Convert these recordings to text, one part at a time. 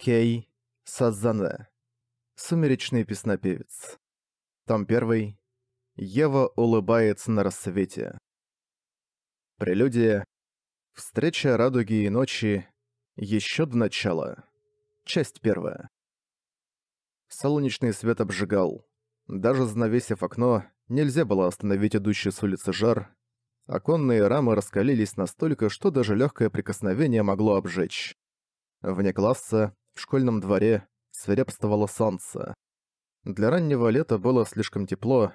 Кей Сазана. Сумеречный песнопевец. Том 1. Ева улыбается на рассвете. Прелюдия. Встреча радуги и ночи. Еще до начала. Часть первая. Солнечный свет обжигал. Даже занавесив окно, нельзя было остановить идущий с улицы жар. Оконные рамы раскалились настолько, что даже легкое прикосновение могло обжечь. Вне класса в школьном дворе свирепствовало солнце. Для раннего лета было слишком тепло.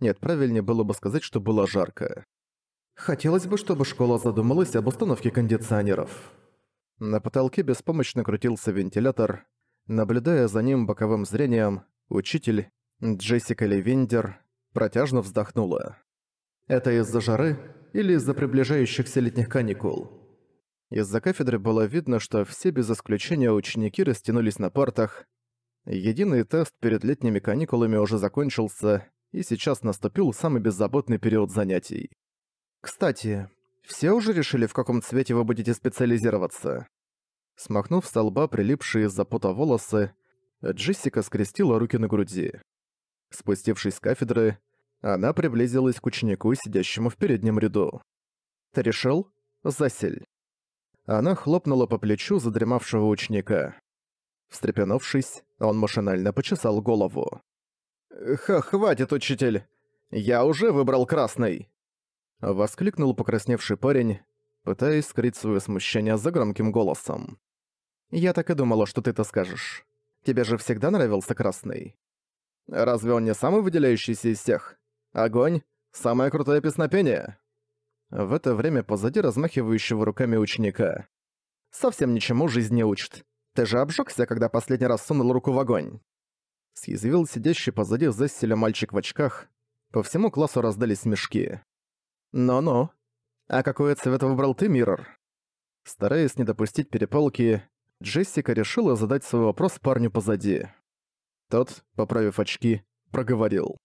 Нет, правильнее было бы сказать, что было жарко. Хотелось бы, чтобы школа задумалась об установке кондиционеров. На потолке беспомощно крутился вентилятор. Наблюдая за ним боковым зрением, учитель, Джессика Левиндер, протяжно вздохнула. Это из-за жары или из-за приближающихся летних каникул? Из-за кафедры было видно, что все без исключения ученики растянулись на партах. Единый тест перед летними каникулами уже закончился, и сейчас наступил самый беззаботный период занятий. «Кстати, все уже решили, в каком цвете вы будете специализироваться?» Смахнув с лба прилипшие из-за пота волосы, Джессика скрестила руки на груди. Спустившись с кафедры, она приблизилась к ученику, сидящему в переднем ряду. «Ты решил? Засель!» она хлопнула по плечу задремавшего ученика. Встрепенувшись, он машинально почесал голову. «Ха, хватит, учитель! Я уже выбрал красный!» Воскликнул покрасневший парень, пытаясь скрыть свое смущение за громким голосом. «Я так и думала, что ты это скажешь. Тебе же всегда нравился красный. Разве он не самый выделяющийся из всех? Огонь — самое крутое песнопение!» в это время позади размахивающего руками ученика. «Совсем ничему жизнь не учит. Ты же обжегся, когда последний раз сунул руку в огонь!» Съязвил сидящий позади Зесселя мальчик в очках. По всему классу раздались смешки. «Ну-ну. А какой цвет выбрал ты, Миррор?» Стараясь не допустить переполки, Джессика решила задать свой вопрос парню позади. Тот, поправив очки, проговорил.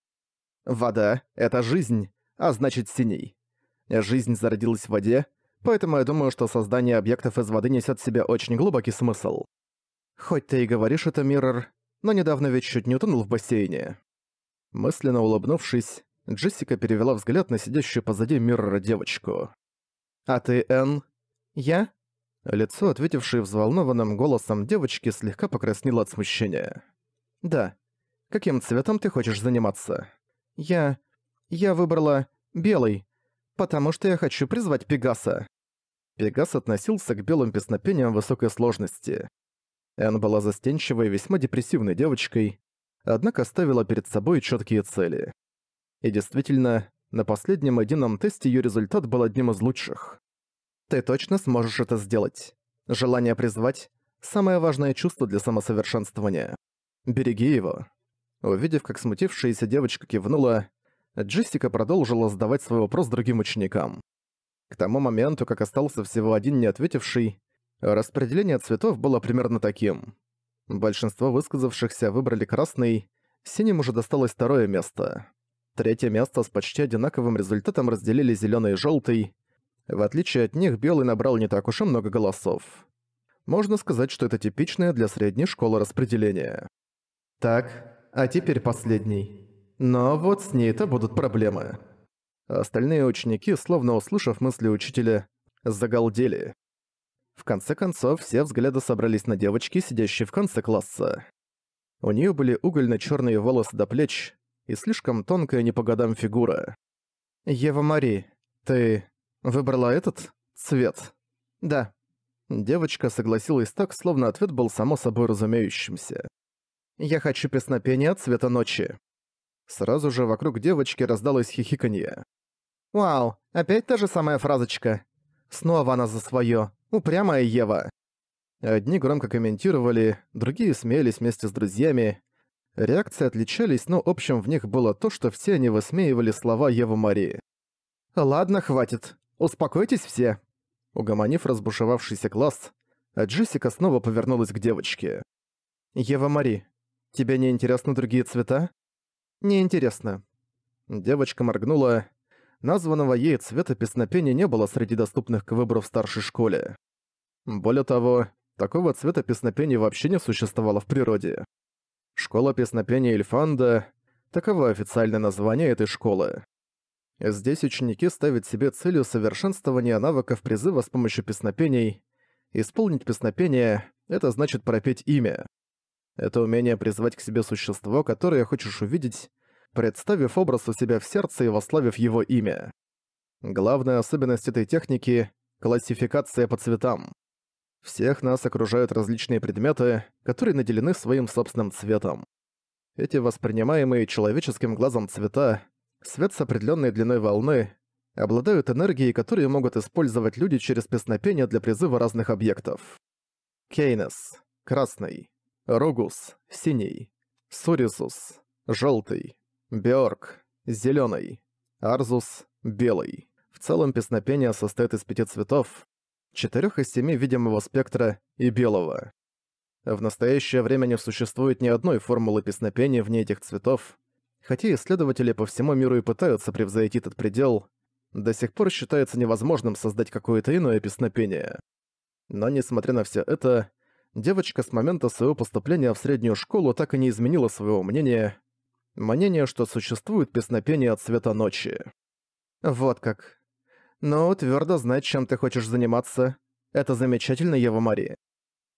«Вода — это жизнь, а значит синий. Жизнь зародилась в воде, поэтому я думаю, что создание объектов из воды несет в себе очень глубокий смысл. Хоть ты и говоришь это, Миррор, но недавно ведь чуть не утонул в бассейне. Мысленно улыбнувшись, Джессика перевела взгляд на сидящую позади Миррора девочку. «А ты, Энн?» «Я?» Лицо, ответившее взволнованным голосом девочки, слегка покраснело от смущения. «Да. Каким цветом ты хочешь заниматься?» «Я... я выбрала... белый потому что я хочу призвать Пегаса». Пегас относился к белым песнопениям высокой сложности. Энн была застенчивой и весьма депрессивной девочкой, однако ставила перед собой четкие цели. И действительно, на последнем едином тесте ее результат был одним из лучших. «Ты точно сможешь это сделать. Желание призвать – самое важное чувство для самосовершенствования. Береги его». Увидев, как смутившаяся девочка кивнула, Джессика продолжила задавать свой вопрос другим ученикам. К тому моменту, как остался всего один не ответивший, распределение цветов было примерно таким. Большинство высказавшихся выбрали красный, синим уже досталось второе место. Третье место с почти одинаковым результатом разделили зеленый и желтый. В отличие от них, белый набрал не так уж и много голосов. Можно сказать, что это типичное для средней школы распределение. Так, а теперь последний. Но вот с ней-то будут проблемы. Остальные ученики, словно услышав мысли учителя, загалдели. В конце концов, все взгляды собрались на девочки, сидящей в конце класса. У нее были угольно черные волосы до плеч и слишком тонкая не по годам фигура. «Ева Мари, ты выбрала этот цвет?» «Да». Девочка согласилась так, словно ответ был само собой разумеющимся. «Я хочу песнопение цвета ночи». Сразу же вокруг девочки раздалось хихиканье. «Вау, опять та же самая фразочка. Снова она за своё. Упрямая Ева». Одни громко комментировали, другие смеялись вместе с друзьями. Реакции отличались, но общим в них было то, что все они высмеивали слова Евы Марии. «Ладно, хватит. Успокойтесь все». Угомонив разбушевавшийся класс, Джессика снова повернулась к девочке. «Ева Мари, тебе не интересны другие цвета?» Неинтересно». Девочка моргнула. Названного ей цвета песнопения не было среди доступных к выбору в старшей школе. Более того, такого цвета песнопения вообще не существовало в природе. Школа песнопения Эльфанда – таково официальное название этой школы. Здесь ученики ставят себе целью совершенствования навыков призыва с помощью песнопений. Исполнить песнопение – это значит пропеть имя. Это умение призвать к себе существо, которое хочешь увидеть, представив образ у себя в сердце и восславив его имя. Главная особенность этой техники – классификация по цветам. Всех нас окружают различные предметы, которые наделены своим собственным цветом. Эти воспринимаемые человеческим глазом цвета, свет с определенной длиной волны, обладают энергией, которую могут использовать люди через песнопение для призыва разных объектов. Кейнес. Красный. Рогус – синий. Суризус – желтый. Беорг – зеленый. Арзус – белый. В целом песнопение состоит из пяти цветов, четырех из семи видимого спектра и белого. В настоящее время не существует ни одной формулы песнопения вне этих цветов, хотя исследователи по всему миру и пытаются превзойти этот предел, до сих пор считается невозможным создать какое-то иное песнопение. Но несмотря на все это, Девочка с момента своего поступления в среднюю школу так и не изменила своего мнения. Мнение, что существует песнопение от света ночи. Вот как. Но ну, твердо знать, чем ты хочешь заниматься, это замечательно, Ева Мария.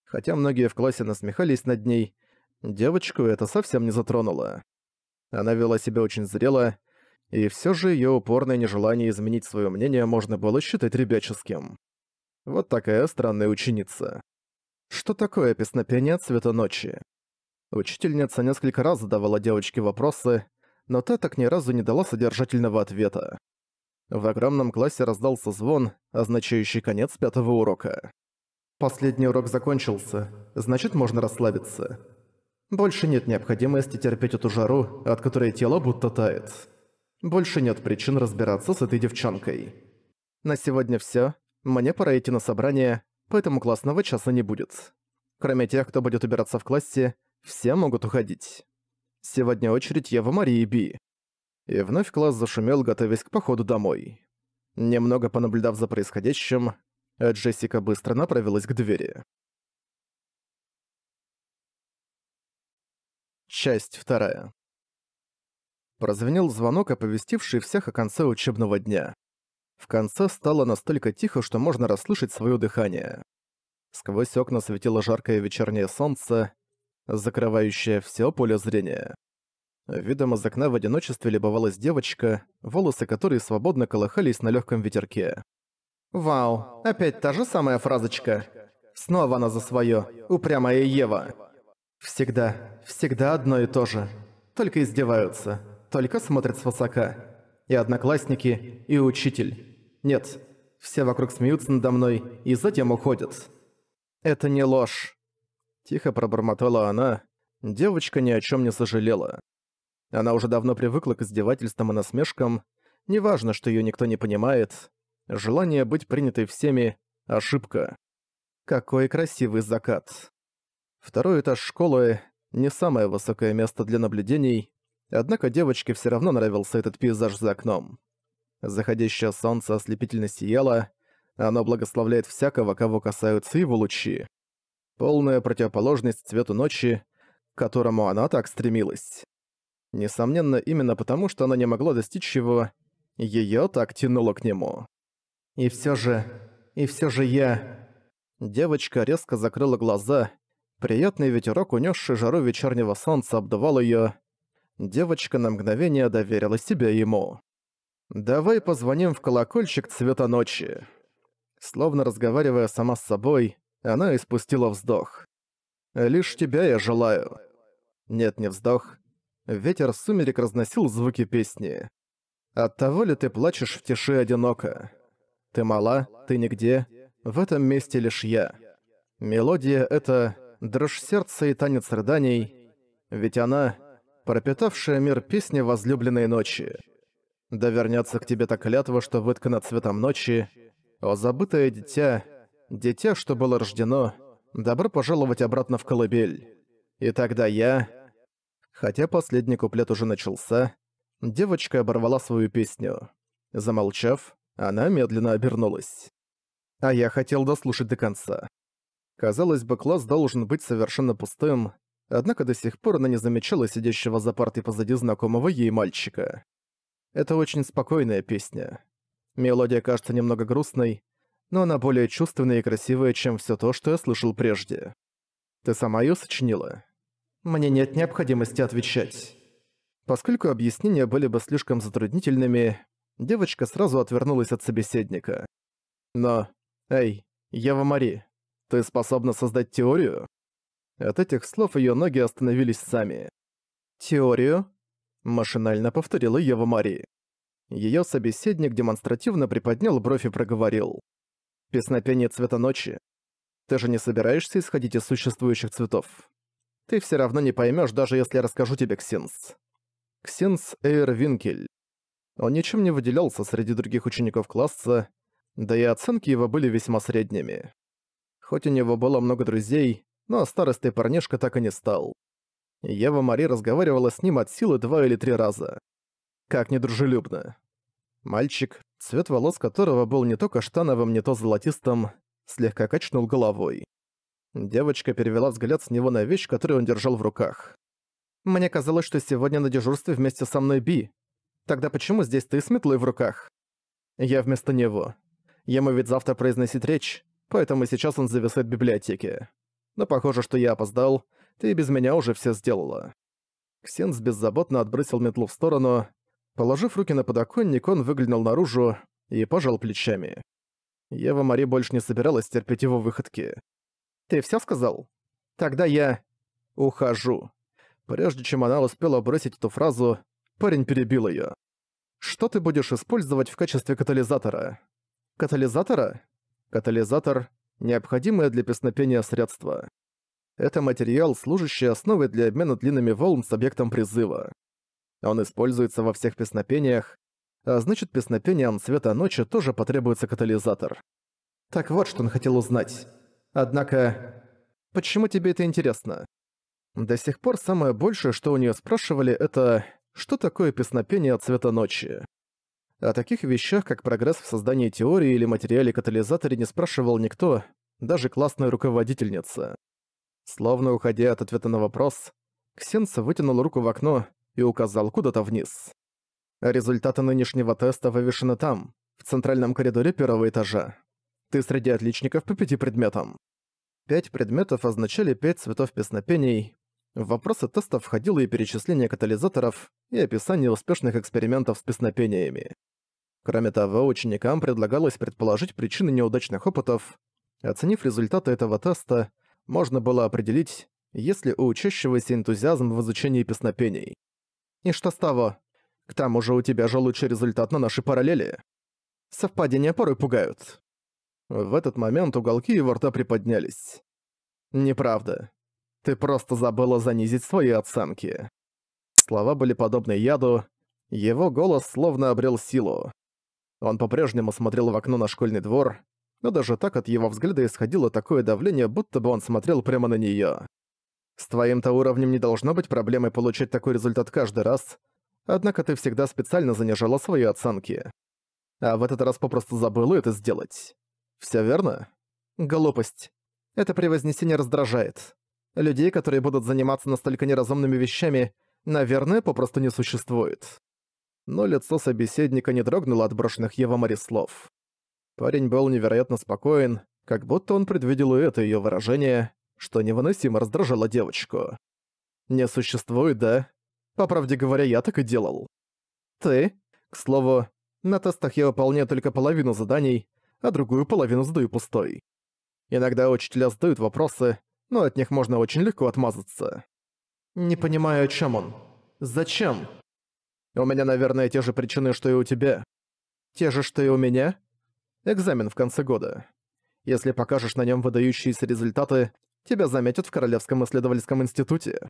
Хотя многие в классе насмехались над ней, девочку это совсем не затронуло. Она вела себя очень зрело, и все же ее упорное нежелание изменить свое мнение можно было считать ребяческим. Вот такая странная ученица. Что такое песнопение цвета ночи? Учительница несколько раз задавала девочке вопросы, но та так ни разу не дала содержательного ответа. В огромном классе раздался звон, означающий конец пятого урока. Последний урок закончился, значит можно расслабиться. Больше нет необходимости терпеть эту жару, от которой тело будто тает. Больше нет причин разбираться с этой девчонкой. На сегодня все. Мне пора идти на собрание, поэтому классного часа не будет. Кроме тех, кто будет убираться в классе, все могут уходить. Сегодня очередь Ева Марии Би. И вновь класс зашумел, готовясь к походу домой. Немного понаблюдав за происходящим, Джессика быстро направилась к двери. Часть вторая. Прозвенел звонок, оповестивший всех о конце учебного дня. В конце стало настолько тихо, что можно расслышать свое дыхание. Сквозь окна светило жаркое вечернее солнце, закрывающее все поле зрения. Видом из окна в одиночестве любовалась девочка, волосы которой свободно колыхались на легком ветерке. «Вау, опять та же самая фразочка. Снова она за свое, упрямая Ева. Всегда, всегда одно и то же. Только издеваются, только смотрят свысока. И одноклассники, и учитель. Нет, все вокруг смеются надо мной и затем уходят. Это не ложь. Тихо пробормотала она. Девочка ни о чем не сожалела. Она уже давно привыкла к издевательствам и насмешкам. Неважно, что ее никто не понимает. Желание быть принятой всеми – ошибка. Какой красивый закат. Второй этаж школы – не самое высокое место для наблюдений, однако девочке все равно нравился этот пейзаж за окном. Заходящее солнце ослепительно сияло, оно благословляет всякого, кого касаются его лучи. Полная противоположность цвету ночи, к которому она так стремилась. Несомненно, именно потому, что она не могла достичь его, её так тянуло к нему. «И всё же... и всё же я...» Девочка резко закрыла глаза. Приятный ветерок, унесший жару вечернего солнца, обдувал её. Девочка на мгновение доверила себя ему. «Давай позвоним в колокольчик цвета ночи». Словно разговаривая сама с собой, она испустила вздох. «Лишь тебя я желаю». Нет, не вздох. Ветер сумерек разносил звуки песни. От того ли ты плачешь в тиши одиноко? Ты мала, ты нигде, в этом месте лишь я. Мелодия — это дрожь сердца и танец рыданий, ведь она — пропитавшая мир песни возлюбленной ночи. Да вернется к тебе та клятва, что выткана цветом ночи. О, забытое дитя, дитя, что было рождено, добро пожаловать обратно в колыбель. И тогда я... Хотя последний куплет уже начался, девочка оборвала свою песню. Замолчав, она медленно обернулась. А я хотел дослушать до конца. Казалось бы, класс должен быть совершенно пустым, однако до сих пор она не замечала сидящего за партой позади знакомого ей мальчика. Это очень спокойная песня. Мелодия кажется немного грустной, но она более чувственная и красивая, чем все то, что я слышал прежде. Ты сама ее сочинила? Мне нет необходимости отвечать. Поскольку объяснения были бы слишком затруднительными, девочка сразу отвернулась от собеседника. Но, эй, Ева Мари, ты способна создать теорию? От этих слов ее ноги остановились сами. Теорию? Машинально повторила Ева Мари. Её собеседник демонстративно приподнял бровь и проговорил. «Песнопение цвета ночи. Ты же не собираешься исходить из существующих цветов. Ты всё равно не поймёшь, даже если я расскажу тебе Ксинс». Ксинс Эйр Он ничем не выделялся среди других учеников класса, да и оценки его были весьма средними. Хоть у него было много друзей, но старостой парнишка так и не стал. Ева Мари разговаривала с ним от силы два или три раза. Как недружелюбно. Мальчик, цвет волос которого был не то каштановым, не то золотистым, слегка качнул головой. Девочка перевела взгляд с него на вещь, которую он держал в руках. «Мне казалось, что сегодня на дежурстве вместе со мной Би. Тогда почему здесь ты с метлой в руках?» «Я вместо него. Ему ведь завтра произносить речь, поэтому сейчас он зависает в библиотеке. Но похоже, что я опоздал, ты без меня уже все сделала». Ксенс беззаботно отбросил метлу в сторону. Положив руки на подоконник, он выглянул наружу и пожал плечами. Ева Мари больше не собиралась терпеть его выходки. «Ты все сказал? Тогда я... ухожу». Прежде чем она успела бросить эту фразу, парень перебил ее. «Что ты будешь использовать в качестве катализатора?» «Катализатора?» «Катализатор — необходимое для песнопения средство». Это материал, служащий основой для обмена длинными волн с объектом призыва. Он используется во всех песнопениях, а значит песнопениям света ночи тоже потребуется катализатор. Так вот, что он хотел узнать. Однако... Почему тебе это интересно? До сих пор самое большее, что у нее спрашивали, это что такое песнопение от цвета ночи. О таких вещах, как прогресс в создании теории или материале катализаторе не спрашивал никто, даже классная руководительница. Словно уходя от ответа на вопрос, Ксенса вытянул руку в окно и указал куда-то вниз. Результаты нынешнего теста вывешены там, в центральном коридоре первого этажа. Ты среди отличников по пяти предметам. Пять предметов означали пять цветов песнопений. В вопросы теста входило и перечисление катализаторов, и описание успешных экспериментов с песнопениями. Кроме того, ученикам предлагалось предположить причины неудачных опытов. Оценив результаты этого теста, можно было определить, есть ли у учащегося энтузиазм в изучении песнопений. И что с того? К тому же у тебя же лучший результат на нашей параллели. Совпадения порой пугают. В этот момент уголки его рта приподнялись. Неправда. Ты просто забыла занизить свои оценки. Слова были подобны яду, его голос словно обрел силу. Он по-прежнему смотрел в окно на школьный двор, но даже так от его взгляда исходило такое давление, будто бы он смотрел прямо на неё. С твоим-то уровнем не должно быть проблемой получить такой результат каждый раз, однако ты всегда специально занижала свои оценки. А в этот раз попросту забыла это сделать. Всё верно? Глупость. Это превознесение раздражает. Людей, которые будут заниматься настолько неразумными вещами, наверное, попросту не существует. Но лицо собеседника не дрогнуло от брошенных Евамари слов. Парень был невероятно спокоен, как будто он предвидел и это ее выражение, что невыносимо раздражало девочку. «Не существует, да? По правде говоря, я так и делал». «Ты?» К слову, на тестах я выполняю только половину заданий, а другую половину сдаю пустой. Иногда учителя задают вопросы, но от них можно очень легко отмазаться. «Не понимаю, о чём он. Зачем?» «У меня, наверное, те же причины, что и у тебя». «Те же, что и у меня?» Экзамен в конце года. Если покажешь на нем выдающиеся результаты, тебя заметят в Королевском исследовательском институте.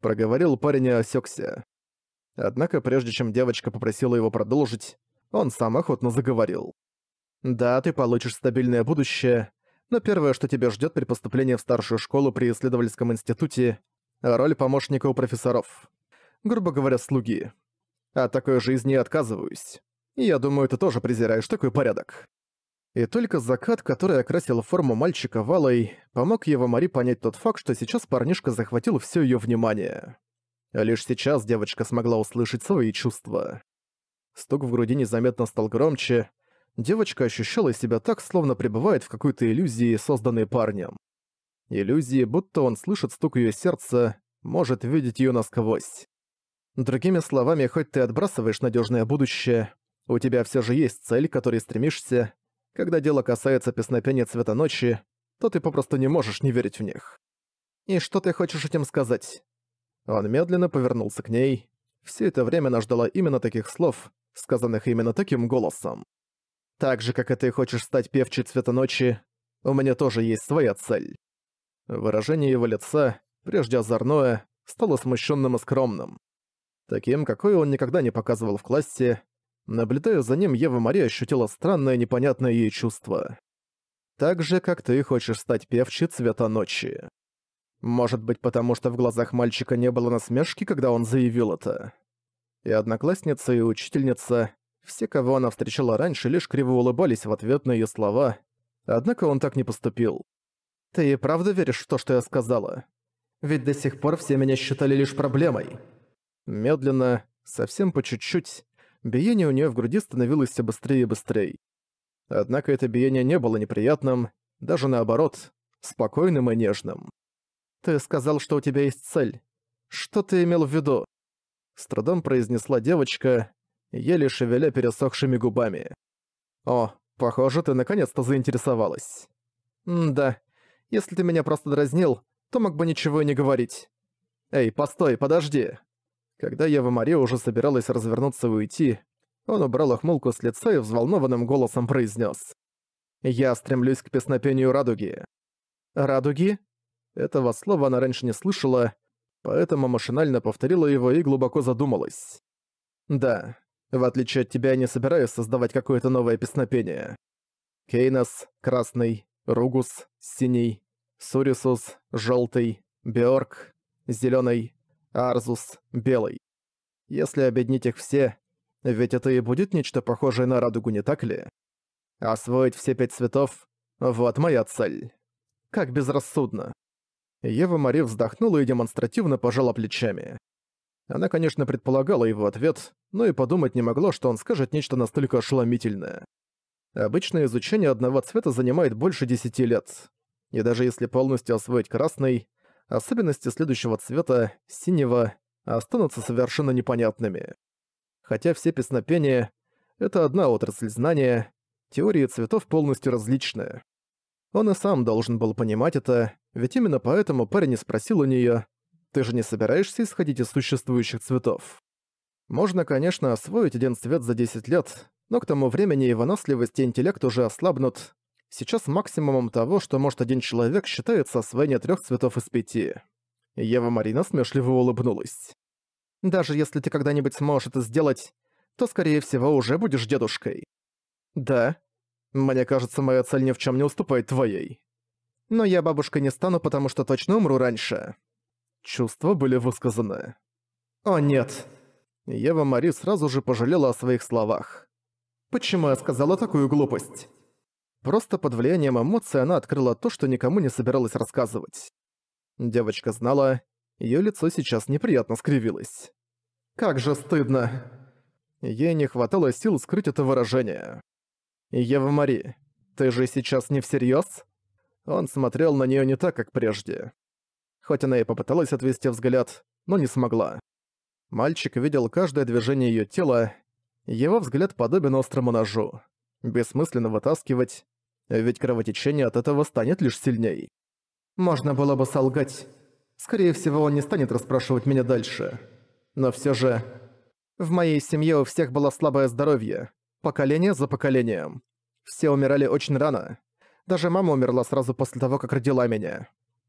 Проговорил парень и осёкся. Однако прежде чем девочка попросила его продолжить, он сам охотно заговорил. «Да, ты получишь стабильное будущее, но первое, что тебя ждет при поступлении в старшую школу при исследовательском институте, роль помощника у профессоров. Грубо говоря, слуги. От такой жизни отказываюсь. Я думаю, ты тоже презираешь такой порядок. И только закат, который окрасил форму мальчика валой, помог его Мари понять тот факт, что сейчас парнишка захватил все ее внимание. А лишь сейчас девочка смогла услышать свои чувства. Стук в груди незаметно стал громче. Девочка ощущала себя так, словно пребывает в какой-то иллюзии, созданной парнем. Иллюзии, будто он слышит стук ее сердца, может видеть ее насквозь. Другими словами, хоть ты отбрасываешь надежное будущее, у тебя все же есть цель, к которой стремишься, когда дело касается песнопения цвета ночи, то ты попросту не можешь не верить в них. И что ты хочешь этим сказать? Он медленно повернулся к ней. Все это время она ждала именно таких слов, сказанных именно таким голосом. Так же, как и ты хочешь стать певчей цвета ночи, у меня тоже есть своя цель. Выражение его лица, прежде озорное, стало смущенным и скромным. Таким, какой он никогда не показывал в классе, Наблюдая за ним, Ева Мария ощутила странное непонятное ей чувство. Так же, как ты хочешь стать певчей цвета ночи. Может быть, потому что в глазах мальчика не было насмешки, когда он заявил это. И одноклассница, и учительница, все, кого она встречала раньше, лишь криво улыбались в ответ на ее слова. Однако он так не поступил. «Ты и правда веришь в то, что я сказала? Ведь до сих пор все меня считали лишь проблемой». Медленно, совсем по чуть-чуть, биение у нее в груди становилось все быстрее и быстрее. Однако это биение не было неприятным, даже наоборот, спокойным и нежным. «Ты сказал, что у тебя есть цель. Что ты имел в виду?» С трудом произнесла девочка, еле шевеля пересохшими губами. «О, похоже, ты наконец-то заинтересовалась». М «Да, если ты меня просто дразнил, то мог бы ничего и не говорить. Эй, постой, подожди!» Когда Ева Мария уже собиралась развернуться и уйти, он убрал охмылку с лица и взволнованным голосом произнес: «Я стремлюсь к песнопению радуги». «Радуги?» Этого слова она раньше не слышала, поэтому машинально повторила его и глубоко задумалась. «Да, в отличие от тебя я не собираюсь создавать какое-то новое песнопение. Кейнос, красный, Ругус, синий, Сурисус, желтый, Беорг, зеленый, Арзус, Белый. Если объединить их все, ведь это и будет нечто похожее на радугу, не так ли? Освоить все пять цветов — вот моя цель. Как безрассудно. Ева Мари вздохнула и демонстративно пожала плечами. Она, конечно, предполагала его ответ, но и подумать не могла, что он скажет нечто настолько ошеломительное. Обычно изучение одного цвета занимает больше десяти лет. И даже если полностью освоить красный, особенности следующего цвета, синего, останутся совершенно непонятными. Хотя все песнопения — это одна отрасль знания, теории цветов полностью различны. Он и сам должен был понимать это, ведь именно поэтому парень и спросил у неё, «Ты же не собираешься исходить из существующих цветов?» Можно, конечно, освоить один цвет за 10 лет, но к тому времени и выносливость и интеллект уже ослабнут, Сейчас максимумом того, что может один человек, считается освоение трех цветов из пяти. Ева Марина смешливо улыбнулась. «Даже если ты когда-нибудь сможешь это сделать, то, скорее всего, уже будешь дедушкой». «Да. Мне кажется, моя цель ни в чем не уступает твоей. Но я бабушкой не стану, потому что точно умру раньше». Чувства были высказаны. «О, нет». Ева Мари сразу же пожалела о своих словах. «Почему я сказала такую глупость?» Просто под влиянием эмоций она открыла то, что никому не собиралась рассказывать. Девочка знала, ее лицо сейчас неприятно скривилось. «Как же стыдно!» Ей не хватало сил скрыть это выражение. «Ева Мари, ты же сейчас не всерьез? Он смотрел на нее не так, как прежде. Хоть она и попыталась отвести взгляд, но не смогла. Мальчик видел каждое движение ее тела, его взгляд подобен острому ножу. Бессмысленно вытаскивать, а ведь кровотечение от этого станет лишь сильней. Можно было бы солгать. Скорее всего, он не станет расспрашивать меня дальше. Но все же... В моей семье у всех было слабое здоровье. Поколение за поколением. Все умирали очень рано. Даже мама умерла сразу после того, как родила меня.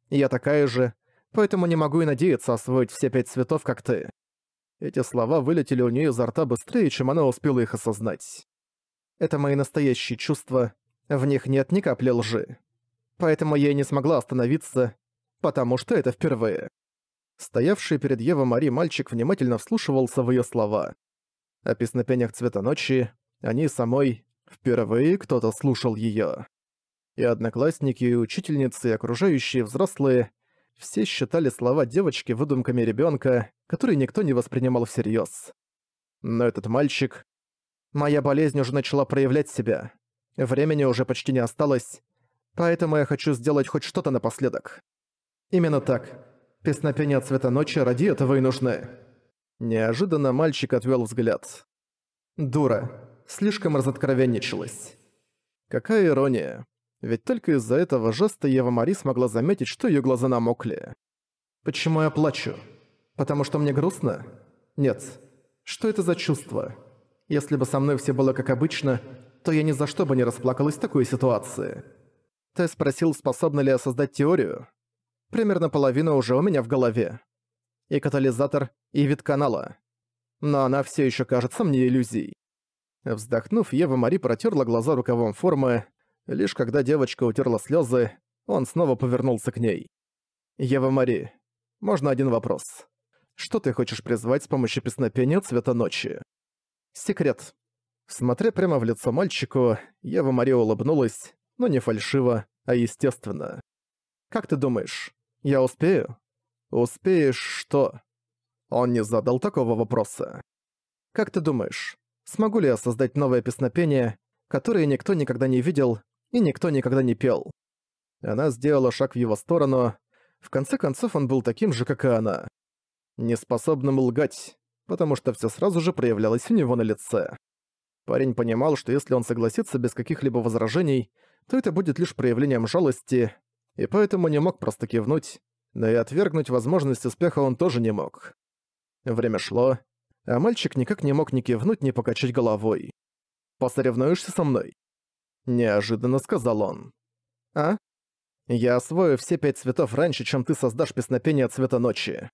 Я такая же, поэтому не могу и надеяться освоить все пять цветов, как ты. Эти слова вылетели у нее изо рта быстрее, чем она успела их осознать. Это мои настоящие чувства, в них нет ни капли лжи. Поэтому я не смогла остановиться, потому что это впервые. Стоявший перед Ева Мари мальчик внимательно вслушивался в ее слова. О а песнопениях цвета ночи, они ней самой, впервые кто-то слушал ее. И одноклассники, и учительницы, и окружающие взрослые все считали слова девочки выдумками ребенка, которые никто не воспринимал всерьез. Но этот мальчик... «Моя болезнь уже начала проявлять себя. Времени уже почти не осталось, поэтому я хочу сделать хоть что-то напоследок. Именно так. Песнопение от цвета ночи ради этого и нужны. Неожиданно мальчик отвел взгляд. Дура. Слишком разоткровенничалась. Какая ирония. Ведь только из-за этого жеста Ева Мари смогла заметить, что ее глаза намокли. «Почему я плачу? Потому что мне грустно? Нет. Что это за чувство? Если бы со мной все было как обычно, то я ни за что бы не расплакалась в такой ситуации. Ты спросил, способна ли я создать теорию? Примерно половина уже у меня в голове. И катализатор, и вид канала. Но она все еще кажется мне иллюзией. Вздохнув, Ева Мари протерла глаза рукавом формы. Лишь когда девочка утерла слезы, он снова повернулся к ней. «Ева Мари, можно один вопрос? Что ты хочешь призвать с помощью песнопения цвета ночи?» «Секрет», Смотря прямо в лицо мальчику, Ева Мария улыбнулась, но не фальшиво, а естественно. «Как ты думаешь, я успею?» «Успеешь что?» Он не задал такого вопроса. «Как ты думаешь, смогу ли я создать новое песнопение, которое никто никогда не видел и никто никогда не пел?» Она сделала шаг в его сторону. В конце концов, он был таким же, как и она. Неспособным лгать, потому что все сразу же проявлялось у него на лице. Парень понимал, что если он согласится без каких-либо возражений, то это будет лишь проявлением жалости, и поэтому не мог просто кивнуть, но и отвергнуть возможность успеха он тоже не мог. Время шло, а мальчик никак не мог ни кивнуть, ни покачать головой. «Посоревнуешься со мной?» Неожиданно сказал он. «А? Я освою все пять цветов раньше, чем ты создашь песнопение цвета ночи.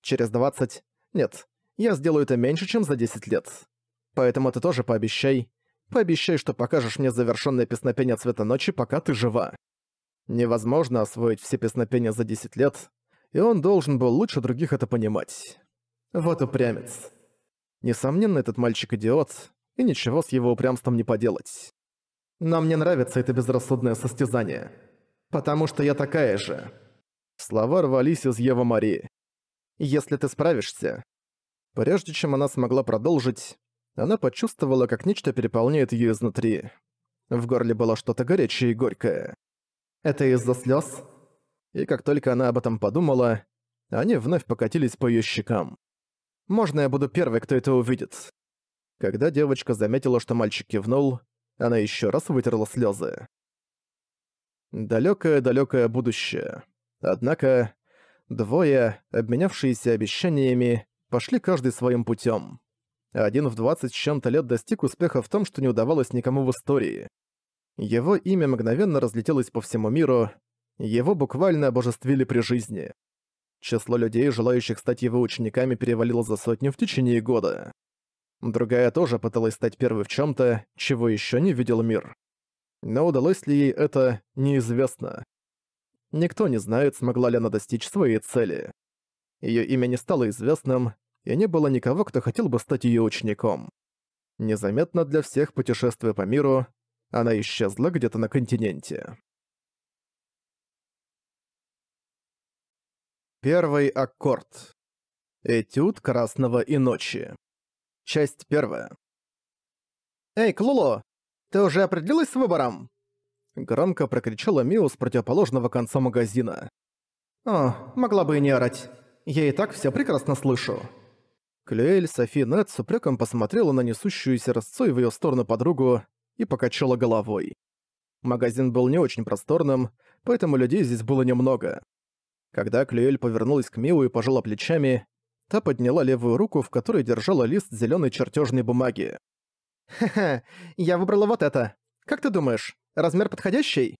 Через двадцать... 20... Нет, я сделаю это меньше, чем за десять лет. Поэтому ты тоже пообещай. Пообещай, что покажешь мне завершённое песнопение Цвета Ночи, пока ты жива. Невозможно освоить все песнопения за 10 лет, и он должен был лучше других это понимать. Вот упрямец. Несомненно, этот мальчик идиот, и ничего с его упрямством не поделать. Но мне нравится это безрассудное состязание. Потому что я такая же. Слова рвались из Ева Марии. Если ты справишься... Прежде чем она смогла продолжить, она почувствовала, как нечто переполняет её изнутри. В горле было что-то горячее и горькое. «Это из-за слёз?» И как только она об этом подумала, они вновь покатились по её щекам. «Можно я буду первой, кто это увидит?» Когда девочка заметила, что мальчик кивнул, она ещё раз вытерла слёзы. Далёкое-далёкое будущее. Однако, двое, обменявшиеся обещаниями, пошли каждый своим путём один в 20 с чем-то лет достиг успеха в том, что не удавалось никому в истории. Его имя мгновенно разлетелось по всему миру, его буквально обожествили при жизни. Число людей, желающих стать его учениками, перевалило за сотню в течение года. Другая тоже пыталась стать первой в чем то чего еще не видел мир. Но удалось ли ей это, неизвестно. Никто не знает, смогла ли она достичь своей цели. Ее имя не стало известным, и не было никого, кто хотел бы стать ее учеником. Незаметно для всех путешествуя по миру, она исчезла где-то на континенте. Первый аккорд. Этюд красного и ночи. Часть первая. «Эй, Клуло, ты уже определилась с выбором?» Громко прокричала Миу с противоположного конца магазина. «О, могла бы и не орать. Я и так все прекрасно слышу». Клюэль Софи Нет с упреком посмотрела на несущуюся расцой в ее сторону подругу и покачала головой. Магазин был не очень просторным, поэтому людей здесь было немного. Когда Клюэль повернулась к Милу и пожала плечами, та подняла левую руку, в которой держала лист зеленой чертежной бумаги. «Ха-ха, я выбрала вот это. Как ты думаешь, размер подходящий?»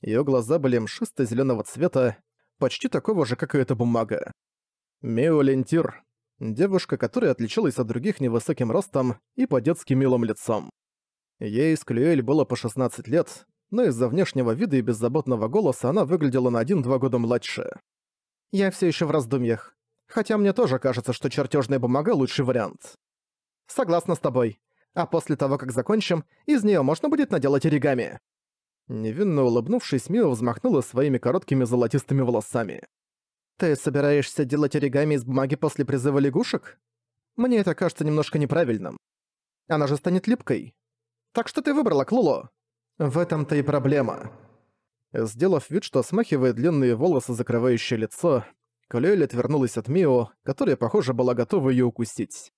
Ее глаза были мшисто зеленого цвета, почти такого же, как и эта бумага. «Мио Лентир, девушка, которая отличалась от других невысоким ростом и по-детски милым лицом. Ей с Клюэль было по 16 лет, но из-за внешнего вида и беззаботного голоса она выглядела на 1-2 года младше. «Я все еще в раздумьях. Хотя мне тоже кажется, что чертежная бумага – лучший вариант». «Согласна с тобой. А после того, как закончим, из нее можно будет наделать оригами». Невинно улыбнувшись, Мио взмахнула своими короткими золотистыми волосами. «Ты собираешься делать оригами из бумаги после призыва лягушек? Мне это кажется немножко неправильным. Она же станет липкой. Так что ты выбрала, Клуло?» «В этом-то и проблема». Сделав вид, что смахивает длинные волосы, закрывающие лицо, Клюэль отвернулась от Мио, которая, похоже, была готова ее укусить.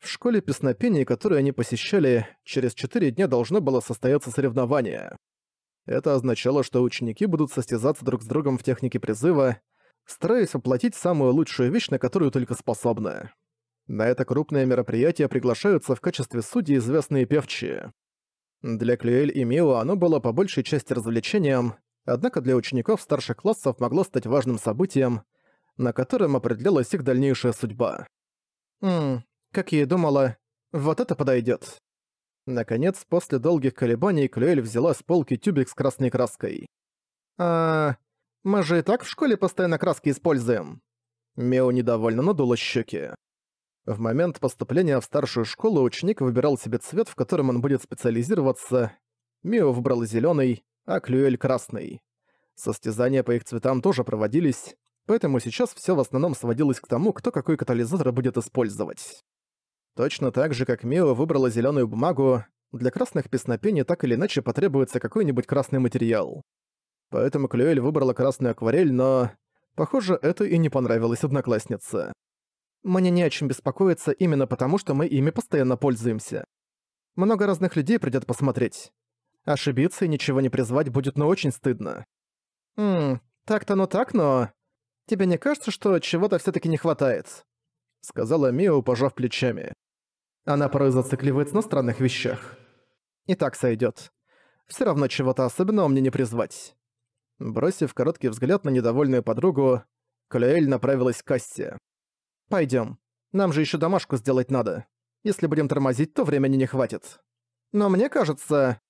В школе песнопений, которую они посещали, через четыре дня должно было состояться соревнование. Это означало, что ученики будут состязаться друг с другом в технике призыва, стараясь воплотить самую лучшую вещь, на которую только способна. На это крупное мероприятие приглашаются в качестве судей известные певчие. Для Клюэль и Мио оно было по большей части развлечением, однако для учеников старших классов могло стать важным событием, на котором определялась их дальнейшая судьба. «Ммм, как я и думала, вот это подойдет. Наконец, после долгих колебаний Клюэль взяла с полки тюбик с красной краской. «А, мы же и так в школе постоянно краски используем». Мео недовольно надула щеки. В момент поступления в старшую школу ученик выбирал себе цвет, в котором он будет специализироваться. Мио выбрал зеленый, а Клюэль — красный. Состязания по их цветам тоже проводились, поэтому сейчас все в основном сводилось к тому, кто какой катализатор будет использовать. Точно так же, как Мио выбрала зеленую бумагу, для красных песнопений так или иначе потребуется какой-нибудь красный материал поэтому Клюэль выбрала красную акварель, но... Похоже, это и не понравилось однокласснице. Мне не о чем беспокоиться именно потому, что мы ими постоянно пользуемся. Много разных людей придет посмотреть. Ошибиться и ничего не призвать будет, но очень стыдно. Ммм, так-то но так, но... Тебе не кажется, что чего-то все таки не хватает?» Сказала Мио, пожав плечами. Она порой зацикливается на странных вещах. И так сойдет. Все равно чего-то особенного мне не призвать. Бросив короткий взгляд на недовольную подругу, Калюэль направилась к кассе. Пойдем, Нам же еще домашку сделать надо. Если будем тормозить, то времени не хватит. Но мне кажется...»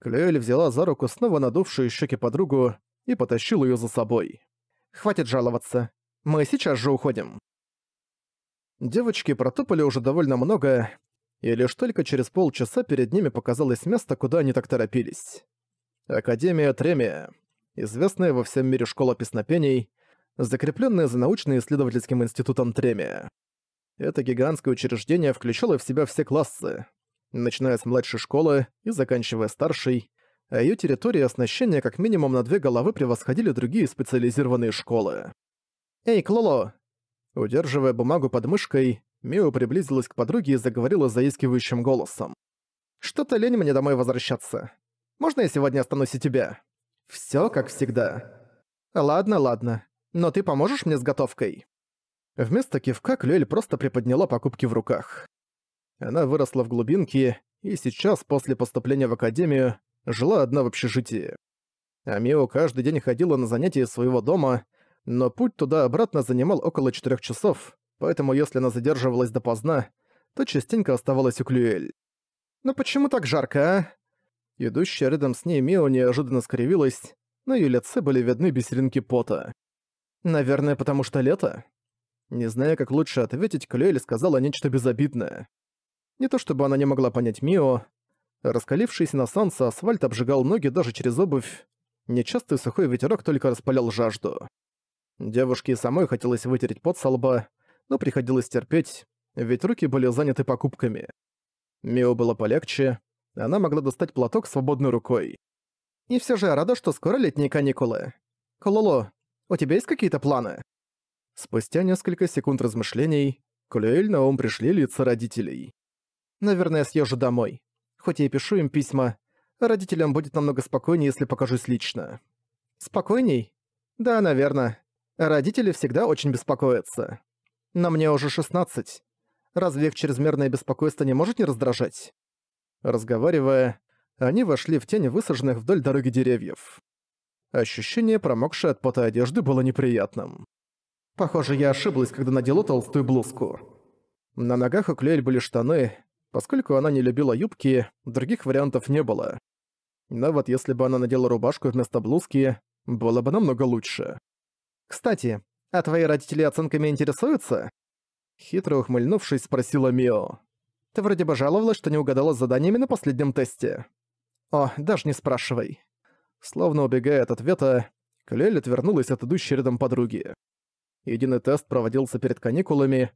Клюэль взяла за руку снова надувшую щеки подругу и потащила ее за собой. «Хватит жаловаться. Мы сейчас же уходим». Девочки протопали уже довольно много, и лишь только через полчаса перед ними показалось место, куда они так торопились. Академия Тремия известная во всем мире школа песнопений, закрепленная за научно-исследовательским институтом Тремия. Это гигантское учреждение включало в себя все классы, начиная с младшей школы и заканчивая старшей, а её территории оснащение как минимум на две головы превосходили другие специализированные школы. «Эй, Клоло!» Удерживая бумагу под мышкой, Мио приблизилась к подруге и заговорила заискивающим голосом. «Что-то лень мне домой возвращаться. Можно я сегодня останусь у тебя?» Все как всегда. Ладно, ладно. Но ты поможешь мне с готовкой? Вместо кивка Клюэль просто приподняла покупки в руках. Она выросла в глубинке и сейчас, после поступления в академию, жила одна в общежитии. Амио каждый день ходила на занятия своего дома, но путь туда-обратно занимал около четырех часов, поэтому если она задерживалась допоздна, то частенько оставалась у Клюэль. «Ну почему так жарко, а?» Идущая рядом с ней Мио неожиданно скривилась, на ее лице были видны бисеринки пота. «Наверное, потому что лето?» Не зная, как лучше ответить, Клюэль сказала нечто безобидное. Не то чтобы она не могла понять Мио. Раскалившийся на солнце асфальт обжигал ноги даже через обувь. Нечастый сухой ветерок только распалял жажду. Девушке и самой хотелось вытереть пот со лба, но приходилось терпеть, ведь руки были заняты покупками. Мио было полегче, она могла достать платок свободной рукой. И все же я рада, что скоро летние каникулы. Кололо, у тебя есть какие-то планы? Спустя несколько секунд размышлений, Кулюэль на ум пришли лица родителей. Наверное, съезжу домой. Хоть я и пишу им письма, родителям будет намного спокойнее, если покажусь лично. Спокойней? Да, наверное. Родители всегда очень беспокоятся. Но мне уже 16. Разве их чрезмерное беспокойство не может не раздражать? Разговаривая, они вошли в тени высаженных вдоль дороги деревьев. Ощущение промокшее от пота одежды было неприятным. Похоже, я ошиблась, когда надела толстую блузку. На ногах у Клюэль были штаны. Поскольку она не любила юбки, других вариантов не было. Но вот если бы она надела рубашку вместо блузки, было бы намного лучше. «Кстати, а твои родители оценками интересуются?» Хитро ухмыльнувшись, спросила Мио. Ты вроде бы жаловалась, что не угадала с заданиями на последнем тесте. О, даже не спрашивай. Словно убегая от ответа, Клель отвернулась от идущей рядом подруги. Единый тест проводился перед каникулами.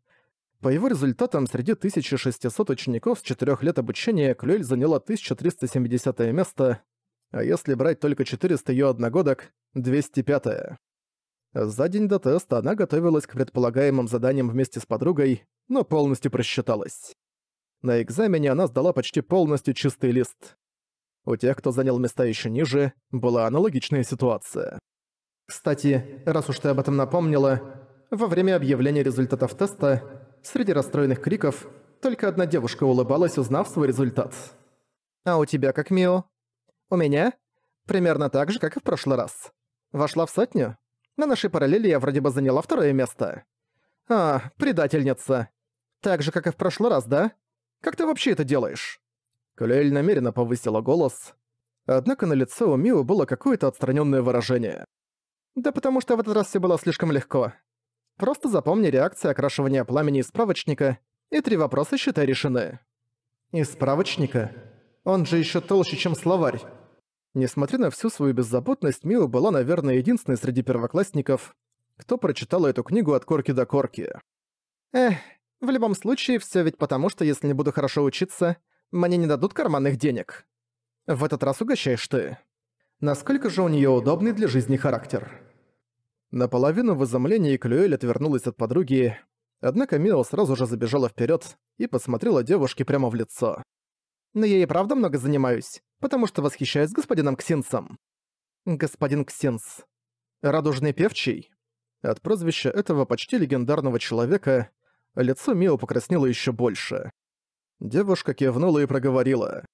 По его результатам среди 1600 учеников с 4 лет обучения Клюэль заняла 1370 место, а если брать только 400 ее одногодок – 205 -е. За день до теста она готовилась к предполагаемым заданиям вместе с подругой, но полностью просчиталась. На экзамене она сдала почти полностью чистый лист. У тех, кто занял места еще ниже, была аналогичная ситуация. Кстати, раз уж ты об этом напомнила, во время объявления результатов теста, среди расстроенных криков, только одна девушка улыбалась, узнав свой результат. «А у тебя как, Мио?» «У меня?» «Примерно так же, как и в прошлый раз. Вошла в сотню?» «На нашей параллели я вроде бы заняла второе место». «А, предательница. Так же, как и в прошлый раз, да? Как ты вообще это делаешь?» Кулель намеренно повысила голос, однако на лице у Мио было какое-то отстраненное выражение. «Да потому что в этот раз все было слишком легко. Просто запомни реакции окрашивания пламени из справочника, и три вопроса, считай, решены». «Из справочника? Он же еще толще, чем словарь». Несмотря на всю свою беззаботность, Мио была, наверное, единственной среди первоклассников, кто прочитала эту книгу от корки до корки. Эх, в любом случае, все ведь потому, что если не буду хорошо учиться, мне не дадут карманных денег. В этот раз угощаешь ты. Насколько же у нее удобный для жизни характер. Наполовину в изумлении Клюэль отвернулась от подруги, однако Мио сразу же забежала вперед и посмотрела девушке прямо в лицо. «Но я и правда много занимаюсь, потому что восхищаюсь господином Ксинсом». «Господин Ксинс. Радужный певчий?» От прозвища этого почти легендарного человека лицо Мио покраснело еще больше. Девушка кивнула и проговорила.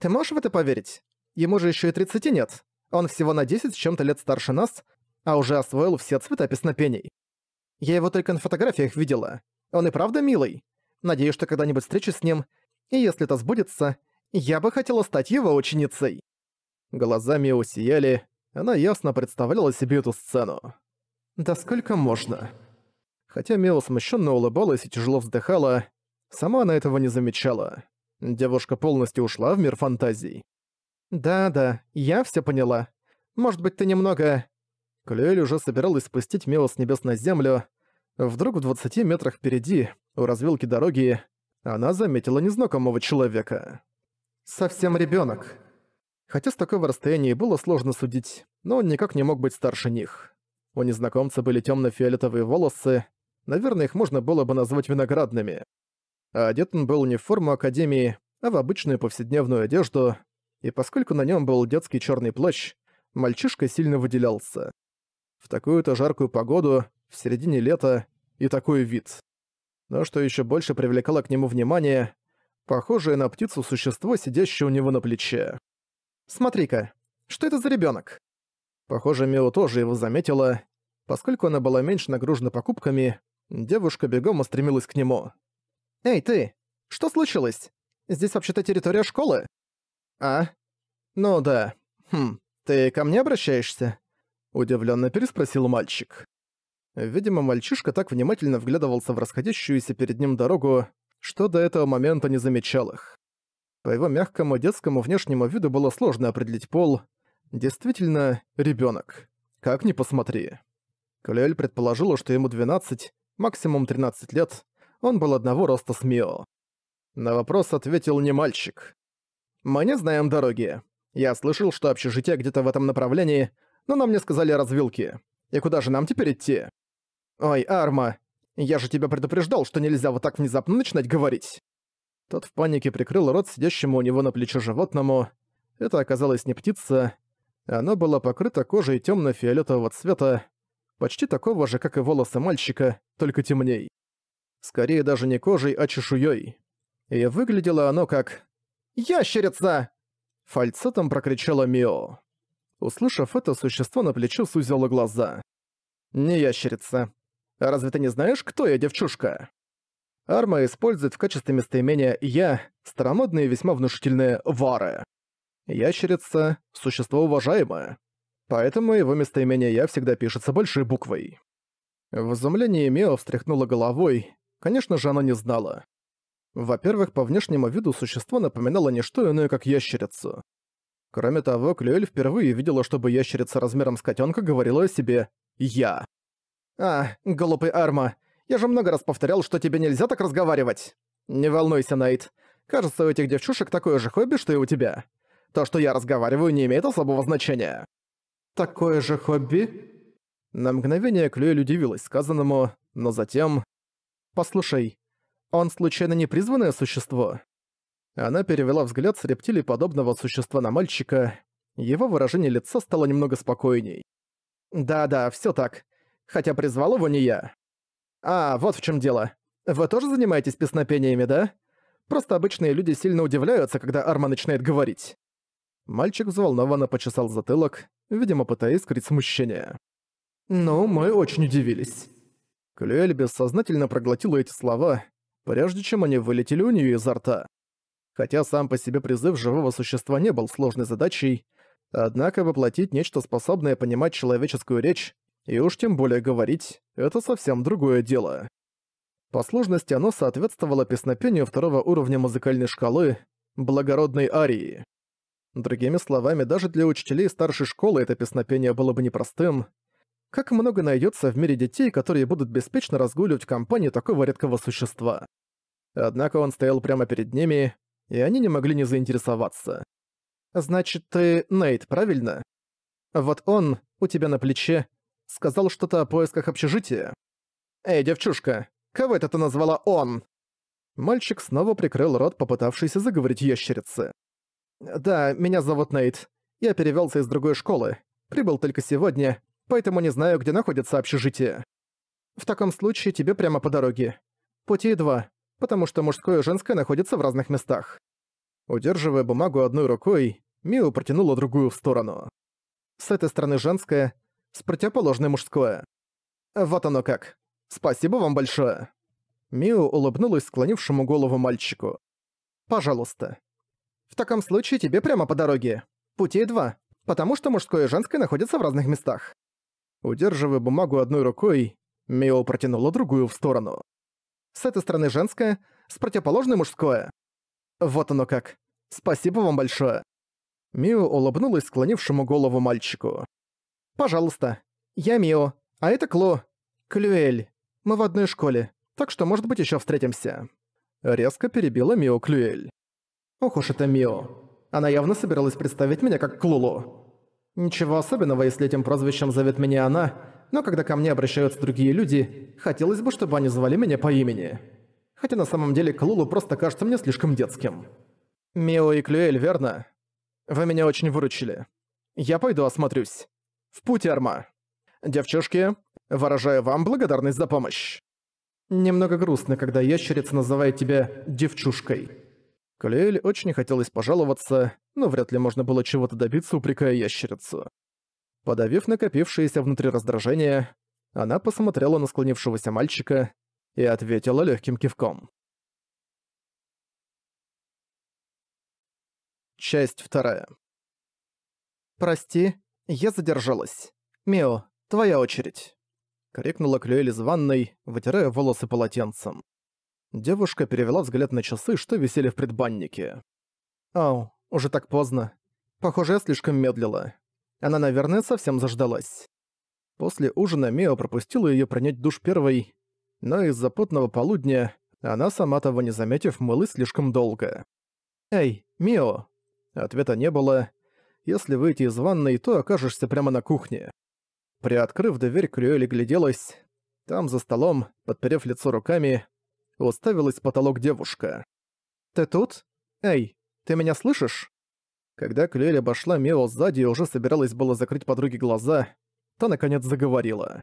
«Ты можешь в это поверить? Ему же еще и тридцати нет. Он всего на десять с чем-то лет старше нас, а уже освоил все цвета песнопений. Я его только на фотографиях видела. Он и правда милый. Надеюсь, что когда-нибудь встречусь с ним, и если это сбудется, я бы хотела стать его ученицей». Глаза Глазами усияли, она ясно представляла себе эту сцену. «Да сколько можно?» Хотя Мио смущенно улыбалась и тяжело вздыхала, сама она этого не замечала. Девушка полностью ушла в мир фантазий. «Да-да, я все поняла. Может быть, ты немного...» Клюэль уже собиралась спустить Мео с небес на землю. Вдруг в 20 метрах впереди, у развилки дороги, она заметила незнакомого человека. «Совсем ребенок. Хотя с такого расстояния было сложно судить, но он никак не мог быть старше них. У незнакомца были темно фиолетовые волосы, Наверное, их можно было бы назвать виноградными. А одет он был не в форму Академии, а в обычную повседневную одежду, и поскольку на нем был детский черный плащ, мальчишка сильно выделялся. В такую-то жаркую погоду, в середине лета, и такой вид. Но что еще больше привлекало к нему внимание, похожее на птицу существо, сидящее у него на плече. «Смотри-ка, что это за ребенок? Похоже, Мио тоже его заметила. Поскольку она была меньше нагружена покупками, Девушка бегом устремилась к нему. «Эй, ты! Что случилось? Здесь вообще-то территория школы?» «А? Ну да. Хм, ты ко мне обращаешься?» Удивленно переспросил мальчик. Видимо, мальчишка так внимательно вглядывался в расходящуюся перед ним дорогу, что до этого момента не замечал их. По его мягкому детскому внешнему виду было сложно определить пол. Действительно, ребенок. Как ни посмотри. Клюэль предположила, что ему 12, максимум 13 лет, он был одного роста с Мио. На вопрос ответил не мальчик. «Мы не знаем дороги. Я слышал, что общежитие где-то в этом направлении, но нам не сказали развилки. И куда же нам теперь идти?» «Ой, Арма, я же тебя предупреждал, что нельзя вот так внезапно начинать говорить!» Тот в панике прикрыл рот сидящему у него на плече животному. Это оказалось не птица. Она была покрыта кожей темно фиолетового цвета, почти такого же, как и волосы мальчика, только темней. Скорее даже не кожей, а чешуёй. И выглядело оно как «Ящерица!» Фальцетом прокричала Мио. Услышав это, существо на плечо сузило глаза. «Не ящерица. Разве ты не знаешь, кто я, девчушка?» Арма использует в качестве местоимения «я» старомодные и весьма внушительные «вары». Ящерица – существо уважаемое. Поэтому его местоимение «я» всегда пишется большой буквой. В изумлении Мео встряхнула головой. Конечно же, она не знала. Во-первых, по внешнему виду существо напоминало не что иное, как ящерицу. Кроме того, Клюэль впервые видела, чтобы ящерица размером с котенка говорила о себе «я». «А, глупый Арма, я же много раз повторял, что тебе нельзя так разговаривать!» «Не волнуйся, Найт. Кажется, у этих девчушек такое же хобби, что и у тебя. То, что я разговариваю, не имеет особого значения». Такое же хобби?» На мгновение Клюэль удивилась сказанному, но затем... «Послушай, он случайно не призванное существо?» Она перевела взгляд с рептилий существа на мальчика. Его выражение лица стало немного спокойней. «Да-да, все так. Хотя призвал его не я». «А, вот в чем дело. Вы тоже занимаетесь песнопениями, да? Просто обычные люди сильно удивляются, когда Арма начинает говорить. Мальчик взволнованно почесал затылок, видимо, пытаясь скрыть смущение. Но мы очень удивились». Клюэль бессознательно проглотила эти слова, прежде чем они вылетели у нее изо рта. Хотя сам по себе призыв живого существа не был сложной задачей, однако воплотить нечто способное понимать человеческую речь, и уж тем более говорить, это совсем другое дело. По сложности оно соответствовало песнопению второго уровня музыкальной шкалы «Благородной арии». Другими словами, даже для учителей старшей школы это песнопение было бы непростым. Как много найдется в мире детей, которые будут беспечно разгуливать в компании такого редкого существа. Однако он стоял прямо перед ними, и они не могли не заинтересоваться. «Значит, ты Нейт, правильно? Вот он, у тебя на плече, сказал что-то о поисках общежития. Эй, девчушка, кого это ты назвала он?» Мальчик снова прикрыл рот, попытавшийся заговорить ящерице. «Да, меня зовут Нейт. Я перевелся из другой школы. Прибыл только сегодня, поэтому не знаю, где находится общежитие». «В таком случае тебе прямо по дороге. Пути два, потому что мужское и женское находятся в разных местах». Удерживая бумагу одной рукой, Мио протянула другую в сторону. С этой стороны женское, с противоположной мужское. «Вот оно как. Спасибо вам большое». Мио улыбнулась склонившему голову мальчику. «Пожалуйста, в таком случае тебе прямо по дороге. Пути два, потому что мужское и женское находятся в разных местах». Удерживая бумагу одной рукой, Мио протянула другую в сторону. «С этой стороны женское, с противоположной мужское». «Вот оно как. Спасибо вам большое». Мио улыбнулась склонившему голову мальчику. «Пожалуйста. Я Мио, а это Кло. Клюэль. Мы в одной школе, так что, может быть, еще встретимся». Резко перебила Мио Клюэль. Ох уж это Мио. Она явно собиралась представить меня как Клулу. Ничего особенного, если этим прозвищем зовет меня она, но когда ко мне обращаются другие люди, хотелось бы, чтобы они звали меня по имени. Хотя на самом деле Клулу просто кажется мне слишком детским. Мио и Клюэль, верно? Вы меня очень выручили. Я пойду осмотрюсь. В путь, Арма. Девчушки, выражаю вам благодарность за помощь. Немного грустно, когда ящерица называет тебя «девчушкой». Калиэль очень хотелось пожаловаться, но вряд ли можно было чего-то добиться, упрекая ящерицу. Подавив накопившееся внутри раздражение, она посмотрела на склонившегося мальчика и ответила легким кивком. Часть вторая. «Прости, я задержалась. Мио, твоя очередь!» — крикнула Клюэль из ванной, вытирая волосы полотенцем. Девушка перевела взгляд на часы, что висели в предбаннике. «Ау, уже так поздно. Похоже, я слишком медлила. Она, наверное, совсем заждалась». После ужина Мео пропустила ее принять душ первой, но из-за потного полудня она, сама того не заметив, мылась слишком долго. «Эй, Мио!» Ответа не было. «Если выйти из ванной, то окажешься прямо на кухне». Приоткрыв дверь, Крюэль гляделась. Там, за столом, подперев лицо руками, уставилась в потолок девушка. «Ты тут? Эй, ты меня слышишь?» Когда Клюэль обошла Мео сзади и уже собиралась было закрыть подруге глаза, та наконец заговорила.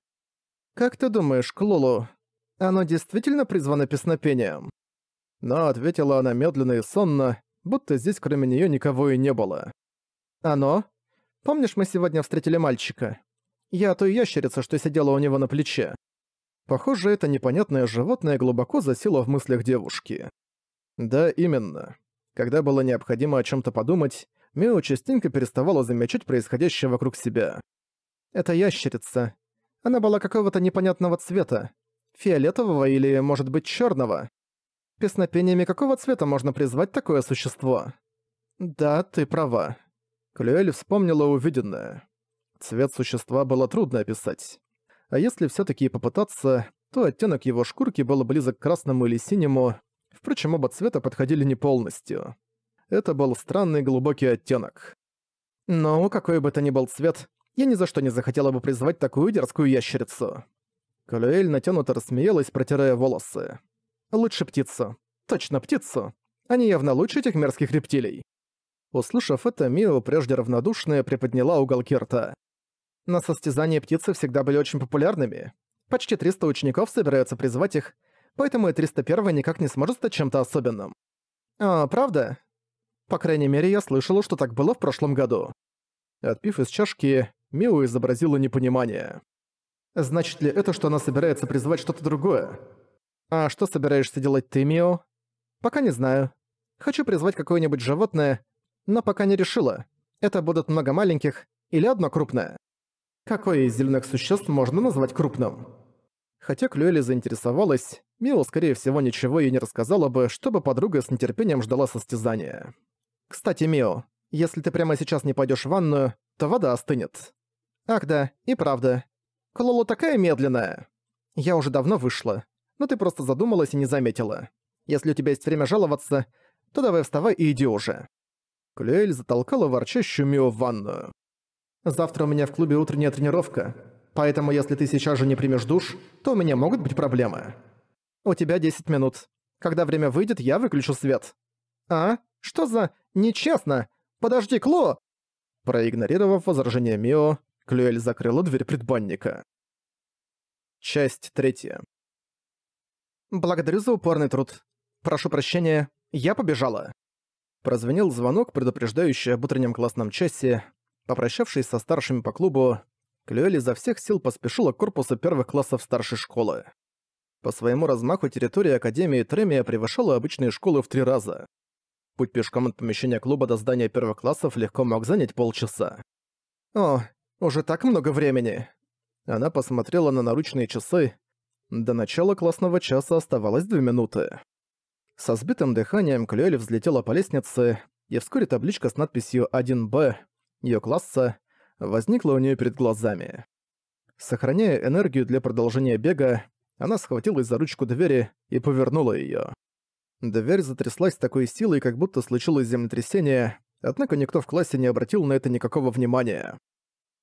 «Как ты думаешь, Клолу, оно действительно призвано песнопением?» Но ответила она медленно и сонно, будто здесь кроме нее никого и не было. «Оно? Помнишь, мы сегодня встретили мальчика? Я той ящерица, что сидела у него на плече. Похоже, это непонятное животное глубоко засело в мыслях девушки. Да, именно. Когда было необходимо о чем то подумать, Мео частенько переставала замечать происходящее вокруг себя. Это ящерица. Она была какого-то непонятного цвета. Фиолетового или, может быть, черного. Песнопениями какого цвета можно призвать такое существо? Да, ты права. Клюэль вспомнила увиденное. Цвет существа было трудно описать а если всё-таки и попытаться, то оттенок его шкурки был близок к красному или синему, впрочем, оба цвета подходили не полностью. Это был странный глубокий оттенок. Но какой бы то ни был цвет, я ни за что не захотела бы призвать такую дерзкую ящерицу. Калюэль натянуто рассмеялась, протирая волосы. «Лучше птицу. Точно птицу. Они явно лучше этих мерзких рептилий». Услышав это, Мио, прежде равнодушная, приподняла уголки рта. Но состязания птицы всегда были очень популярными. Почти 300 учеников собираются призвать их, поэтому и 301 никак не сможет стать чем-то особенным. А, правда? По крайней мере, я слышала, что так было в прошлом году. Отпив из чашки, Мио изобразила непонимание. Значит ли это, что она собирается призвать что-то другое? А что собираешься делать ты, Мио? Пока не знаю. Хочу призвать какое-нибудь животное, но пока не решила. Это будут много маленьких или одно крупное. Какое из зеленых существ можно назвать крупным? Хотя Клюэли заинтересовалась, Мио, скорее всего, ничего ей не рассказала бы, чтобы подруга с нетерпением ждала состязания. «Кстати, Мио, если ты прямо сейчас не пойдешь в ванную, то вода остынет». «Ах да, и правда. Клоло такая медленная». «Я уже давно вышла, но ты просто задумалась и не заметила. Если у тебя есть время жаловаться, то давай вставай и иди уже». Клюэль затолкала ворчащую Мио в ванную. Завтра у меня в клубе утренняя тренировка, поэтому если ты сейчас же не примешь душ, то у меня могут быть проблемы. У тебя 10 минут. Когда время выйдет, я выключу свет. А? Что за... Нечестно! Подожди, Кло!» Проигнорировав возражение Мио, Клюэль закрыла дверь предбанника. Часть третья. «Благодарю за упорный труд. Прошу прощения, я побежала». Прозвенел звонок, предупреждающий об утреннем классном часе, Попрощавшись со старшими по клубу, Клюэль изо всех сил поспешила к корпусу первых классов старшей школы. По своему размаху территория Академии Тремия превышала обычные школы в три раза. Путь пешком от помещения клуба до здания первых классов легко мог занять полчаса. «О, уже так много времени!» Она посмотрела на наручные часы. До начала классного часа оставалось две минуты. Со сбитым дыханием Клюэль взлетела по лестнице, и вскоре табличка с надписью «1Б» Ее класса, возникла у нее перед глазами. Сохраняя энергию для продолжения бега, она схватилась за ручку двери и повернула ее. Дверь затряслась такой силой, как будто случилось землетрясение, однако никто в классе не обратил на это никакого внимания.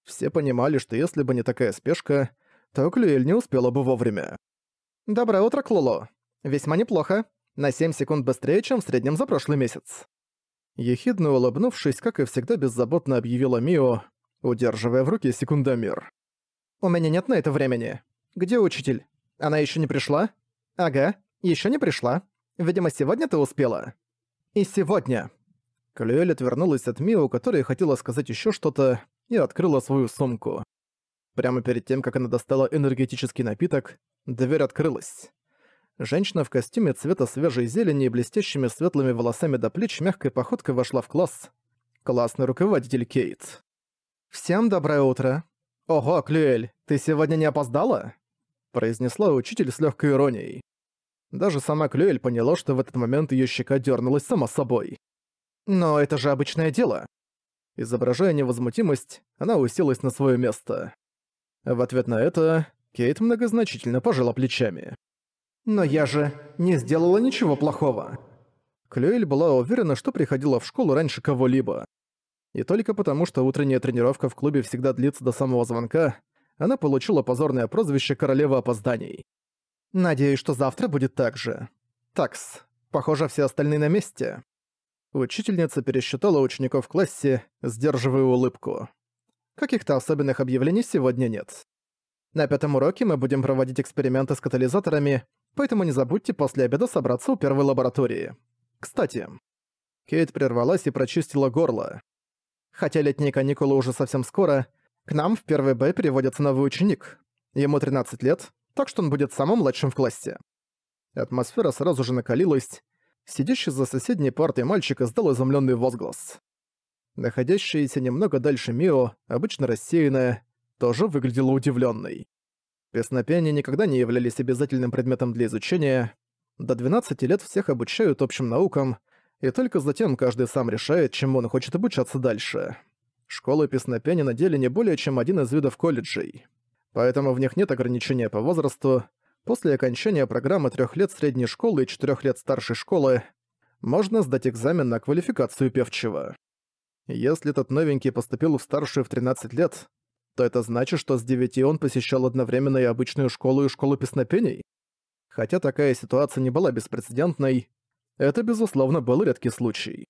Все понимали, что если бы не такая спешка, то Клюэль не успела бы вовремя. «Доброе утро, Клоло. Весьма неплохо. На 7 секунд быстрее, чем в среднем за прошлый месяц». Ехидно улыбнувшись, как и всегда беззаботно объявила Мио, удерживая в руке секундомер. «У меня нет на это времени. Где учитель? Она еще не пришла? Ага, еще не пришла. Видимо, сегодня ты успела. И сегодня». Клюэль отвернулась от Мио, которая хотела сказать еще что-то, и открыла свою сумку. Прямо перед тем, как она достала энергетический напиток, дверь открылась. Женщина в костюме цвета свежей зелени и блестящими светлыми волосами до плеч мягкой походкой вошла в класс. Классный руководитель Кейт. «Всем доброе утро!» «Ого, Клюэль, ты сегодня не опоздала?» произнесла учитель с легкой иронией. Даже сама Клюэль поняла, что в этот момент ее щека дернулась само собой. «Но это же обычное дело!» Изображая невозмутимость, она уселась на свое место. В ответ на это Кейт многозначительно пожала плечами. Но я же не сделала ничего плохого. Клюэль была уверена, что приходила в школу раньше кого-либо. И только потому, что утренняя тренировка в клубе всегда длится до самого звонка, она получила позорное прозвище «Королева опозданий». «Надеюсь, что завтра будет так же. Такс, похоже, все остальные на месте». Учительница пересчитала учеников в классе, сдерживая улыбку. Каких-то особенных объявлений сегодня нет. На пятом уроке мы будем проводить эксперименты с катализаторами поэтому не забудьте после обеда собраться у первой лаборатории. Кстати, Кейт прервалась и прочистила горло. Хотя летние каникулы уже совсем скоро, к нам в первый Б переводится новый ученик. Ему 13 лет, так что он будет самым младшим в классе. Атмосфера сразу же накалилась. Сидящий за соседней партой мальчик издал изумленный возглас. Находящаяся немного дальше Мио, обычно рассеянная, тоже выглядела удивленной. Песнопения никогда не являлись обязательным предметом для изучения. До 12 лет всех обучают общим наукам, и только затем каждый сам решает, чему он хочет обучаться дальше. Школы песнопения на деле не более чем один из видов колледжей. Поэтому в них нет ограничения по возрасту. После окончания программы трех лет средней школы и четырех лет старшей школы можно сдать экзамен на квалификацию певчего. Если этот новенький поступил в старшую в 13 лет, то это значит, что с девяти он посещал одновременно и обычную школу, и школу песнопений? Хотя такая ситуация не была беспрецедентной, это, безусловно, был редкий случай.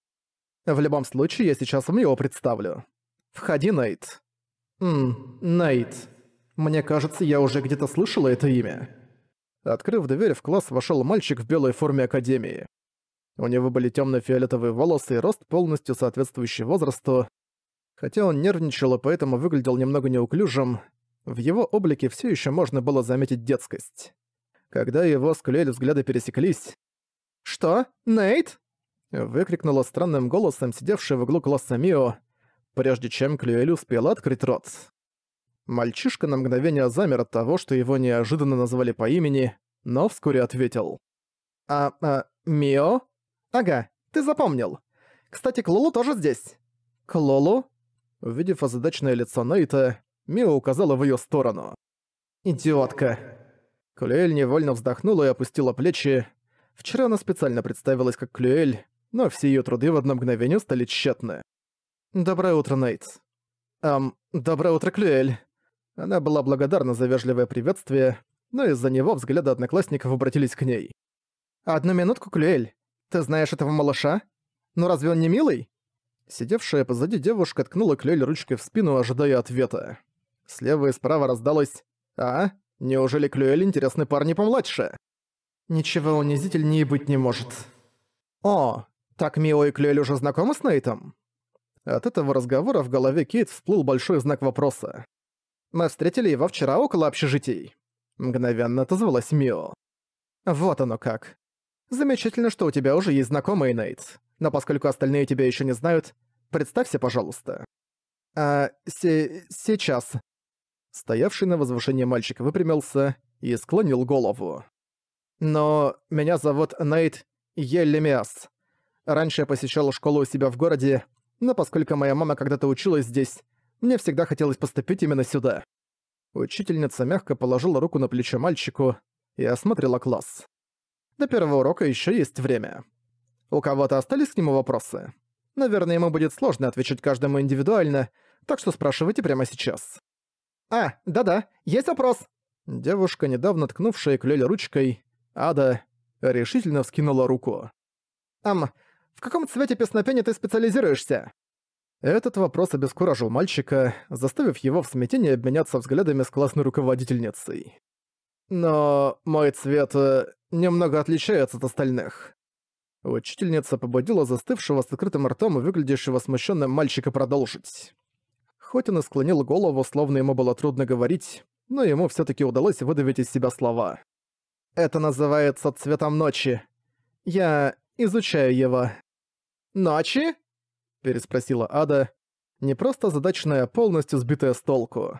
В любом случае, я сейчас вам его представлю. Входи, Найт. Ммм, Нейт. Мне кажется, я уже где-то слышала это имя. Открыв дверь, в класс вошел мальчик в белой форме академии. У него были темно фиолетовые волосы и рост, полностью соответствующий возрасту. Хотя он нервничал и поэтому выглядел немного неуклюжим, в его облике все еще можно было заметить детскость. Когда его с Клюэль взгляды пересеклись... «Что? Нейт?» выкрикнула странным голосом сидевшая в углу класса Мио, прежде чем Клюэль успела открыть рот. Мальчишка на мгновение замер от того, что его неожиданно назвали по имени, но вскоре ответил. «А, а, Мио? Ага, ты запомнил. Кстати, Клолу тоже здесь». «Клолу? Увидев озадаченное лицо Нейта, Мио указала в ее сторону. «Идиотка!» Клюэль невольно вздохнула и опустила плечи. Вчера она специально представилась как Клюэль, но все ее труды в одно мгновение стали тщетны. «Доброе утро, Нейт». «Эм, доброе утро, нейт Ам, доброе утро клюэль Она была благодарна за вежливое приветствие, но из-за него взгляды одноклассников обратились к ней. «Одну минутку, Клюэль. Ты знаешь этого малыша? Ну разве он не милый? Сидевшая позади девушка ткнула Клёль ручкой в спину, ожидая ответа. Слева и справа раздалось «А? Неужели Клюэль интересный парни помладше?» «Ничего унизительнее быть не может». «О, так Мио и Клюэль уже знакомы с Нейтом?» От этого разговора в голове Кейт всплыл большой знак вопроса. «Мы встретили его вчера около общежитий». Мгновенно отозвалась Мио. «Вот оно как. Замечательно, что у тебя уже есть знакомый, Нейт но поскольку остальные тебя еще не знают, представься, пожалуйста». «А, се сейчас». Стоявший на возвышении мальчик выпрямился и склонил голову. «Но меня зовут Нейт Еллемиас. Раньше я посещал школу у себя в городе, но поскольку моя мама когда-то училась здесь, мне всегда хотелось поступить именно сюда». Учительница мягко положила руку на плечо мальчику и осмотрела класс. «До первого урока еще есть время. У кого-то остались к нему вопросы? Наверное, ему будет сложно отвечать каждому индивидуально, так что спрашивайте прямо сейчас. «А, да-да, есть вопрос!» Девушка, недавно ткнувшая к Лёле ручкой, Ада, решительно вскинула руку. «Ам, в каком цвете песнопения ты специализируешься?» Этот вопрос обескуражил мальчика, заставив его в смятении обменяться взглядами с классной руководительницей. «Но мой цвет э, немного отличается от остальных. Учительница побудила застывшего с открытым ртом и выглядящего смущенным мальчика продолжить. Хоть он и склонил голову, словно ему было трудно говорить, но ему все таки удалось выдавить из себя слова. «Это называется цветом ночи. Я изучаю его». «Ночи?» – переспросила Ада, не просто задачная, полностью сбитая с толку.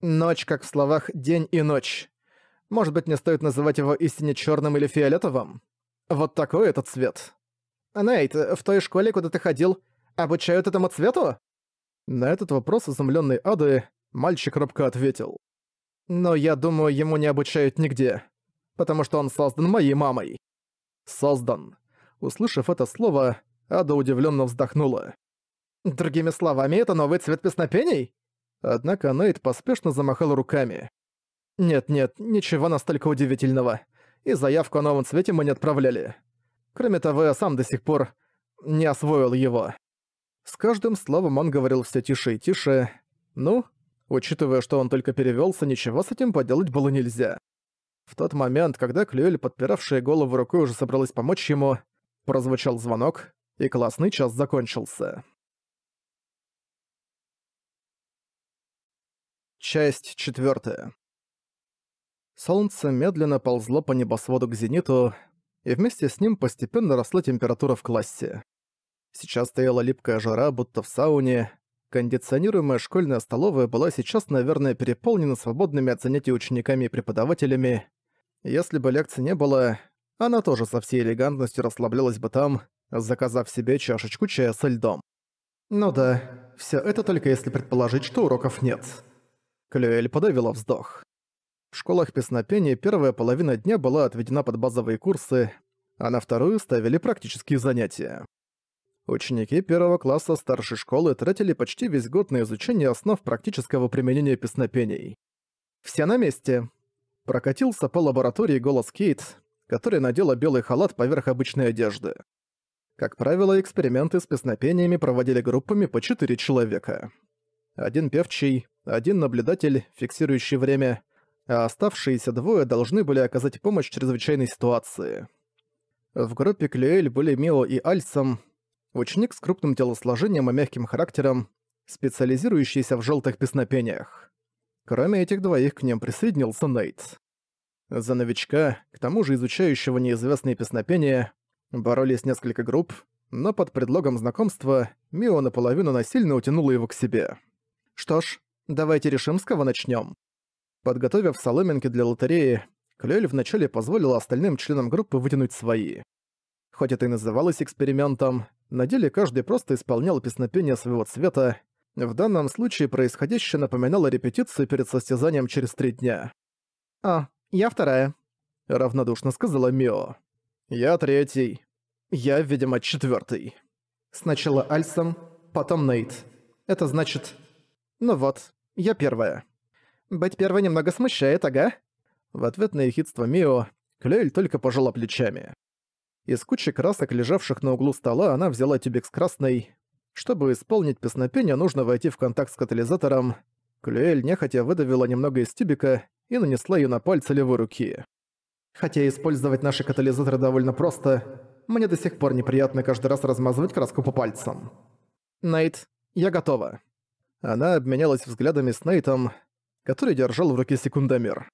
«Ночь, как в словах «день и ночь». Может быть, не стоит называть его истинно черным или фиолетовым?» Вот такой этот цвет. Нейт, в той школе, куда ты ходил, обучают этому цвету? На этот вопрос изумленной Ады мальчик робко ответил. Но я думаю, ему не обучают нигде, потому что он создан моей мамой. Создан. Услышав это слово, Ада удивленно вздохнула. Другими словами, это новый цвет песнопений? Однако Нейт поспешно замахал руками. «Нет-нет, ничего настолько удивительного и заявку о новом цвете мы не отправляли. Кроме того, я сам до сих пор не освоил его. С каждым словом он говорил все тише и тише. Ну, учитывая, что он только перевелся, ничего с этим поделать было нельзя. В тот момент, когда Клюэль, подпиравшая голову рукой, уже собралась помочь ему, прозвучал звонок, и классный час закончился. Часть четвертая. Солнце медленно ползло по небосводу к зениту, и вместе с ним постепенно росла температура в классе. Сейчас стояла липкая жара, будто в сауне. Кондиционируемая школьная столовая была сейчас, наверное, переполнена свободными от занятий учениками и преподавателями. Если бы лекции не было, она тоже со всей элегантностью расслаблялась бы там, заказав себе чашечку чая со льдом. Ну да, все это только если предположить, что уроков нет. Клюэль подавила вздох. В школах песнопения первая половина дня была отведена под базовые курсы, а на вторую ставили практические занятия. Ученики первого класса старшей школы тратили почти весь год на изучение основ практического применения песнопений. «Все на месте!» Прокатился по лаборатории голос Кейт, который надела белый халат поверх обычной одежды. Как правило, эксперименты с песнопениями проводили группами по четыре человека. Один певчий, один наблюдатель, фиксирующий время, а оставшиеся двое должны были оказать помощь в чрезвычайной ситуации. В группе Клюэль были Мио и Альсом, ученик с крупным телосложением и мягким характером, специализирующийся в желтых песнопениях. Кроме этих двоих к ним присоединился Нейт. За новичка, к тому же изучающего неизвестные песнопения, боролись несколько групп, но под предлогом знакомства Мио наполовину насильно утянула его к себе. «Что ж, давайте решим, с кого начнем. Подготовив соломинки для лотереи, Клюэль вначале позволила остальным членам группы вытянуть свои. Хоть это и называлось экспериментом, на деле каждый просто исполнял песнопение своего цвета, в данном случае происходящее напоминало репетицию перед состязанием через три дня. «А, я вторая», — равнодушно сказала Мио. «Я третий. Я, видимо, четвертый. Сначала Альсом, потом Нейт. Это значит... Ну вот, я первая». «Быть первой немного смущает, ага». В ответ на ехидство Мио, Клейль только пожала плечами. Из кучи красок, лежавших на углу стола, она взяла тюбик с красной. Чтобы исполнить песнопение, нужно войти в контакт с катализатором. Клюэль нехотя выдавила немного из тюбика и нанесла ее на пальцы левой руки. «Хотя использовать наши катализаторы довольно просто, мне до сих пор неприятно каждый раз размазывать краску по пальцам». «Нейт, я готова». Она обменялась взглядами с Нейтом, который держал в руке секундомер.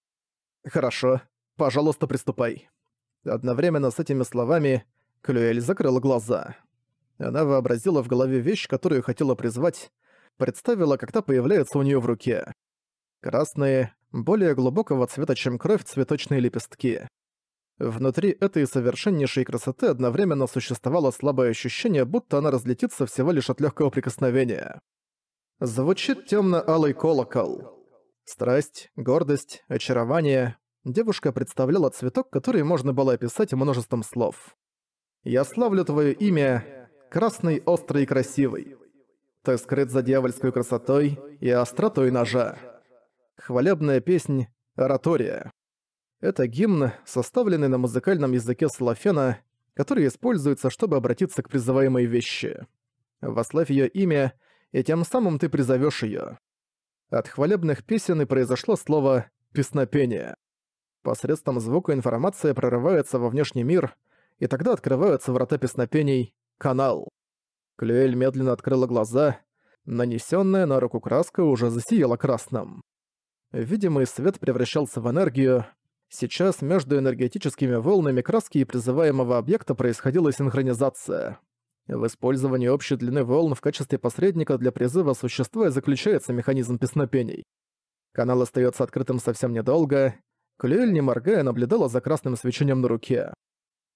«Хорошо, пожалуйста, приступай». Одновременно с этими словами Клюэль закрыла глаза. Она вообразила в голове вещь, которую хотела призвать, представила, как та появляется у нее в руке. Красные, более глубокого цвета, чем кровь, цветочные лепестки. Внутри этой совершеннейшей красоты одновременно существовало слабое ощущение, будто она разлетится всего лишь от легкого прикосновения. Звучит темно-алый колокол. Страсть, гордость, очарование. Девушка представляла цветок, который можно было описать множеством слов. «Я славлю твое имя, красный, острый и красивый. Ты скрыт за дьявольской красотой и остротой ножа». Хвалебная песнь «Оратория». Это гимн, составленный на музыкальном языке Салафена, который используется, чтобы обратиться к призываемой вещи. Вославь ее имя, и тем самым ты призовешь ее. От хвалебных песен и произошло слово «песнопение». Посредством звука информация прорывается во внешний мир, и тогда открываются врата песнопений «канал». Клюэль медленно открыла глаза, нанесённая на руку краска уже засияла красным. Видимый свет превращался в энергию, сейчас между энергетическими волнами краски и призываемого объекта происходила синхронизация. В использовании общей длины волн в качестве посредника для призыва существа заключается механизм песнопений. Канал остается открытым совсем недолго. Клюэль, не моргая, наблюдала за красным свечением на руке.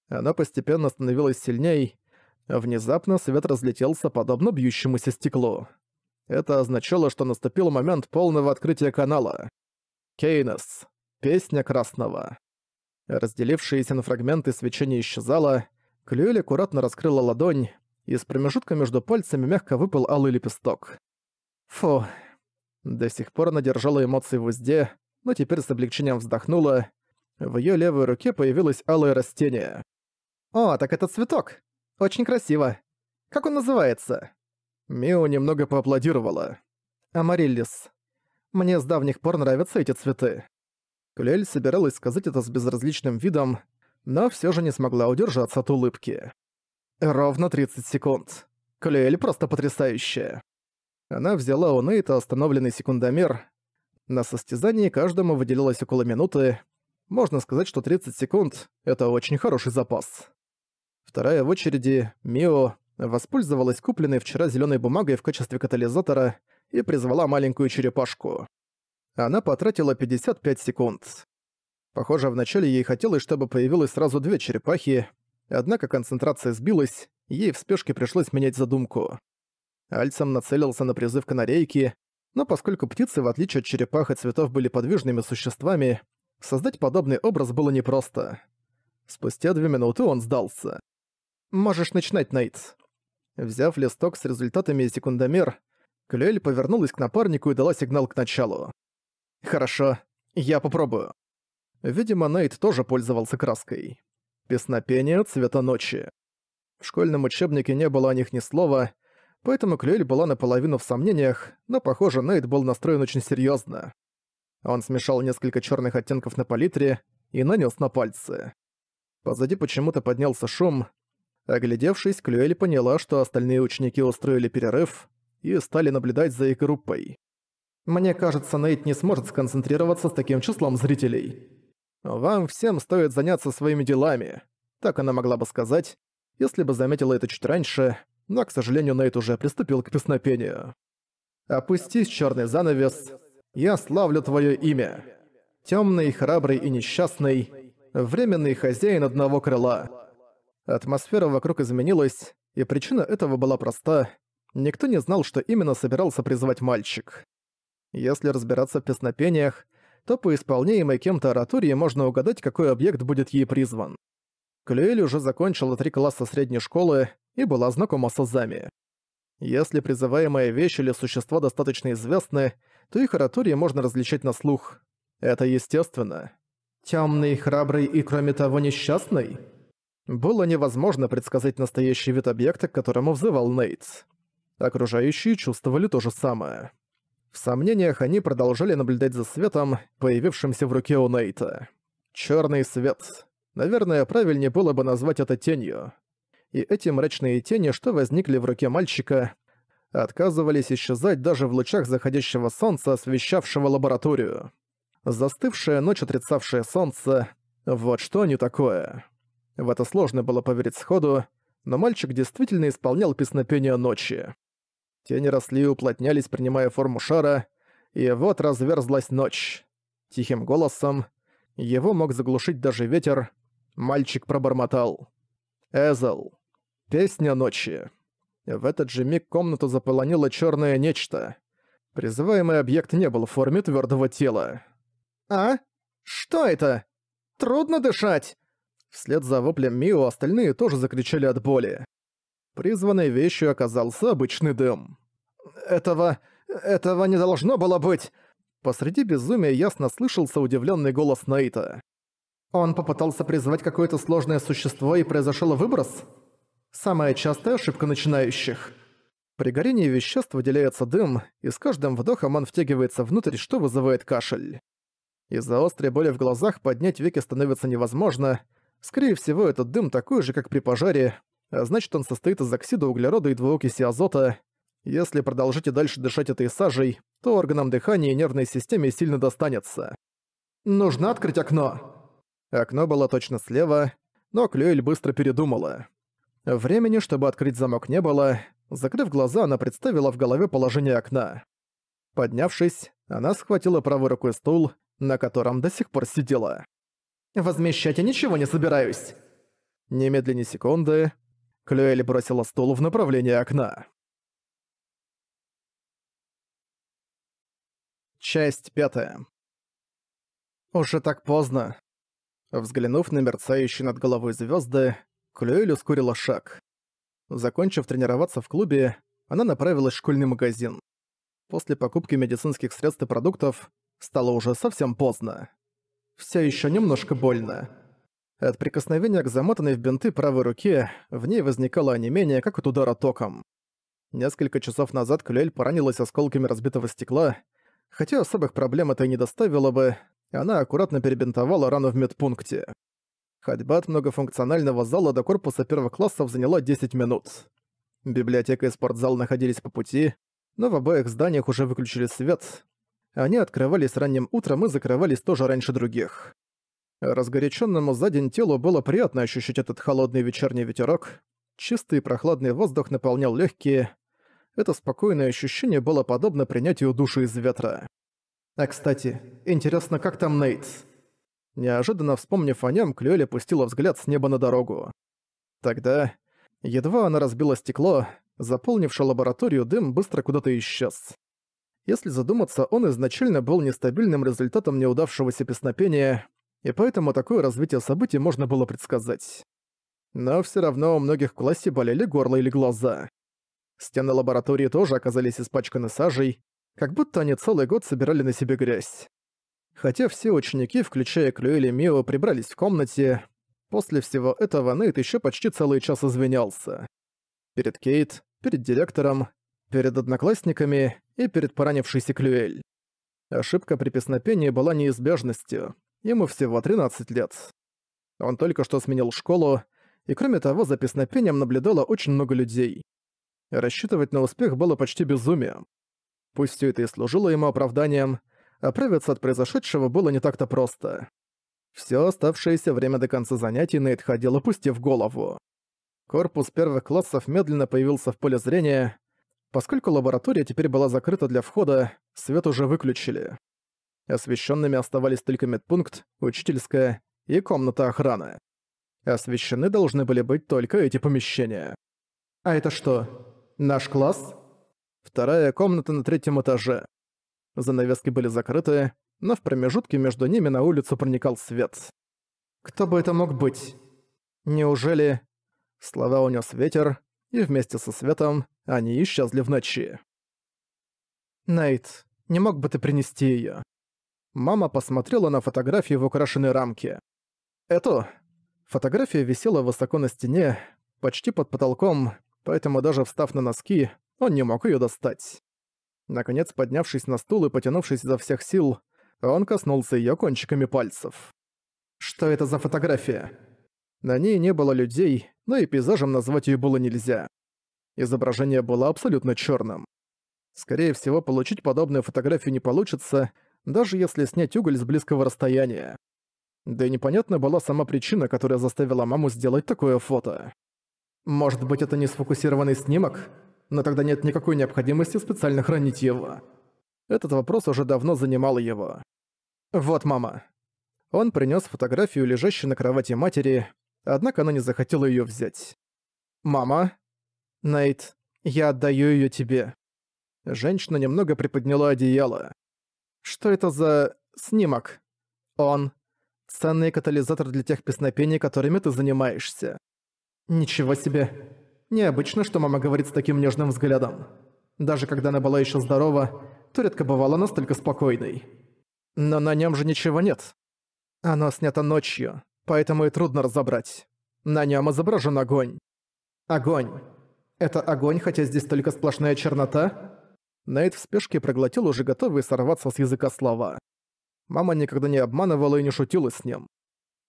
Она постепенно становилась сильней. Внезапно свет разлетелся подобно бьющемуся стеклу. Это означало, что наступил момент полного открытия канала. Кейнес. Песня Красного. Разделившиеся на фрагменты свечение исчезало, Клюэль аккуратно раскрыла ладонь, и с промежутка между пальцами мягко выпал алый лепесток. Фу. До сих пор она держала эмоции в узде, но теперь с облегчением вздохнула. В её левой руке появилось алое растение. «О, так это цветок! Очень красиво! Как он называется?» Мио немного поаплодировала. «Амариллис. Мне с давних пор нравятся эти цветы». Клель собиралась сказать это с безразличным видом, но всё же не смогла удержаться от улыбки. Ровно 30 секунд. Клюэль просто потрясающая. Она взяла у Нейта остановленный секундомер. На состязании каждому выделилось около минуты. Можно сказать, что 30 секунд — это очень хороший запас. Вторая в очереди, Мио, воспользовалась купленной вчера зеленой бумагой в качестве катализатора и призвала маленькую черепашку. Она потратила 55 секунд. Похоже, вначале ей хотелось, чтобы появилось сразу две черепахи — Однако концентрация сбилась, ей в спешке пришлось менять задумку. Альцем нацелился на призыв канарейки, но поскольку птицы, в отличие от черепах и цветов, были подвижными существами, создать подобный образ было непросто. Спустя две минуты он сдался. «Можешь начинать, Найт. Взяв листок с результатами и секундомер, Клюэль повернулась к напарнику и дала сигнал к началу. «Хорошо, я попробую». Видимо, Найт тоже пользовался краской. Песнопение цвета ночи. В школьном учебнике не было о них ни слова, поэтому Клюэль была наполовину в сомнениях, но, похоже, Нейт был настроен очень серьезно. Он смешал несколько черных оттенков на палитре и нанес на пальцы. Позади почему-то поднялся шум. Оглядевшись, Клюэль поняла, что остальные ученики устроили перерыв и стали наблюдать за их группой. «Мне кажется, Нейт не сможет сконцентрироваться с таким числом зрителей», «Вам всем стоит заняться своими делами», — так она могла бы сказать, если бы заметила это чуть раньше, но, к сожалению, Нейт уже приступил к песнопению. «Опустись, черный занавес, я славлю твое имя. Темный, храбрый и несчастный, временный хозяин одного крыла». Атмосфера вокруг изменилась, и причина этого была проста. Никто не знал, что именно собирался призвать мальчик. Если разбираться в песнопениях, то по исполняемой кем-то оратории можно угадать, какой объект будет ей призван. Клюэль уже закончила три класса средней школы и была знакома с азами. Если призываемая вещь или существа достаточно известны, то их оратории можно различать на слух. Это естественно. Темный, храбрый и, кроме того, несчастный? Было невозможно предсказать настоящий вид объекта, к которому взывал Нейтс. Окружающие чувствовали то же самое. В сомнениях они продолжали наблюдать за светом, появившимся в руке у Нейта. Чёрный свет. Наверное, правильнее было бы назвать это тенью. И эти мрачные тени, что возникли в руке мальчика, отказывались исчезать даже в лучах заходящего солнца, освещавшего лабораторию. Застывшая ночь, отрицавшая солнце — вот что они такое. В это сложно было поверить сходу, но мальчик действительно исполнял песнопение ночи. Тени росли и уплотнялись, принимая форму шара, и вот разверзлась ночь. Тихим голосом, его мог заглушить даже ветер, мальчик пробормотал. «Эзел. Песня ночи». В этот же миг комнату заполонило черное нечто. Призываемый объект не был в форме твердого тела. «А? Что это? Трудно дышать!» Вслед за воплем Мио остальные тоже закричали от боли. Призванной вещью оказался обычный дым. «Этого... этого не должно было быть!» Посреди безумия ясно слышался удивленный голос Нейта. «Он попытался призвать какое-то сложное существо и произошел выброс?» «Самая частая ошибка начинающих». При горении веществ выделяется дым, и с каждым вдохом он втягивается внутрь, что вызывает кашель. Из-за острой боли в глазах поднять веки становится невозможно. Скорее всего, этот дым такой же, как при пожаре, а значит он состоит из оксида углерода и двуокиси азота. Если продолжите дальше дышать этой сажей, то органам дыхания и нервной системе сильно достанется. «Нужно открыть окно!» Окно было точно слева, но Клюэль быстро передумала. Времени, чтобы открыть замок, не было. Закрыв глаза, она представила в голове положение окна. Поднявшись, она схватила правой рукой стул, на котором до сих пор сидела. «Возмещать я ничего не собираюсь!» Немедленно секунды Клюэль бросила стул в направлении окна. Часть пятая. Уже так поздно. Взглянув на мерцающие над головой звезды, Клюэль ускорила шаг. Закончив тренироваться в клубе, она направилась в школьный магазин. После покупки медицинских средств и продуктов стало уже совсем поздно. Все еще немножко больно. От прикосновения к замотанной в бинты правой руке в ней возникало онемение, как от удара током. Несколько часов назад Клюэль поранилась осколками разбитого стекла. Хотя особых проблем это и не доставило бы, она аккуратно перебинтовала рану в медпункте. Ходьба от многофункционального зала до корпуса первых классов заняла 10 минут. Библиотека и спортзал находились по пути, но в обоих зданиях уже выключили свет. Они открывались ранним утром и закрывались тоже раньше других. Разгоряченному за день телу было приятно ощущать этот холодный вечерний ветерок. Чистый прохладный воздух наполнял легкие. Это спокойное ощущение было подобно принятию души из ветра. «А кстати, интересно, как там Нейтс?» Неожиданно вспомнив о нем, Клюэль опустила взгляд с неба на дорогу. Тогда, едва она разбила стекло, заполнивший лабораторию дым быстро куда-то исчез. Если задуматься, он изначально был нестабильным результатом неудавшегося песнопения — и поэтому такое развитие событий можно было предсказать. Но все равно у многих в классе болели горло или глаза. Стены лаборатории тоже оказались испачканы сажей, как будто они целый год собирали на себе грязь. Хотя все ученики, включая Клюэль и Мио, прибрались в комнате, после всего этого Нейт еще почти целый час извинялся. Перед Кейт, перед директором, перед одноклассниками и перед поранившейся Клюэль. Ошибка при песнопении была неизбежностью, Ему всего 13 лет. Он только что сменил школу, и кроме того, за песнопением наблюдало очень много людей. Рассчитывать на успех было почти безумием. Пусть все это и служило ему оправданием, а оправиться от произошедшего было не так-то просто. Все оставшееся время до конца занятий Нейт ходил, опустив голову. Корпус первых классов медленно появился в поле зрения. Поскольку лаборатория теперь была закрыта для входа, свет уже выключили. Освещенными оставались только медпункт, учительская и комната охраны. Освещены должны были быть только эти помещения. «А это что, наш класс?» Вторая комната на третьем этаже. Занавески были закрыты, но в промежутке между ними на улицу проникал свет. «Кто бы это мог быть?» «Неужели...» Слова унес ветер, и вместе со светом они исчезли в ночи. «Найт, не мог бы ты принести ее? Мама посмотрела на фотографии в украшенной рамке. Это Фотография висела высоко на стене, почти под потолком, поэтому даже встав на носки, он не мог ее достать. Наконец, поднявшись на стул и потянувшись изо всех сил, он коснулся ее кончиками пальцев. «Что это за фотография?» На ней не было людей, но и пейзажем назвать ее было нельзя. Изображение было абсолютно черным. Скорее всего, получить подобную фотографию не получится, даже если снять уголь с близкого расстояния. Да и непонятна была сама причина, которая заставила маму сделать такое фото. Может быть, это не сфокусированный снимок? Но тогда нет никакой необходимости специально хранить его. Этот вопрос уже давно занимал его. «Вот мама». Он принёс фотографию, лежащей на кровати матери, однако она не захотела её взять. «Мама?» «Нейт, я отдаю её тебе». Женщина немного приподняла одеяло. Что это за... снимок? Он... Ценный катализатор для тех песнопений, которыми ты занимаешься. Ничего себе. Необычно, что мама говорит с таким нежным взглядом. Даже когда она была еще здорова, то редко бывала настолько спокойной. Но на нем же ничего нет. Оно снято ночью, поэтому и трудно разобрать. На нем изображен огонь. Огонь. Это огонь, хотя здесь только сплошная чернота, Найт в спешке проглотил уже готовые сорваться с языка слова. Мама никогда не обманывала и не шутила с ним.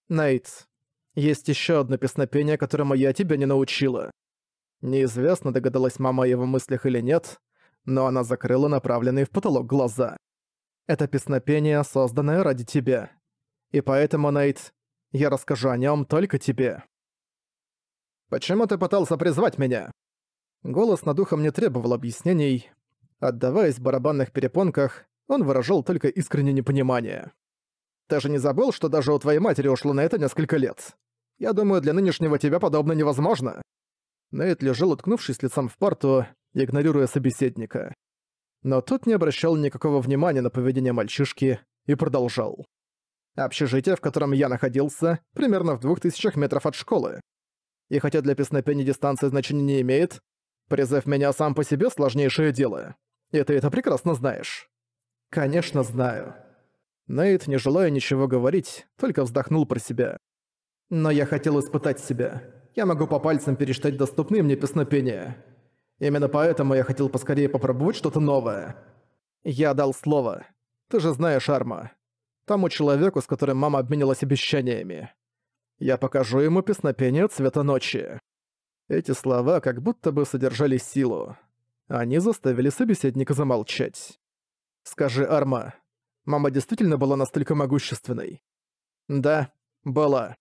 «Найт, есть еще одно песнопение, которому я тебя не научила». Неизвестно, догадалась мама о его мыслях или нет, но она закрыла направленные в потолок глаза. «Это песнопение, созданное ради тебя. И поэтому, Найт, я расскажу о нем только тебе». «Почему ты пытался призвать меня?» Голос над ухом не требовал объяснений, Отдаваясь в барабанных перепонках, он выражал только искреннее непонимание. «Ты же не забыл, что даже у твоей матери ушло на это несколько лет? Я думаю, для нынешнего тебя подобное невозможно». Нейт лежал, уткнувшись лицом в парту, игнорируя собеседника. Но тот не обращал никакого внимания на поведение мальчишки и продолжал. «Общежитие, в котором я находился, примерно в двух тысячах метров от школы. И хотя для песнопения дистанция значения не имеет, призыв меня сам по себе сложнейшее дело. И ты это прекрасно знаешь». «Конечно знаю». Нейт, не желая ничего говорить, только вздохнул про себя. «Но я хотел испытать себя. Я могу по пальцам пересчитать доступные мне песнопения. Именно поэтому я хотел поскорее попробовать что-то новое. Я дал слово. Ты же знаешь Арма. Тому человеку, с которым мама обменялась обещаниями. Я покажу ему песнопение цвета ночи». Эти слова как будто бы содержали силу они заставили собеседника замолчать. «Скажи, Арма, мама действительно была настолько могущественной?» «Да, была».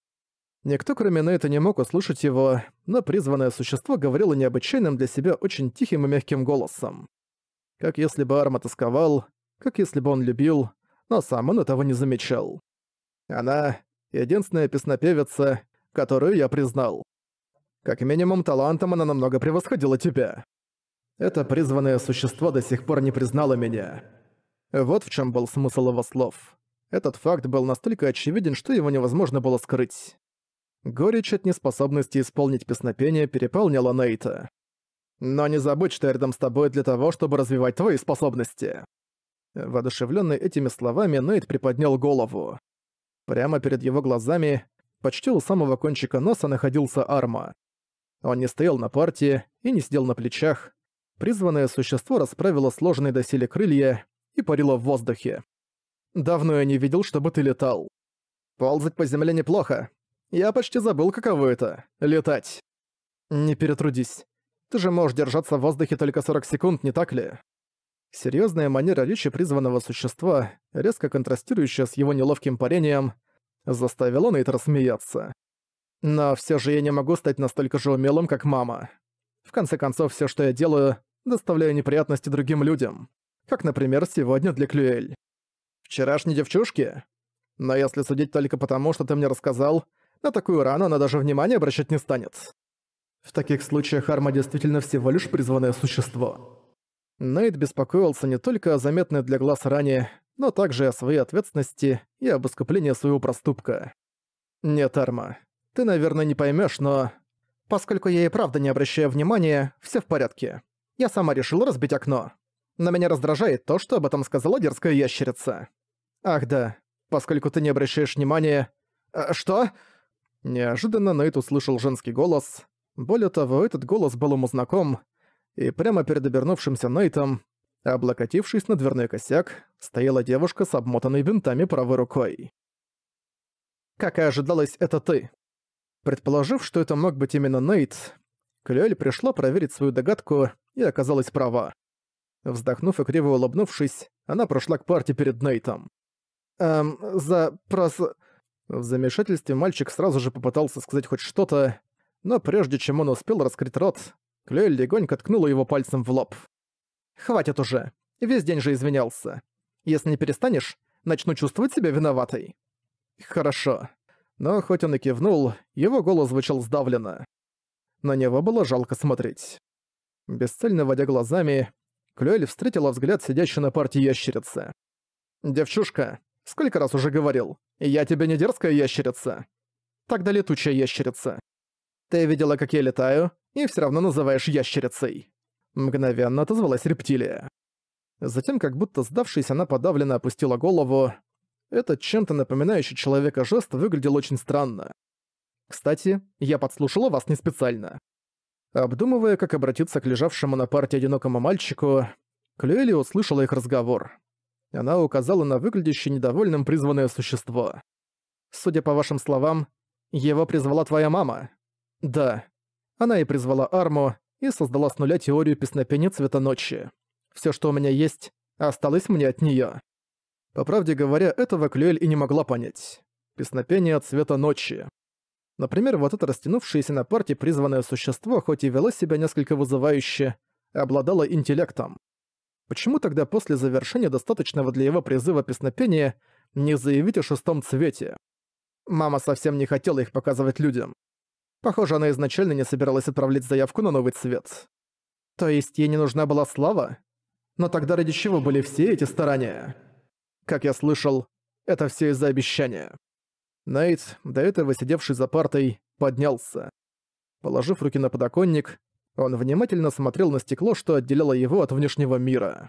Никто, кроме Нейта, не мог услышать его, но призванное существо говорило необычайным для себя очень тихим и мягким голосом. Как если бы Арма тосковал, как если бы он любил, но сам он этого не замечал. Она — единственная песнопевица, которую я признал. Как минимум, талантом она намного превосходила тебя. Это призванное существо до сих пор не признало меня. Вот в чем был смысл его слов. Этот факт был настолько очевиден, что его невозможно было скрыть. Горечь от неспособности исполнить песнопение переполнила Нейта. «Но не забудь, что я рядом с тобой для того, чтобы развивать твои способности!» Воодушевленный этими словами, Нейт приподнял голову. Прямо перед его глазами, почти у самого кончика носа находился арма. Он не стоял на партии и не сидел на плечах, призванное существо расправило сложенные до доселе крылья и парило в воздухе. «Давно я не видел, чтобы ты летал. Ползать по земле неплохо. Я почти забыл, каково это — летать. Не перетрудись. Ты же можешь держаться в воздухе только 40 секунд, не так ли?» Серьезная манера речи призванного существа, резко контрастирующая с его неловким парением, заставила Нейт рассмеяться. «Но все же я не могу стать настолько же умелым, как мама. В конце концов, все, что я делаю, доставляя неприятности другим людям. Как, например, сегодня для Клюэль. Вчерашней девчушки? Но если судить только потому, что ты мне рассказал, на такую рану она даже внимания обращать не станет. В таких случаях Арма действительно всего лишь призванное существо. Нейт беспокоился не только о заметной для глаз ране, но также о своей ответственности и об искуплении своего проступка. «Нет, Арма, ты, наверное, не поймешь, но...» «Поскольку я и правда не обращаю внимания, все в порядке я сама решила разбить окно. На меня раздражает то, что об этом сказала дерзкая ящерица. Ах да, поскольку ты не обращаешь внимания... А, что? Неожиданно Нейт услышал женский голос. Более того, этот голос был ему знаком, и прямо перед обернувшимся Нейтом, облокотившись на дверной косяк, стояла девушка с обмотанной бинтами правой рукой. Как и ожидалось, это ты. Предположив, что это мог быть именно Нейт, Клюэль пришла проверить свою догадку и оказалась права. Вздохнув и криво улыбнувшись, она прошла к парте перед Нейтом. «Эм, за... прос...» В замешательстве мальчик сразу же попытался сказать хоть что-то, но прежде чем он успел раскрыть рот, Клюэль легонько ткнула его пальцем в лоб. «Хватит уже. Весь день же извинялся. Если не перестанешь, начну чувствовать себя виноватой». «Хорошо». Но хоть он и кивнул, его голос звучал сдавленно. На него было жалко смотреть. Бесцельно водя глазами, Клюэль встретила взгляд сидящей на парте ящерицы. «Девчушка, сколько раз уже говорил, я тебе не дерзкая ящерица?» «Тогда летучая ящерица. Ты видела, как я летаю, и все равно называешь ящерицей». Мгновенно отозвалась рептилия. Затем, как будто сдавшись, она подавленно опустила голову. Этот чем-то напоминающий человека жест выглядел очень странно. Кстати, я подслушала вас не специально. Обдумывая, как обратиться к лежавшему на парте одинокому мальчику, Клюэли услышала их разговор. Она указала на выглядящее недовольным призванное существо. «Судя по вашим словам, его призвала твоя мама?» «Да». Она и призвала Арму, и создала с нуля теорию песнопения цвета ночи. Все, что у меня есть, осталось мне от нее. По правде говоря, этого Клюэль и не могла понять. Песнопение цвета ночи. Например, вот это растянувшееся на парте призванное существо, хоть и вело себя несколько вызывающе, обладало интеллектом. Почему тогда после завершения достаточного для его призыва песнопения не заявить о шестом цвете? Мама совсем не хотела их показывать людям. Похоже, она изначально не собиралась отправлять заявку на новый цвет. То есть ей не нужна была слава? Но тогда ради чего были все эти старания? Как я слышал, это все из-за обещания. Найт, до этого сидевший за партой, поднялся. Положив руки на подоконник, он внимательно смотрел на стекло, что отделяло его от внешнего мира.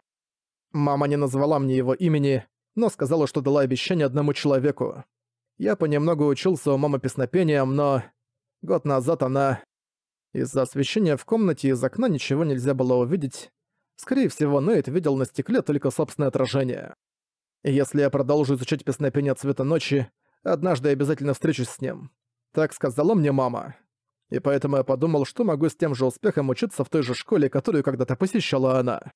Мама не назвала мне его имени, но сказала, что дала обещание одному человеку. Я понемногу учился у мамы песнопением, но... Год назад она... Из-за освещения в комнате из окна ничего нельзя было увидеть. Скорее всего, Нейт видел на стекле только собственное отражение. если я продолжу изучать песнопение цвета ночи, Однажды я обязательно встречусь с ним. Так сказала мне мама. И поэтому я подумал, что могу с тем же успехом учиться в той же школе, которую когда-то посещала она.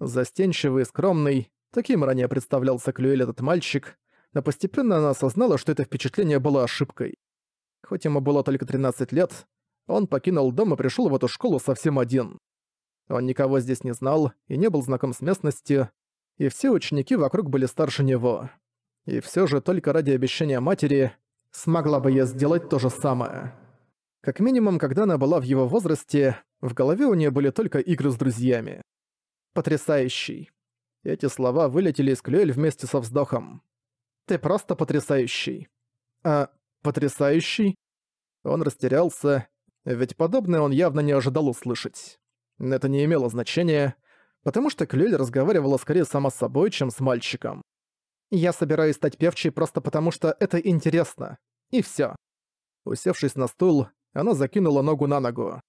Застенчивый и скромный, таким ранее представлялся Клюэль этот мальчик, но постепенно она осознала, что это впечатление было ошибкой. Хоть ему было только 13 лет, он покинул дом и пришел в эту школу совсем один. Он никого здесь не знал и не был знаком с местностью, и все ученики вокруг были старше него и все же только ради обещания матери смогла бы я сделать то же самое. Как минимум, когда она была в его возрасте, в голове у нее были только игры с друзьями. «Потрясающий». Эти слова вылетели из Клюэль вместе со вздохом. «Ты просто потрясающий». «А, потрясающий?» Он растерялся, ведь подобное он явно не ожидал услышать. Это не имело значения, потому что Клюэль разговаривала скорее сама с собой, чем с мальчиком. Я собираюсь стать певчей просто потому, что это интересно. И всё. Усевшись на стул, она закинула ногу на ногу.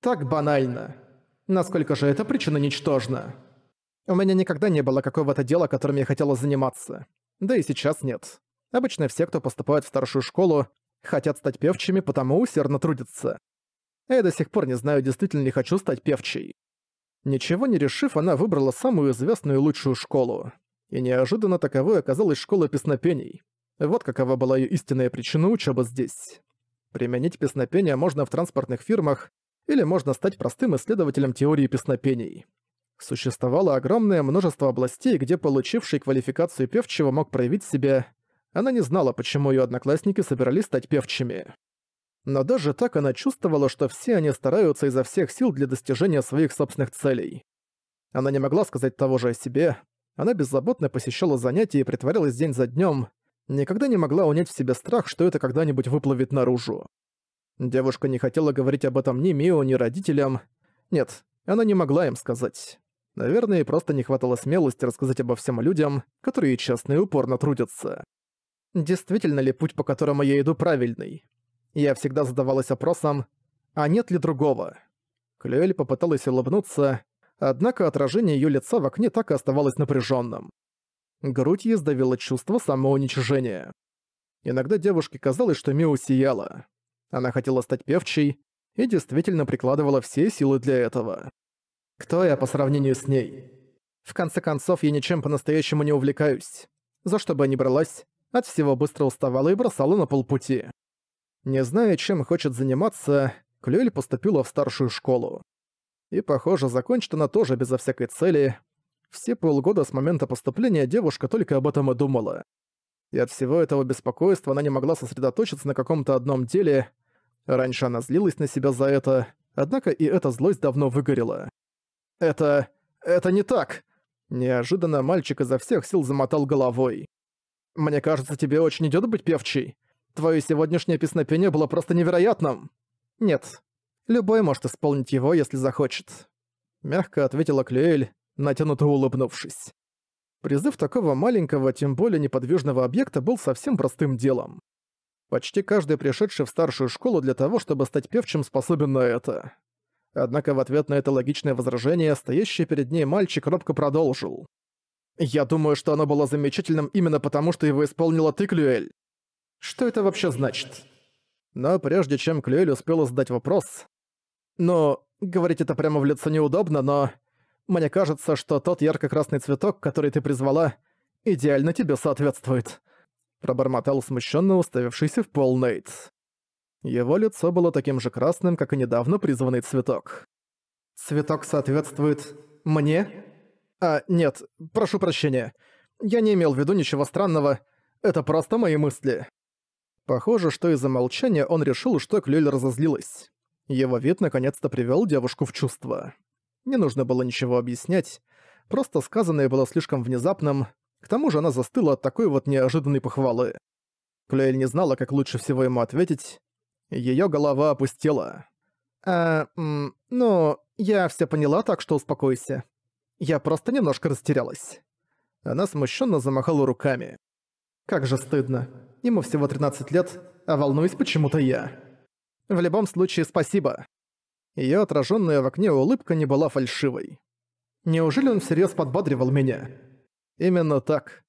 Так банально. Насколько же эта причина ничтожна? У меня никогда не было какого-то дела, которым я хотела заниматься. Да и сейчас нет. Обычно все, кто поступают в старшую школу, хотят стать певчими, потому усердно трудятся. А я до сих пор не знаю, действительно ли хочу стать певчей. Ничего не решив, она выбрала самую известную и лучшую школу. И неожиданно таковой оказалась школа песнопений. Вот какова была ее истинная причина учебы здесь. Применить песнопение можно в транспортных фирмах, или можно стать простым исследователем теории песнопений. Существовало огромное множество областей, где получивший квалификацию певчего мог проявить себя. Она не знала, почему ее одноклассники собирались стать певчими. Но даже так она чувствовала, что все они стараются изо всех сил для достижения своих собственных целей. Она не могла сказать того же о себе, она беззаботно посещала занятия и притворялась день за днем, никогда не могла унять в себе страх, что это когда-нибудь выплывет наружу. Девушка не хотела говорить об этом ни Мио, ни родителям. Нет, она не могла им сказать. Наверное, просто не хватало смелости рассказать обо всем людям, которые честно и упорно трудятся. Действительно ли путь, по которому я иду, правильный? Я всегда задавалась вопросом, а нет ли другого? Клюэль попыталась улыбнуться, однако отражение ее лица в окне так и оставалось напряженным. Грудь ей сдавило чувство самоуничижения. Иногда девушке казалось, что Мио сияла. Она хотела стать певчей и действительно прикладывала все силы для этого. Кто я по сравнению с ней? В конце концов, я ничем по-настоящему не увлекаюсь. За что бы ни бралась, от всего быстро уставала и бросала на полпути. Не зная, чем хочет заниматься, Клюэль поступила в старшую школу. И, похоже, закончит она тоже безо всякой цели. Все полгода с момента поступления девушка только об этом и думала. И от всего этого беспокойства она не могла сосредоточиться на каком-то одном деле. Раньше она злилась на себя за это, однако и эта злость давно выгорела. «Это... это не так!» Неожиданно мальчик изо всех сил замотал головой. «Мне кажется, тебе очень идет быть певчей. Твое сегодняшнее песнопение было просто невероятным!» «Нет, Любой может исполнить его, если захочет. Мягко ответила Клюэль, натянуто улыбнувшись. Призыв такого маленького, тем более неподвижного объекта был совсем простым делом. Почти каждый пришедший в старшую школу для того, чтобы стать певчим, способен на это. Однако в ответ на это логичное возражение стоящий перед ней мальчик робко продолжил. «Я думаю, что оно было замечательным именно потому, что его исполнила ты, Клюэль». «Что это вообще значит?» Но прежде чем Клюэль успела задать вопрос, ну, говорить это прямо в лицо неудобно, но... Мне кажется, что тот ярко-красный цветок, который ты призвала, идеально тебе соответствует. Пробормотал смущенно уставившийся в пол Нейт. Его лицо было таким же красным, как и недавно призванный цветок. «Цветок соответствует мне?» «А, нет, прошу прощения. Я не имел в виду ничего странного. Это просто мои мысли». Похоже, что из-за молчания он решил, что Клюль разозлилась. Его вид наконец-то привел девушку в чувство. Не нужно было ничего объяснять, просто сказанное было слишком внезапным, к тому же она застыла от такой вот неожиданной похвалы. Клюэль не знала, как лучше всего ему ответить. Её голова опустела. «А, м, ну, я всё поняла, так что успокойся. Я просто немножко растерялась». Она смущенно замахала руками. «Как же стыдно. Ему всего 13 лет, а волнуюсь почему-то я». В любом случае, спасибо. Её отражённая в окне улыбка не была фальшивой. Неужели он всерьёз подбадривал меня? Именно так.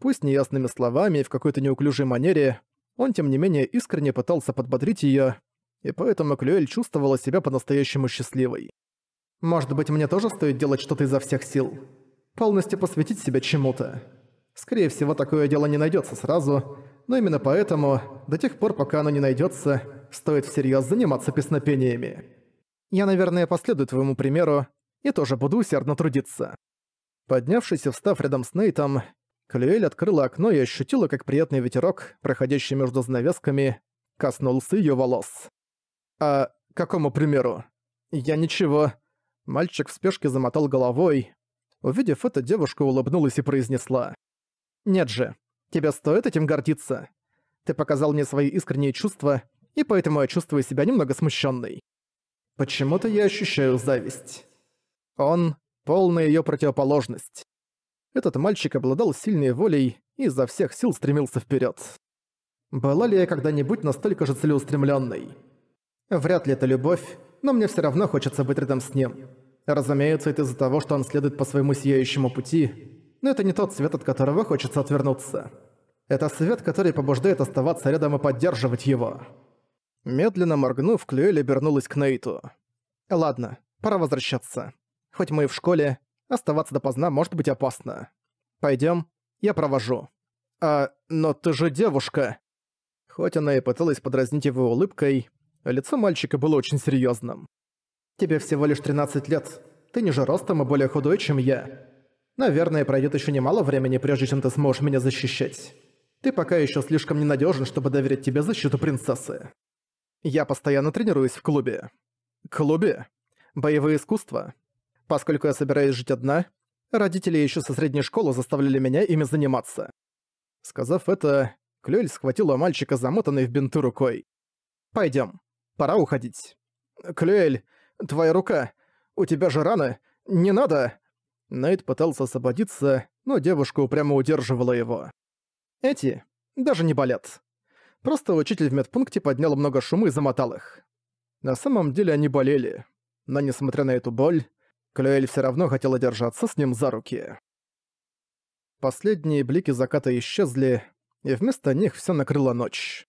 Пусть неясными словами и в какой-то неуклюжей манере, он тем не менее искренне пытался подбодрить её, и поэтому Клюэль чувствовала себя по-настоящему счастливой. Может быть, мне тоже стоит делать что-то изо всех сил? Полностью посвятить себя чему-то? Скорее всего, такое дело не найдётся сразу, но именно поэтому, до тех пор, пока оно не найдётся, стоит всерьез заниматься песнопениями. Я, наверное, последую твоему примеру и тоже буду усердно трудиться». Поднявшись и встав рядом с Нейтом, Клюэль открыла окно и ощутила, как приятный ветерок, проходящий между занавесками, коснулся ее волос. «А какому примеру?» «Я ничего». Мальчик в спешке замотал головой. Увидев это, девушка улыбнулась и произнесла. «Нет же, тебе стоит этим гордиться. Ты показал мне свои искренние чувства, и поэтому я чувствую себя немного смущенной. Почему-то я ощущаю зависть. Он — полная ее противоположность. Этот мальчик обладал сильной волей и изо всех сил стремился вперед. Была ли я когда-нибудь настолько же целеустремленной? Вряд ли это любовь, но мне все равно хочется быть рядом с ним. Разумеется, это из-за того, что он следует по своему сияющему пути, но это не тот свет, от которого хочется отвернуться. Это свет, который побуждает оставаться рядом и поддерживать его. Медленно моргнув, Клюэль обернулась к Нейту. «Ладно, пора возвращаться. Хоть мы и в школе, оставаться допоздна может быть опасно. Пойдём, я провожу». «А, но ты же девушка!» Хоть она и пыталась подразнить его улыбкой, лицо мальчика было очень серьёзным. «Тебе всего лишь 13 лет. Ты ниже ростом и более худой, чем я. Наверное, пройдёт ещё немало времени, прежде чем ты сможешь меня защищать. Ты пока ещё слишком ненадёжен, чтобы доверить тебе защиту принцессы». Я постоянно тренируюсь в клубе. Клубе? Боевые искусства? Поскольку я собираюсь жить одна, родители еще со средней школы заставляли меня ими заниматься. Сказав это, Клёль схватила мальчика, замотанный в бинты рукой. Пойдем, пора уходить. Клюэль, твоя рука, у тебя же раны, не надо!» Найт пытался освободиться, но девушка упрямо удерживала его. «Эти даже не болят. Просто учитель в медпункте поднял много шума и замотал их. На самом деле они болели. Но несмотря на эту боль, Клюэль все равно хотела держаться с ним за руки. Последние блики заката исчезли, и вместо них все накрыла ночь.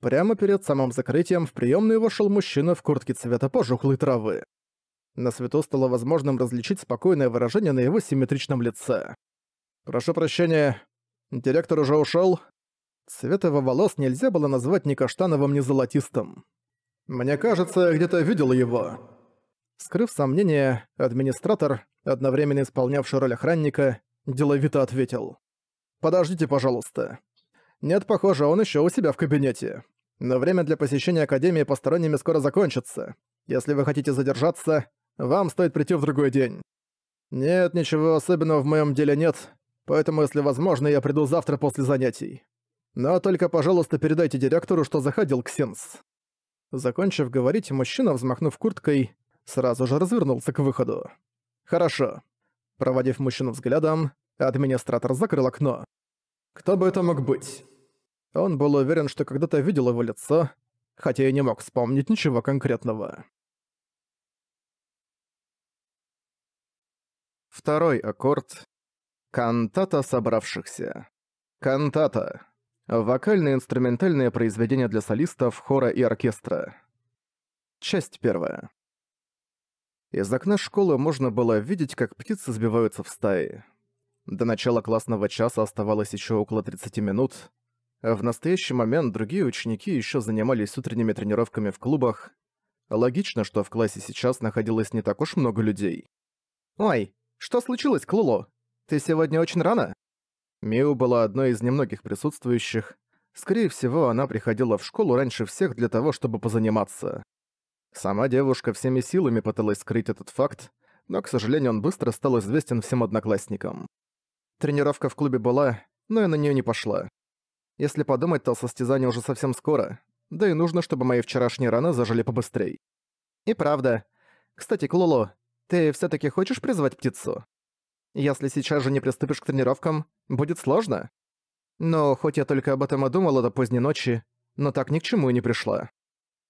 Прямо перед самым закрытием в приемную вошел мужчина в куртке цвета пожухлой травы. На свету стало возможным различить спокойное выражение на его симметричном лице. «Прошу прощения, директор уже ушел. Цвет его волос нельзя было назвать ни каштановым, ни золотистым. «Мне кажется, я где-то видел его». Скрыв сомнение, администратор, одновременно исполнявший роль охранника, деловито ответил. «Подождите, пожалуйста. Нет, похоже, он еще у себя в кабинете. Но время для посещения Академии посторонними скоро закончится. Если вы хотите задержаться, вам стоит прийти в другой день. Нет, ничего особенного в моем деле нет, поэтому, если возможно, я приду завтра после занятий. Но только, пожалуйста, передайте директору, что заходил Ксенс. Закончив говорить, мужчина, взмахнув курткой, сразу же развернулся к выходу. «Хорошо». Проводив мужчину взглядом, администратор закрыл окно. «Кто бы это мог быть?» Он был уверен, что когда-то видел его лицо, хотя и не мог вспомнить ничего конкретного. Второй аккорд. Кантата собравшихся. Кантата. Вокальные и инструментальные произведения для солистов, хора и оркестра. Часть первая. Из окна школы можно было видеть, как птицы сбиваются в стаи. До начала классного часа оставалось еще около 30 минут. В настоящий момент другие ученики еще занимались утренними тренировками в клубах. Логично, что в классе сейчас находилось не так уж много людей. «Ой, что случилось, Клуло? Ты сегодня очень рано?» Миу была одной из немногих присутствующих. Скорее всего, она приходила в школу раньше всех для того, чтобы позаниматься. Сама девушка всеми силами пыталась скрыть этот факт, но, к сожалению, он быстро стал известен всем одноклассникам. Тренировка в клубе была, но я на нее не пошла. Если подумать, то состязание уже совсем скоро, да и нужно, чтобы мои вчерашние раны зажили побыстрее. И правда. Кстати, Клоло, ты все таки хочешь призвать птицу? Если сейчас же не приступишь к тренировкам, Будет сложно. Но хоть я только об этом и думала до поздней ночи, но так ни к чему и не пришла.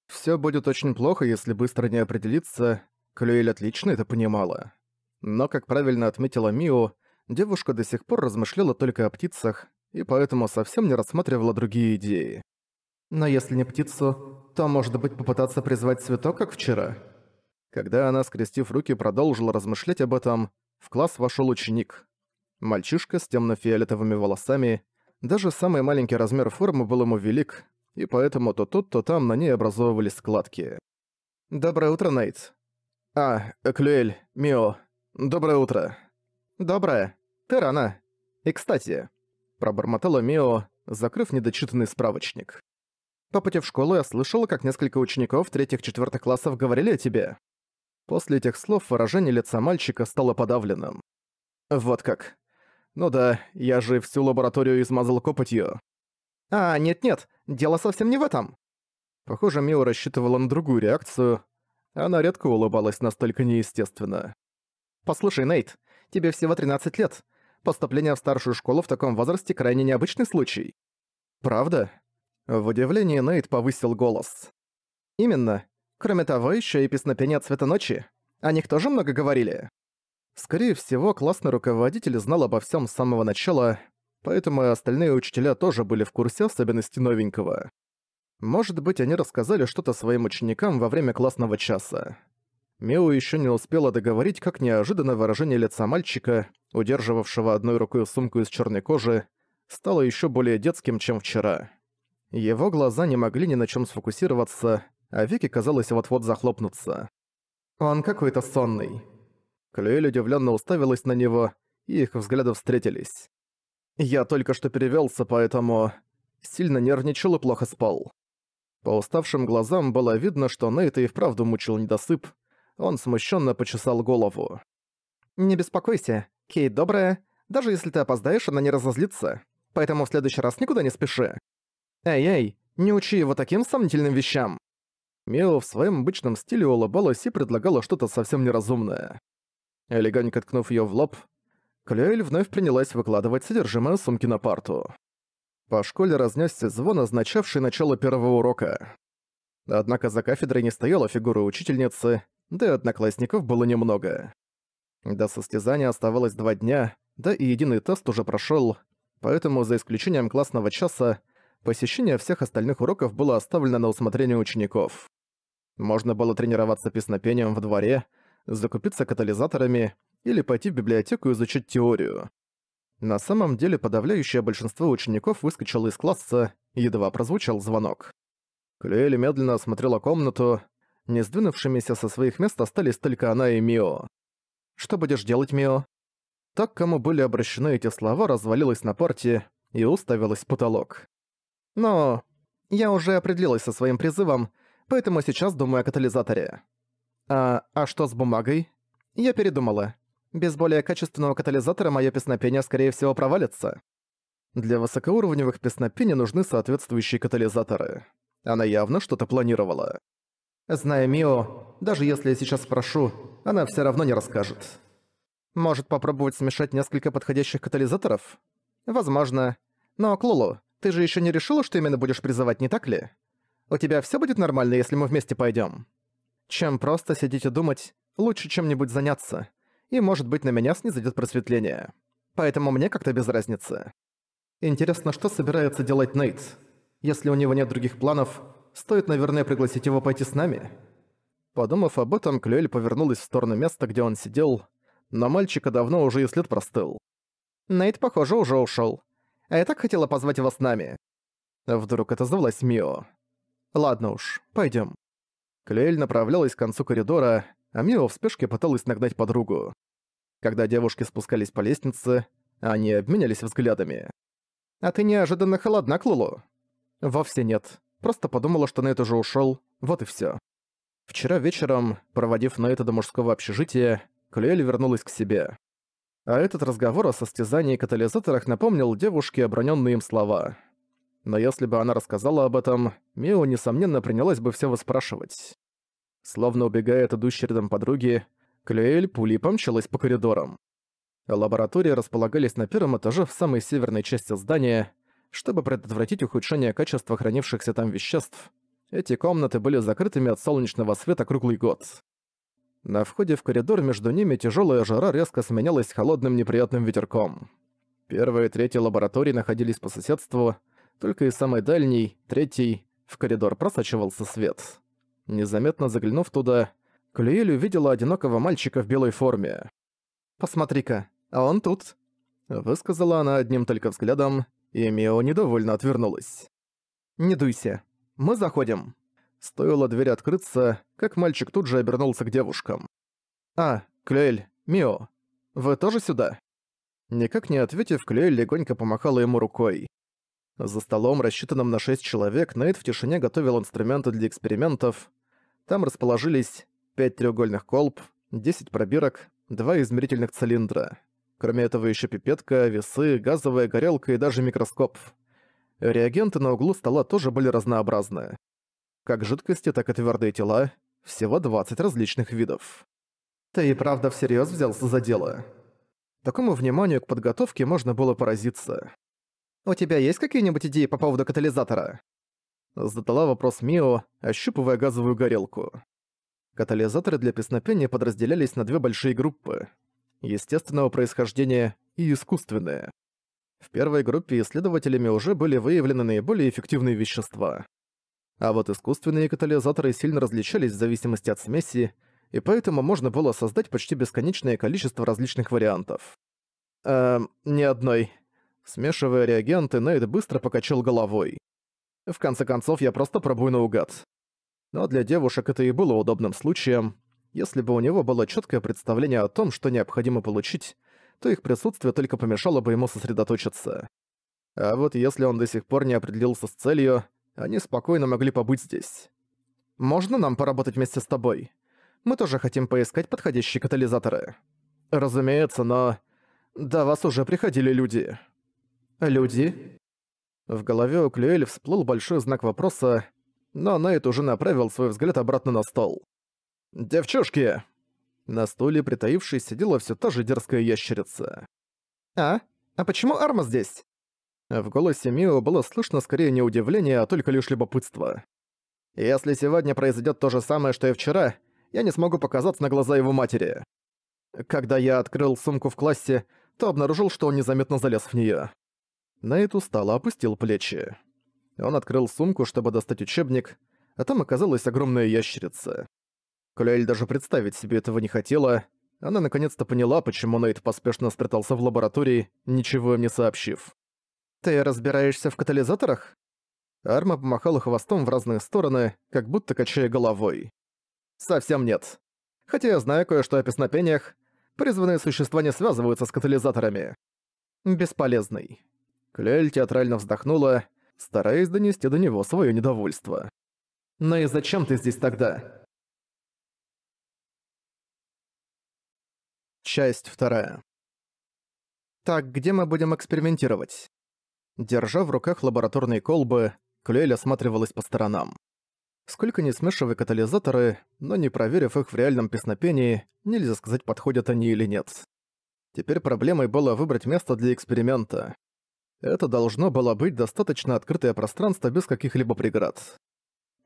Все будет очень плохо, если быстро не определиться. Клюэль отлично это понимала. Но, как правильно отметила Мио, девушка до сих пор размышляла только о птицах и поэтому совсем не рассматривала другие идеи. Но если не птицу, то, может быть, попытаться призвать цветок, как вчера? Когда она, скрестив руки, продолжила размышлять об этом, в класс вошел ученик. Мальчишка с темно-фиолетовыми волосами, даже самый маленький размер формы был ему велик, и поэтому то тут, то там на ней образовывались складки. «Доброе утро, Нейт». «А, э, Клюэль, Мио, доброе утро». «Доброе. Ты рано. И кстати...» Пробормотала Мио, закрыв недочитанный справочник. По пути в школу я слышала, как несколько учеников третьих-четвертых классов говорили о тебе. После этих слов выражение лица мальчика стало подавленным. Вот как. Ну да, я же всю лабораторию измазал копотью. А, нет-нет, дело совсем не в этом. Похоже, Мио рассчитывала на другую реакцию. Она редко улыбалась настолько неестественно. «Послушай, Нейт, тебе всего 13 лет. Поступление в старшую школу в таком возрасте крайне необычный случай». «Правда?» В удивлении Нейт повысил голос. «Именно. Кроме того, еще и песнопение «Цвета ночи». О них тоже много говорили?» Скорее всего, классный руководитель знал обо всем с самого начала, поэтому и остальные учителя тоже были в курсе особенностей новенького. Может быть, они рассказали что-то своим ученикам во время классного часа. Мео еще не успела договорить, как неожиданно выражение лица мальчика, удерживавшего одной рукой сумку из черной кожи, стало еще более детским, чем вчера. Его глаза не могли ни на чем сфокусироваться, а веки, казалось, вот-вот захлопнутся. «Он какой-то сонный», Клюэль удивленно уставилась на него, и их взгляды встретились. «Я только что перевелся, поэтому...» Сильно нервничал и плохо спал. По уставшим глазам было видно, что Нейт и вправду мучил недосып. Он смущенно почесал голову. «Не беспокойся, Кей добрая. Даже если ты опоздаешь, она не разозлится. Поэтому в следующий раз никуда не спеши. Эй-эй, не учи его таким сомнительным вещам!» Мео в своем обычном стиле улыбалась и предлагала что-то совсем неразумное. Элегантно ткнув ее в лоб, Клюэль вновь принялась выкладывать содержимое сумки на парту. По школе разнесся звон, означавший начало первого урока. Однако за кафедрой не стояла фигура учительницы, да и одноклассников было немного. До состязания оставалось два дня, да и единый тест уже прошел, поэтому за исключением классного часа посещение всех остальных уроков было оставлено на усмотрение учеников. Можно было тренироваться песнопением в дворе – закупиться катализаторами или пойти в библиотеку и изучить теорию. На самом деле подавляющее большинство учеников выскочило из класса, едва прозвучал звонок. Клюэль медленно осмотрела комнату. Не сдвинувшимися со своих мест остались только она и Мио. «Что будешь делать, Мио?» Так, кому были обращены эти слова, развалилась на парте и уставилась в потолок. «Но я уже определилась со своим призывом, поэтому сейчас думаю о катализаторе. А, а что с бумагой? Я передумала. Без более качественного катализатора мое песнопение, скорее всего, провалится. Для высокоуровневых песнопений нужны соответствующие катализаторы. Она явно что-то планировала. Зная Мио, даже если я сейчас спрошу, она все равно не расскажет. Может попробовать смешать несколько подходящих катализаторов? Возможно. Но, Клулу, ты же еще не решила, что именно будешь призывать, не так ли? У тебя все будет нормально, если мы вместе пойдем. Чем просто сидеть и думать, лучше чем-нибудь заняться. И, может быть, на меня снизойдет просветление. Поэтому мне как-то без разницы. Интересно, что собирается делать Нейт? Если у него нет других планов, стоит, наверное, пригласить его пойти с нами. Подумав об этом, Клюэль повернулась в сторону места, где он сидел, но мальчика давно уже и след простыл. Нейт, похоже, уже ушел. А я так хотела позвать его с нами. Вдруг это звалась Мио. Ладно уж, пойдем. Клеэль направлялась к концу коридора, а Мио в спешке пыталась нагнать подругу. Когда девушки спускались по лестнице, они обменялись взглядами. «А ты неожиданно холодна к Лулу?» «Вовсе нет. Просто подумала, что Нейт уже ушёл. Вот и всё». Вчера вечером, проводив Нейта до мужского общежития, Клюэль вернулась к себе. А этот разговор о состязании и катализаторах напомнил девушке обронённые им слова но если бы она рассказала об этом, Мио, несомненно, принялась бы все выспрашивать. Словно убегая от идущей рядом подруги, Клюэль пулей помчалась по коридорам. Лаборатории располагались на первом этаже в самой северной части здания. Чтобы предотвратить ухудшение качества хранившихся там веществ, эти комнаты были закрытыми от солнечного света круглый год. На входе в коридор между ними тяжелая жара резко сменялась холодным неприятным ветерком. Первые и третьи лаборатории находились по соседству, только из самой дальней, третьей, в коридор просачивался свет. Незаметно заглянув туда, Клюэль увидела одинокого мальчика в белой форме. «Посмотри-ка, а он тут!» Высказала она одним только взглядом, и Мио недовольно отвернулась. «Не дуйся, мы заходим!» Стоило дверь открыться, как мальчик тут же обернулся к девушкам. «А, Клюэль, Мио, вы тоже сюда?» Никак не ответив, Клюэль легонько помахала ему рукой. За столом, рассчитанным на шесть человек, Нейт в тишине готовил инструменты для экспериментов. Там расположились пять треугольных колб, 10 пробирок, два измерительных цилиндра. Кроме этого еще пипетка, весы, газовая горелка и даже микроскоп. Реагенты на углу стола тоже были разнообразны. Как жидкости, так и твердые тела. Всего 20 различных видов. Ты и правда всерьез взялся за дело. Такому вниманию к подготовке можно было поразиться. «У тебя есть какие-нибудь идеи по поводу катализатора?» Задала вопрос Мио, ощупывая газовую горелку. Катализаторы для песнопения подразделялись на две большие группы – естественного происхождения и искусственные. В первой группе исследователями уже были выявлены наиболее эффективные вещества. А вот искусственные катализаторы сильно различались в зависимости от смеси, и поэтому можно было создать почти бесконечное количество различных вариантов. Эм, ни одной. Смешивая реагенты, Нейт быстро покачал головой. В конце концов, я просто пробую наугад. Но для девушек это и было удобным случаем. Если бы у него было четкое представление о том, что необходимо получить, то их присутствие только помешало бы ему сосредоточиться. А вот если он до сих пор не определился с целью, они спокойно могли побыть здесь. «Можно нам поработать вместе с тобой? Мы тоже хотим поискать подходящие катализаторы». «Разумеется, но...» «До вас уже приходили люди». Люди?» В голове у Клюэль всплыл большой знак вопроса, но Найт уже направил свой взгляд обратно на стол. «Девчушки!» На стуле, притаившись, сидела все та же дерзкая ящерица. «А? А почему Арма здесь?» В голосе Мио было слышно скорее не удивление, а только лишь любопытство. «Если сегодня произойдет то же самое, что и вчера, я не смогу показаться на глаза его матери. Когда я открыл сумку в классе, то обнаружил, что он незаметно залез в нее. Найт устало опустил плечи. Он открыл сумку, чтобы достать учебник, а там оказалась огромная ящерица. Клюэль даже представить себе этого не хотела. Она наконец-то поняла, почему Найт поспешно спрятался в лаборатории, ничего им не сообщив. «Ты разбираешься в катализаторах?» Арма помахала хвостом в разные стороны, как будто качая головой. «Совсем нет. Хотя я знаю кое-что о песнопениях. Призванные существа не связываются с катализаторами. Бесполезный. Клель театрально вздохнула, стараясь донести до него свое недовольство. «Ну и зачем ты здесь тогда?» Часть вторая. «Так, где мы будем экспериментировать?» Держа в руках лабораторные колбы, Клюэль осматривалась по сторонам. Сколько не смешивай катализаторы, но не проверив их в реальном песнопении, нельзя сказать, подходят они или нет. Теперь проблемой было выбрать место для эксперимента. Это должно было быть достаточно открытое пространство без каких-либо преград.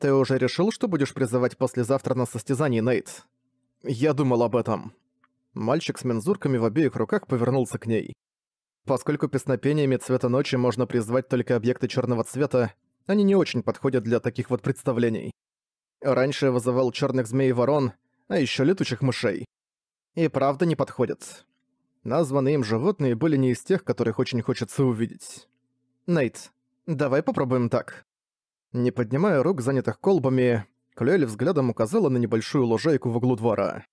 Ты уже решил, что будешь призывать послезавтра на состязании Нейт? Я думал об этом. Мальчик с мензурками в обеих руках повернулся к ней. Поскольку песнопениями цвета ночи можно призвать только объекты черного цвета, они не очень подходят для таких вот представлений. Раньше я вызывал черных змей и ворон, а еще летучих мышей. И правда не подходят. Названные им животные были не из тех, которых очень хочется увидеть. Нейт, давай попробуем так. Не поднимая рук, занятых колбами, Клюэль взглядом указала на небольшую лужайку в углу двора.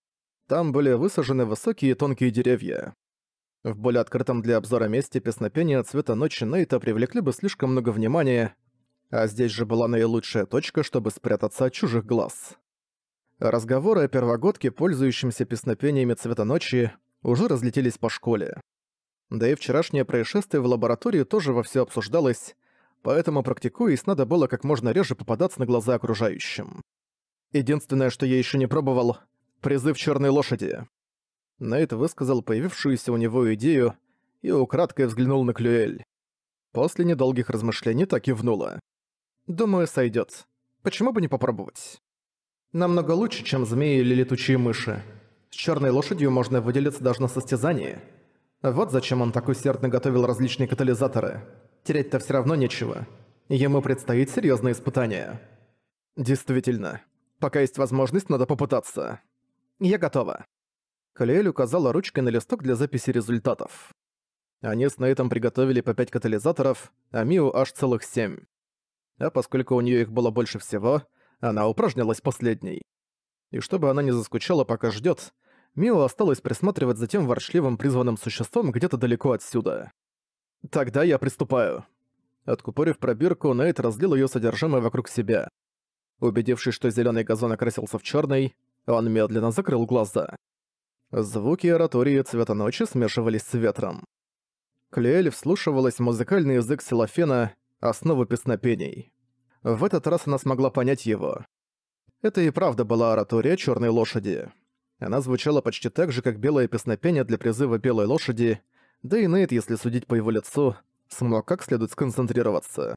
Там были высажены высокие и тонкие деревья. В более открытом для обзора месте песнопения цвета ночи Нейта привлекли бы слишком много внимания, а здесь же была наилучшая точка, чтобы спрятаться от чужих глаз. Разговоры о первогодке, пользующемся песнопениями цвета ночи, уже разлетелись по школе. Да и вчерашнее происшествие в лаборатории тоже во все обсуждалось, поэтому, практикуясь, надо было как можно реже попадаться на глаза окружающим. Единственное, что я еще не пробовал — призыв черной лошади. Нейт высказал появившуюся у него идею и украдкой взглянул на Клюэль. После недолгих размышлений так и внула. «Думаю, сойдет. Почему бы не попробовать?» «Намного лучше, чем змеи или летучие мыши», с черной лошадью можно выделиться даже на состязании. Вот зачем он так усердно готовил различные катализаторы. Терять-то все равно нечего. Ему предстоит серьезное испытание. Действительно. Пока есть возможность, надо попытаться. Я готова. Калиэль указала ручкой на листок для записи результатов. Они с Нейтом приготовили по пять катализаторов, а Миу аж целых семь. А поскольку у нее их было больше всего, она упражнялась последней и чтобы она не заскучала, пока ждет, Мио осталось присматривать за тем ворчливым призванным существом где-то далеко отсюда. «Тогда я приступаю». Откупорив пробирку, Нейт разлил ее содержимое вокруг себя. Убедившись, что зеленый газон окрасился в черный, он медленно закрыл глаза. Звуки оратории цвета ночи смешивались с ветром. Клеэль вслушивалась в музыкальный язык силофена, основу песнопений. В этот раз она смогла понять его. Это и правда была оратория черной лошади. Она звучала почти так же, как белое песнопение для призыва белой лошади, да и Нейт, если судить по его лицу, смог как следует сконцентрироваться.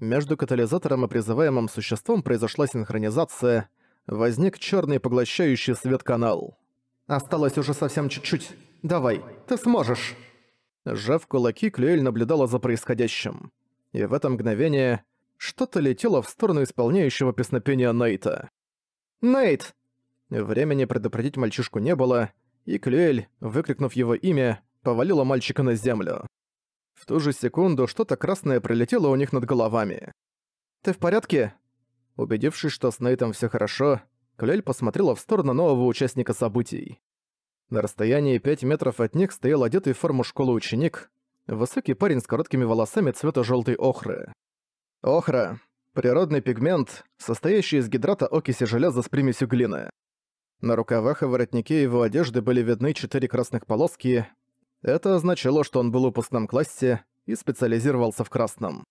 Между катализатором и призываемым существом произошла синхронизация, возник черный поглощающий свет канал. «Осталось уже совсем чуть-чуть. Давай, ты сможешь!» Сжав кулаки, Клюэль наблюдала за происходящим. И в это мгновение что-то летело в сторону исполняющего песнопения Нейта. «Нейт!» Времени предупредить мальчишку не было, и Клюэль, выкрикнув его имя, повалила мальчика на землю. В ту же секунду что-то красное пролетело у них над головами. «Ты в порядке?» Убедившись, что с Нейтом все хорошо, Клюэль посмотрела в сторону нового участника событий. На расстоянии 5 метров от них стоял одетый в форму школы ученик, высокий парень с короткими волосами цвета желтой охры. Охра – природный пигмент, состоящий из гидрата окиси железа с примесью глины. На рукавах и воротнике его одежды были видны четыре красных полоски. Это означало, что он был в выпускном классе и специализировался в красном.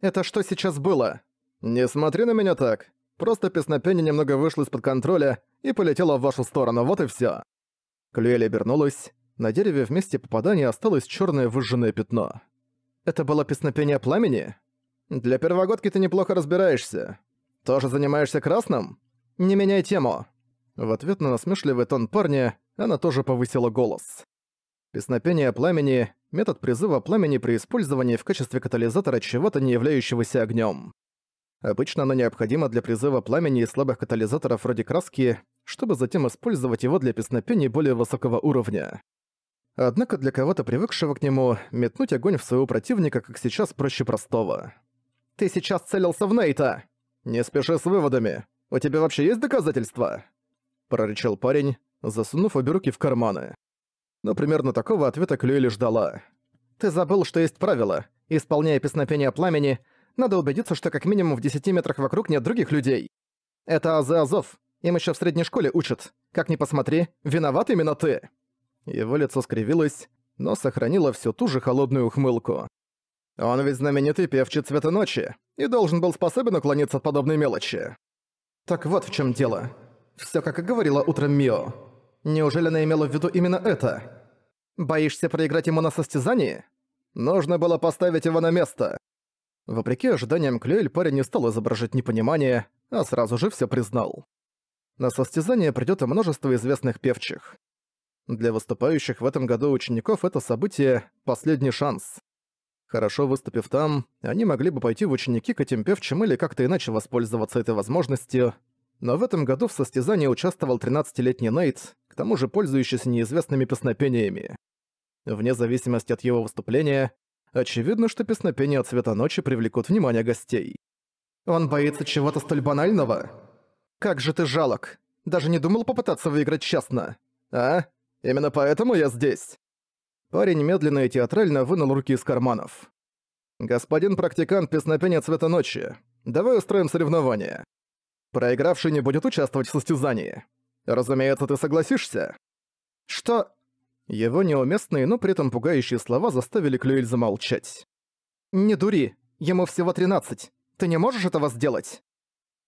«Это что сейчас было?» «Не смотри на меня так. Просто песнопение немного вышло из-под контроля и полетело в вашу сторону, вот и всё». Клюэль обернулась. На дереве вместе попадания осталось чёрное выжженное пятно. «Это было песнопение пламени?» Для первогодки ты неплохо разбираешься. Тоже занимаешься красным? Не меняй тему». В ответ на насмешливый тон парня она тоже повысила голос. Песнопение пламени – метод призыва пламени при использовании в качестве катализатора чего-то не являющегося огнем. Обычно оно необходимо для призыва пламени и слабых катализаторов вроде краски, чтобы затем использовать его для песнопений более высокого уровня. Однако для кого-то привыкшего к нему, метнуть огонь в своего противника, как сейчас, проще простого. Ты сейчас целился в Нейта!» «Не спеши с выводами. У тебя вообще есть доказательства?» Прорычал парень, засунув обе руки в карманы. Но примерно такого ответа Клюэли ждала. «Ты забыл, что есть правило. Исполняя песнопение пламени, надо убедиться, что как минимум в 10 метрах вокруг нет других людей. Это азы азов. Им еще в средней школе учат. Как ни посмотри, виноват именно ты!» Его лицо скривилось, но сохранило всю ту же холодную ухмылку. Он ведь знаменитый певчий цвета ночи и должен был способен уклониться от подобной мелочи. Так вот в чем дело. Все как и говорила утром Мио. Неужели она имела в виду именно это? Боишься проиграть ему на состязании? Нужно было поставить его на место. Вопреки ожиданиям Клюэль парень не стал изображать непонимание, а сразу же все признал. На состязание придет и множество известных певчих. Для выступающих в этом году учеников это событие – последний шанс. Хорошо выступив там, они могли бы пойти в ученики к этим певчим или как-то иначе воспользоваться этой возможностью, но в этом году в состязании участвовал 13-летний Нейт, к тому же пользующийся неизвестными песнопениями. Вне зависимости от его выступления, очевидно, что песнопения цвета ночи привлекут внимание гостей. «Он боится чего-то столь банального? Как же ты жалок! Даже не думал попытаться выиграть честно! А? Именно поэтому я здесь!» Парень медленно и театрально вынул руки из карманов. «Господин практикант песнопения цвета ночи, давай устроим соревнование. Проигравший не будет участвовать в состязании. Разумеется, ты согласишься?» «Что?» Его неуместные, но при этом пугающие слова заставили Клюэль замолчать. «Не дури, ему всего 13. Ты не можешь этого сделать?»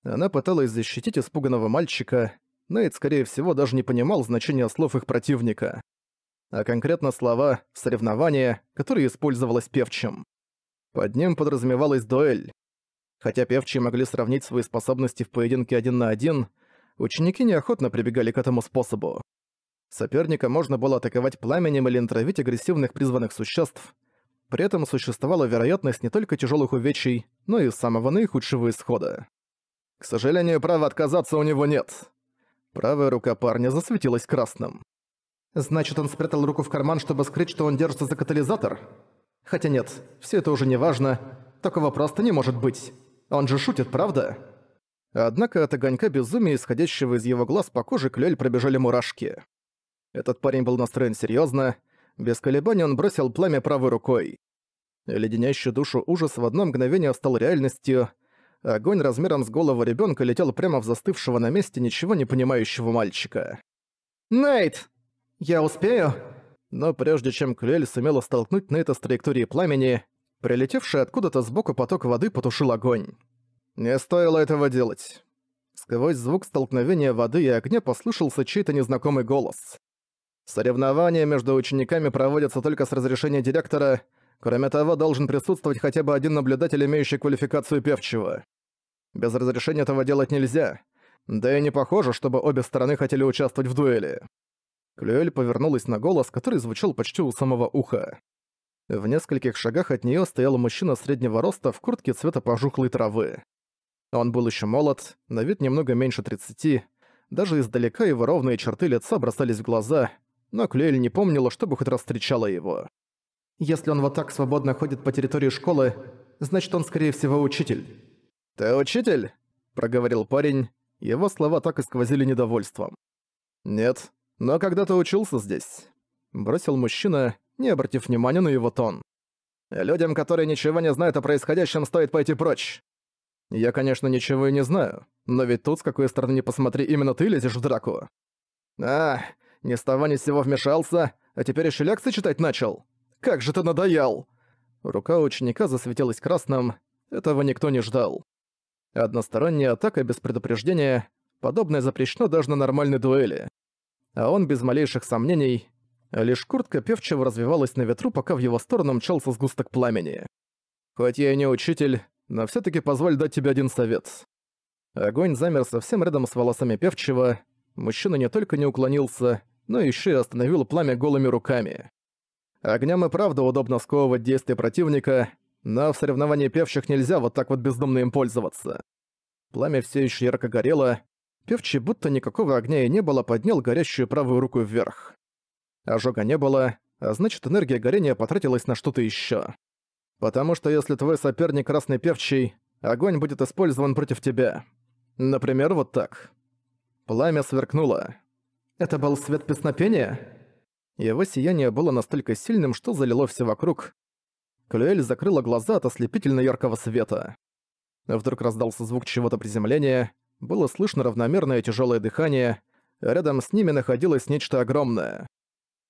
Она пыталась защитить испуганного мальчика, Нейт, скорее всего, даже не понимал значения слов их противника а конкретно слова «соревнование», которые использовалось певчим. Под ним подразумевалась дуэль. Хотя певчие могли сравнить свои способности в поединке один на один, ученики неохотно прибегали к этому способу. Соперника можно было атаковать пламенем или натравить агрессивных призванных существ. При этом существовала вероятность не только тяжелых увечий, но и самого наихудшего исхода. К сожалению, права отказаться у него нет. Правая рука парня засветилась красным. Значит, он спрятал руку в карман, чтобы скрыть, что он держится за катализатор? Хотя нет, все это уже не важно. Такого просто не может быть. Он же шутит, правда? Однако от огонька безумия, исходящего из его глаз, по коже Клёль пробежали мурашки. Этот парень был настроен серьезно. Без колебаний он бросил пламя правой рукой. Леденящий душу ужас в одно мгновение стал реальностью. Огонь размером с голову ребенка летел прямо в застывшего на месте ничего не понимающего мальчика. «Нейт!» «Я успею?» Но прежде чем Клюэль сумела столкнуть Нейта с траектории пламени, прилетевший откуда-то сбоку поток воды потушил огонь. «Не стоило этого делать». Сквозь звук столкновения воды и огня послышался чей-то незнакомый голос. «Соревнования между учениками проводятся только с разрешения директора. Кроме того, должен присутствовать хотя бы один наблюдатель, имеющий квалификацию певчего. Без разрешения этого делать нельзя. Да и не похоже, чтобы обе стороны хотели участвовать в дуэли». Клюэль повернулась на голос, который звучал почти у самого уха. В нескольких шагах от нее стоял мужчина среднего роста в куртке цвета пожухлой травы. Он был еще молод, на вид немного меньше 30, даже издалека его ровные черты лица бросались в глаза, но Клюэль не помнила, чтобы хоть раз встречала его. «Если он вот так свободно ходит по территории школы, значит, он, скорее всего, учитель». «Ты учитель?» – проговорил парень. Его слова так и сквозили недовольством. «Нет, но когда-то учился здесь», — бросил мужчина, не обратив внимания на его тон. «Людям, которые ничего не знают о происходящем, стоит пойти прочь. Я, конечно, ничего и не знаю, но ведь тут, с какой стороны не посмотри, именно ты лезешь в драку». «А, ни с того ни с сего вмешался, а теперь еще лекции читать начал? Как же ты надоел!» Рука ученика засветилась красным, этого никто не ждал. Односторонняя атака без предупреждения, подобное запрещено даже на нормальной дуэли а он без малейших сомнений... Лишь куртка певчего развивалась на ветру, пока в его сторону мчался сгусток пламени. «Хоть я и не учитель, но все таки позволь дать тебе один совет». Огонь замер совсем рядом с волосами певчего. Мужчина не только не уклонился, но еще и остановил пламя голыми руками. Огням и правда удобно сковывать действия противника, но в соревновании певчих нельзя вот так вот бездумно им пользоваться. Пламя все еще ярко горело, Певчий, будто никакого огня и не было, поднял горящую правую руку вверх. Ожога не было, а значит энергия горения потратилась на что-то еще. Потому что если твой соперник красный певчий, огонь будет использован против тебя. Например, вот так. Пламя сверкнуло. Это был свет песнопения? Его сияние было настолько сильным, что залило все вокруг. Клюэль закрыла глаза от ослепительно яркого света. Вдруг раздался звук чего-то приземления, было слышно равномерное тяжелое дыхание, рядом с ними находилось нечто огромное.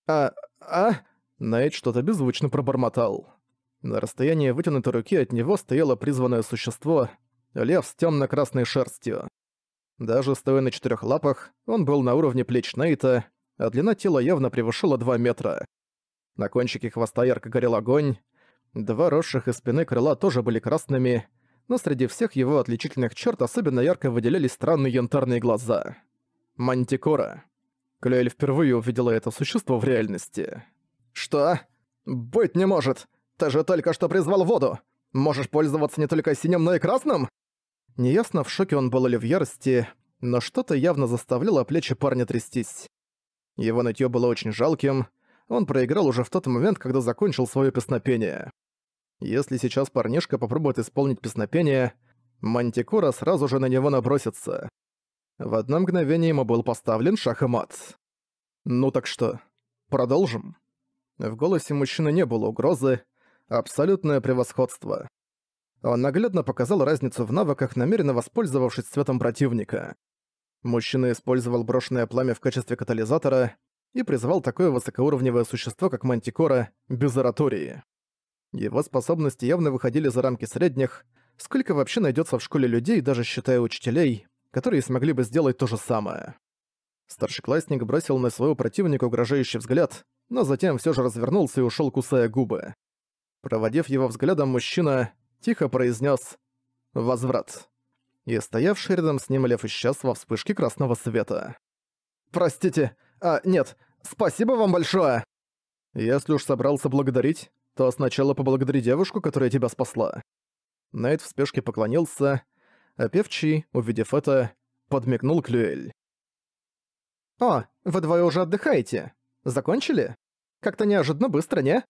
«А... а...» Найт что-то беззвучно пробормотал. На расстоянии вытянутой руки от него стояло призванное существо, лев с темно-красной шерстью. Даже стоя на четырех лапах, он был на уровне плеч Нейта, а длина тела явно превышала 2 метра. На кончике хвоста ярко горел огонь, два росших из спины крыла тоже были красными, но среди всех его отличительных черт особенно ярко выделялись странные янтарные глаза. Мантикора. Клюэль впервые увидела это существо в реальности. «Что? Быть не может! Ты же только что призвал воду! Можешь пользоваться не только синим, но и красным?» Неясно, в шоке он был или в ярости, но что-то явно заставляло плечи парня трястись. Его нытьё было очень жалким, он проиграл уже в тот момент, когда закончил свое песнопение. Если сейчас парнишка попробует исполнить песнопение, Мантикора сразу же на него набросится. В одно мгновение ему был поставлен шах и мат. «Ну так что, продолжим?» В голосе мужчины не было угрозы, абсолютное превосходство. Он наглядно показал разницу в навыках, намеренно воспользовавшись цветом противника. Мужчина использовал брошенное пламя в качестве катализатора и призвал такое высокоуровневое существо, как Мантикора, без оратории. Его способности явно выходили за рамки средних. Сколько вообще найдется в школе людей, даже считая учителей, которые смогли бы сделать то же самое? Старшеклассник бросил на своего противника угрожающий взгляд, но затем все же развернулся и ушел, кусая губы. Проводив его взглядом, мужчина тихо произнес «Возврат». И стоявший рядом с ним лев исчез во вспышке красного света. «Простите, а нет, спасибо вам большое!» Если уж собрался благодарить, то сначала поблагодари девушку, которая тебя спасла». Найт в спешке поклонился, а певчий, увидев это, подмигнул Клюэль. «О, вы двое уже отдыхаете. Закончили? Как-то неожиданно быстро, не?»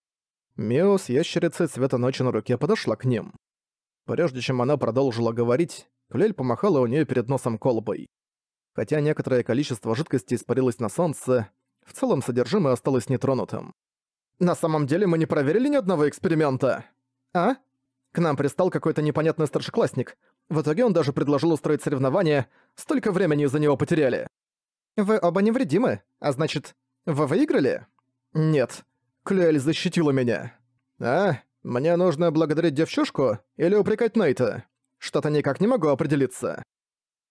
Мио с ящерицей цвета ночи на руке подошла к ним. Прежде чем она продолжила говорить, Клюэль помахала у нее перед носом колбой. Хотя некоторое количество жидкости испарилось на солнце, в целом содержимое осталось нетронутым. На самом деле мы не проверили ни одного эксперимента. А? К нам пристал какой-то непонятный старшеклассник. В итоге он даже предложил устроить соревнование. Столько времени из-за него потеряли. Вы оба невредимы, а значит, вы выиграли? Нет. Клюэль защитила меня. А? Мне нужно благодарить девчушку или упрекать Найта? Что-то никак не могу определиться.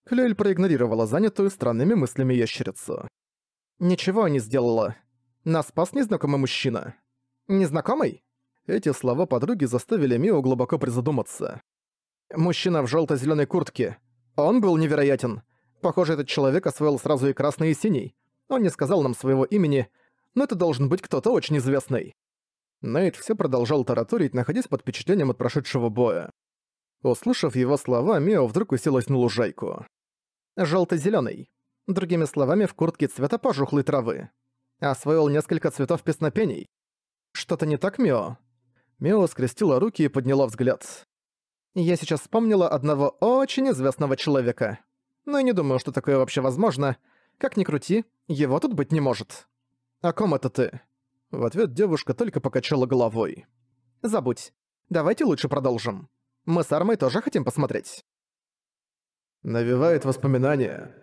Клюэль проигнорировала занятую странными мыслями ящерицу. Ничего не сделала. Нас спас незнакомый мужчина. Незнакомый? Эти слова подруги заставили Мио глубоко призадуматься. Мужчина в желто зеленой куртке. Он был невероятен. Похоже, этот человек освоил сразу и красный, и синий. Он не сказал нам своего имени, но это должен быть кто-то очень известный. Нейт все продолжал тараторить, находясь под впечатлением от прошедшего боя. Услышав его слова, Мио вдруг уселась на лужайку. желто зеленый Другими словами, в куртке цвета пожухлой травы. Освоил несколько цветов песнопений. Что-то не так, Мио? Мио скрестила руки и подняла взгляд. Я сейчас вспомнила одного очень известного человека. Но я не думаю, что такое вообще возможно. Как ни крути, его тут быть не может. «О ком это ты?» В ответ девушка только покачала головой. «Забудь. Давайте лучше продолжим. Мы с Армой тоже хотим посмотреть». Навевает воспоминания.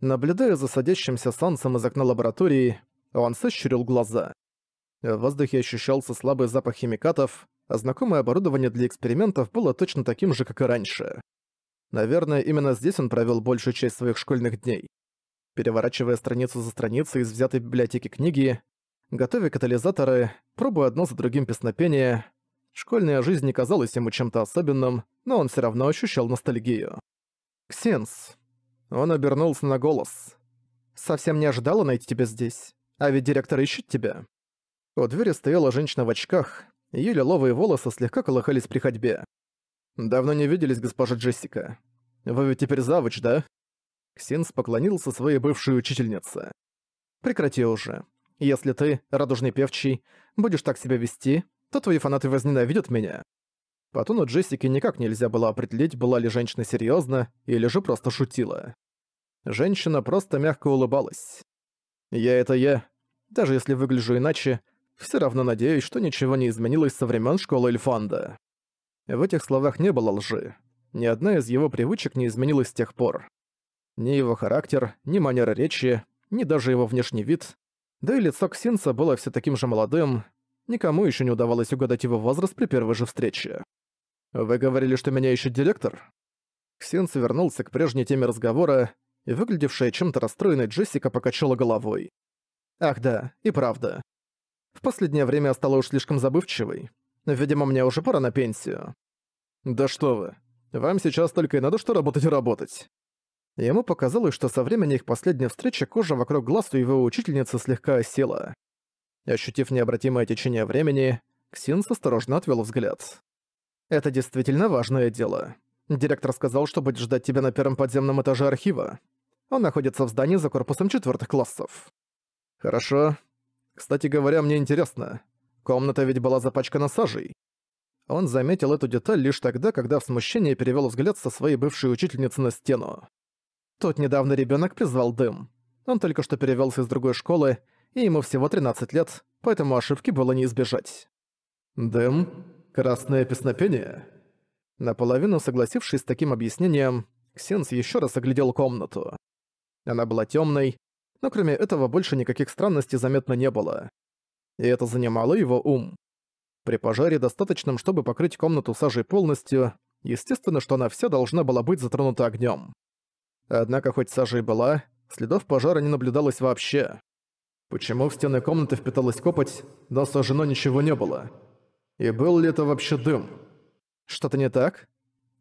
Наблюдая за садящимся солнцем из окна лаборатории, он сощурил глаза. В воздухе ощущался слабый запах химикатов, а знакомое оборудование для экспериментов было точно таким же, как и раньше. Наверное, именно здесь он провёл большую часть своих школьных дней. Переворачивая страницу за страницей из взятой библиотеки книги, готовя катализаторы, пробуя одно за другим песнопение, школьная жизнь не казалась ему чем-то особенным, но он всё равно ощущал ностальгию. «Ксенс». Он обернулся на голос. «Совсем не ожидала найти тебя здесь. А ведь директор ищет тебя». У двери стояла женщина в очках, ее лиловые волосы слегка колыхались при ходьбе. «Давно не виделись, госпожа Джессика. Вы ведь теперь завуч, да?» Ксинс поклонился своей бывшей учительнице. «Прекрати уже. Если ты, радужный певчий, будешь так себя вести, то твои фанаты возненавидят меня». По тону Джессики никак нельзя было определить, была ли женщина серьёзна или же просто шутила. Женщина просто мягко улыбалась. «Я — это я, даже если выгляжу иначе, все равно надеюсь, что ничего не изменилось со времен школы Эльфанда. В этих словах не было лжи. Ни одна из его привычек не изменилась с тех пор. Ни его характер, ни манера речи, ни даже его внешний вид. Да и лицо Ксинца было все таким же молодым. Никому еще не удавалось угадать его возраст при первой же встрече. «Вы говорили, что меня ищет директор?» Ксинц вернулся к прежней теме разговора, и выглядевшая чем-то расстроенной Джессика покачала головой. Ах да, и правда. В последнее время я стала уж слишком забывчивой. Видимо, мне уже пора на пенсию. Да что вы. Вам сейчас только и надо что работать и работать. Ему показалось, что со времени их последней встречи кожа вокруг глаз у его учительницы слегка осела. Ощутив необратимое течение времени, Ксинс осторожно отвел взгляд. «Это действительно важное дело. Директор сказал, что будет ждать тебя на первом подземном этаже архива. Он находится в здании за корпусом четвертых классов. «Хорошо. Кстати говоря, мне интересно. Комната ведь была запачкана сажей». Он заметил эту деталь лишь тогда, когда в смущении перевёл взгляд со своей бывшей учительницы на стену. Тот недавно ребёнок призвал дым. Он только что перевёлся из другой школы, и ему всего 13 лет, поэтому ошибки было не избежать. «Дым? Красное песнопение?» Наполовину согласившись с таким объяснением, Ксенс ещё раз оглядел комнату. Она была тёмной, но кроме этого больше никаких странностей заметно не было. И это занимало его ум. При пожаре, достаточном, чтобы покрыть комнату сажей полностью, естественно, что она вся должна была быть затронута огнем. Однако хоть сажа и была, следов пожара не наблюдалось вообще. Почему в стены комнаты впиталась копоть, но сожжено ничего не было? И был ли это вообще дым? Что-то не так?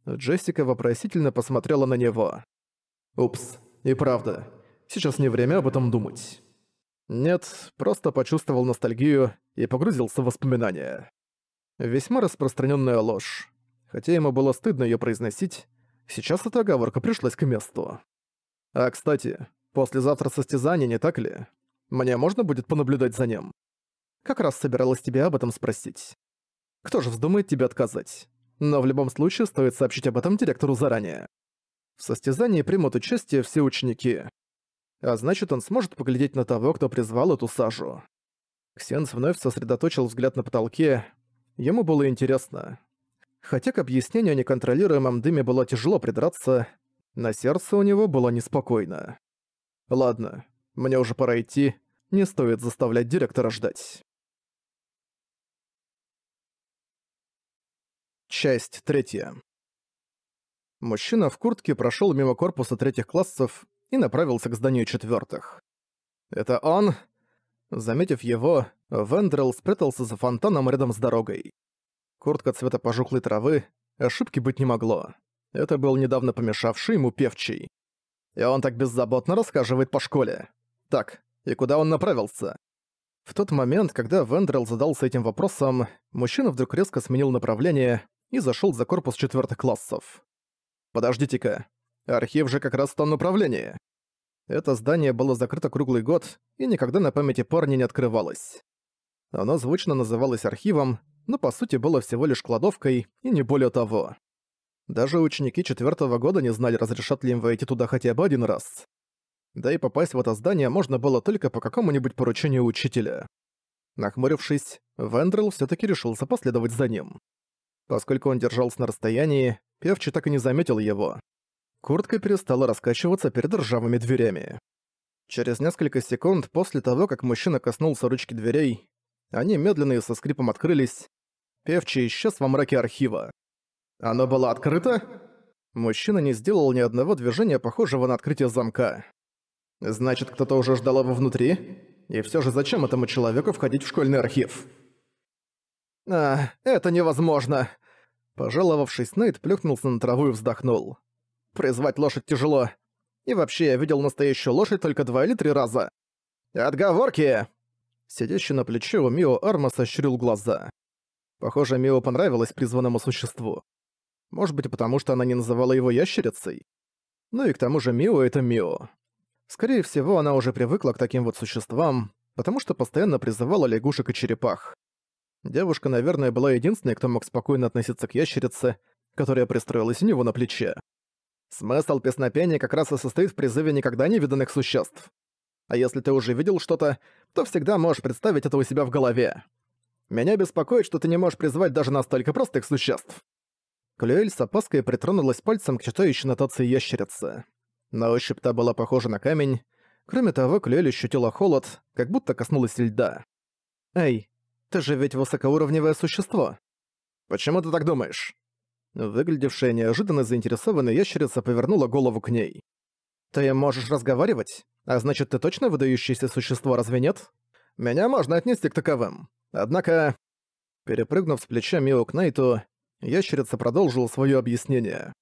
Джессика вопросительно посмотрела на него. «Упс, и правда. Сейчас не время об этом думать. Нет, просто почувствовал ностальгию и погрузился в воспоминания. Весьма распространенная ложь. Хотя ему было стыдно ее произносить, сейчас эта оговорка пришлась к месту. А, кстати, послезавтра состязание, не так ли? Мне можно будет понаблюдать за ним? Как раз собиралась тебя об этом спросить. Кто же вздумает тебе отказать? Но в любом случае стоит сообщить об этом директору заранее. В состязании примут участие все ученики а значит, он сможет поглядеть на того, кто призвал эту сажу. Ксенс вновь сосредоточил взгляд на потолке. Ему было интересно. Хотя к объяснению о неконтролируемом дыме было тяжело придраться, на сердце у него было неспокойно. «Ладно, мне уже пора идти, не стоит заставлять директора ждать». Часть третья. Мужчина в куртке прошел мимо корпуса третьих классов, и направился к зданию четвертых. «Это он?» Заметив его, Вендрелл спрятался за фонтаном рядом с дорогой. Куртка цвета пожухлой травы, ошибки быть не могло. Это был недавно помешавший ему певчий. И он так беззаботно рассказывает по школе. Так, и куда он направился? В тот момент, когда Вендрелл задался этим вопросом, мужчина вдруг резко сменил направление и зашёл за корпус четвёртых классов. «Подождите-ка, Архив же как раз в управлении. Это здание было закрыто круглый год и никогда на памяти парни не открывалось. Оно звучно называлось архивом, но по сути было всего лишь кладовкой и не более того. Даже ученики четвертого года не знали, разрешат ли им войти туда хотя бы один раз. Да и попасть в это здание можно было только по какому-нибудь поручению учителя. Нахмурившись, Вендрелл все таки решился последовать за ним. Поскольку он держался на расстоянии, певчий так и не заметил его. Куртка перестала раскачиваться перед ржавыми дверями. Через несколько секунд после того, как мужчина коснулся ручки дверей, они медленно и со скрипом открылись. Певчий исчез во мраке архива. «Оно было открыто?» Мужчина не сделал ни одного движения, похожего на открытие замка. «Значит, кто-то уже ждал его внутри? И все же зачем этому человеку входить в школьный архив?» «А, это невозможно!» Пожаловавшись, Найт плюхнулся на траву и вздохнул. Призвать лошадь тяжело. И вообще, я видел настоящую лошадь только два или три раза. «Отговорки!» Сидящий на плече у Мио Арма сощурил глаза. Похоже, Мио понравилось призванному существу. Может быть, потому что она не называла его ящерицей? Ну и к тому же Мио — это Мио. Скорее всего, она уже привыкла к таким вот существам, потому что постоянно призывала лягушек и черепах. Девушка, наверное, была единственной, кто мог спокойно относиться к ящерице, которая пристроилась у него на плече. Смысл песнопения как раз и состоит в призыве никогда не виданных существ. А если ты уже видел что-то, то всегда можешь представить это у себя в голове. Меня беспокоит, что ты не можешь призвать даже настолько простых существ». Клюэль с опаской притронулась пальцем к читающей нотации ящерицы. На ощупь та была похожа на камень. Кроме того, Клюэль ощутила холод, как будто коснулась льда. «Эй, ты же ведь высокоуровневое существо». «Почему ты так думаешь?» Выглядевшая неожиданно заинтересованная ящерица повернула голову к ней. «Ты можешь разговаривать? А значит, ты точно выдающееся существо, разве нет? Меня можно отнести к таковым. Однако...» Перепрыгнув с плеча Мио к Нейту, ящерица продолжила свое объяснение.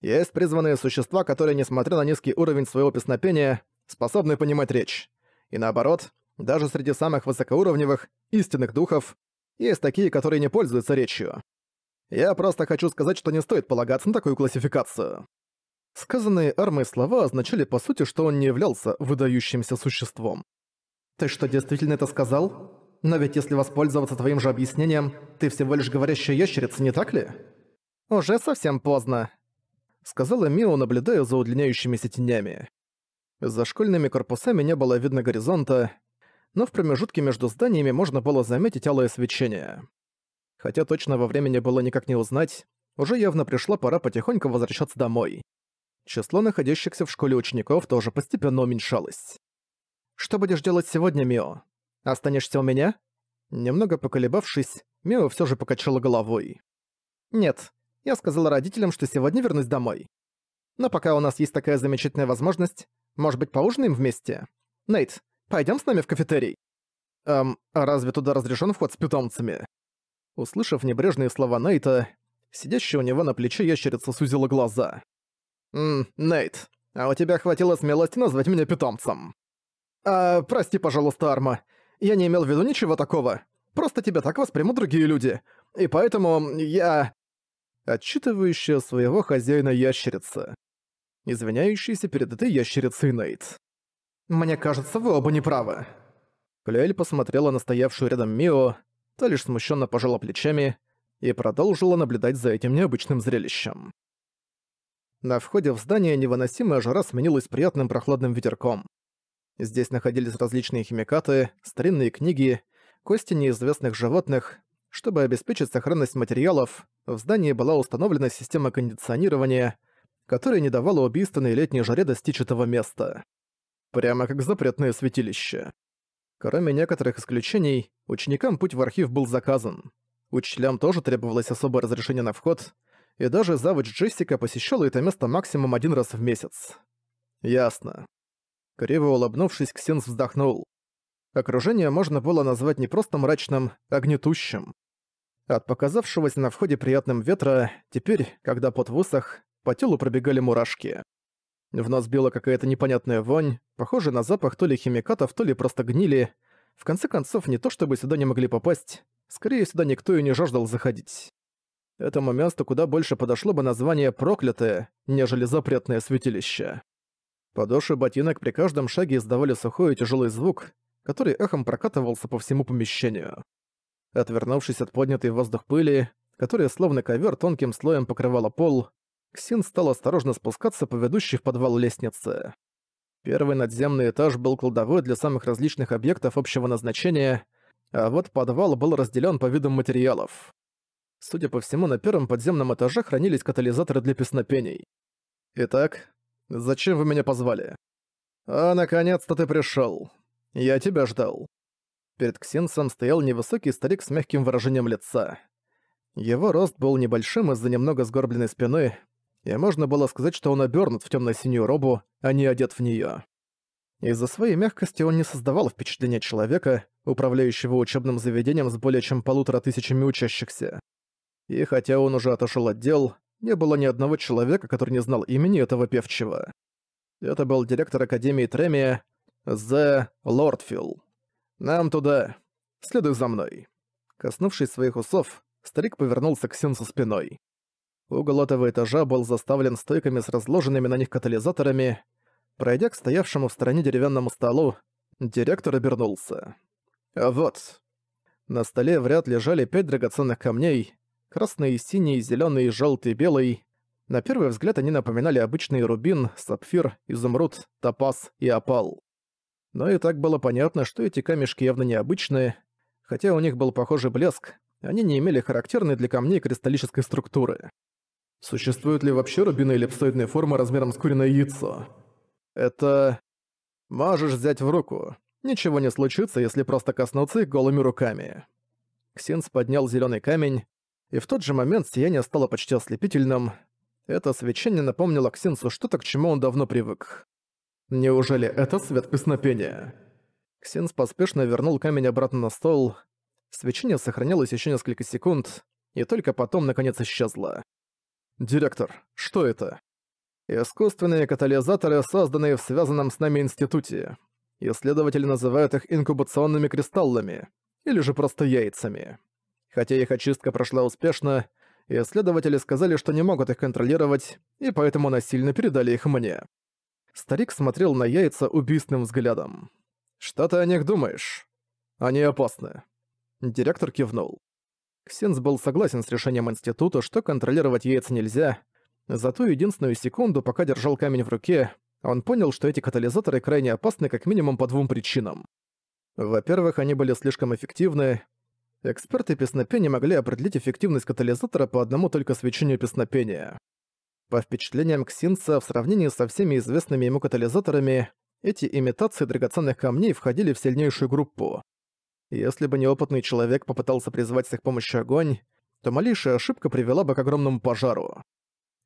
«Есть призванные существа, которые, несмотря на низкий уровень своего песнопения, способны понимать речь. И наоборот, даже среди самых высокоуровневых, истинных духов, есть такие, которые не пользуются речью. Я просто хочу сказать, что не стоит полагаться на такую классификацию». Сказанные Армой слова означали по сути, что он не являлся выдающимся существом. «Ты что, действительно это сказал? Но ведь если воспользоваться твоим же объяснением, ты всего лишь говорящая ящерица, не так ли?» «Уже совсем поздно», — сказала Мио, наблюдая за удлиняющимися тенями. За школьными корпусами не было видно горизонта, но в промежутке между зданиями можно было заметить алое свечение хотя точно во времени было никак не узнать, уже явно пришла пора потихоньку возвращаться домой. Число находящихся в школе учеников тоже постепенно уменьшалось. «Что будешь делать сегодня, Мио? Останешься у меня?» Немного поколебавшись, Мио все же покачала головой. «Нет, я сказала родителям, что сегодня вернусь домой. Но пока у нас есть такая замечательная возможность, может быть, поужинаем вместе? Нейт, пойдем с нами в кафетерий?» «Эм, а разве туда разрешен вход с питомцами?» Услышав небрежные слова Нейта, сидящая у него на плече ящерица сузила глаза. «Ммм, Нейт, а у тебя хватило смелости назвать меня питомцем?» «А, прости, пожалуйста, Арма. Я не имел в виду ничего такого. Просто тебя так воспримут другие люди. И поэтому я...» Отчитывающая своего хозяина ящерица. Извиняющийся перед этой ящерицей Нейт. «Мне кажется, вы оба неправы». Клюэль посмотрела на стоявшую рядом Мио, та лишь смущенно пожала плечами и продолжила наблюдать за этим необычным зрелищем. На входе в здание невыносимая жара сменилась приятным прохладным ветерком. Здесь находились различные химикаты, старинные книги, кости неизвестных животных. Чтобы обеспечить сохранность материалов, в здании была установлена система кондиционирования, которая не давала убийственной летней жаре достичь этого места. Прямо как запретное святилище. Кроме некоторых исключений, ученикам путь в архив был заказан. Учителям тоже требовалось особое разрешение на вход, и даже завуч Джессика посещала это место максимум один раз в месяц. Ясно. Криво улыбнувшись, Ксенс вздохнул. Окружение можно было назвать не просто мрачным, а гнетущим. От показавшегося на входе приятным ветра, теперь, когда пот высох, по телу пробегали мурашки. В нас била какая-то непонятная вонь, похожая на запах то ли химикатов, то ли просто гнили. В конце концов, не то чтобы сюда не могли попасть, скорее сюда никто и не жаждал заходить. Этому месту куда больше подошло бы название «проклятое», нежели «запретное святилище». Подошвы ботинок при каждом шаге издавали сухой и тяжелый звук, который эхом прокатывался по всему помещению. Отвернувшись от поднятой в воздух пыли, которая словно ковер тонким слоем покрывала пол, Ксин стал осторожно спускаться по ведущей в подвал лестнице. Первый надземный этаж был кладовой для самых различных объектов общего назначения, а вот подвал был разделен по видам материалов. Судя по всему, на первом подземном этаже хранились катализаторы для песнопений. «Итак, зачем вы меня позвали?» «А, наконец-то ты пришел. Я тебя ждал». Перед Ксинсом стоял невысокий старик с мягким выражением лица. Его рост был небольшим из-за немного сгорбленной спины, и можно было сказать, что он обернут в темно синюю робу, а не одет в нее. Из-за своей мягкости он не создавал впечатления человека, управляющего учебным заведением с более чем полутора тысячами учащихся. И хотя он уже отошел от дел, не было ни одного человека, который не знал имени этого певчего. Это был директор Академии Тремия, Зе Лордфилл. «Нам туда. Следуй за мной». Коснувшись своих усов, старик повернулся к Синсу спиной. Угол этого этажа был заставлен стойками с разложенными на них катализаторами. Пройдя к стоявшему в стороне деревянному столу, директор обернулся. Вот. На столе в ряд лежали пять драгоценных камней. Красные, синие, зеленые, желтый, белый. На первый взгляд они напоминали обычный рубин, сапфир, изумруд, топаз и опал. Но и так было понятно, что эти камешки явно необычные. Хотя у них был похожий блеск, они не имели характерной для камней кристаллической структуры. Существуют ли вообще рубины эллипсоидной формы размером с куриное яйцо? Это... Можешь взять в руку. Ничего не случится, если просто коснуться их голыми руками. Ксинс поднял зеленый камень, и в тот же момент сияние стало почти ослепительным. Это свечение напомнило Ксинсу, что-то, к чему он давно привык. Неужели это свет песнопения? Ксинс поспешно вернул камень обратно на стол. Свечение сохранялось еще несколько секунд, и только потом, наконец, исчезло. «Директор, что это?» «Искусственные катализаторы, созданные в связанном с нами институте. Исследователи называют их инкубационными кристаллами, или же просто яйцами. Хотя их очистка прошла успешно, исследователи сказали, что не могут их контролировать, и поэтому насильно передали их мне». Старик смотрел на яйца убийственным взглядом. «Что ты о них думаешь?» «Они опасны». Директор кивнул. Ксенс был согласен с решением института, что контролировать яйца нельзя. Зато единственную секунду, пока держал камень в руке, он понял, что эти катализаторы крайне опасны как минимум по двум причинам. Во-первых, они были слишком эффективны. Эксперты песнопения могли определить эффективность катализатора по одному только свечению песнопения. По впечатлениям Ксинца, в сравнении со всеми известными ему катализаторами, эти имитации драгоценных камней входили в сильнейшую группу. Если бы неопытный человек попытался призвать с их помощью огонь, то малейшая ошибка привела бы к огромному пожару.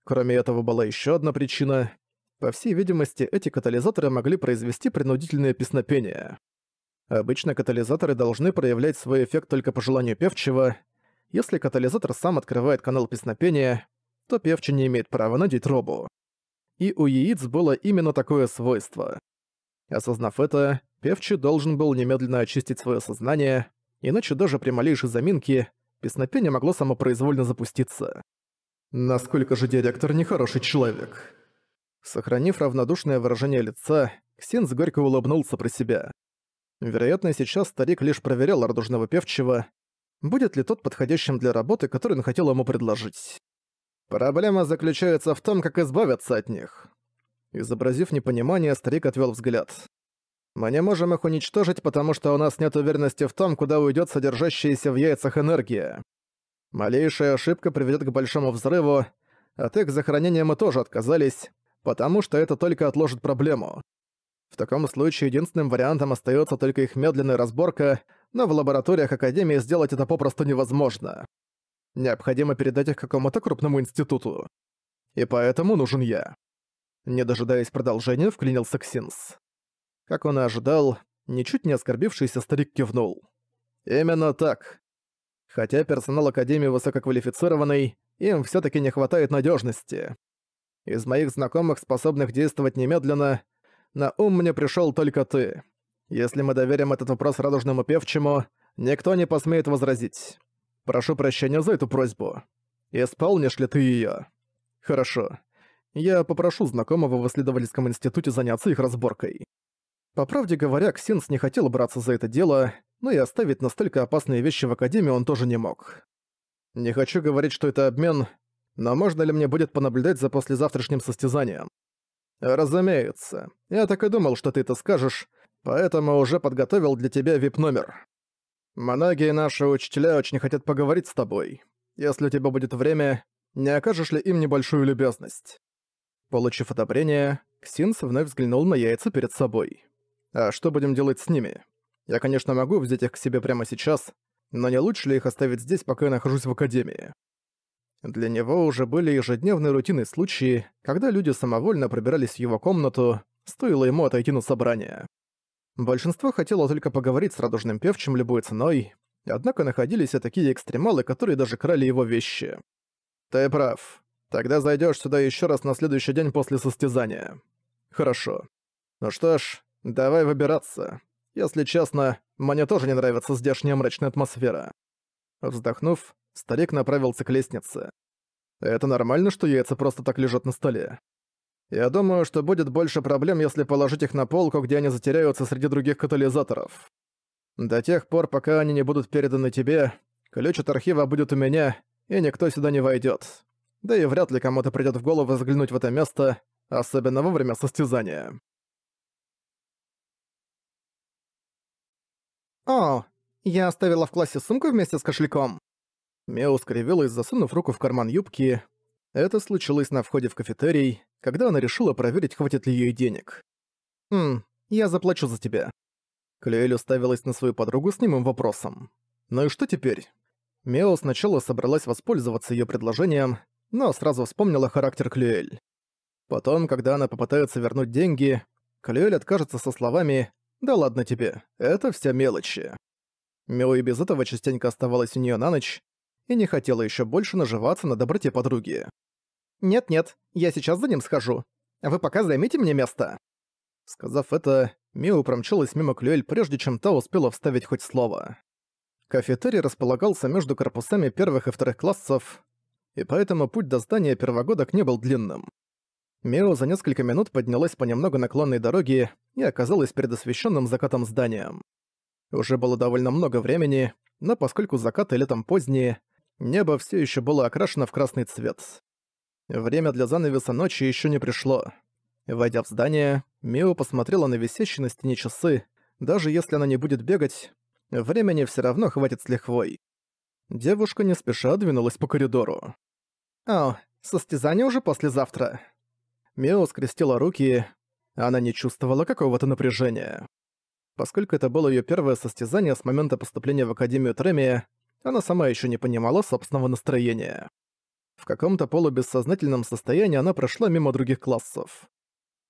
Кроме этого была еще одна причина. По всей видимости, эти катализаторы могли произвести принудительное песнопение. Обычно катализаторы должны проявлять свой эффект только по желанию певчего. Если катализатор сам открывает канал песнопения, то певчий не имеет права надеть робу. И у яиц было именно такое свойство. Осознав это, Певчий должен был немедленно очистить свое сознание, иначе даже при малейшей заминке песнопение могло самопроизвольно запуститься. «Насколько же директор нехороший человек?» Сохранив равнодушное выражение лица, Ксенс горько улыбнулся про себя. Вероятно, сейчас старик лишь проверял радужного певчего, будет ли тот подходящим для работы, которую он хотел ему предложить. Проблема заключается в том, как избавиться от них. Изобразив непонимание, старик отвел взгляд. Мы не можем их уничтожить, потому что у нас нет уверенности в том, куда уйдет содержащаяся в яйцах энергия. Малейшая ошибка приведет к большому взрыву, от их захоронения мы тоже отказались, потому что это только отложит проблему. В таком случае единственным вариантом остается только их медленная разборка, но в лабораториях Академии сделать это попросту невозможно. Необходимо передать их какому-то крупному институту. И поэтому нужен я. Не дожидаясь продолжения, вклинился Ксинс. Как он и ожидал, ничуть не оскорбившийся старик кивнул. «Именно так. Хотя персонал Академии высококвалифицированный, им все таки не хватает надежности. Из моих знакомых, способных действовать немедленно, на ум мне пришел только ты. Если мы доверим этот вопрос радужному певчему, никто не посмеет возразить. Прошу прощения за эту просьбу. Исполнишь ли ты ее? Хорошо. Я попрошу знакомого в исследовательском институте заняться их разборкой. По правде говоря, Ксинс не хотел браться за это дело, но и оставить настолько опасные вещи в Академии он тоже не мог. Не хочу говорить, что это обмен, но можно ли мне будет понаблюдать за послезавтрашним состязанием? Разумеется. Я так и думал, что ты это скажешь, поэтому уже подготовил для тебя вип-номер. Многие наши учителя очень хотят поговорить с тобой. Если у тебя будет время, не окажешь ли им небольшую любезность?» Получив одобрение, Ксинс вновь взглянул на яйца перед собой. А что будем делать с ними? Я, конечно, могу взять их к себе прямо сейчас, но не лучше ли их оставить здесь, пока я нахожусь в академии? Для него уже были ежедневные рутины случаи, когда люди самовольно пробирались в его комнату, стоило ему отойти на собрание. Большинство хотело только поговорить с радужным певчим любой ценой, однако находились и такие экстремалы, которые даже крали его вещи. «Ты прав. Тогда зайдешь сюда еще раз на следующий день после состязания». «Хорошо. Ну что ж, Давай выбираться. Если честно, мне тоже не нравится здешняя мрачная атмосфера. Вздохнув, старик направился к лестнице. Это нормально, что яйца просто так лежат на столе. Я думаю, что будет больше проблем, если положить их на полку, где они затеряются среди других катализаторов. До тех пор, пока они не будут переданы тебе, ключ от архива будет у меня, и никто сюда не войдет. Да и вряд ли кому-то придет в голову взглянуть в это место, особенно во время состязания. «О, я оставила в классе сумку вместе с кошельком». Мео скривилась, засунув руку в карман юбки. Это случилось на входе в кафетерий, когда она решила проверить, хватит ли ей денег. «Хм, я заплачу за тебя». Клюэль уставилась на свою подругу с немым вопросом. «Ну и что теперь?» Мео сначала собралась воспользоваться ее предложением, но сразу вспомнила характер Клюэль. Потом, когда она попытается вернуть деньги, Клюэль откажется со словами да ладно тебе, это все мелочи. Мио и без этого частенько оставалась у нее на ночь и не хотела еще больше наживаться на доброте подруги. «Нет-нет, я сейчас за ним схожу. Вы пока займите мне место». Сказав это, Мио промчалась мимо Клюэль, прежде чем та успела вставить хоть слово. Кафетерий располагался между корпусами первых и вторых классов, и поэтому путь до здания первогодок не был длинным. Мио за несколько минут поднялась по немного наклонной дороге и оказалась перед освещенным закатом зданием. Уже было довольно много времени, но поскольку закаты летом поздние, небо все еще было окрашено в красный цвет. Время для занавеса ночи еще не пришло. Войдя в здание, Мио посмотрела на висящие на стене часы. Даже если она не будет бегать, времени все равно хватит с лихвой. Девушка не спеша двинулась по коридору. «О, состязание уже послезавтра», Мео скрестила руки, она не чувствовала какого-то напряжения. Поскольку это было её первое состязание с момента поступления в Академию Тремия, она сама ещё не понимала собственного настроения. В каком-то полубессознательном состоянии она прошла мимо других классов.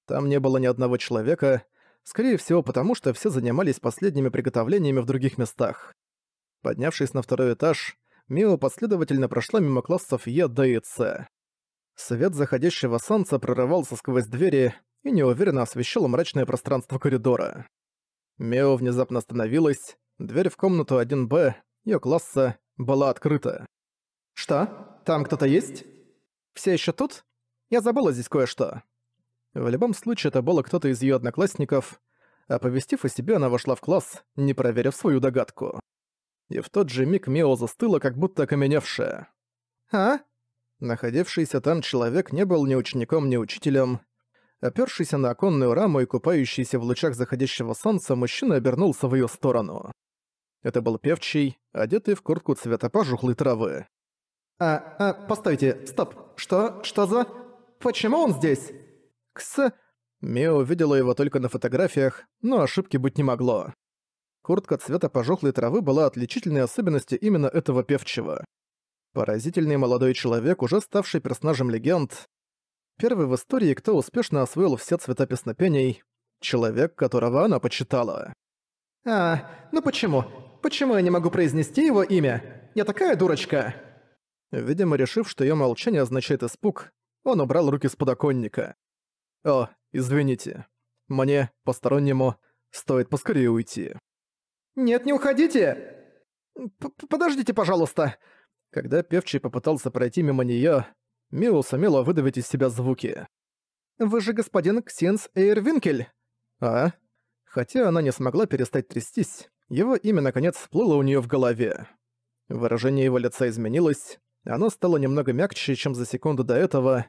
Там не было ни одного человека, скорее всего потому, что все занимались последними приготовлениями в других местах. Поднявшись на второй этаж, Мио последовательно прошла мимо классов Е, Д и С. Свет заходящего солнца прорывался сквозь двери и неуверенно освещал мрачное пространство коридора. Мео внезапно остановилась, дверь в комнату 1Б, ее класса, была открыта. «Что? Там кто-то есть? Все еще тут? Я забыла здесь кое-что». В любом случае, это было кто-то из ее одноклассников, оповестив о себе, она вошла в класс, не проверив свою догадку. И в тот же миг Мео застыла, как будто окаменевшая. «А? Находившийся там человек не был ни учеником, ни учителем. Опершийся на оконную раму и купающийся в лучах заходящего солнца, мужчина обернулся в ее сторону. Это был певчий, одетый в куртку цвета пожухлой травы. «А, а, постойте, стоп, что, что за... Почему он здесь?» «Кс...» Мия увидела его только на фотографиях, но ошибки быть не могло. Куртка цвета пожухлой травы была отличительной особенностью именно этого певчего. Поразительный молодой человек, уже ставший персонажем легенд. Первый в истории, кто успешно освоил все цвета песнопений. Человек, которого она почитала. «А, ну почему? Почему я не могу произнести его имя? Я такая дурочка!» Видимо, решив, что ее молчание означает испуг, он убрал руки с подоконника. «О, извините. Мне, постороннему, стоит поскорее уйти». «Нет, не уходите! П Подождите, пожалуйста!» Когда певчий попытался пройти мимо неё, Миу сумела выдавить из себя звуки. «Вы же господин Ксенс Эйрвинкель!» «А?» Хотя она не смогла перестать трястись, его имя наконец всплыло у неё в голове. Выражение его лица изменилось, оно стало немного мягче, чем за секунду до этого.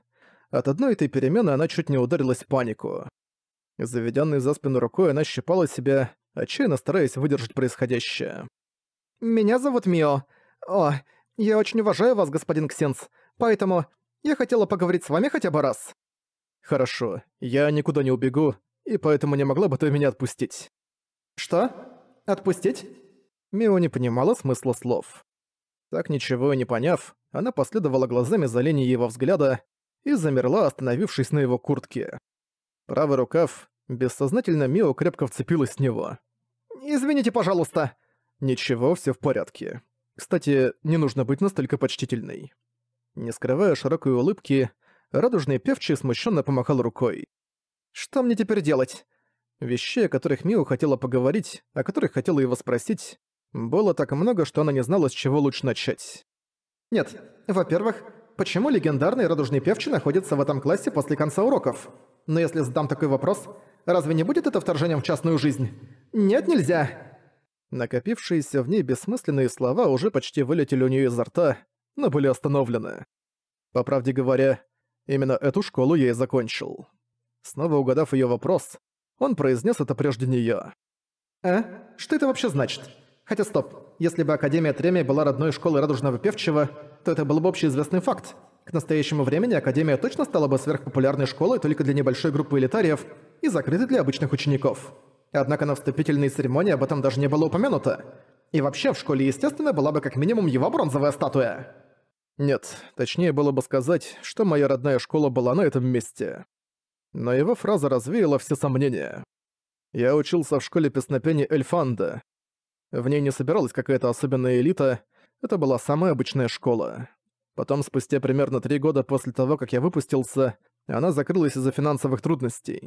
От одной этой перемены она чуть не ударилась в панику. Заведённой за спину рукой она щипала себя, отчаянно стараясь выдержать происходящее. «Меня зовут Мио. О, я очень уважаю вас, господин Ксенс, поэтому я хотела поговорить с вами хотя бы раз». «Хорошо, я никуда не убегу, и поэтому не могла бы ты меня отпустить». «Что? Отпустить?» Мио не понимала смысла слов. Так ничего и не поняв, она последовала глазами за линией его взгляда и замерла, остановившись на его куртке. Правый рукав бессознательно Мио крепко вцепилась в него. «Извините, пожалуйста!» «Ничего, все в порядке. Кстати, не нужно быть настолько почтительной. Не скрывая широкой улыбки, радужный певчий смущенно помахал рукой. «Что мне теперь делать?» Вещей, о которых Мио хотела поговорить, о которых хотела его спросить, было так много, что она не знала, с чего лучше начать. «Нет, во-первых, почему легендарный радужный певчий находится в этом классе после конца уроков? Но если задам такой вопрос, разве не будет это вторжением в частную жизнь? Нет, нельзя!» Накопившиеся в ней бессмысленные слова уже почти вылетели у нее изо рта, но были остановлены. По правде говоря, именно эту школу я и закончил. Снова угадав ее вопрос, он произнес это прежде нее. «А? Что это вообще значит? Хотя стоп, если бы Академия Треми была родной школой радужного певчего, то это был бы общеизвестный факт. К настоящему времени Академия точно стала бы сверхпопулярной школой только для небольшой группы элитариев и закрытой для обычных учеников. Однако на вступительной церемонии об этом даже не было упомянуто. И вообще в школе, естественно, была бы как минимум его бронзовая статуя. Нет, точнее было бы сказать, что моя родная школа была на этом месте. Но его фраза развеяла все сомнения. Я учился в школе песнопения Эльфанда. В ней не собиралась какая-то особенная элита, это была самая обычная школа. Потом, спустя примерно три года после того, как я выпустился, она закрылась из-за финансовых трудностей.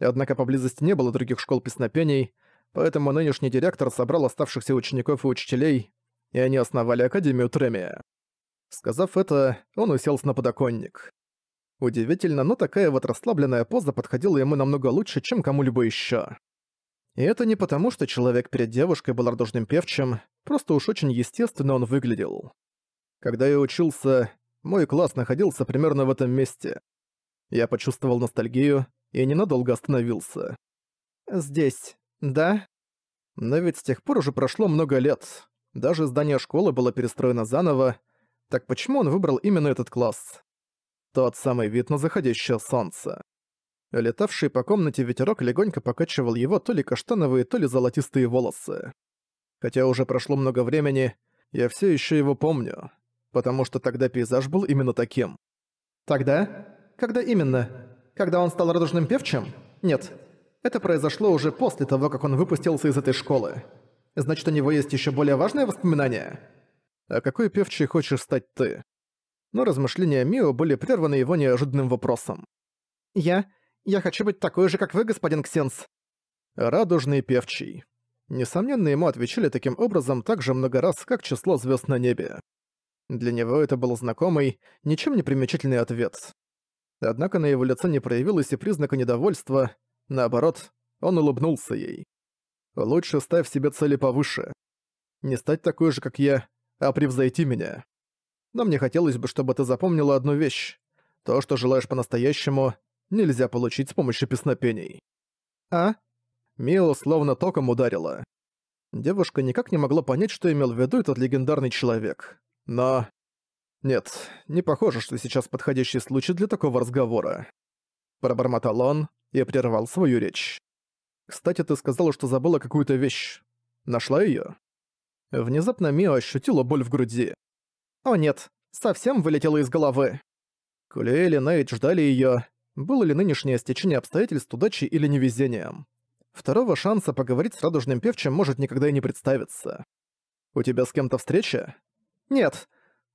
Однако поблизости не было других школ песнопений, поэтому нынешний директор собрал оставшихся учеников и учителей, и они основали Академию Тремия. Сказав это, он уселся на подоконник. Удивительно, но такая вот расслабленная поза подходила ему намного лучше, чем кому-либо еще. И это не потому, что человек перед девушкой был радужным певчим, просто уж очень естественно он выглядел. Когда я учился, мой класс находился примерно в этом месте. Я почувствовал ностальгию, и ненадолго остановился. «Здесь, да?» Но ведь с тех пор уже прошло много лет. Даже здание школы было перестроено заново. Так почему он выбрал именно этот класс? Тот самый вид на заходящее солнце. Летавший по комнате ветерок легонько покачивал его то ли каштановые, то ли золотистые волосы. Хотя уже прошло много времени, я все еще его помню, потому что тогда пейзаж был именно таким. «Тогда? Когда именно?» когда он стал радужным певчим? Нет. Это произошло уже после того, как он выпустился из этой школы. Значит, у него есть еще более важные воспоминания? А какой певчей хочешь стать ты? Но размышления Мио были прерваны его неожиданным вопросом. Я... я хочу быть такой же, как вы, господин Ксенс. Радужный певчий. Несомненно, ему отвечали таким образом так же много раз, как число звезд на небе. Для него это был знакомый, ничем не примечательный ответ. Однако на его лице не проявилось и признака недовольства, наоборот, он улыбнулся ей. «Лучше ставь себе цели повыше. Не стать такой же, как я, а превзойти меня. Но мне хотелось бы, чтобы ты запомнила одну вещь. То, что желаешь по-настоящему, нельзя получить с помощью песнопений». «А?» Мила словно током ударила. Девушка никак не могла понять, что имел в виду этот легендарный человек. Но... Нет, не похоже, что сейчас подходящий случай для такого разговора. Пробормотал он и прервал свою речь. Кстати, ты сказала, что забыла какую-то вещь. Нашла ее. Внезапно Мио ощутила боль в груди. О нет, совсем вылетела из головы. Кулиэль и Нейт ждали ее. Было ли нынешнее стечение обстоятельств удачей или невезением? Второго шанса поговорить с радужным певчим может никогда и не представиться. «У тебя с кем-то встреча?» «Нет,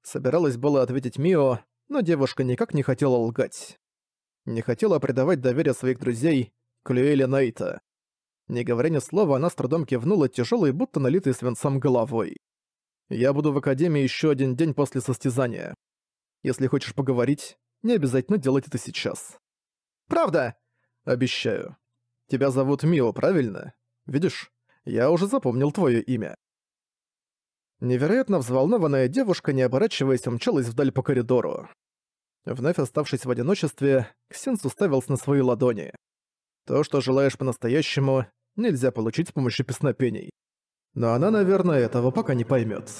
Собиралась было ответить Мио, но девушка никак не хотела лгать. Не хотела предавать доверие своих друзей, Клюэля Найта. Не говоря ни слова, она с трудом кивнула тяжелой, будто налитой свинцом головой. «Я буду в Академии еще один день после состязания. Если хочешь поговорить, не обязательно делать это сейчас». «Правда?» «Обещаю. Тебя зовут Мио, правильно? Видишь, я уже запомнил твое имя». Невероятно взволнованная девушка, не оборачиваясь, умчалась вдаль по коридору. Вновь оставшись в одиночестве, Ксенс уставился на свои ладони. То, что желаешь по-настоящему, нельзя получить с помощью песнопений. Но она, наверное, этого пока не поймет.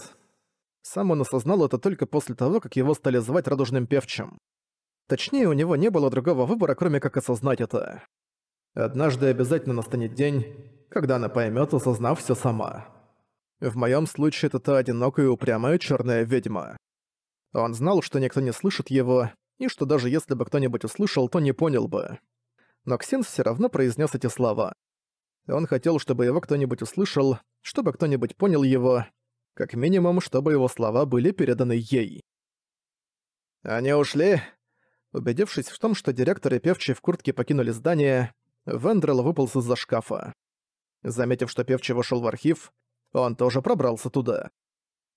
Сам он осознал это только после того, как его стали звать радужным певчим. Точнее, у него не было другого выбора, кроме как осознать это. Однажды обязательно настанет день, когда она поймет, осознав все сама. В моем случае это та одинокая и упрямая черная ведьма. Он знал, что никто не слышит его, и что даже если бы кто-нибудь услышал, то не понял бы. Но Ксин все равно произнес эти слова. Он хотел, чтобы его кто-нибудь услышал, чтобы кто-нибудь понял его, как минимум, чтобы его слова были переданы ей. «Они ушли?» Убедившись в том, что директор и певчий в куртке покинули здание, Вендрел выпал из-за шкафа. Заметив, что певчий вошел в архив, он тоже пробрался туда.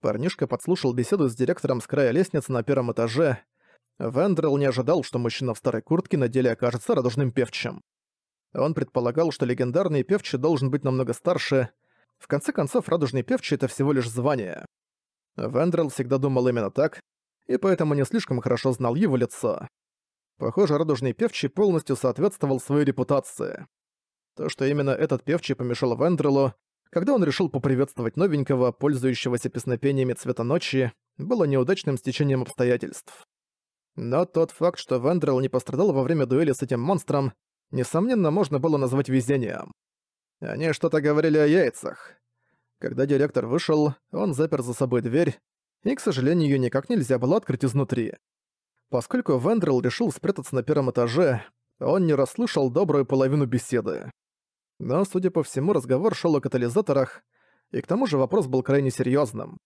Парнишка подслушал беседу с директором с края лестницы на первом этаже. Вендрелл не ожидал, что мужчина в старой куртке на деле окажется радужным певчим. Он предполагал, что легендарный певчий должен быть намного старше. В конце концов, радужный певчий — это всего лишь звание. Вендрелл всегда думал именно так, и поэтому не слишком хорошо знал его лицо. Похоже, радужный певчий полностью соответствовал своей репутации. То, что именно этот певчий помешал Вендреллу. Когда он решил поприветствовать новенького, пользующегося песнопениями цвета ночи, было неудачным стечением обстоятельств. Но тот факт, что Вендрел не пострадал во время дуэли с этим монстром, несомненно, можно было назвать везением. Они что-то говорили о яйцах. Когда директор вышел, он запер за собой дверь, и, к сожалению, её никак нельзя было открыть изнутри. Поскольку Вендрел решил спрятаться на первом этаже, он не расслышал добрую половину беседы но, судя по всему, разговор шел о катализаторах, и к тому же вопрос был крайне серьезным.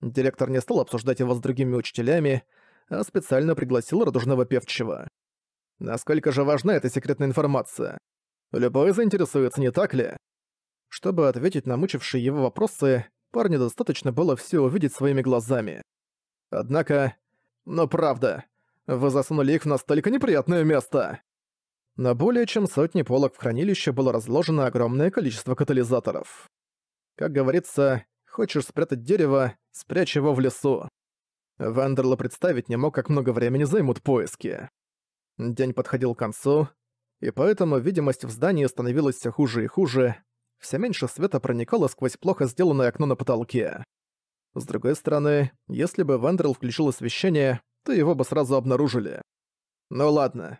Директор не стал обсуждать его с другими учителями, а специально пригласил радужного певчего. Насколько же важна эта секретная информация? Любой заинтересуется, не так ли? Чтобы ответить на мучившие его вопросы, парню достаточно было все увидеть своими глазами. Однако... Но ну правда, вы засунули их в настолько неприятное место! На более чем сотни полок в хранилище было разложено огромное количество катализаторов. Как говорится, хочешь спрятать дерево, спрячь его в лесу. Вандерла представить не мог, как много времени займут поиски. День подходил к концу, и поэтому видимость в здании становилась все хуже и хуже, все меньше света проникало сквозь плохо сделанное окно на потолке. С другой стороны, если бы Вандерл включил освещение, то его бы сразу обнаружили. Ну ладно,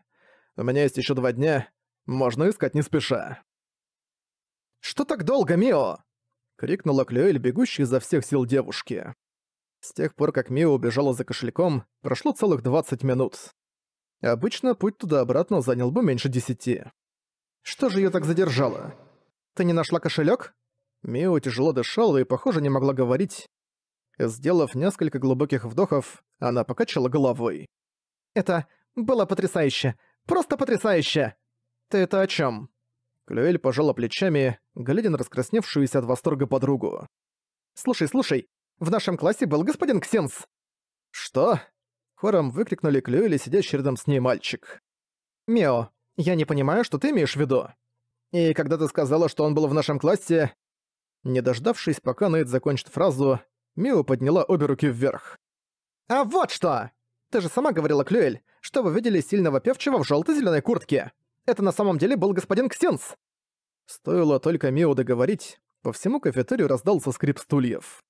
у меня есть еще два дня. Можно искать не спеша». «Что так долго, Мио?» — крикнула Клюэль, бегущий изо всех сил девушки. С тех пор, как Мио убежала за кошельком, прошло целых 20 минут. Обычно путь туда-обратно занял бы меньше десяти. «Что же ее так задержало? Ты не нашла кошелек? Мио тяжело дышала и, похоже, не могла говорить. Сделав несколько глубоких вдохов, она покачала головой. «Это было потрясающе. Просто потрясающе!» «Ты это о чем? Клюэль пожала плечами, глядя на раскрасневшуюся от восторга подругу. «Слушай, слушай, в нашем классе был господин Ксенс!» «Что?» Хором выкрикнули Клюэль сидящий рядом с ней мальчик. «Мео, я не понимаю, что ты имеешь в виду. И когда ты сказала, что он был в нашем классе...» Не дождавшись, пока Нейт закончит фразу, Мео подняла обе руки вверх. «А вот что! Ты же сама говорила, Клюэль, что вы видели сильного певчего в желто-зеленой куртке. Это на самом деле был господин Ксенс. Стоило только Мио договорить, по всему кафетерию раздался скрип стульев.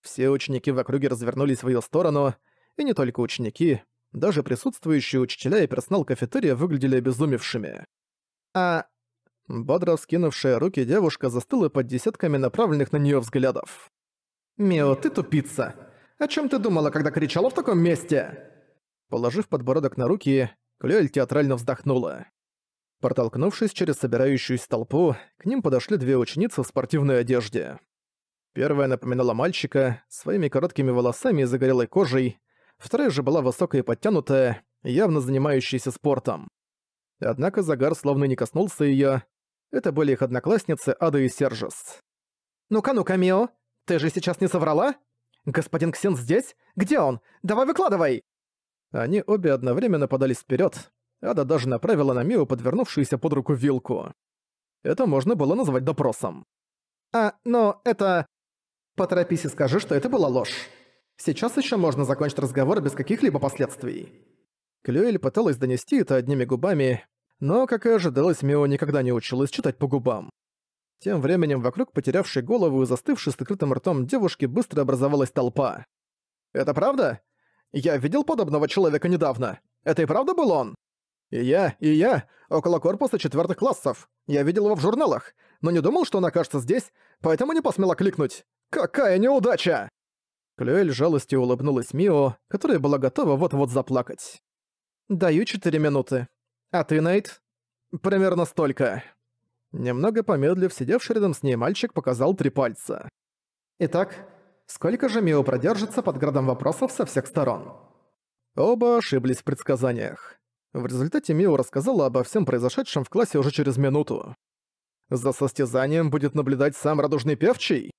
Все ученики в округе развернулись в ее сторону, и не только ученики, даже присутствующие учителя и персонал кафетерия выглядели обезумевшими. А... Бодро вскинувшая руки девушка застыла под десятками направленных на нее взглядов. «Мио, ты тупица! О чем ты думала, когда кричала в таком месте?» Положив подбородок на руки, Клюэль театрально вздохнула. Протолкнувшись через собирающуюся толпу, к ним подошли две ученицы в спортивной одежде. Первая напоминала мальчика, своими короткими волосами и загорелой кожей, вторая же была высокая и подтянутая, явно занимающаяся спортом. Однако загар словно не коснулся ее. Это были их одноклассницы Ада и Сержис. «Ну-ка, ну-ка, Мио, ты же сейчас не соврала? Господин Ксен здесь? Где он? Давай выкладывай!» Они обе одновременно подались вперед. Ада даже направила на Мию, подвернувшуюся под руку вилку. Это можно было назвать допросом. «А, но это...» «Поторопись и скажи, что это была ложь. Сейчас еще можно закончить разговор без каких-либо последствий». Клюэль пыталась донести это одними губами, но, как и ожидалось, Мио никогда не училась читать по губам. Тем временем вокруг потерявшей голову и застывшей с открытым ртом девушки быстро образовалась толпа. «Это правда? Я видел подобного человека недавно. Это и правда был он? И я, и я, около корпуса четвертых классов. Я видел его в журналах, но не думал, что он окажется здесь, поэтому не посмела кликнуть. Какая неудача!» Клюэль жалостью улыбнулась Мио, которая была готова вот-вот заплакать. «Даю четыре минуты. А ты, нейт? «Примерно столько». Немного помедлив, сидевший рядом с ней мальчик показал три пальца. «Итак, Сколько же Мио продержится под градом вопросов со всех сторон? Оба ошиблись в предсказаниях. В результате Мио рассказала обо всем произошедшем в классе уже через минуту. За состязанием будет наблюдать сам радужный певчий?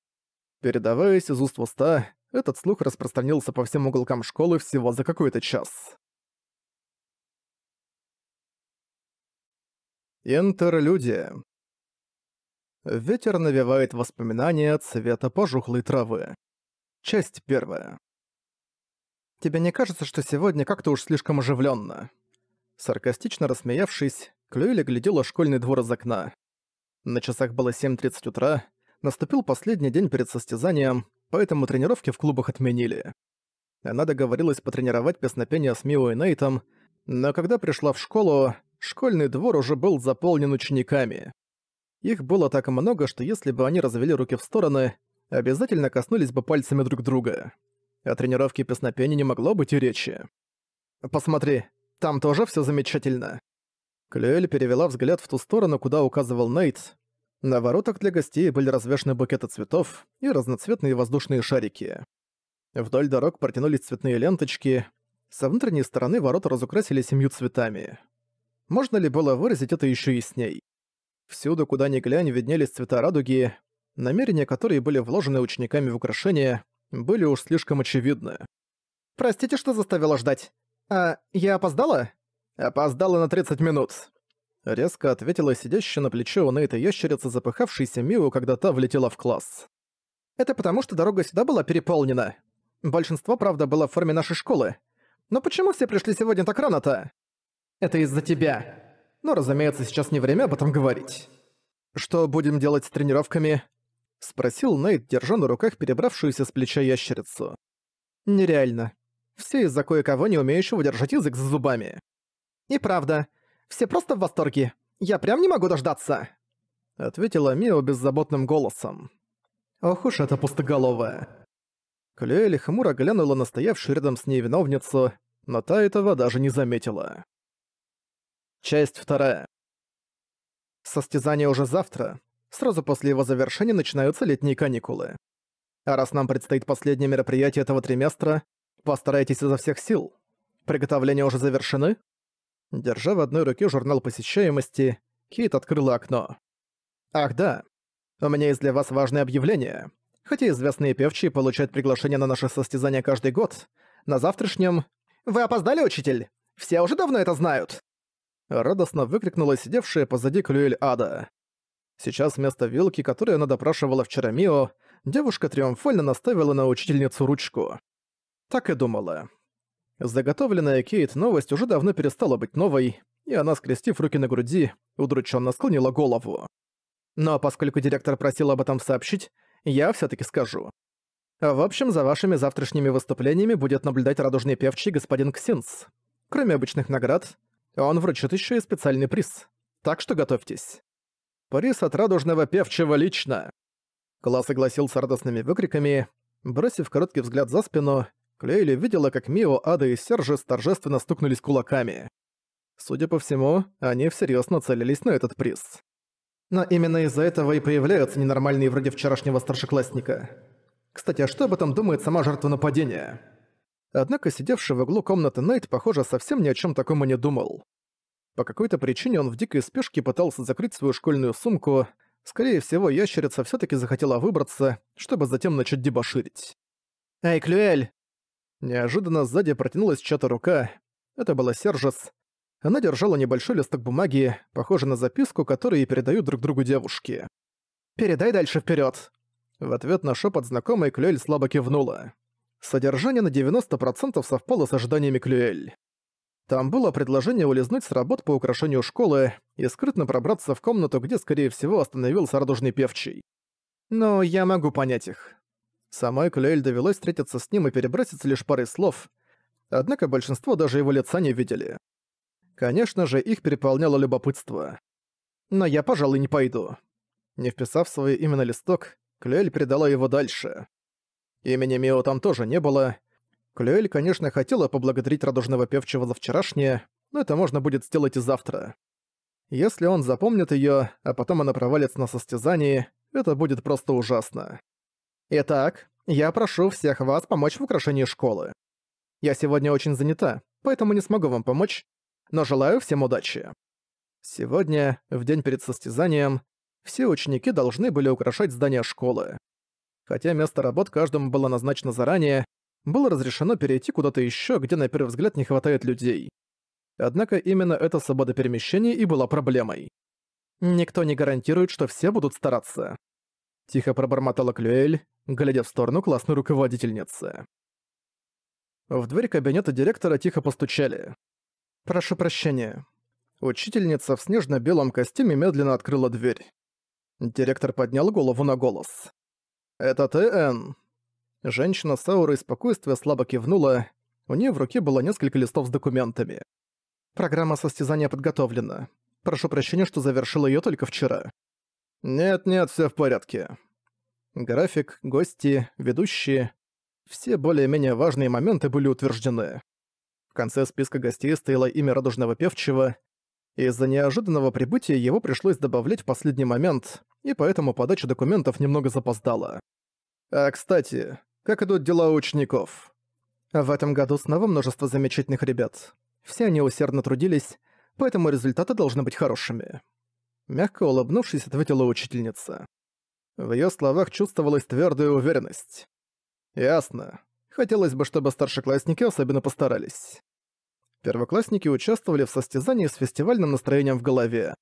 Передаваясь из уст в уста, этот слух распространился по всем уголкам школы всего за какой-то час. Интерлюдия. Ветер навевает воспоминания цвета пожухлой травы. Часть первая. «Тебе не кажется, что сегодня как-то уж слишком оживленно? Саркастично рассмеявшись, Клюэля глядела школьный двор из окна. На часах было 7.30 утра, наступил последний день перед состязанием, поэтому тренировки в клубах отменили. Она договорилась потренировать песнопение с Мио и Нейтом, но когда пришла в школу, школьный двор уже был заполнен учениками. Их было так много, что если бы они развели руки в стороны, обязательно коснулись бы пальцами друг друга. О тренировке песнопения не могло быть и речи. «Посмотри, там тоже все замечательно». Клюэль перевела взгляд в ту сторону, куда указывал Нейт. На воротах для гостей были развешаны букеты цветов и разноцветные воздушные шарики. Вдоль дорог протянулись цветные ленточки. Со внутренней стороны ворота разукрасили семью цветами. Можно ли было выразить это еще и с ней? Всюду, куда ни глянь, виднелись цвета радуги, намерения, которые были вложены учениками в украшение, были уж слишком очевидны. «Простите, что заставила ждать. А я опоздала?» «Опоздала на 30 минут», — резко ответила сидящая на плече у Нейта ящерица, запыхавшаяся Миу, когда та влетела в класс. «Это потому, что дорога сюда была переполнена. Большинство, правда, было в форме нашей школы. Но почему все пришли сегодня так рано-то?» «Это из-за тебя. Но, ну, разумеется, сейчас не время об этом говорить». «Что будем делать с тренировками?» — спросил Нейт, держа на руках перебравшуюся с плеча ящерицу. «Нереально. Все из-за кое-кого не умеющего держать язык за зубами». «И правда. Все просто в восторге. Я прям не могу дождаться!» — ответила Мио беззаботным голосом. «Ох уж это пустоголовая». Клюэль хмуро глянула на стоявшую рядом с ней виновницу, но та этого даже не заметила. Часть вторая. Состязание уже завтра, Сразу после его завершения начинаются летние каникулы. А раз нам предстоит последнее мероприятие этого триместра, постарайтесь изо всех сил. Приготовления уже завершены? Держа в одной руке журнал посещаемости, Кейт открыла окно. «Ах да, у меня есть для вас важное объявление. Хотя известные певчие получают приглашение на наши состязания каждый год, на завтрашнем... «Вы опоздали, учитель? Все уже давно это знают!» Радостно выкрикнула сидевшая позади Клюэль Ада. Сейчас вместо вилки, которую она допрашивала вчера Мио, девушка триумфально наставила на учительницу ручку. Так и думала. Заготовленная Кейт новость уже давно перестала быть новой, и она, скрестив руки на груди, удрученно склонила голову. Но поскольку директор просил об этом сообщить, я все таки скажу. В общем, за вашими завтрашними выступлениями будет наблюдать радужный певчий господин Ксинс. Кроме обычных наград, он вручит еще и специальный приз. Так что готовьтесь. Парис от радужного певчего лично!» Класс согласился радостными выкриками. Бросив короткий взгляд за спину, Клейли видела, как Мио, Ада и Сержис торжественно стукнулись кулаками. Судя по всему, они всерьёз нацелились на этот приз. Но именно из-за этого и появляются ненормальные вроде вчерашнего старшеклассника. Кстати, а что об этом думает сама жертва нападения? Однако сидевший в углу комнаты Найт, похоже, совсем ни о чем таком и не думал. По какой-то причине он в дикой спешке пытался закрыть свою школьную сумку. Скорее всего, ящерица все таки захотела выбраться, чтобы затем начать дебоширить. «Эй, Клюэль!» Неожиданно сзади протянулась чья-то рука. Это была Сержес. Она держала небольшой листок бумаги, похожий на записку, которую передают друг другу девушки. «Передай дальше вперед. В ответ на шепот знакомой Клюэль слабо кивнула. Содержание на 90% совпало с ожиданиями Клюэль. Там было предложение улизнуть с работ по украшению школы и скрытно пробраться в комнату, где, скорее всего, остановился радужный певчий. Но я могу понять их. Самой Клюэль довелось встретиться с ним и переброситься лишь парой слов, однако большинство даже его лица не видели. Конечно же, их переполняло любопытство. Но я, пожалуй, не пойду. Не вписав свое имя на листок, Клюэль передала его дальше. Имени Мио там тоже не было, Клюэль, конечно, хотела поблагодарить радужного певчего за вчерашнее, но это можно будет сделать и завтра. Если он запомнит её, а потом она провалится на состязании, это будет просто ужасно. Итак, я прошу всех вас помочь в украшении школы. Я сегодня очень занята, поэтому не смогу вам помочь, но желаю всем удачи. Сегодня, в день перед состязанием, все ученики должны были украшать здание школы. Хотя место работ каждому было назначено заранее, было разрешено перейти куда-то еще, где на первый взгляд не хватает людей. Однако именно эта свобода перемещения и была проблемой. Никто не гарантирует, что все будут стараться. Тихо пробормотала Клюэль, глядя в сторону классной руководительницы. В дверь кабинета директора тихо постучали. «Прошу прощения». Учительница в снежно-белом костюме медленно открыла дверь. Директор поднял голову на голос. «Это ты, Энн?» Женщина с аурой спокойствия слабо кивнула. У нее в руке было несколько листов с документами. Программа состязания подготовлена. Прошу прощения, что завершила ее только вчера. Нет-нет, все в порядке. График, гости, ведущие — все более-менее важные моменты были утверждены. В конце списка гостей стояло имя радужного певчего, из-за неожиданного прибытия его пришлось добавлять в последний момент, и поэтому подача документов немного запоздала. А, кстати, как идут дела у учеников. В этом году снова множество замечательных ребят. Все они усердно трудились, поэтому результаты должны быть хорошими. Мягко улыбнувшись, ответила учительница. В ее словах чувствовалась твердая уверенность. «Ясно. Хотелось бы, чтобы старшеклассники особенно постарались». Первоклассники участвовали в состязании с фестивальным настроением в голове.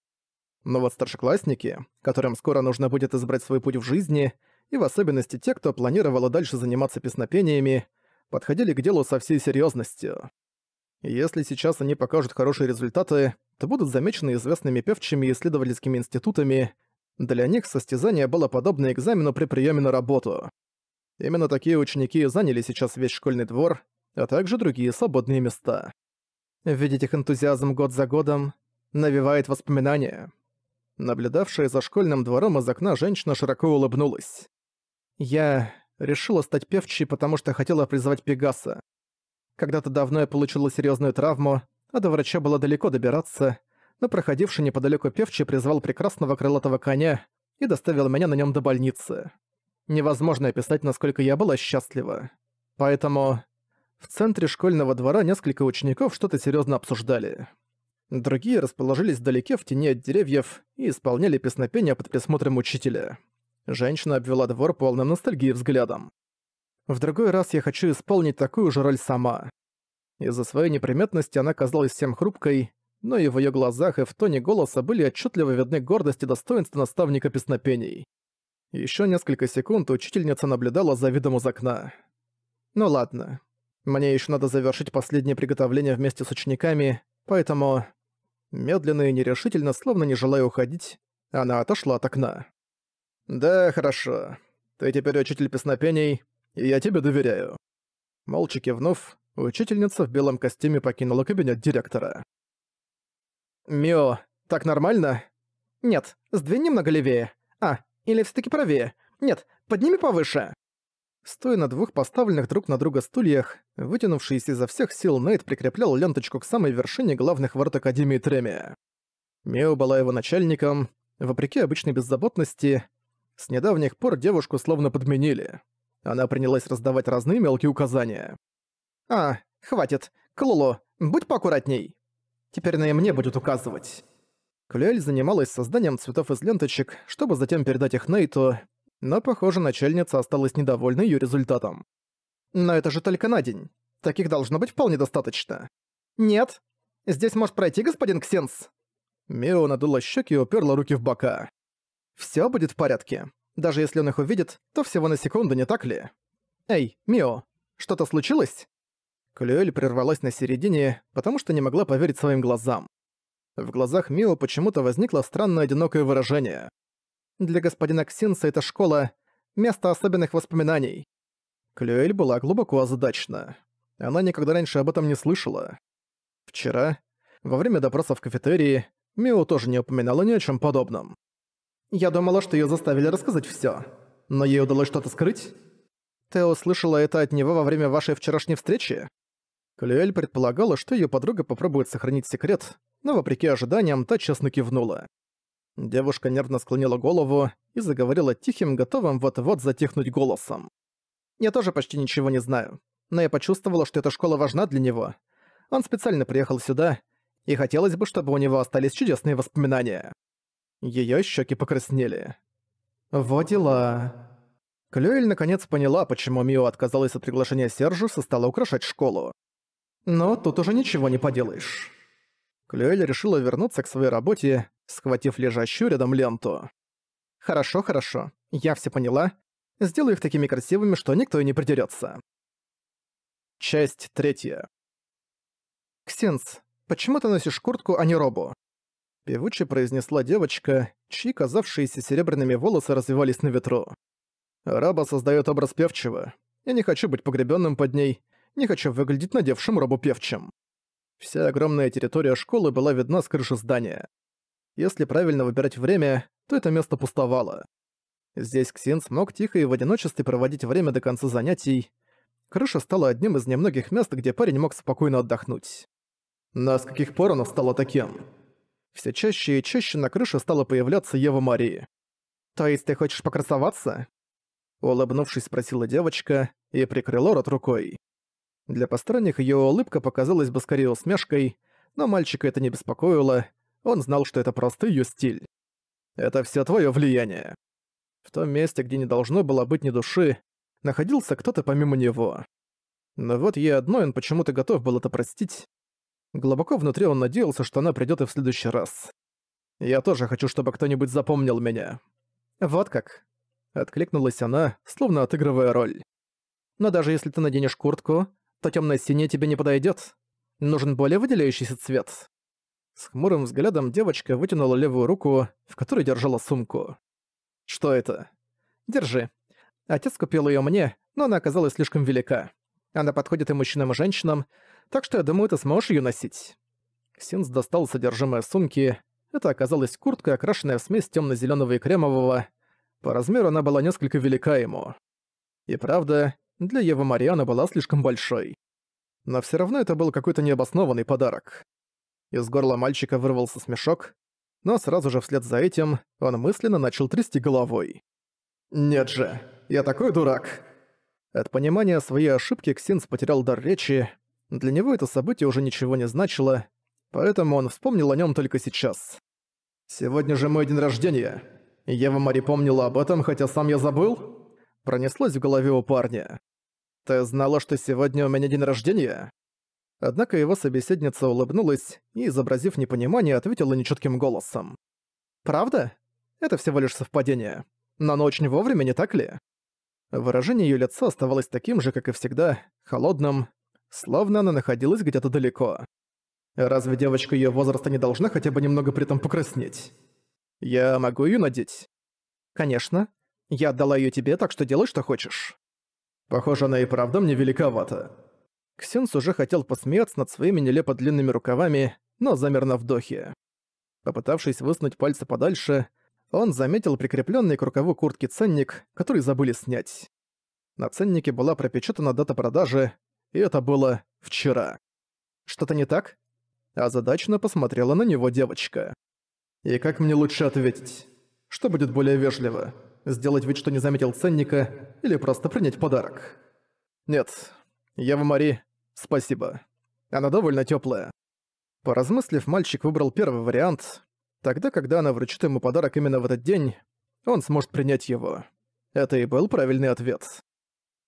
Но вот старшеклассники, которым скоро нужно будет избрать свой путь в жизни, и в особенности те, кто планировал дальше заниматься песнопениями, подходили к делу со всей серьезностью. Если сейчас они покажут хорошие результаты, то будут замечены известными певчими и исследовательскими институтами. Для них состязание было подобно экзамену при приеме на работу. Именно такие ученики заняли сейчас весь школьный двор, а также другие свободные места. Видеть их энтузиазм год за годом навевает воспоминания. Наблюдавшая за школьным двором из окна женщина широко улыбнулась. Я решила стать певчей, потому что хотела призвать Пегаса. Когда-то давно я получила серьезную травму, а до врача было далеко добираться, но проходивший неподалеку певчий призвал прекрасного крылатого коня и доставил меня на нем до больницы. Невозможно описать, насколько я была счастлива. Поэтому в центре школьного двора несколько учеников что-то серьезно обсуждали. Другие расположились вдалеке в тени от деревьев и исполняли песнопения под присмотром учителя. Женщина обвела двор полным ностальгии взглядом. В другой раз я хочу исполнить такую же роль сама. Из-за своей неприметности она казалась всем хрупкой, но и в её глазах и в тоне голоса были отчётливо видны гордость и достоинство наставника песнопений. Ещё несколько секунд учительница наблюдала за видом из окна. «Ну ладно. Мне ещё надо завершить последнее приготовление вместе с учениками, поэтому...» Медленно и нерешительно, словно не желая уходить, она отошла от окна. «Да, хорошо. Ты теперь учитель песнопений, и я тебе доверяю». Молча кивнув, учительница в белом костюме покинула кабинет директора. «Мио, так нормально?» «Нет, сдвинь немного левее. А, или все таки правее. Нет, подними повыше». Стоя на двух поставленных друг на друга стульях, вытянувшийся изо всех сил Нейт прикреплял ленточку к самой вершине главных ворот Академии Тремия. Мио была его начальником. Вопреки обычной беззаботности, с недавних пор девушку словно подменили. Она принялась раздавать разные мелкие указания. «А, хватит. Клулу, будь поаккуратней. Теперь на и мне будет указывать». Клюэль занималась созданием цветов из ленточек, чтобы затем передать их Нейту, но, похоже, начальница осталась недовольна ее результатом. «Но это же только на день. Таких должно быть вполне достаточно». «Нет. Здесь может пройти господин Ксенс». Мио надула щеки и уперла руки в бока. Все будет в порядке. Даже если он их увидит, то всего на секунду, не так ли? Эй, Мио, что-то случилось? Клюэль прервалась на середине, потому что не могла поверить своим глазам. В глазах Мио почему-то возникло странное одинокое выражение. Для господина Ксинса эта школа — место особенных воспоминаний. Клюэль была глубоко озадачена. Она никогда раньше об этом не слышала. Вчера, во время допроса в кафетерии, Мио тоже не упоминала ни о чем подобном. Я думала, что ее заставили рассказать все, Но ей удалось что-то скрыть. Ты услышала это от него во время вашей вчерашней встречи? Клюэль предполагала, что ее подруга попробует сохранить секрет, но вопреки ожиданиям та честно кивнула. Девушка нервно склонила голову и заговорила тихим, готовым вот-вот затихнуть голосом. «Я тоже почти ничего не знаю, но я почувствовала, что эта школа важна для него. Он специально приехал сюда, и хотелось бы, чтобы у него остались чудесные воспоминания». Её щеки покраснели. «Во дела». Клюэль наконец поняла, почему Мио отказалась от приглашения Сержуса стала украшать школу. Но тут уже ничего не поделаешь. Клюэль решила вернуться к своей работе, схватив лежащую рядом ленту. «Хорошо, хорошо. Я все поняла. Сделаю их такими красивыми, что никто и не придерётся». Часть третья. «Ксенс, почему ты носишь куртку, а не робу?» Певуче произнесла девочка, чьи казавшиеся серебряными волосы развивались на ветру. Раба создает образ певчего. Я не хочу быть погребенным под ней, не хочу выглядеть надевшим робу певчим. Вся огромная территория школы была видна с крыши здания. Если правильно выбирать время, то это место пустовало. Здесь Ксин смог тихо и в одиночестве проводить время до конца занятий. Крыша стала одним из немногих мест, где парень мог спокойно отдохнуть. «Но с каких пор она стала таким?» Все чаще и чаще на крыше стала появляться Ева Марии. «То есть ты хочешь покрасоваться?» Улыбнувшись, спросила девочка и прикрыла рот рукой. Для посторонних ее улыбка показалась бы скорее усмешкой, но мальчика это не беспокоило, он знал, что это просто ее стиль. «Это все твое влияние». В том месте, где не должно было быть ни души, находился кто-то помимо него. Но вот ей одной он почему-то готов был это простить. Глубоко внутри он надеялся, что она придёт и в следующий раз. «Я тоже хочу, чтобы кто-нибудь запомнил меня». «Вот как?» — откликнулась она, словно отыгрывая роль. «Но даже если ты наденешь куртку, то тёмно-синяя тебе не подойдёт. Нужен более выделяющийся цвет». С хмурым взглядом девочка вытянула левую руку, в которой держала сумку. «Что это?» «Держи. Отец купил её мне, но она оказалась слишком велика. Она подходит и мужчинам, и женщинам, так что я думаю, ты сможешь ее носить». Синс достал содержимое сумки. Это оказалась куртка, окрашенная в смесь темно зеленого и кремового. По размеру она была несколько велика ему. И правда, для Евы Мариана была слишком большой. Но все равно это был какой-то необоснованный подарок. Из горла мальчика вырвался смешок, но сразу же вслед за этим он мысленно начал трясти головой. «Нет же, я такой дурак!» От понимания своей ошибки Ксинс потерял дар речи, для него это событие уже ничего не значило, поэтому он вспомнил о нем только сейчас. «Сегодня же мой день рождения. Ева Мари помнила об этом, хотя сам я забыл?» Пронеслось в голове у парня. «Ты знала, что сегодня у меня день рождения?» Однако его собеседница улыбнулась и, изобразив непонимание, ответила нечетким голосом. «Правда? Это всего лишь совпадение. Но оно очень вовремя, не так ли?» Выражение ее лица оставалось таким же, как и всегда, холодным, словно она находилась где-то далеко. Разве девочка ее возраста не должна хотя бы немного при этом покраснеть? Я могу ее надеть? Конечно. Я отдала ее тебе, так что делай, что хочешь. Похоже, она и правда мне великовата. Ксенс уже хотел посмеяться над своими нелепо длинными рукавами, но замер на вдохе. Попытавшись высунуть пальцы подальше, он заметил прикрепленный к рукаву куртки ценник, который забыли снять. На ценнике была пропечатана дата продажи и это было вчера. Что-то не так? Озадаченно посмотрела на него девочка. И как мне лучше ответить? Что будет более вежливо? Сделать вид, что не заметил ценника, или просто принять подарок? Нет. Ева Мари, спасибо. Она довольно теплая. Поразмыслив, мальчик выбрал первый вариант. Тогда, когда она вручит ему подарок именно в этот день, он сможет принять его. Это и был правильный ответ.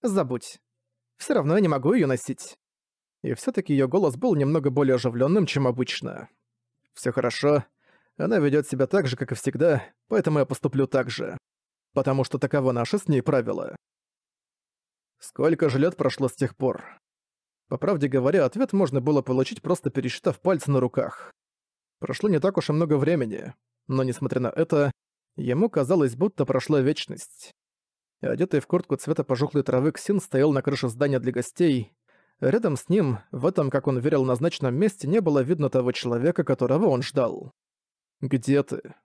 «Забудь все равно я не могу ее носить. И все таки ее голос был немного более оживленным, чем обычно. Все хорошо. Она ведет себя так же, как и всегда, поэтому я поступлю так же. Потому что таково наше с ней правило. Сколько же лет прошло с тех пор? По правде говоря, ответ можно было получить, просто пересчитав пальцы на руках. Прошло не так уж и много времени, но несмотря на это, ему казалось, будто прошла вечность и одетый в куртку цвета пожухлой травы Ксин стоял на крыше здания для гостей. Рядом с ним, в этом, как он верил, назначенном месте не было видно того человека, которого он ждал. «Где ты?»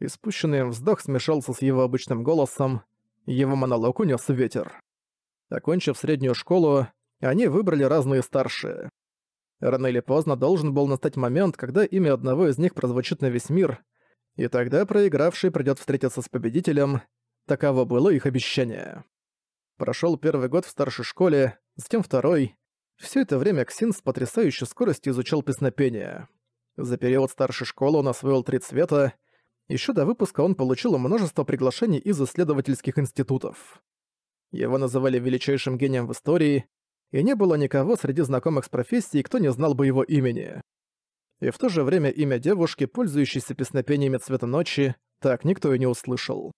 Испущенный вздох смешался с его обычным голосом. Его монолог унес ветер. Окончив среднюю школу, они выбрали разные старшие. Рано или поздно должен был настать момент, когда имя одного из них прозвучит на весь мир, и тогда проигравший придёт встретиться с победителем, Таково было их обещание. Прошел первый год в старшей школе, затем второй. Все это время Ксин с потрясающей скоростью изучал песнопение. За период старшей школы он освоил три цвета. Еще до выпуска он получил множество приглашений из исследовательских институтов. Его называли величайшим гением в истории, и не было никого среди знакомых с профессией, кто не знал бы его имени. И в то же время имя девушки, пользующейся песнопениями цвета ночи, так никто и не услышал.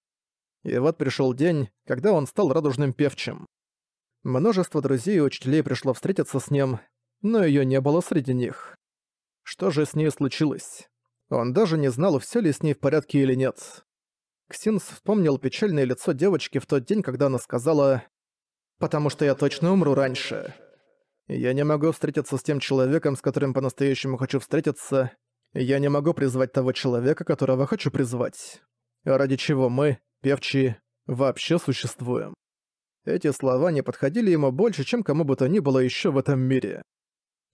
И вот пришел день, когда он стал радужным певчим. Множество друзей и учителей пришло встретиться с ним, но ее не было среди них. Что же с ней случилось? Он даже не знал, все ли с ней в порядке или нет. Ксинс вспомнил печальное лицо девочки в тот день, когда она сказала «Потому что я точно умру раньше». «Я не могу встретиться с тем человеком, с которым по-настоящему хочу встретиться. Я не могу призвать того человека, которого хочу призвать. Ради чего мы, певчие, вообще существуем. Эти слова не подходили ему больше, чем кому бы то ни было еще в этом мире.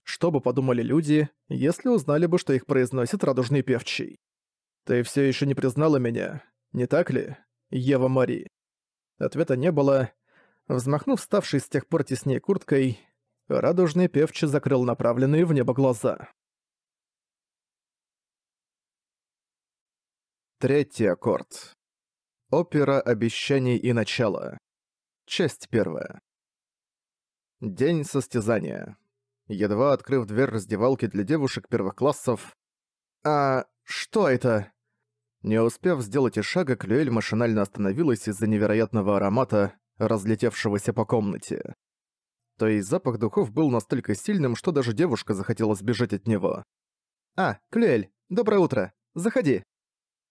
Что бы подумали люди, если узнали бы, что их произносит радужный певчий? «Ты все еще не признала меня, не так ли, Ева Мари?» Ответа не было. Взмахнув ставшей с тех пор теснее курткой, радужный певчий закрыл направленные в небо глаза. Третий аккорд. Опера обещаний и начало. Часть первая. День состязания. Едва открыв дверь раздевалки для девушек первых классов. «А что это?» Не успев сделать и шага, Клюэль машинально остановилась из-за невероятного аромата, разлетевшегося по комнате. То есть запах духов был настолько сильным, что даже девушка захотела сбежать от него. «А, Клюэль, доброе утро! Заходи!»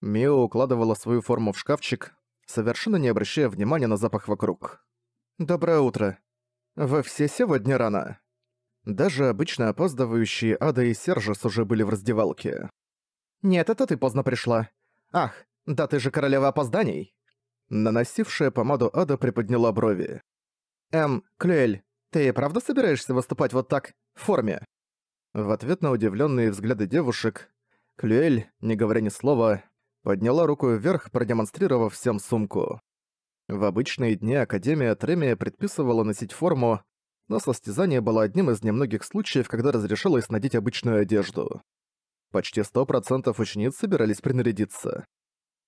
Мио укладывала свою форму в шкафчик, совершенно не обращая внимания на запах вокруг. «Доброе утро. Вы все сегодня рано». Даже обычно опаздывающие Ада и Сержес уже были в раздевалке. «Нет, это ты поздно пришла. Ах, да ты же королева опозданий!» Наносившая помаду Ада приподняла брови. «Эм, Клюэль, ты правда собираешься выступать вот так, в форме?» В ответ на удивленные взгляды девушек, Клюэль, не говоря ни слова, подняла руку вверх, продемонстрировав всем сумку. В обычные дни Академия Тремия предписывала носить форму, но состязание было одним из немногих случаев, когда разрешалось надеть обычную одежду. Почти 100% учениц собирались принарядиться.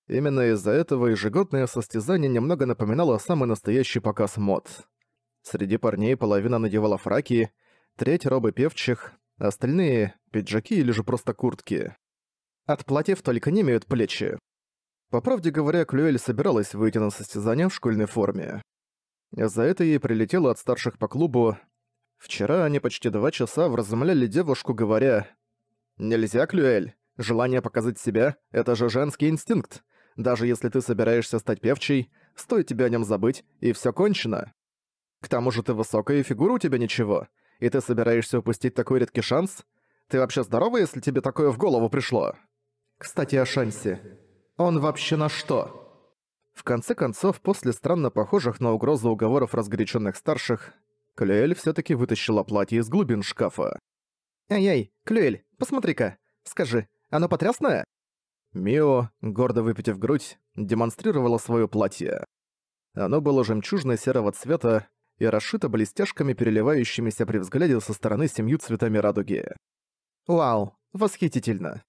Именно из-за этого ежегодное состязание немного напоминало самый настоящий показ мод. Среди парней половина надевала фраки, треть — робы певчих, остальные — пиджаки или же просто куртки. От отплатив только не имеют плечи. По правде говоря, Клюэль собиралась выйти на состязание в школьной форме. За это ей прилетело от старших по клубу. Вчера они почти два часа вразумляли девушку, говоря «Нельзя, Клюэль, желание показать себя – это же женский инстинкт. Даже если ты собираешься стать певчей, стоит тебе о нем забыть, и все кончено. К тому же ты высокая, и фигура у тебя ничего, и ты собираешься упустить такой редкий шанс? Ты вообще здорова, если тебе такое в голову пришло?» Кстати, о Шансе. Он вообще на что? В конце концов, после странно похожих на угрозу уговоров разгоряченных старших, Клюэль все таки вытащила платье из глубин шкафа. «Ай-яй, Клюэль, посмотри-ка. Скажи, оно потрясное?» Мио, гордо выпитив грудь, демонстрировала свое платье. Оно было жемчужно-серого цвета и расшито блестяшками, переливающимися при взгляде со стороны семью цветами радуги. «Вау, восхитительно!»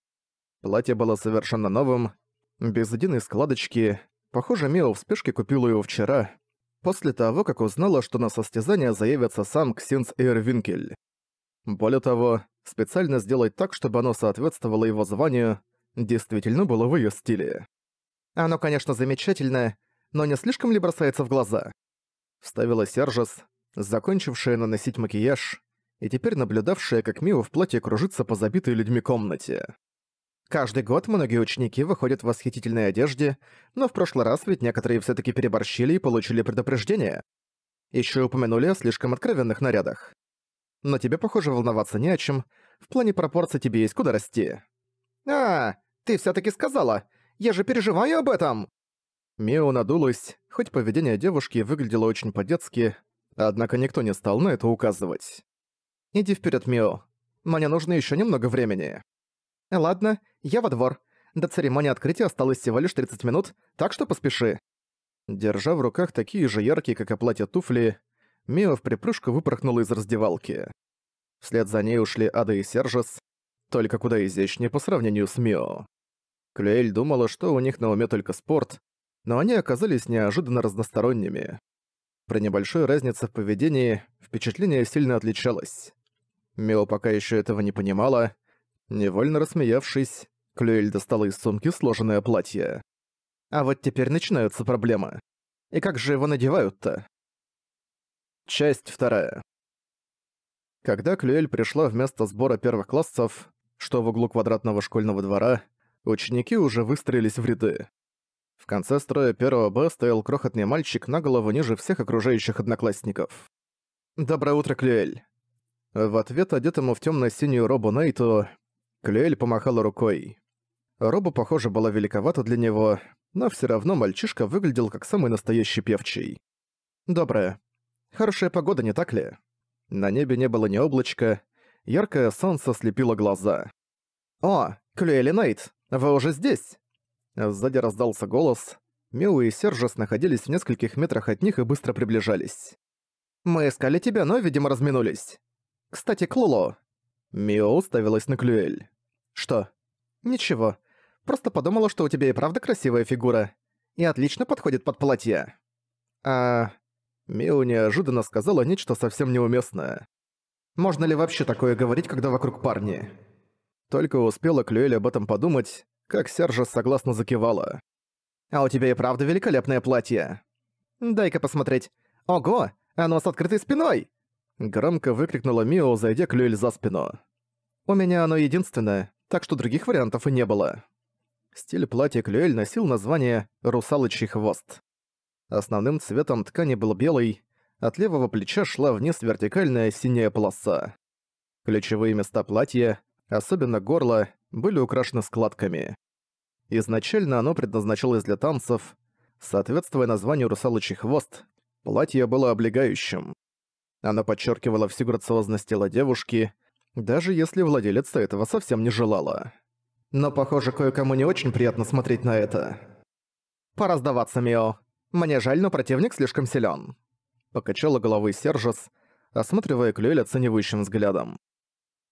Платье было совершенно новым, без единой складочки. Похоже, Мео в спешке купила его вчера, после того, как узнала, что на состязание заявится сам Ксинс Эрвинкель. Более того, специально сделать так, чтобы оно соответствовало его званию, действительно было в её стиле. «Оно, конечно, замечательное, но не слишком ли бросается в глаза?» Вставила Сержес, закончившая наносить макияж, и теперь наблюдавшая, как Мио в платье кружится по забитой людьми комнате. Каждый год многие ученики выходят в восхитительной одежде, но в прошлый раз ведь некоторые все таки переборщили и получили предупреждение. Еще упомянули о слишком откровенных нарядах. Но тебе, похоже, волноваться не о чем. В плане пропорций тебе есть куда расти. «А, ты все таки сказала! Я же переживаю об этом!» Мио надулась, хоть поведение девушки выглядело очень по-детски, однако никто не стал на это указывать. «Иди вперед, Мио. Мне нужно еще немного времени». Э, «Ладно, я во двор. До церемонии открытия осталось всего лишь 30 минут, так что поспеши». Держа в руках такие же яркие, как и платье туфли, Мио в припрыжку выпорхнула из раздевалки. Вслед за ней ушли Ада и Сержес, только куда изящнее по сравнению с Мио. Клюэль думала, что у них на уме только спорт, но они оказались неожиданно разносторонними. При небольшой разнице в поведении впечатление сильно отличалось. Мио пока еще этого не понимала, Невольно рассмеявшись, Клюэль достала из сумки сложенное платье. А вот теперь начинаются проблемы. И как же его надевают-то? Часть вторая. Когда Клюэль пришла вместо сбора первых классов, что в углу квадратного школьного двора, ученики уже выстроились в ряды. В конце строя первого Б стоял крохотный мальчик на голову ниже всех окружающих одноклассников. «Доброе утро, Клюэль!» В ответ одетому в темно синюю робу Нейту Клюэль помахала рукой. Роба, похоже, была великовата для него, но все равно мальчишка выглядел как самый настоящий певчий. «Доброе. Хорошая погода, не так ли?» На небе не было ни облачка, яркое солнце слепило глаза. «О, Клюэль и Найт, вы уже здесь?» Сзади раздался голос. Миу и Сержес находились в нескольких метрах от них и быстро приближались. «Мы искали тебя, но, видимо, разминулись. Кстати, Клоло». Мио уставилась на Клюэль. «Что?» «Ничего. Просто подумала, что у тебя и правда красивая фигура. И отлично подходит под платье». «А...» Мио неожиданно сказала нечто совсем неуместное. «Можно ли вообще такое говорить, когда вокруг парни?» Только успела Клюэль об этом подумать, как Сержа согласно закивала. «А у тебя и правда великолепное платье. Дай-ка посмотреть. Ого, оно с открытой спиной!» Громко выкрикнула Мио, зайдя Клюэль за спину. «У меня оно единственное так что других вариантов и не было. Стиль платья Клюэль носил название «русалочий хвост». Основным цветом ткани был белый, от левого плеча шла вниз вертикальная синяя полоса. Ключевые места платья, особенно горло, были украшены складками. Изначально оно предназначалось для танцев, соответствуя названию «Русалочий хвост», платье было облегающим. Оно подчеркивало всю грациозность тела девушки, даже если владелица этого совсем не желала. Но, похоже, кое-кому не очень приятно смотреть на это. «Пора сдаваться, Мио. Мне жаль, но противник слишком силен. Покачала головой Сержес, осматривая Клюэль оценивающим взглядом.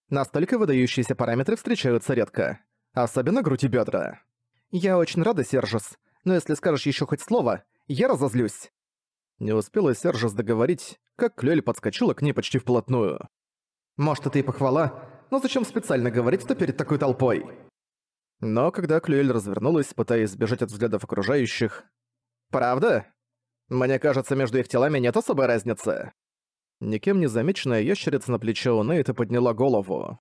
Настолько выдающиеся параметры встречаются редко. Особенно грудь и бедра. «Я очень рада, Сержес, но если скажешь еще хоть слово, я разозлюсь». Не успела Сержес договорить, как Клюэль подскочила к ней почти вплотную. Может, это и похвала, но зачем специально говорить это перед такой толпой? Но когда Клюэль развернулась, пытаясь сбежать от взглядов окружающих... «Правда? Мне кажется, между их телами нет особой разницы». Никем не замеченная ящерица на плече у Нейта подняла голову.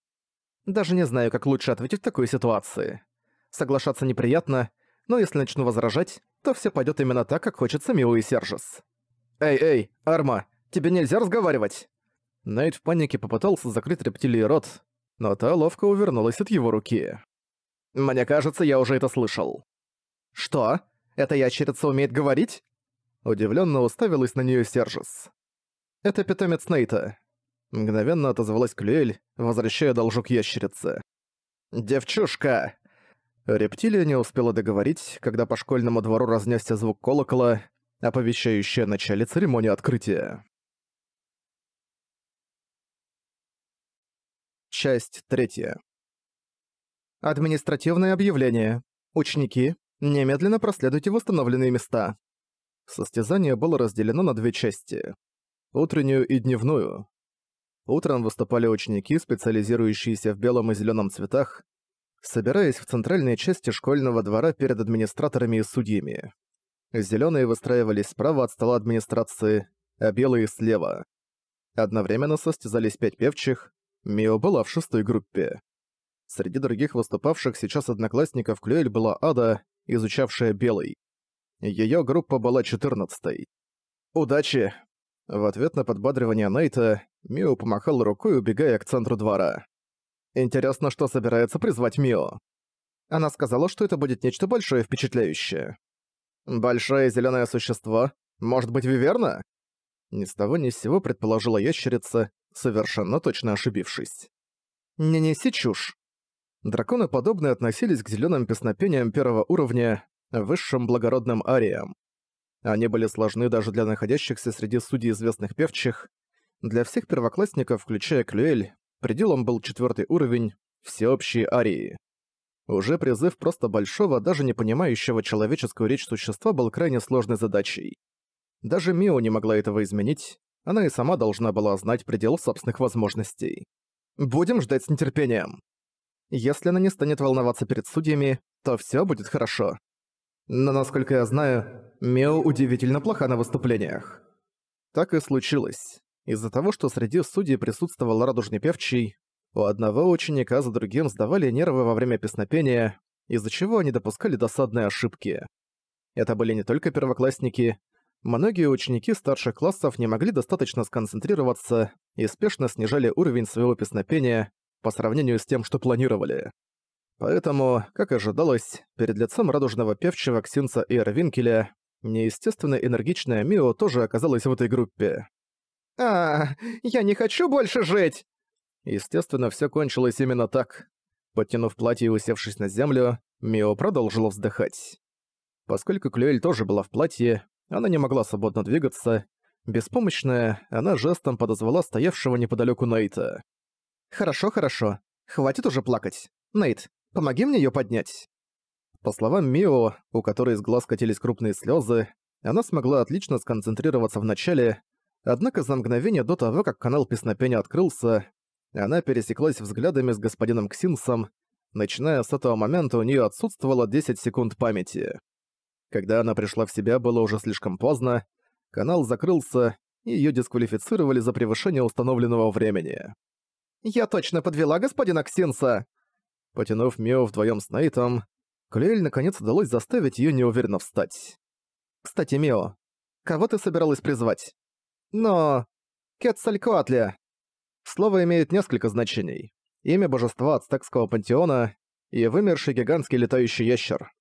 Даже не знаю, как лучше ответить в такой ситуации. Соглашаться неприятно, но если начну возражать, то все пойдет именно так, как хочется Миу и Сержис. «Эй, эй, Арма, тебе нельзя разговаривать!» Найт в панике попытался закрыть рептилии рот, но та ловко увернулась от его руки. «Мне кажется, я уже это слышал». «Что? Эта ящерица умеет говорить?» Удивленно уставилась на нее Сержис. «Это питомец Нейта». Мгновенно отозвалась Клюэль, возвращая должок ящерице. «Девчушка!» Рептилия не успела договорить, когда по школьному двору разнесся звук колокола, оповещающий о начале церемонии открытия. Часть 3. Административное объявление. Ученики, немедленно проследуйте в восстановленные места. Состязание было разделено на две части. Утреннюю и дневную. Утром выступали ученики, специализирующиеся в белом и зеленом цветах, собираясь в центральной части школьного двора перед администраторами и судьями. Зеленые выстраивались справа от стола администрации, а белые — слева. Одновременно состязались пять певчих, Мио была в шестой группе. Среди других выступавших сейчас одноклассников Клюэль была Ада, изучавшая белый. Её группа была четырнадцатой. «Удачи!» В ответ на подбадривание Нейта, Мио помахал рукой, убегая к центру двора. «Интересно, что собирается призвать Мио?» Она сказала, что это будет нечто большое и впечатляющее. «Большое зелёное существо? Может быть, Виверна?» Ни с того ни с сего предположила ящерица, совершенно точно ошибившись. «Не неси чушь». Драконы подобные относились к зеленым песнопениям первого уровня, высшим благородным ариям. Они были сложны даже для находящихся среди судей известных певчих. Для всех первоклассников, включая Клюэль, пределом был четвертый уровень – всеобщие арии. Уже призыв просто большого, даже не понимающего человеческую речь существа был крайне сложной задачей. Даже Мио не могла этого изменить, она и сама должна была знать предел собственных возможностей. «Будем ждать с нетерпением. Если она не станет волноваться перед судьями, то все будет хорошо. Но, насколько я знаю, Мео удивительно плоха на выступлениях». Так и случилось. Из-за того, что среди судей присутствовал радужный певчий, у одного ученика за другим сдавали нервы во время песнопения, из-за чего они допускали досадные ошибки. Это были не только первоклассники, Многие ученики старших классов не могли достаточно сконцентрироваться и спешно снижали уровень своего песнопения по сравнению с тем, что планировали. Поэтому, как ожидалось, перед лицом радужного певчего Ксинца и Эрвинкеля неестественно энергичная Мио тоже оказалась в этой группе. «А, я не хочу больше жить!» Естественно, все кончилось именно так. Подтянув платье и усевшись на землю, Мио продолжила вздыхать. Поскольку Клюэль тоже была в платье, она не могла свободно двигаться. Беспомощная, она жестом подозвала стоявшего неподалеку Нейта. «Хорошо, хорошо. Хватит уже плакать. Нейт, помоги мне ее поднять». По словам Мио, у которой из глаз катились крупные слезы, она смогла отлично сконцентрироваться в начале, однако за мгновение до того, как канал песнопения открылся, она пересеклась взглядами с господином Ксинсом, начиная с этого момента у нее отсутствовало 10 секунд памяти. Когда она пришла в себя, было уже слишком поздно, канал закрылся, и её дисквалифицировали за превышение установленного времени. «Я точно подвела господина Ксинса!» Потянув Мио вдвоем с Нейтом, Клюэль наконец удалось заставить её неуверенно встать. «Кстати, Мио, кого ты собиралась призвать?» «Но... Кетцалькоатля!» Слово имеет несколько значений. Имя божества ацтекского пантеона и вымерший гигантский летающий ящер.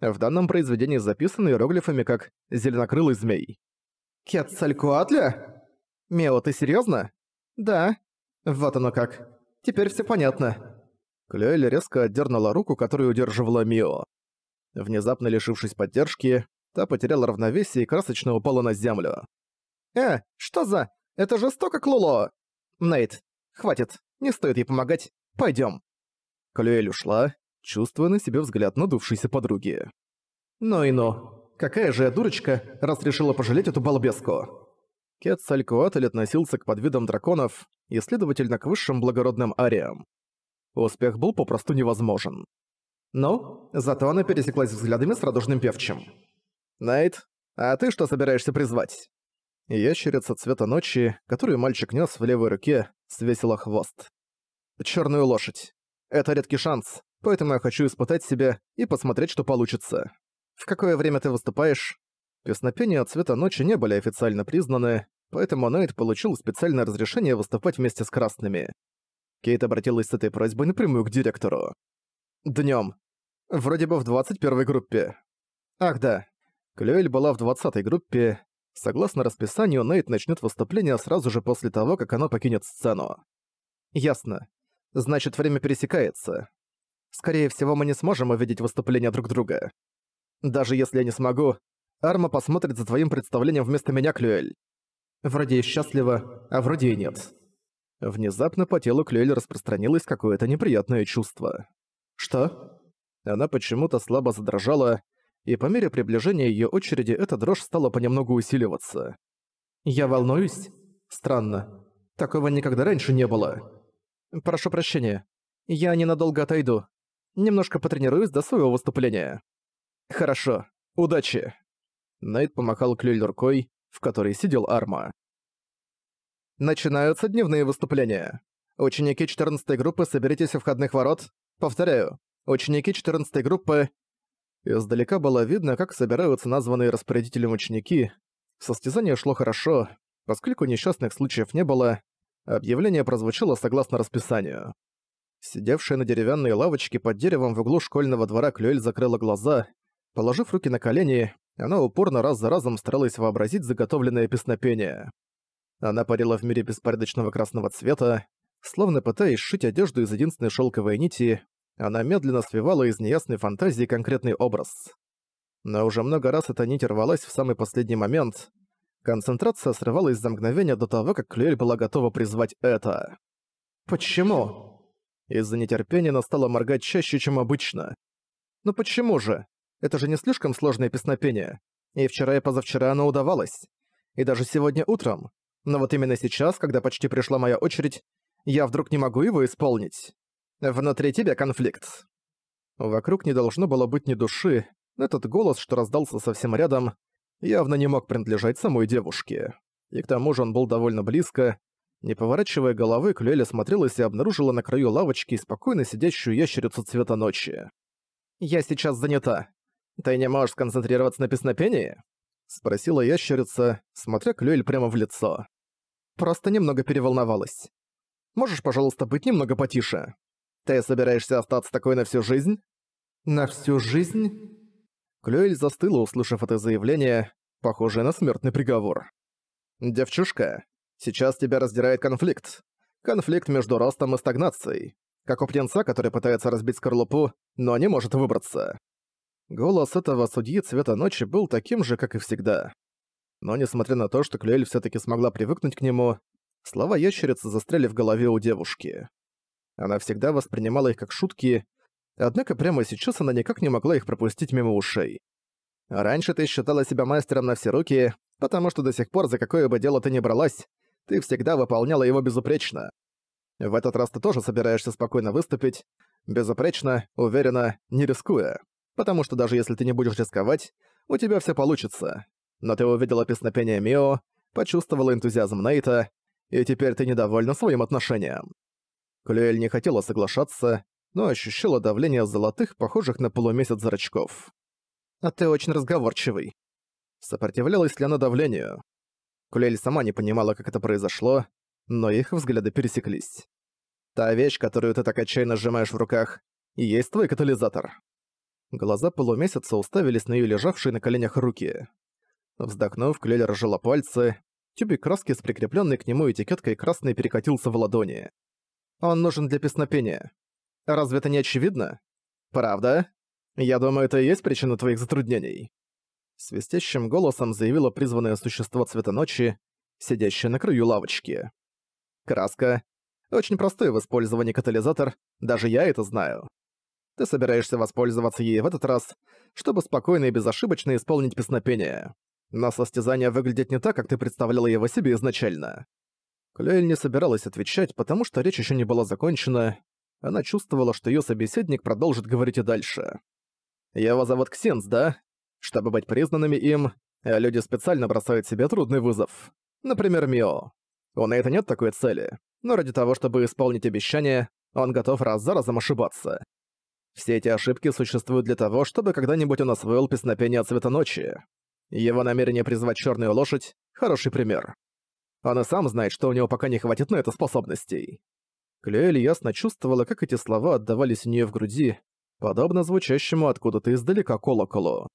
В данном произведении записан иероглифами как «зеленокрылый змей». «Кецалькуатля?» «Мео, ты серьезно? «Да». «Вот оно как. Теперь все понятно». Клюэль резко отдернула руку, которую удерживала Мио. Внезапно лишившись поддержки, та потеряла равновесие и красочно упала на землю. «Э, что за? Это жестоко, Клуло!» «Нейт, хватит, не стоит ей помогать, пойдем. Клюэль ушла, чувствуя на себе взгляд надувшейся подруги. «Ну и ну, какая же я дурочка, раз решила пожалеть эту балбеску!» Кецалькуатль относился к подвидам драконов и, следовательно, к высшим благородным ариям. Успех был попросту невозможен. Но «Ну, зато она пересеклась взглядами с радужным певчим. «Найт, а ты что собираешься призвать?» Ящерица цвета ночи, которую мальчик нес в левой руке, свесила хвост. «Чёрную лошадь. Это редкий шанс поэтому я хочу испытать себя и посмотреть, что получится. В какое время ты выступаешь? Песнопения «Цвета ночи» не были официально признаны, поэтому Найт получил специальное разрешение выступать вместе с красными. Кейт обратилась с этой просьбой напрямую к директору. Днем. Вроде бы в 21 группе. Ах да. Клюэль была в 20 группе. Согласно расписанию, Нейт начнет выступление сразу же после того, как она покинет сцену. Ясно. Значит, время пересекается. Скорее всего, мы не сможем увидеть выступления друг друга. Даже если я не смогу, Арма посмотрит за твоим представлением вместо меня, Клюэль. Вроде и счастлива, а вроде и нет. Внезапно по телу Клюэль распространилось какое-то неприятное чувство. Что? Она почему-то слабо задрожала, и по мере приближения ее очереди эта дрожь стала понемногу усиливаться. «Я волнуюсь? Странно. Такого никогда раньше не было. Прошу прощения. Я ненадолго отойду. Немножко потренируюсь до своего выступления. Хорошо. Удачи. Найт помахал клюль рукой, в которой сидел Арма. Начинаются дневные выступления. Ученики 14 группы, соберитесь у входных ворот. Повторяю, ученики 14 группы... Издалека было видно, как собираются названные распорядителем ученики. Состязание шло хорошо, поскольку несчастных случаев не было. Объявление прозвучало согласно расписанию. Сидевшая на деревянной лавочке под деревом в углу школьного двора Клюэль закрыла глаза. Положив руки на колени, она упорно раз за разом старалась вообразить заготовленное песнопение. Она парила в мире беспорядочного красного цвета, словно пытаясь шить одежду из единственной шелковой нити, она медленно свивала из неясной фантазии конкретный образ. Но уже много раз эта нить рвалась в самый последний момент. Концентрация срывалась за мгновение до того, как Клюэль была готова призвать это. «Почему?» Из-за нетерпения она стала моргать чаще, чем обычно. Но «Ну почему же? Это же не слишком сложное песнопение. И вчера и позавчера оно удавалось. И даже сегодня утром. Но вот именно сейчас, когда почти пришла моя очередь, я вдруг не могу его исполнить. Внутри тебя конфликт». Вокруг не должно было быть ни души, но этот голос, что раздался совсем рядом, явно не мог принадлежать самой девушке. И к тому же он был довольно близко, не поворачивая головы, Клюэля смотрелась и обнаружила на краю лавочки спокойно сидящую ящерицу цвета ночи. «Я сейчас занята. Ты не можешь сконцентрироваться на песнопении?» Спросила ящерица, смотря Клюэль прямо в лицо. «Просто немного переволновалась. Можешь, пожалуйста, быть немного потише? Ты собираешься остаться такой на всю жизнь?» «На всю жизнь?» Клюэль застыла, услышав это заявление, похожее на смертный приговор. «Девчушка, Сейчас тебя раздирает конфликт. Конфликт между ростом и стагнацией. Как у птенца, который пытается разбить скорлупу, но не может выбраться. Голос этого судьи цвета ночи был таким же, как и всегда. Но несмотря на то, что Клюэль все таки смогла привыкнуть к нему, слова ящерицы застряли в голове у девушки. Она всегда воспринимала их как шутки, однако прямо сейчас она никак не могла их пропустить мимо ушей. Раньше ты считала себя мастером на все руки, потому что до сих пор за какое бы дело ты ни бралась, ты всегда выполняла его безупречно. В этот раз ты тоже собираешься спокойно выступить, безупречно, уверенно, не рискуя. Потому что даже если ты не будешь рисковать, у тебя все получится. Но ты увидела песнопение Мио, почувствовала энтузиазм Нейта, и теперь ты недовольна своим отношением. Клюэль не хотела соглашаться, но ощущала давление золотых, похожих на полумесяц зрачков. «А ты очень разговорчивый». Сопротивлялась ли она давлению? Кулель сама не понимала, как это произошло, но их взгляды пересеклись. «Та вещь, которую ты так отчаянно сжимаешь в руках, и есть твой катализатор». Глаза полумесяца уставились на ее лежавшие на коленях руки. Вздохнув, Клель разжала пальцы. Тюбик краски с прикрепленной к нему этикеткой красной перекатился в ладони. «Он нужен для песнопения. Разве это не очевидно?» «Правда? Я думаю, это и есть причина твоих затруднений» свистящим голосом заявило призванное существо цвета ночи, сидящее на краю лавочки. Краска. Очень простой в использовании катализатор, даже я это знаю. Ты собираешься воспользоваться ей в этот раз, чтобы спокойно и безошибочно исполнить песнопение. Но состязание выглядит не так, как ты представляла его себе изначально. Клюэль не собиралась отвечать, потому что речь еще не была закончена. Она чувствовала, что ее собеседник продолжит говорить и дальше. «Его зовут Ксенс, да?» Чтобы быть признанными им, э, люди специально бросают себе трудный вызов. Например, Мио. У это нет такой цели, но ради того, чтобы исполнить обещание, он готов раз за разом ошибаться. Все эти ошибки существуют для того, чтобы когда-нибудь он освоил песнопение Цвета Ночи. Его намерение призвать черную лошадь – хороший пример. Он и сам знает, что у него пока не хватит на это способностей. Клюэль ясно чувствовала, как эти слова отдавались у нее в груди, подобно звучащему откуда-то издалека колоколу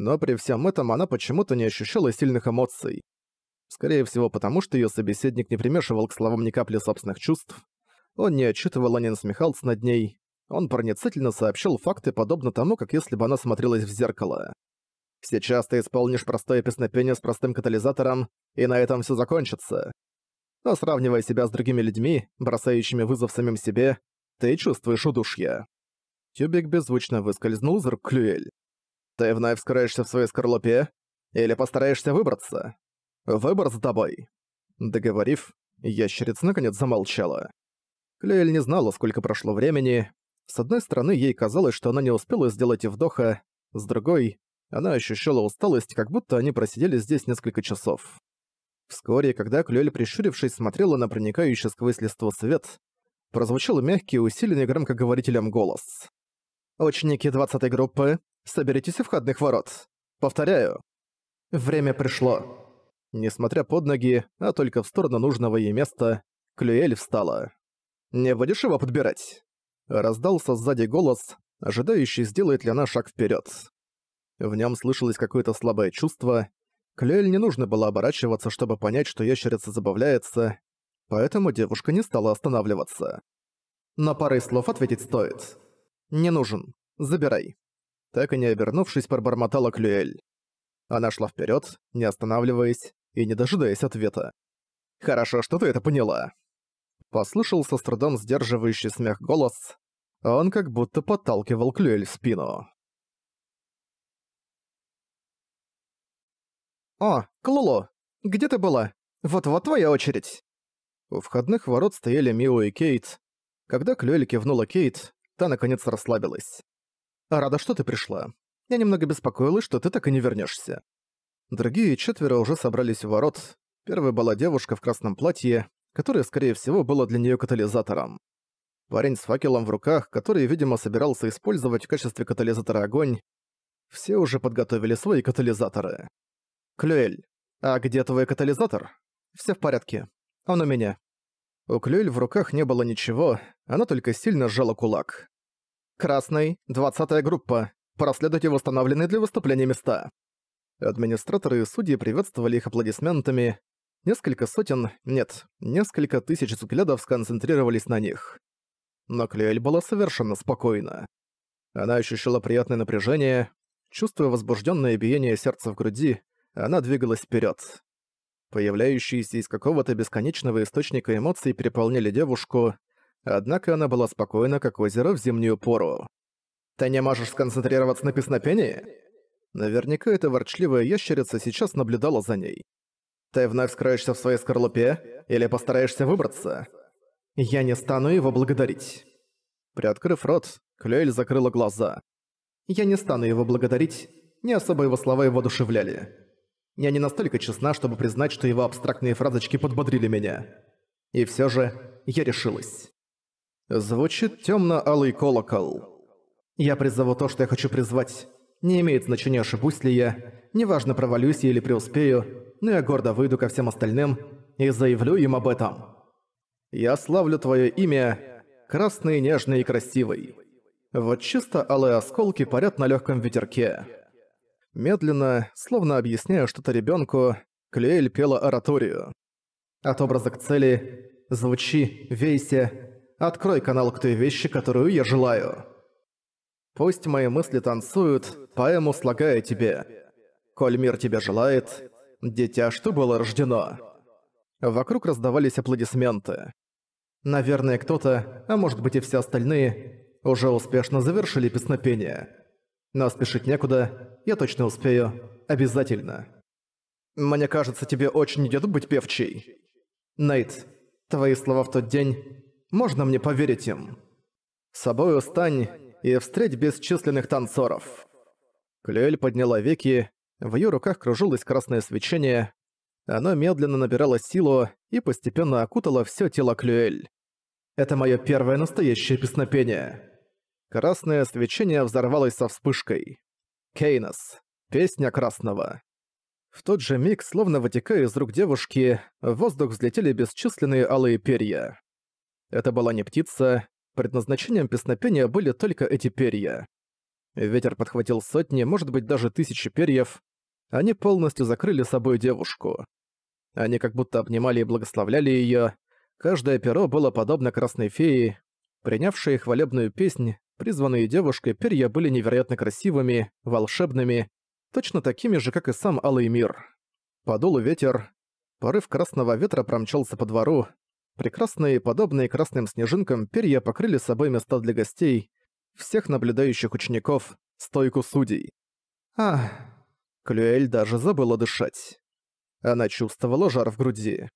но при всем этом она почему-то не ощущала сильных эмоций. Скорее всего, потому что ее собеседник не примешивал к словам ни капли собственных чувств. Он не отчитывал, а не насмехался над ней. Он проницательно сообщил факты, подобно тому, как если бы она смотрелась в зеркало. «Сейчас ты исполнишь простое песнопение с простым катализатором, и на этом все закончится». Но сравнивая себя с другими людьми, бросающими вызов самим себе, ты чувствуешь удушье. Тюбик беззвучно выскользнул из рук Клюэль. Ты вновь скроешься в своей скорлупе? Или постараешься выбраться? Выбор за тобой. Договорив, ящерица наконец замолчала. Клеэль не знала, сколько прошло времени. С одной стороны, ей казалось, что она не успела сделать и вдоха, с другой, она ощущала усталость, как будто они просидели здесь несколько часов. Вскоре, когда Клюэль, прищурившись, смотрела на проникающий сквозь листво свет, прозвучал мягкий, усиленный громкоговорителем голос. «Ученики двадцатой группы, Соберитесь у входных ворот. Повторяю. Время пришло. Несмотря под ноги, а только в сторону нужного ей места, Клюэль встала. «Не будешь его подбирать?» Раздался сзади голос, ожидающий, сделает ли она шаг вперед. В нем слышалось какое-то слабое чувство. Клюэль не нужно было оборачиваться, чтобы понять, что ящерица забавляется, поэтому девушка не стала останавливаться. На парой слов ответить стоит. «Не нужен. Забирай» так и не обернувшись, пробормотала Клюэль. Она шла вперед, не останавливаясь и не дожидаясь ответа. «Хорошо, что ты это поняла!» Послышался с трудом сдерживающий смех голос. Он как будто подталкивал Клюэль в спину. «О, Клулу, где ты была? Вот-вот твоя очередь!» У входных ворот стояли Мио и Кейт. Когда Клюэль кивнула Кейт, та наконец расслабилась. А рада, что ты пришла. Я немного беспокоилась, что ты так и не вернешься. Другие четверо уже собрались в ворот. Первой была девушка в красном платье, которое, скорее всего, было для нее катализатором. Парень с факелом в руках, который, видимо, собирался использовать в качестве катализатора огонь. Все уже подготовили свои катализаторы. «Клюэль, а где твой катализатор?» «Все в порядке. Он у меня». У Клюэль в руках не было ничего, она только сильно сжала кулак. Красный, двадцатая группа. Проследуйте восстановленные для выступления места. Администраторы и судьи приветствовали их аплодисментами. Несколько сотен, нет, несколько тысяч взглядов сконцентрировались на них. Но Клюэль была совершенно спокойна. Она ощущала приятное напряжение, чувствуя возбужденное биение сердца в груди, она двигалась вперед. Появляющиеся из какого-то бесконечного источника эмоций переполняли девушку, Однако она была спокойна, как озеро в зимнюю пору. «Ты не можешь сконцентрироваться на песнопении?» Наверняка эта ворчливая ящерица сейчас наблюдала за ней. «Ты вновь скроешься в своей скорлупе или постараешься выбраться?» «Я не стану его благодарить». Приоткрыв рот, Клюэль закрыла глаза. «Я не стану его благодарить, не особо его слова его душевляли. Я не настолько честна, чтобы признать, что его абстрактные фразочки подбодрили меня. И все же я решилась». Звучит темно-алый колокол. Я призову то, что я хочу призвать. Не имеет значения, ошибусь ли я, неважно, провалюсь я или преуспею, но я гордо выйду ко всем остальным и заявлю им об этом. Я славлю твое имя, красный, нежный и красивый. Вот чисто алые осколки парят на легком ветерке. Медленно, словно объясняя что-то ребенку, Клеэль пела ораторию. От образа к цели «Звучи, вейся, Открой канал к той вещи, которую я желаю. Пусть мои мысли танцуют, поэму слагая тебе. Коль мир тебя желает, дитя, что было рождено. Вокруг раздавались аплодисменты. Наверное, кто-то, а может быть и все остальные, уже успешно завершили песнопение. Но спешить некуда, я точно успею. Обязательно. Мне кажется, тебе очень идет быть певчей. Нейт, твои слова в тот день можно мне поверить им? Собою стань и встреть бесчисленных танцоров». Клюэль подняла веки, в ее руках кружилось красное свечение. Оно медленно набирало силу и постепенно окутало все тело Клюэль. «Это мое первое настоящее песнопение». Красное свечение взорвалось со вспышкой. Кейнос. Песня красного. В тот же миг, словно вытекая из рук девушки, в воздух взлетели бесчисленные алые перья. Это была не птица, предназначением песнопения были только эти перья. Ветер подхватил сотни, может быть даже тысячи перьев. Они полностью закрыли собой девушку. Они как будто обнимали и благословляли ее. Каждое перо было подобно красной фее. Принявшие хвалебную песнь, призванные девушкой перья были невероятно красивыми, волшебными, точно такими же, как и сам Алый мир. Подул ветер. Порыв красного ветра промчался по двору, Прекрасные, подобные красным снежинкам, перья покрыли собой места для гостей, всех наблюдающих учеников, стойку судей. А, Клюэль даже забыла дышать. Она чувствовала жар в груди.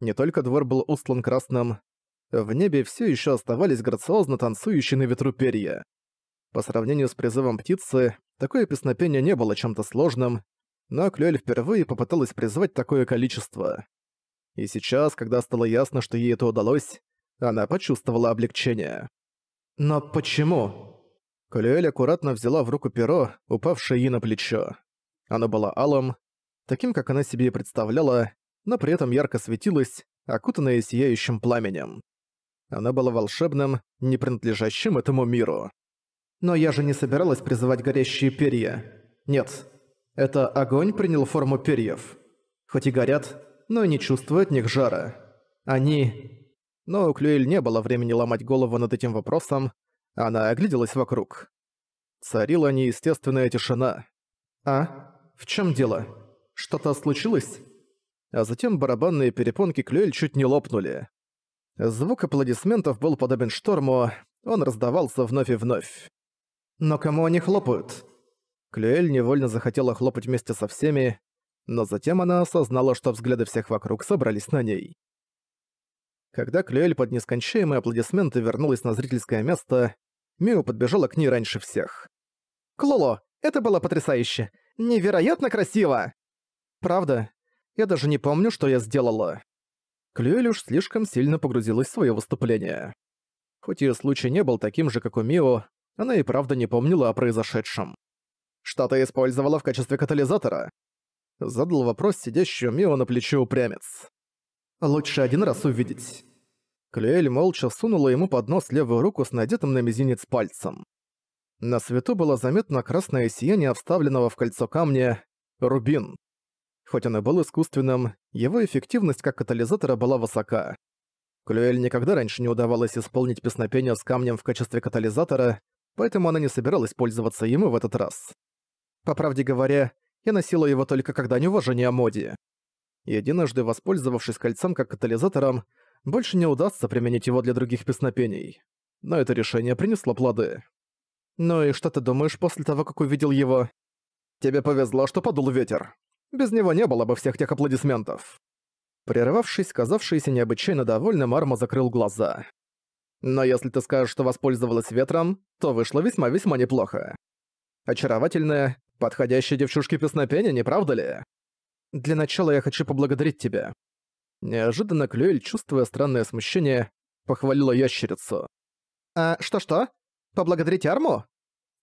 Не только двор был устлан красным, в небе все еще оставались грациозно танцующие на ветру перья. По сравнению с призывом птицы, такое песнопение не было чем-то сложным, но Клюэль впервые попыталась призвать такое количество. И сейчас, когда стало ясно, что ей это удалось, она почувствовала облегчение. «Но почему?» Калюэль аккуратно взяла в руку перо, упавшее ей на плечо. Оно было алым, таким, как она себе и представляла, но при этом ярко светилось, окутанное сияющим пламенем. Оно было волшебным, не принадлежащим этому миру. «Но я же не собиралась призывать горящие перья. Нет, это огонь принял форму перьев. Хоть и горят, но не чувствую от них жара. Они... Но у Клюэль не было времени ломать голову над этим вопросом, она огляделась вокруг. Царила неестественная тишина. «А? В чем дело? Что-то случилось?» А затем барабанные перепонки Клюэль чуть не лопнули. Звук аплодисментов был подобен шторму, он раздавался вновь и вновь. «Но кому они хлопают?» Клюэль невольно захотела хлопать вместе со всеми, но затем она осознала, что взгляды всех вокруг собрались на ней. Когда Клюэль под нескончаемые аплодисменты вернулась на зрительское место, Мио подбежала к ней раньше всех. «Клоло, это было потрясающе! Невероятно красиво!» «Правда, я даже не помню, что я сделала». Клюэль уж слишком сильно погрузилась в своё выступление. Хоть её случай не был таким же, как у Мио, она и правда не помнила о произошедшем. «Что ты использовала в качестве катализатора?» задал вопрос сидящего Мио на плече упрямец. «Лучше один раз увидеть». Клеэль молча сунула ему под нос левую руку с надетым на мизинец пальцем. На свету было заметно красное сияние вставленного в кольцо камня «Рубин». Хоть он и был искусственным, его эффективность как катализатора была высока. Клюэль никогда раньше не удавалось исполнить песнопение с камнем в качестве катализатора, поэтому она не собиралась пользоваться ему в этот раз. По правде говоря, я носила его только когда дань уважения а моде. Единожды воспользовавшись кольцом как катализатором, больше не удастся применить его для других песнопений. Но это решение принесло плоды. «Ну и что ты думаешь после того, как увидел его?» «Тебе повезло, что подул ветер. Без него не было бы всех тех аплодисментов». Прервавшись, казавшийся необычайно довольным, Арма закрыл глаза. «Но если ты скажешь, что воспользовалась ветром, то вышло весьма-весьма неплохо. Очаровательная, Подходящие девчушки песнопения, не правда ли? Для начала я хочу поблагодарить тебя. Неожиданно Клюэль, чувствуя странное смущение, похвалила ящерицу. «А что-что? Поблагодарить Арму?»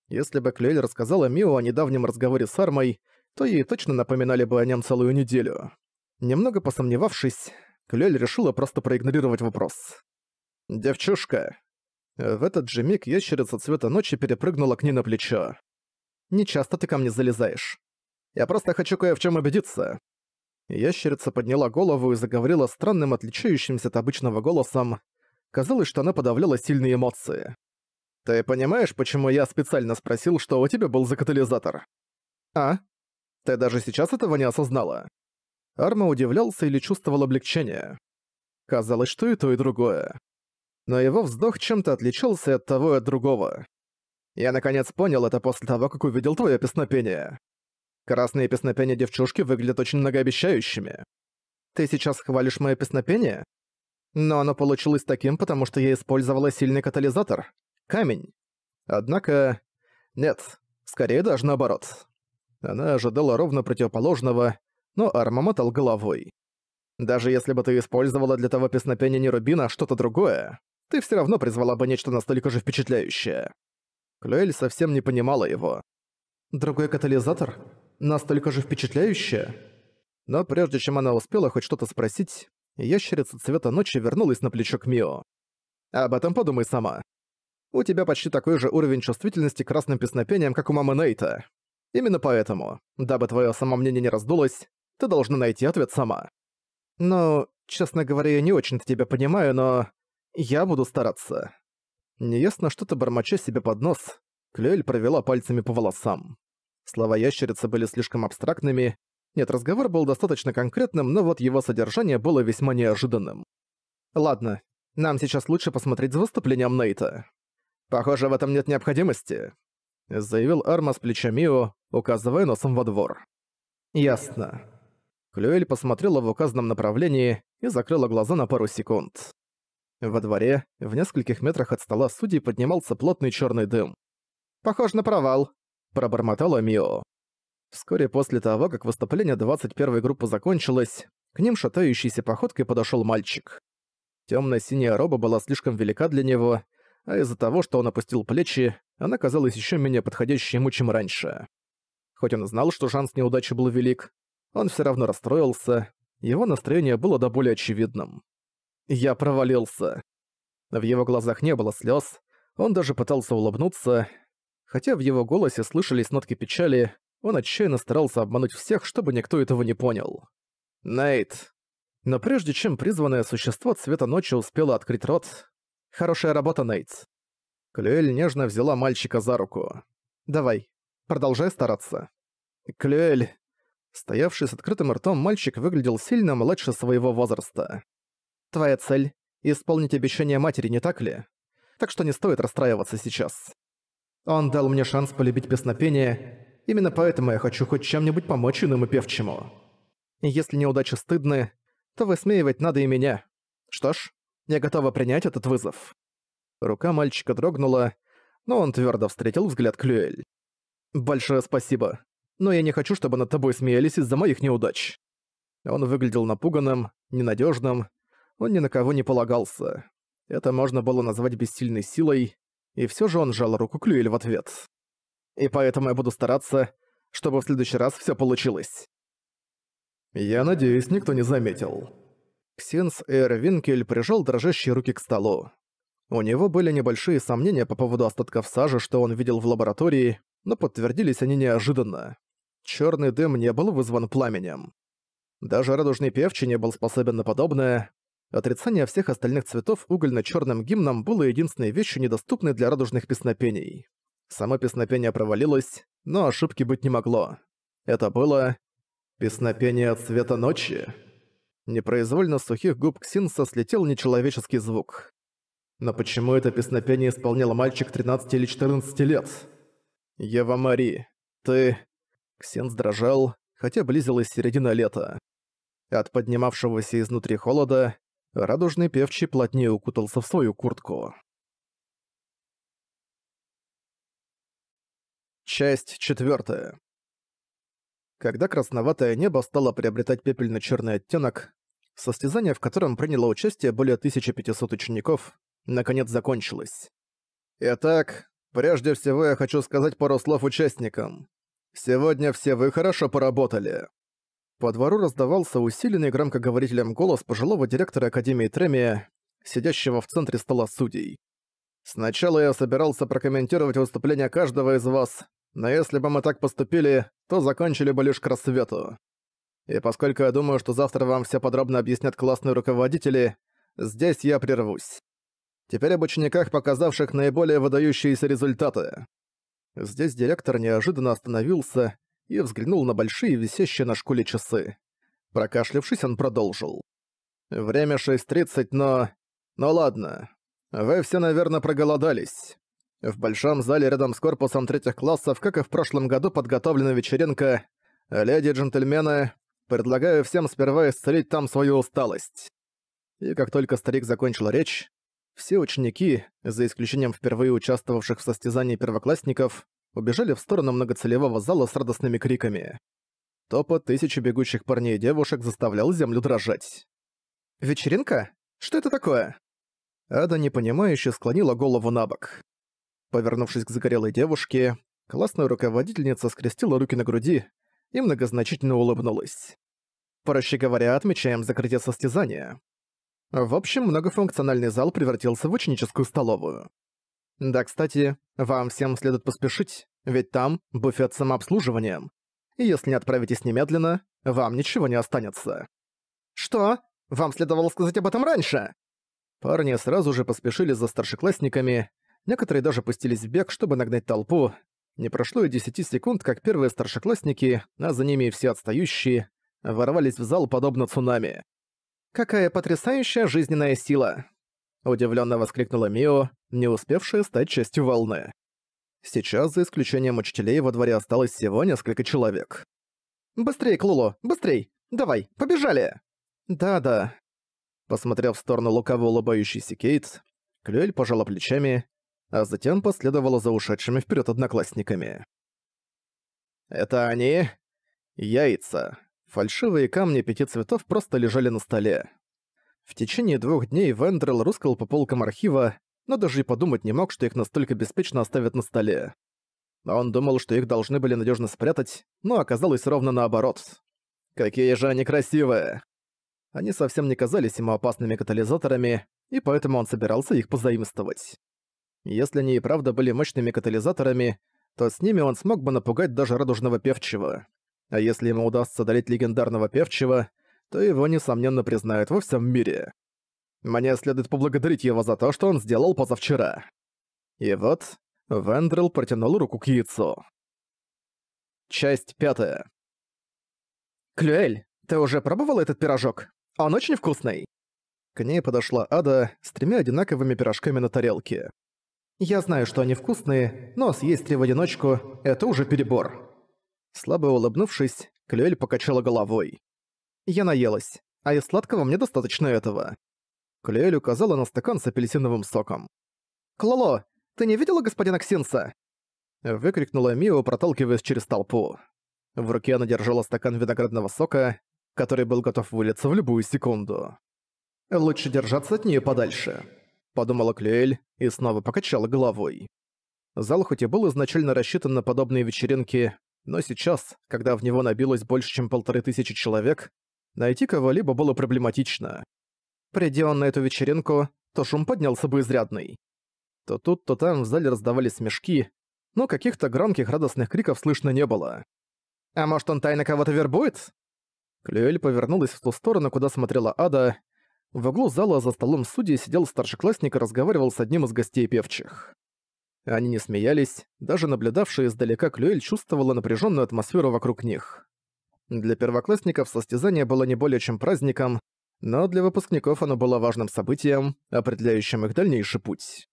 Если бы Клюэль рассказала Мио о недавнем разговоре с Армой, то ей точно напоминали бы о нем целую неделю. Немного посомневавшись, Клюэль решила просто проигнорировать вопрос. «Девчушка». В этот же миг ящерица цвета ночи перепрыгнула к ней на плечо. Не часто ты ко мне залезаешь. Я просто хочу кое в чем убедиться». Ящерица подняла голову и заговорила странным, отличающимся от обычного голосом. Казалось, что она подавляла сильные эмоции. «Ты понимаешь, почему я специально спросил, что у тебя был за катализатор?» «А? Ты даже сейчас этого не осознала?» Арма удивлялся или чувствовал облегчение. Казалось, что и то, и другое. Но его вздох чем-то отличался от того и от другого. Я наконец понял это после того, как увидел твое песнопение. Красные песнопения девчушки выглядят очень многообещающими. Ты сейчас хвалишь мое песнопение? Но оно получилось таким, потому что я использовала сильный катализатор — камень. Однако... Нет, скорее даже наоборот. Она ожидала ровно противоположного, но Арма мотал головой. Даже если бы ты использовала для того песнопения не рубина, а что-то другое, ты все равно призвала бы нечто настолько же впечатляющее. Клюэль совсем не понимала его. «Другой катализатор? Настолько же впечатляющее, Но прежде чем она успела хоть что-то спросить, ящерица цвета ночи вернулась на плечо к Мио. «Об этом подумай сама. У тебя почти такой же уровень чувствительности к красным песнопениям, как у мамы Нейта. Именно поэтому, дабы твое самомнение не раздулось, ты должна найти ответ сама. Ну, честно говоря, я не очень-то тебя понимаю, но я буду стараться. Неясно что-то бормоча себе под нос, Клюэль провела пальцами по волосам. Слова ящерицы были слишком абстрактными. Нет, разговор был достаточно конкретным, но вот его содержание было весьма неожиданным. «Ладно, нам сейчас лучше посмотреть за выступлением Нейта». «Похоже, в этом нет необходимости», — заявил Арма с плеча Мио, указывая носом во двор. «Ясно». Клюэль посмотрела в указанном направлении и закрыла глаза на пару секунд. Во дворе, в нескольких метрах от стола судей поднимался плотный черный дым. «Похож на провал», – пробормотала Мио. Вскоре после того, как выступление 21-й группы закончилось, к ним шатающейся походкой подошел мальчик. Темно-синяя роба была слишком велика для него, а из-за того, что он опустил плечи, она казалась еще менее подходящей ему, чем раньше. Хоть он знал, что шанс неудачи был велик, он все равно расстроился, его настроение было до более очевидным. Я провалился. В его глазах не было слез, он даже пытался улыбнуться. Хотя в его голосе слышались нотки печали, он отчаянно старался обмануть всех, чтобы никто этого не понял. «Нейт!» Но прежде чем призванное существо цвета ночи успело открыть рот... «Хорошая работа, Нейт!» Клюэль нежно взяла мальчика за руку. «Давай, продолжай стараться». «Клюэль!» Стоявший с открытым ртом мальчик выглядел сильно младше своего возраста. Твоя цель — исполнить обещание матери, не так ли? Так что не стоит расстраиваться сейчас. Он дал мне шанс полюбить песнопение, именно поэтому я хочу хоть чем-нибудь помочь иному певчему. Если неудачи стыдны, то высмеивать надо и меня. Что ж, я готова принять этот вызов». Рука мальчика дрогнула, но он твердо встретил взгляд Клюэль. «Большое спасибо, но я не хочу, чтобы над тобой смеялись из-за моих неудач». Он выглядел напуганным, ненадежным он ни на кого не полагался. Это можно было назвать бессильной силой, и все же он жал руку Клюэль в ответ. И поэтому я буду стараться, чтобы в следующий раз все получилось. Я надеюсь, никто не заметил. Ксенс Эр Винкель прижал дрожащие руки к столу. У него были небольшие сомнения по поводу остатков сажи, что он видел в лаборатории, но подтвердились они неожиданно. Черный дым не был вызван пламенем. Даже радужный певчий не был способен на подобное, Отрицание всех остальных цветов угольно-чёрным гимном было единственной вещью, недоступной для радужных песнопений. Само песнопение провалилось, но ошибки быть не могло. Это было... «Песнопение цвета ночи». Непроизвольно с сухих губ Ксинса слетел нечеловеческий звук. Но почему это песнопение исполнял мальчик 13 или 14 лет? «Ева Мари, ты...» Ксенс дрожал, хотя близилась середина лета. От поднимавшегося изнутри холода радужный певчий плотнее укутался в свою куртку. Часть четвертая. Когда красноватое небо стало приобретать пепельно-черный оттенок, состязание, в котором приняло участие более 1500 учеников, наконец закончилось. Итак, прежде всего я хочу сказать пару слов участникам. Сегодня все вы хорошо поработали. По двору раздавался усиленный громкоговорителем голос пожилого директора Академии Тремия, сидящего в центре стола судей. «Сначала я собирался прокомментировать выступление каждого из вас, но если бы мы так поступили, то закончили бы лишь к рассвету. И поскольку я думаю, что завтра вам все подробно объяснят классные руководители, здесь я прервусь. Теперь об учениках, показавших наиболее выдающиеся результаты». Здесь директор неожиданно остановился и взглянул на большие висящие на школе часы. Прокашлявшись, он продолжил. «Время 6.30, но... Ну ладно. Вы все, наверное, проголодались. В большом зале рядом с корпусом третьих классов, как и в прошлом году, подготовлена вечеринка. Леди и джентльмены, предлагаю всем сперва исцелить там свою усталость». И как только старик закончил речь, все ученики, за исключением впервые участвовавших в состязании первоклассников, убежали в сторону многоцелевого зала с радостными криками. Топот тысячи бегущих парней и девушек заставлял землю дрожать. «Вечеринка? Что это такое?» Ада непонимающе склонила голову на бок. Повернувшись к загорелой девушке, классная руководительница скрестила руки на груди и многозначительно улыбнулась. Проще говоря, отмечаем закрытие состязания. В общем, многофункциональный зал превратился в ученическую столовую. Да, кстати, вам всем следует поспешить, ведь там буфет самообслуживания. И если не отправитесь немедленно, вам ничего не останется. Что? Вам следовало сказать об этом раньше? Парни сразу же поспешили за старшеклассниками, некоторые даже пустились в бег, чтобы нагнать толпу. Не прошло и десяти секунд, как первые старшеклассники, а за ними и все отстающие, ворвались в зал подобно цунами. «Какая потрясающая жизненная сила!» Удивленно воскликнула Мио, не успевшие стать частью волны. Сейчас, за исключением учителей, во дворе осталось всего несколько человек. «Быстрей, Клуло, быстрей! Давай, побежали!» «Да-да». Посмотрев в сторону лукаво улыбающейся Кейт, Клюэль пожала плечами, а затем последовала за ушедшими вперед одноклассниками. «Это они?» Яйца. Фальшивые камни пяти цветов просто лежали на столе. В течение двух дней Вендрел рускал по полкам архива, но даже и подумать не мог, что их настолько беспечно оставят на столе. Он думал, что их должны были надежно спрятать, но оказалось ровно наоборот. Какие же они красивые! Они совсем не казались ему опасными катализаторами, и поэтому он собирался их позаимствовать. Если они и правда были мощными катализаторами, то с ними он смог бы напугать даже радужного певчего. А если ему удастся одолеть легендарного певчего, то его, несомненно, признают во всем мире. Мне следует поблагодарить его за то, что он сделал позавчера. И вот Вендрел протянул руку к яйцу. Часть пятая. «Клюэль, ты уже пробовал этот пирожок? Он очень вкусный!» К ней подошла Ада с тремя одинаковыми пирожками на тарелке. «Я знаю, что они вкусные, но съесть три в одиночку – это уже перебор». Слабо улыбнувшись, Клюэль покачала головой. «Я наелась, а из сладкого мне достаточно этого. Клеэль указала на стакан с апельсиновым соком. «Клало, ты не видела господина Ксинса?» Выкрикнула Мио, проталкиваясь через толпу. В руке она держала стакан виноградного сока, который был готов вылиться в любую секунду. «Лучше держаться от нее подальше», — подумала Клюэль и снова покачала головой. Зал хоть и был изначально рассчитан на подобные вечеринки, но сейчас, когда в него набилось больше, чем полторы тысячи человек, найти кого-либо было проблематично. Приди он на эту вечеринку, то шум поднялся бы изрядный. То тут, то там в зале раздавались смешки, но каких-то громких радостных криков слышно не было. «А может, он тайно кого-то вербует?» Клюэль повернулась в ту сторону, куда смотрела Ада. В углу зала за столом судьи сидел старшеклассник и разговаривал с одним из гостей певчих. Они не смеялись, даже наблюдавшие издалека Клюэль чувствовала напряженную атмосферу вокруг них. Для первоклассников состязание было не более чем праздником, но для выпускников оно было важным событием, определяющим их дальнейший путь.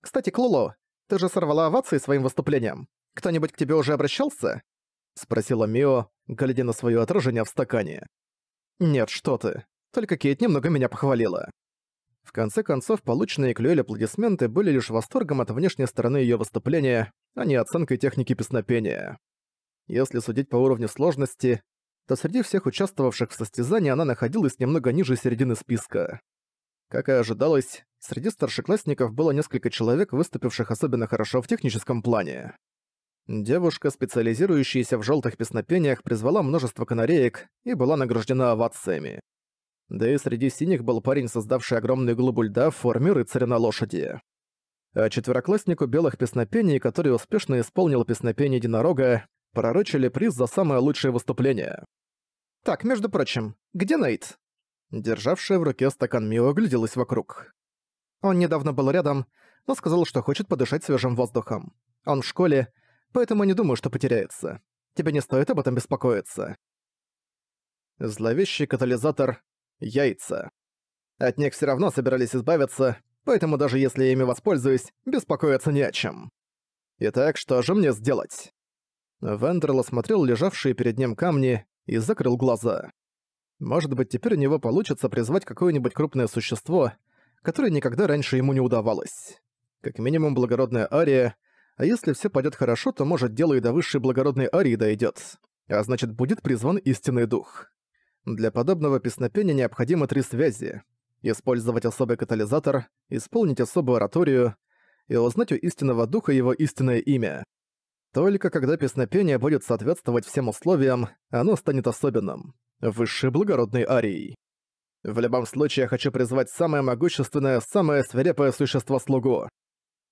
«Кстати, Клоло, ты же сорвала овации своим выступлением. Кто-нибудь к тебе уже обращался?» — спросила Мио, глядя на свое отражение в стакане. «Нет, что ты. Только Кейт немного меня похвалила». В конце концов, полученные Клюэль аплодисменты были лишь восторгом от внешней стороны ее выступления, а не оценкой техники песнопения. Если судить по уровню сложности, то среди всех участвовавших в состязании она находилась немного ниже середины списка. Как и ожидалось, среди старшеклассников было несколько человек, выступивших особенно хорошо в техническом плане. Девушка, специализирующаяся в желтых песнопениях, призвала множество канареек и была награждена овациями. Да и среди синих был парень, создавший огромный глыбу льда в форме рыцаря на лошади. А четверокласснику белых песнопений, который успешно исполнил песнопение единорога, пророчили приз за самое лучшее выступление. «Так, между прочим, где Нейт?» Державшая в руке стакан Мио огляделась вокруг. Он недавно был рядом, но сказал, что хочет подышать свежим воздухом. Он в школе, поэтому не думаю, что потеряется. Тебе не стоит об этом беспокоиться. Зловещий катализатор — яйца. От них все равно собирались избавиться, поэтому даже если я ими воспользуюсь, беспокоиться не о чем. Итак, что же мне сделать? Вендерл осмотрел лежавшие перед ним камни и закрыл глаза. Может быть, теперь у него получится призвать какое-нибудь крупное существо, которое никогда раньше ему не удавалось. Как минимум благородная Ария, а если все пойдет хорошо, то, может, дело и до высшей благородной Арии дойдет, а значит, будет призван истинный дух. Для подобного песнопения необходимы три связи. Использовать особый катализатор, исполнить особую ораторию и узнать у истинного духа его истинное имя. Только когда песнопение будет соответствовать всем условиям, оно станет особенным. Высшей благородной арией. В любом случае, я хочу призвать самое могущественное, самое свирепое существо-слугу.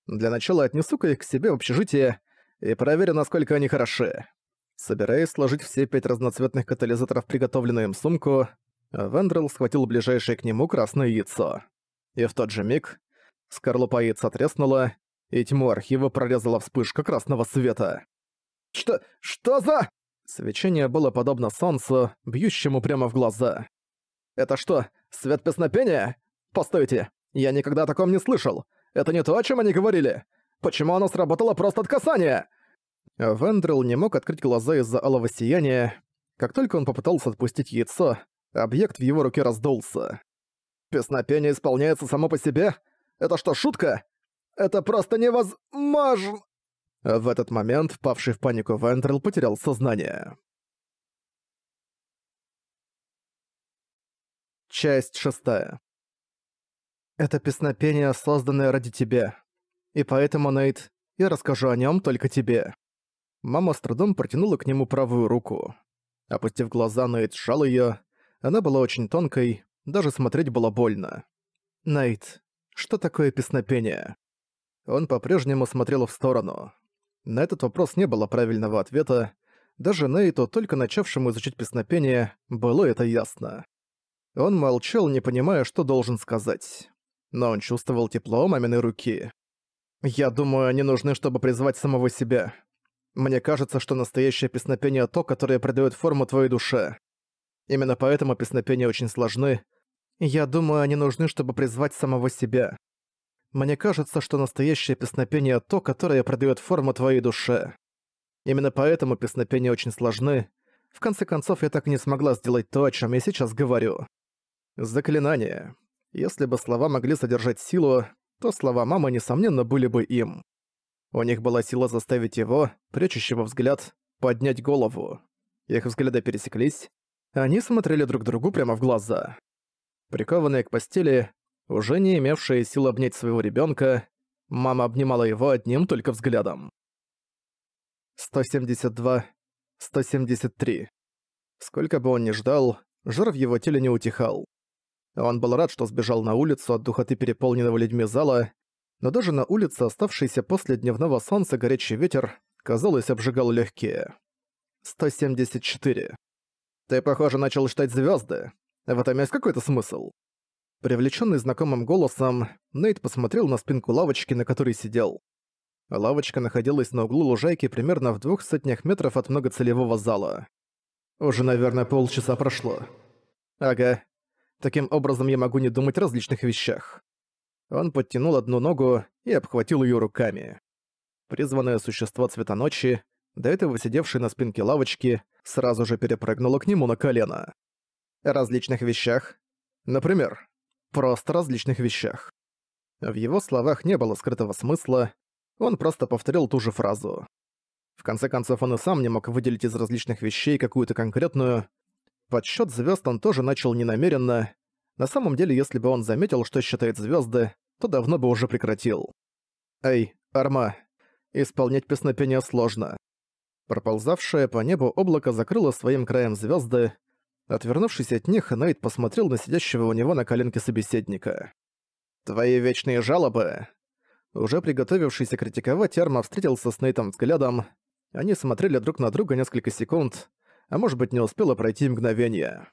Для начала отнесу-ка их к себе в общежитие и проверю, насколько они хороши. Собираясь сложить все пять разноцветных катализаторов в приготовленную им сумку, Вендрелл схватил ближайшее к нему красное яйцо. И в тот же миг скорлупа яйца треснула, и тьму архива прорезала вспышка красного света. «Что... что за...» Свечение было подобно солнцу, бьющему прямо в глаза. «Это что, свет песнопения? Постойте, я никогда о таком не слышал. Это не то, о чем они говорили. Почему оно сработало просто от касания?» Вендрил не мог открыть глаза из-за алого сияния. Как только он попытался отпустить яйцо, объект в его руке раздулся. «Песнопение исполняется само по себе? Это что, шутка? Это просто невозможно!» В этот момент впавший в панику Вентрел потерял сознание. Часть шестая. Это песнопение, созданное ради тебя. И поэтому, Нейт, я расскажу о нем только тебе. Мама с трудом протянула к нему правую руку. Опустив глаза, Нейт сжал ее. Она была очень тонкой, даже смотреть было больно. Нейт, что такое песнопение? Он по-прежнему смотрел в сторону. На этот вопрос не было правильного ответа. Даже Нейту, только начавшему изучить песнопение, было это ясно. Он молчал, не понимая, что должен сказать. Но он чувствовал тепло маминой руки. «Я думаю, они нужны, чтобы призвать самого себя. Мне кажется, что настоящее песнопение — то, которое придает форму твоей душе. Именно поэтому песнопения очень сложны. Я думаю, они нужны, чтобы призвать самого себя. Мне кажется, что настоящее песнопение — то, которое придает форму твоей душе. Именно поэтому песнопения очень сложны. В конце концов, я так и не смогла сделать то, о чем я сейчас говорю. Заклинание. Если бы слова могли содержать силу, то слова мамы, несомненно, были бы им. У них была сила заставить его, прячущего взгляд, поднять голову. Их взгляды пересеклись. Они смотрели друг другу прямо в глаза. Прикованные к постели, уже не имевшая сил обнять своего ребенка, мама обнимала его одним только взглядом. 172, 173. Сколько бы он ни ждал, жир в его теле не утихал. Он был рад, что сбежал на улицу от духоты переполненного людьми зала, но даже на улице, оставшийся после дневного солнца горячий ветер, казалось, обжигал легкие. 174. Ты, похоже, начал считать звезды. В этом есть какой-то смысл? Привлеченный знакомым голосом, Нейт посмотрел на спинку лавочки, на которой сидел. Лавочка находилась на углу лужайки примерно в двух сотнях метров от многоцелевого зала. Уже, наверное, полчаса прошло. Ага. Таким образом я могу не думать о различных вещах. Он подтянул одну ногу и обхватил ее руками. Призванное существо цвета ночи, до этого сидевшее на спинке лавочки, сразу же перепрыгнуло к нему на колено. различных вещах. Например, просто различных вещах. В его словах не было скрытого смысла, он просто повторил ту же фразу. В конце концов, он и сам не мог выделить из различных вещей какую-то конкретную. Подсчёт звёзд он тоже начал ненамеренно. На самом деле, если бы он заметил, что считает звёзды, то давно бы уже прекратил. «Эй, Арма, исполнять песнопение сложно». Проползавшее по небу облако закрыло своим краем звёзды, Отвернувшись от них, Найт посмотрел на сидящего у него на коленке собеседника. «Твои вечные жалобы!» Уже приготовившийся критиковать, Арма встретился с Нейтом взглядом. Они смотрели друг на друга несколько секунд, а может быть не успело пройти мгновение.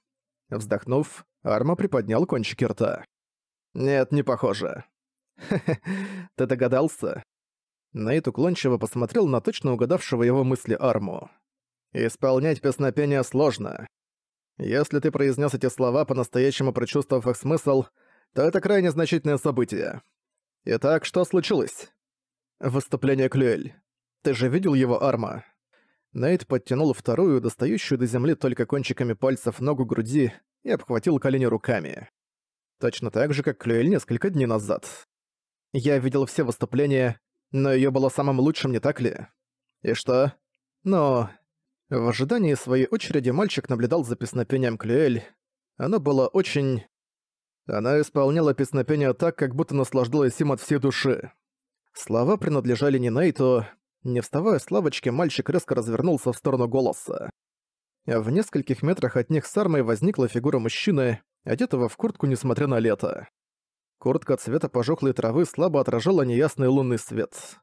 Вздохнув, Арма приподнял кончики рта. «Нет, не похоже». «Хе-хе, ты догадался?» Нейт уклончиво посмотрел на точно угадавшего его мысли Арму. «Исполнять песнопение сложно. Если ты произнес эти слова, по-настоящему прочувствовав их смысл, то это крайне значительное событие. Итак, что случилось? Выступление Клюэль. Ты же видел его арма? Нейт подтянул вторую, достающую до земли только кончиками пальцев ногу груди, и обхватил колени руками. Точно так же, как Клюэль несколько дней назад. Я видел все выступления, но ее было самым лучшим, не так ли? И что? Но. В ожидании своей очереди мальчик наблюдал за песнопением Клюэль. Оно было очень... Она исполняла песнопение так, как будто наслаждалась им от всей души. Слова принадлежали не Нейту. Не вставая с лавочки, мальчик резко развернулся в сторону голоса. В нескольких метрах от них с армой возникла фигура мужчины, одетого в куртку, несмотря на лето. Куртка цвета пожухлой травы слабо отражала неясный лунный свет.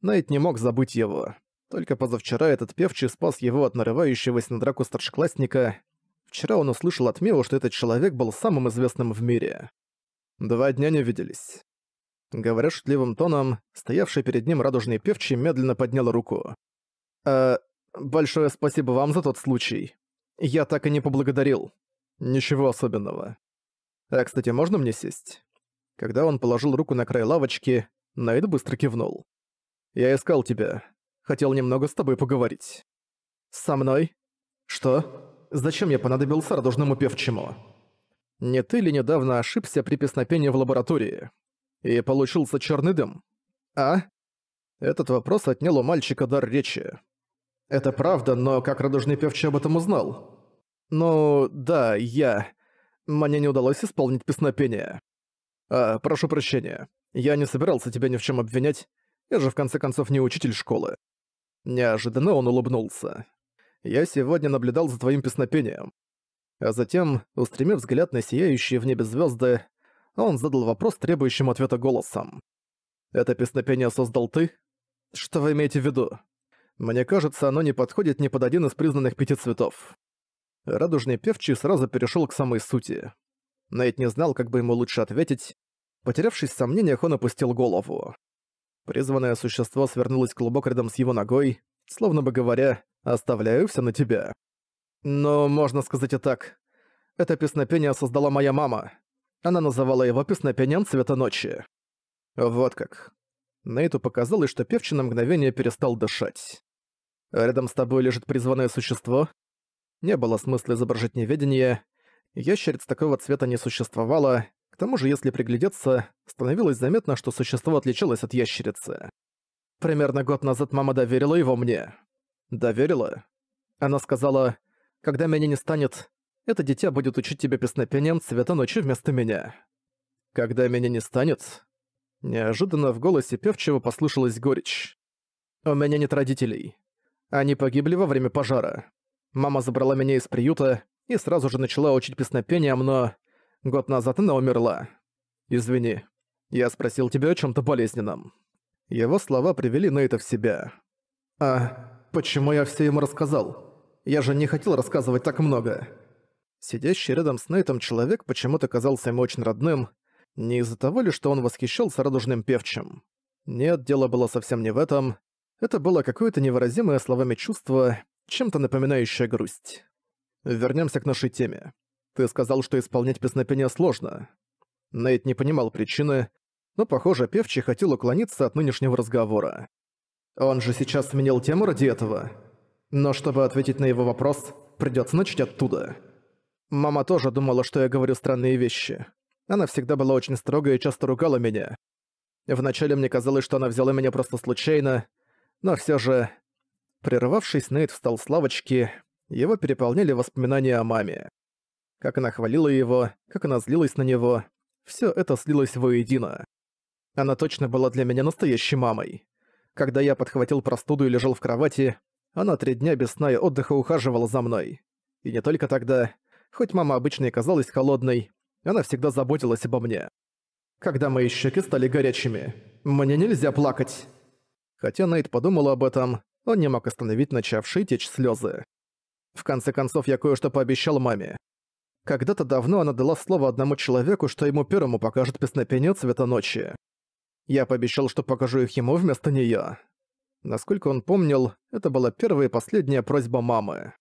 Найт не мог забыть его. Только позавчера этот певчий спас его от нарывающегося на драку старшеклассника. Вчера он услышал от Мио, что этот человек был самым известным в мире. Два дня не виделись. Говоря шутливым тоном, стоявший перед ним радужный певчий медленно поднял руку. «Э, большое спасибо вам за тот случай. Я так и не поблагодарил. Ничего особенного. А, кстати, можно мне сесть?» Когда он положил руку на край лавочки, Найд быстро кивнул. «Я искал тебя. Хотел немного с тобой поговорить». «Со мной?» «Что? Зачем я понадобился радужному певчему?» «Не ты ли недавно ошибся при песнопении в лаборатории? И получился черный дым? А?» Этот вопрос отнял у мальчика дар речи. «Это правда, но как радужный певчий об этом узнал?» «Ну, да, я. Мне не удалось исполнить песнопение». «А, прошу прощения. Я не собирался тебя ни в чем обвинять. Я же в конце концов не учитель школы». Неожиданно он улыбнулся. «Я сегодня наблюдал за твоим песнопением». А затем, устремив взгляд на сияющие в небе звезды, он задал вопрос, требующим ответа голосом. «Это песнопение создал ты? Что вы имеете в виду? Мне кажется, оно не подходит ни под один из признанных пяти цветов». Радужный певчий сразу перешел к самой сути. Найт не знал, как бы ему лучше ответить. Потерявшись в сомнениях, он опустил голову. Призванное существо свернулось клубок рядом с его ногой, словно бы говоря «оставляю все на тебя». Но можно сказать и так. Это песнопение создала моя мама. Она называла его песнопением цвета ночи. Вот как. Нейту показалось, что певчий на мгновение перестал дышать. Рядом с тобой лежит призванное существо. Не было смысла изображать неведение. Ящериц такого цвета не существовало, к тому же, если приглядеться, становилось заметно, что существо отличалось от ящерицы. Примерно год назад мама доверила его мне. Доверила? Она сказала, «Когда меня не станет, это дитя будет учить тебе песнопением цвета ночи вместо меня». «Когда меня не станет?» Неожиданно в голосе певчего послышалась горечь. «У меня нет родителей. Они погибли во время пожара. Мама забрала меня из приюта и сразу же начала учить песнопением, но Год назад она умерла. Извини, я спросил тебя о чем то болезненном». Его слова привели Нейта в себя. «А почему я все ему рассказал? Я же не хотел рассказывать так много». Сидящий рядом с Нейтом человек почему-то казался ему очень родным, не из-за того ли, что он восхищался радужным певчим. Нет, дело было совсем не в этом. Это было какое-то невыразимое словами чувство, чем-то напоминающее грусть. Вернемся к нашей теме. Ты сказал, что исполнять песнопение сложно. Нейт не понимал причины, но, похоже, певчий хотел уклониться от нынешнего разговора. Он же сейчас сменил тему ради этого. Но чтобы ответить на его вопрос, придется начать оттуда. Мама тоже думала, что я говорю странные вещи. Она всегда была очень строгая и часто ругала меня. Вначале мне казалось, что она взяла меня просто случайно, но все же... Прерывавшись, Нейт встал с лавочки, его переполняли воспоминания о маме. Как она хвалила его, как она злилась на него. Всё это слилось воедино. Она точно была для меня настоящей мамой. Когда я подхватил простуду и лежал в кровати, она три дня без сна и отдыха ухаживала за мной. И не только тогда. Хоть мама обычно и казалась холодной, она всегда заботилась обо мне. Когда мои щеки стали горячими, мне нельзя плакать. Хотя Найт подумал об этом, он не мог остановить начавшие течь слезы. В конце концов, я кое-что пообещал маме. Когда-то давно она дала слово одному человеку, что ему первому покажет песнопение цвета ночи. Я пообещал, что покажу их ему вместо неё. Насколько он помнил, это была первая и последняя просьба мамы.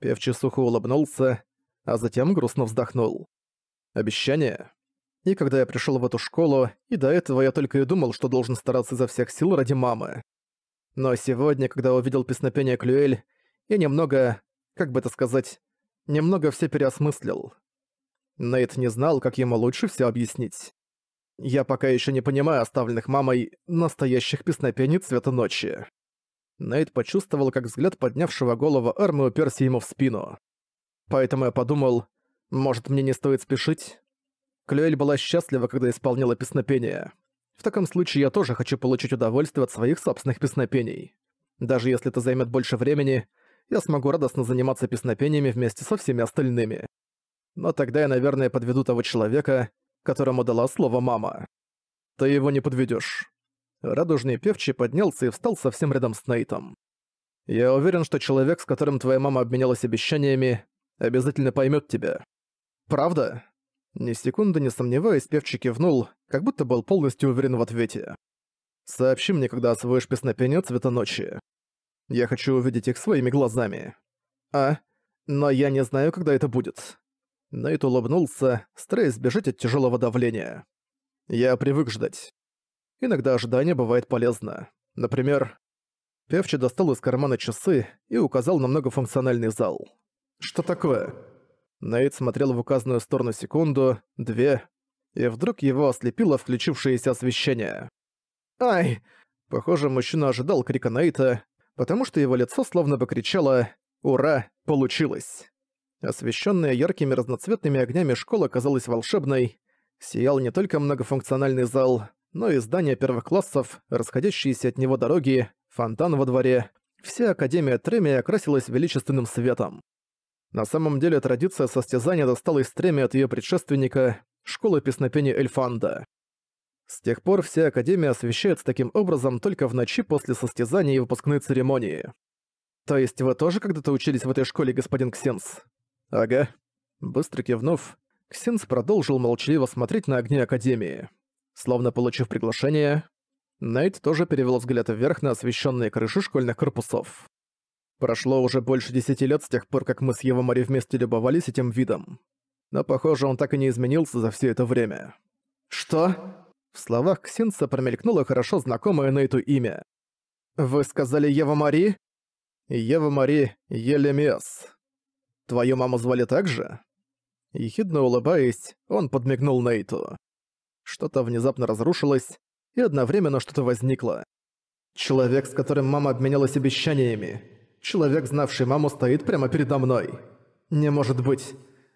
Певчий сухо улыбнулся, а затем грустно вздохнул. Обещание. И когда я пришёл в эту школу, и до этого я только и думал, что должен стараться изо всех сил ради мамы. Но сегодня, когда увидел песнопение Клюэль, я немного, как бы это сказать, немного все переосмыслил. Нейт не знал, как ему лучше все объяснить. Я пока еще не понимаю оставленных мамой настоящих песнопений цвета ночи. Нейт почувствовал, как взгляд поднявшего голову Эрмы уперся ему в спину. Поэтому я подумал, может, мне не стоит спешить? Клюэль была счастлива, когда исполнила песнопение. В таком случае я тоже хочу получить удовольствие от своих собственных песнопений. Даже если это займет больше времени, я смогу радостно заниматься песнопениями вместе со всеми остальными. Но тогда я, наверное, подведу того человека, которому дала слово «мама». Ты его не подведешь. Радужный певчий поднялся и встал совсем рядом с Нейтом. Я уверен, что человек, с которым твоя мама обменялась обещаниями, обязательно поймет тебя. Правда? Ни секунды не сомневаясь, певчий кивнул, как будто был полностью уверен в ответе. Сообщи мне, когда освоишь песнопение цвета ночи. Я хочу увидеть их своими глазами. А, но я не знаю, когда это будет. Нейт улыбнулся, стараясь сбежать от тяжелого давления. Я привык ждать. Иногда ожидание бывает полезно. Например, Певчи достал из кармана часы и указал на многофункциональный зал. «Что такое?» Нейт смотрел в указанную сторону секунду, две, и вдруг его ослепило включившееся освещение. «Ай!» Похоже, мужчина ожидал крика Нейта, потому что его лицо словно бы кричало «Ура! Получилось!». Освещенная яркими разноцветными огнями школа казалась волшебной. Сиял не только многофункциональный зал, но и здания первых классов, расходящиеся от него дороги, фонтан во дворе. Вся Академия Треми окрасилась величественным светом. На самом деле традиция состязания досталась Треме от ее предшественника, школы песнопения Эльфанда. С тех пор вся Академия освещается таким образом только в ночи после состязания и выпускной церемонии. То есть вы тоже когда-то учились в этой школе, господин Ксенс? Ага. Быстро кивнув, Ксенс продолжил молчаливо смотреть на огни Академии. Словно получив приглашение, Найт тоже перевел взгляд вверх на освещенные крыши школьных корпусов. Прошло уже больше десяти лет с тех пор, как мы с его Мари вместе любовались этим видом. Но, похоже, он так и не изменился за все это время. «Что?» В словах Ксинца промелькнуло хорошо знакомое Нейту имя. «Вы сказали Ева Мари?» «Ева Мари Елемес. Твою маму звали так же?» Ехидно улыбаясь, он подмигнул Нейту. Что-то внезапно разрушилось, и одновременно что-то возникло. Человек, с которым мама обменялась обещаниями. Человек, знавший маму, стоит прямо передо мной. Не может быть.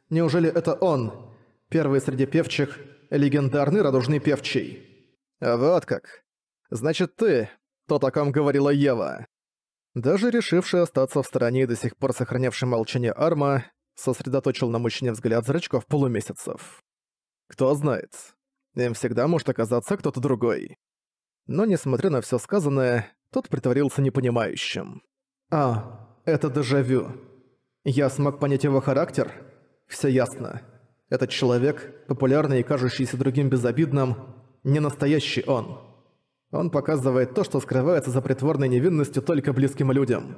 Неужели это он? Первый среди певчих, легендарный радужный певчий. Вот как. Значит, ты, то, о ком говорила Ева. Даже решивший остаться в стороне и до сих пор сохранявший молчание Арма, сосредоточил на мужчине взгляд зрачков полумесяцев. Кто знает, им всегда может оказаться кто-то другой. Но, несмотря на все сказанное, тот притворился непонимающим. «А, это дежавю. Я смог понять его характер? Все ясно. Этот человек, популярный и кажущийся другим безобидным, не настоящий он. Он показывает то, что скрывается за притворной невинностью только близким людям.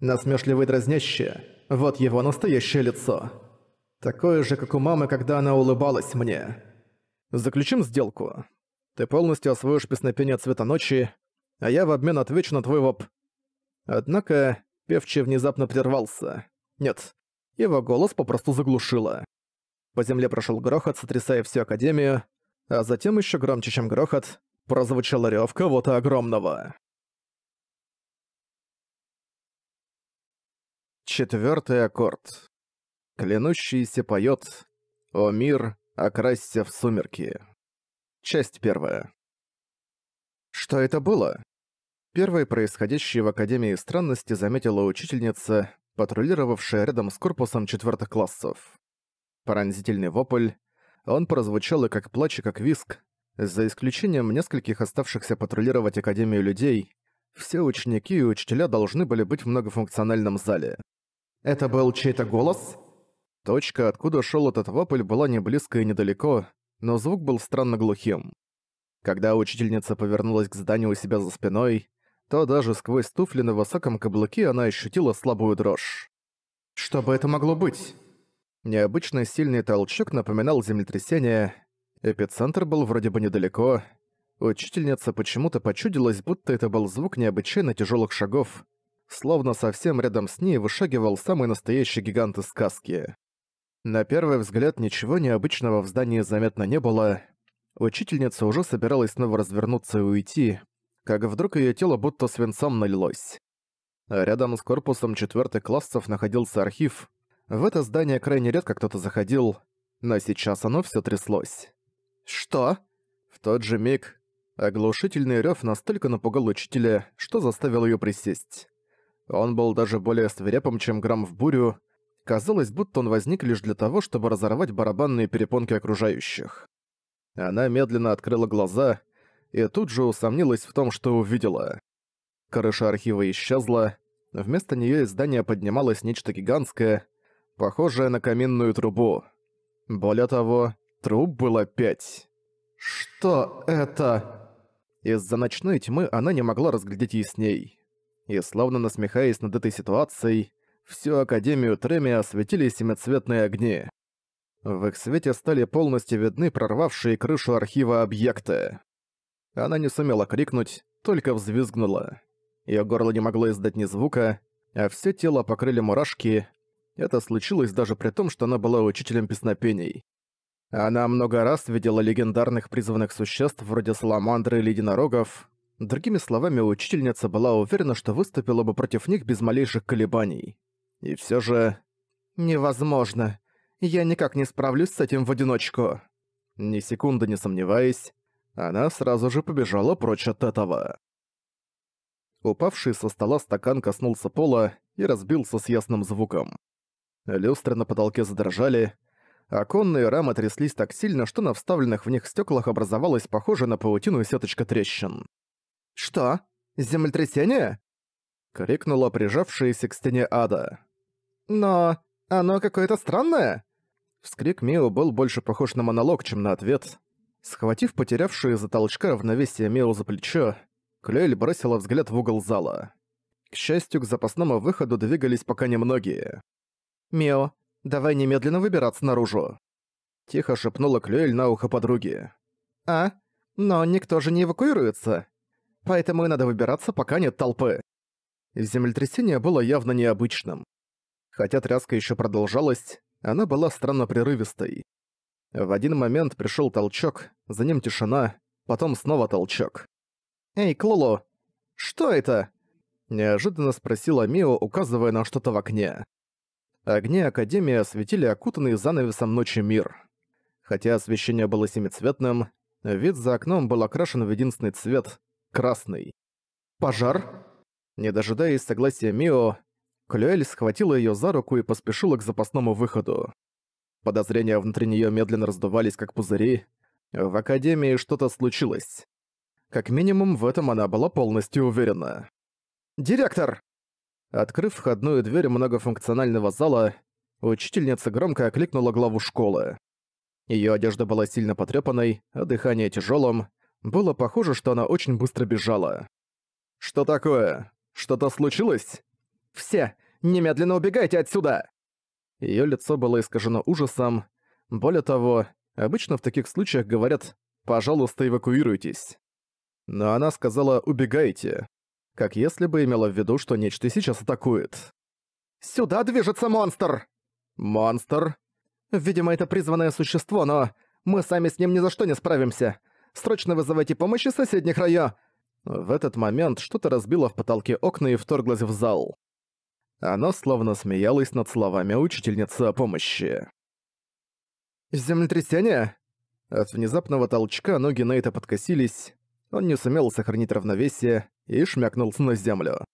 Насмешливый, и дразнящее – вот его настоящее лицо. Такое же, как у мамы, когда она улыбалась мне. Заключим сделку. Ты полностью освоишь песнопение «Цвета ночи», а я в обмен отвечу на твой воп... Однако певчий внезапно прервался. Нет, его голос попросту заглушило. По земле прошел грохот, сотрясая всю Академию, а затем еще громче, чем грохот, прозвучала рёв кого-то огромного. Четвертый аккорд. Клянущийся поет «О мир, окрасься в сумерки». Часть первая. Что это было? Первые происходящие в Академии странности заметила учительница, патрулировавшая рядом с корпусом четвертых классов. Пронзительный вопль. Он прозвучал и как плач, и как виск. За исключением нескольких оставшихся патрулировать Академию людей, все ученики и учителя должны были быть в многофункциональном зале. «Это был чей-то голос?» Точка, откуда шел этот вопль, была не близко и недалеко, но звук был странно глухим. Когда учительница повернулась к зданию у себя за спиной, то даже сквозь туфли на высоком каблуке она ощутила слабую дрожь. «Что бы это могло быть?» Необычный сильный толчок напоминал землетрясение. Эпицентр был вроде бы недалеко. Учительница почему-то почудилась, будто это был звук необычайно тяжелых шагов, словно совсем рядом с ней вышагивал самый настоящий гигант из сказки. На первый взгляд ничего необычного в здании заметно не было. Учительница уже собиралась снова развернуться и уйти, как вдруг ее тело будто свинцом налилось. рядом с корпусом четвертых классов находился архив, в это здание крайне редко кто-то заходил, но сейчас оно все тряслось. «Что?» В тот же миг оглушительный рев настолько напугал учителя, что заставил ее присесть. Он был даже более свирепым, чем грамм в бурю. Казалось, будто он возник лишь для того, чтобы разорвать барабанные перепонки окружающих. Она медленно открыла глаза и тут же усомнилась в том, что увидела. Крыша архива исчезла, вместо нее из здания поднималось нечто гигантское, похожая на каминную трубу. Более того, труб было пять. «Что это?» Из-за ночной тьмы она не могла разглядеть ясней. И словно насмехаясь над этой ситуацией, всю Академию Треми осветили семицветные огни. В их свете стали полностью видны прорвавшие крышу архива объекты. Она не сумела крикнуть, только взвизгнула. Её горло не могло издать ни звука, а все тело покрыли мурашки, это случилось даже при том, что она была учителем песнопений. Она много раз видела легендарных призванных существ вроде Саламандры или Единорогов. Другими словами, учительница была уверена, что выступила бы против них без малейших колебаний. И все же... «Невозможно. Я никак не справлюсь с этим в одиночку». Ни секунды не сомневаясь, она сразу же побежала прочь от этого. Упавший со стола стакан коснулся пола и разбился с ясным звуком. Люстры на потолке задрожали, оконные рамы тряслись так сильно, что на вставленных в них стеклах образовалась похожая на паутину сеточка трещин. «Что? Землетрясение?» — крикнула прижавшаяся к стене ада. «Но оно какое-то странное!» Вскрик Мио был больше похож на монолог, чем на ответ. Схватив потерявшую из-за толчка равновесие Мио за плечо, Клюэль бросила взгляд в угол зала. К счастью, к запасному выходу двигались пока немногие. «Мио, давай немедленно выбираться наружу!» Тихо шепнула Клюэль на ухо подруги. «А? Но никто же не эвакуируется. Поэтому и надо выбираться, пока нет толпы». Землетрясение было явно необычным. Хотя тряска еще продолжалась, она была странно прерывистой. В один момент пришел толчок, за ним тишина, потом снова толчок. «Эй, Клоло, что это?» Неожиданно спросила Мио, указывая на что-то в окне. Огни Академии осветили окутанный занавесом ночи мир. Хотя освещение было семицветным, вид за окном был окрашен в единственный цвет — красный. «Пожар?» Не дожидаясь согласия Мио, Клюэль схватила её за руку и поспешила к запасному выходу. Подозрения внутри неё медленно раздувались, как пузыри. В Академии что-то случилось. Как минимум, в этом она была полностью уверена. «Директор!» Открыв входную дверь многофункционального зала, учительница громко окликнула главу школы. Её одежда была сильно потрёпанной, а дыхание тяжёлым. Было похоже, что она очень быстро бежала. «Что такое? Что-то случилось?» «Все! Немедленно убегайте отсюда!» Её лицо было искажено ужасом. Более того, обычно в таких случаях говорят «пожалуйста, эвакуируйтесь». Но она сказала «убегайте» как если бы имела в виду, что нечто сейчас атакует. «Сюда движется монстр!» «Монстр?» «Видимо, это призванное существо, но мы сами с ним ни за что не справимся. Срочно вызывайте помощь из соседних районов!» В этот момент что-то разбило в потолке окна и вторглось в зал. Оно словно смеялось над словами учительницы о помощи. «Землетрясение?» От внезапного толчка ноги Нейта подкосились. Он не сумел сохранить равновесие, и шмякнулся на землю.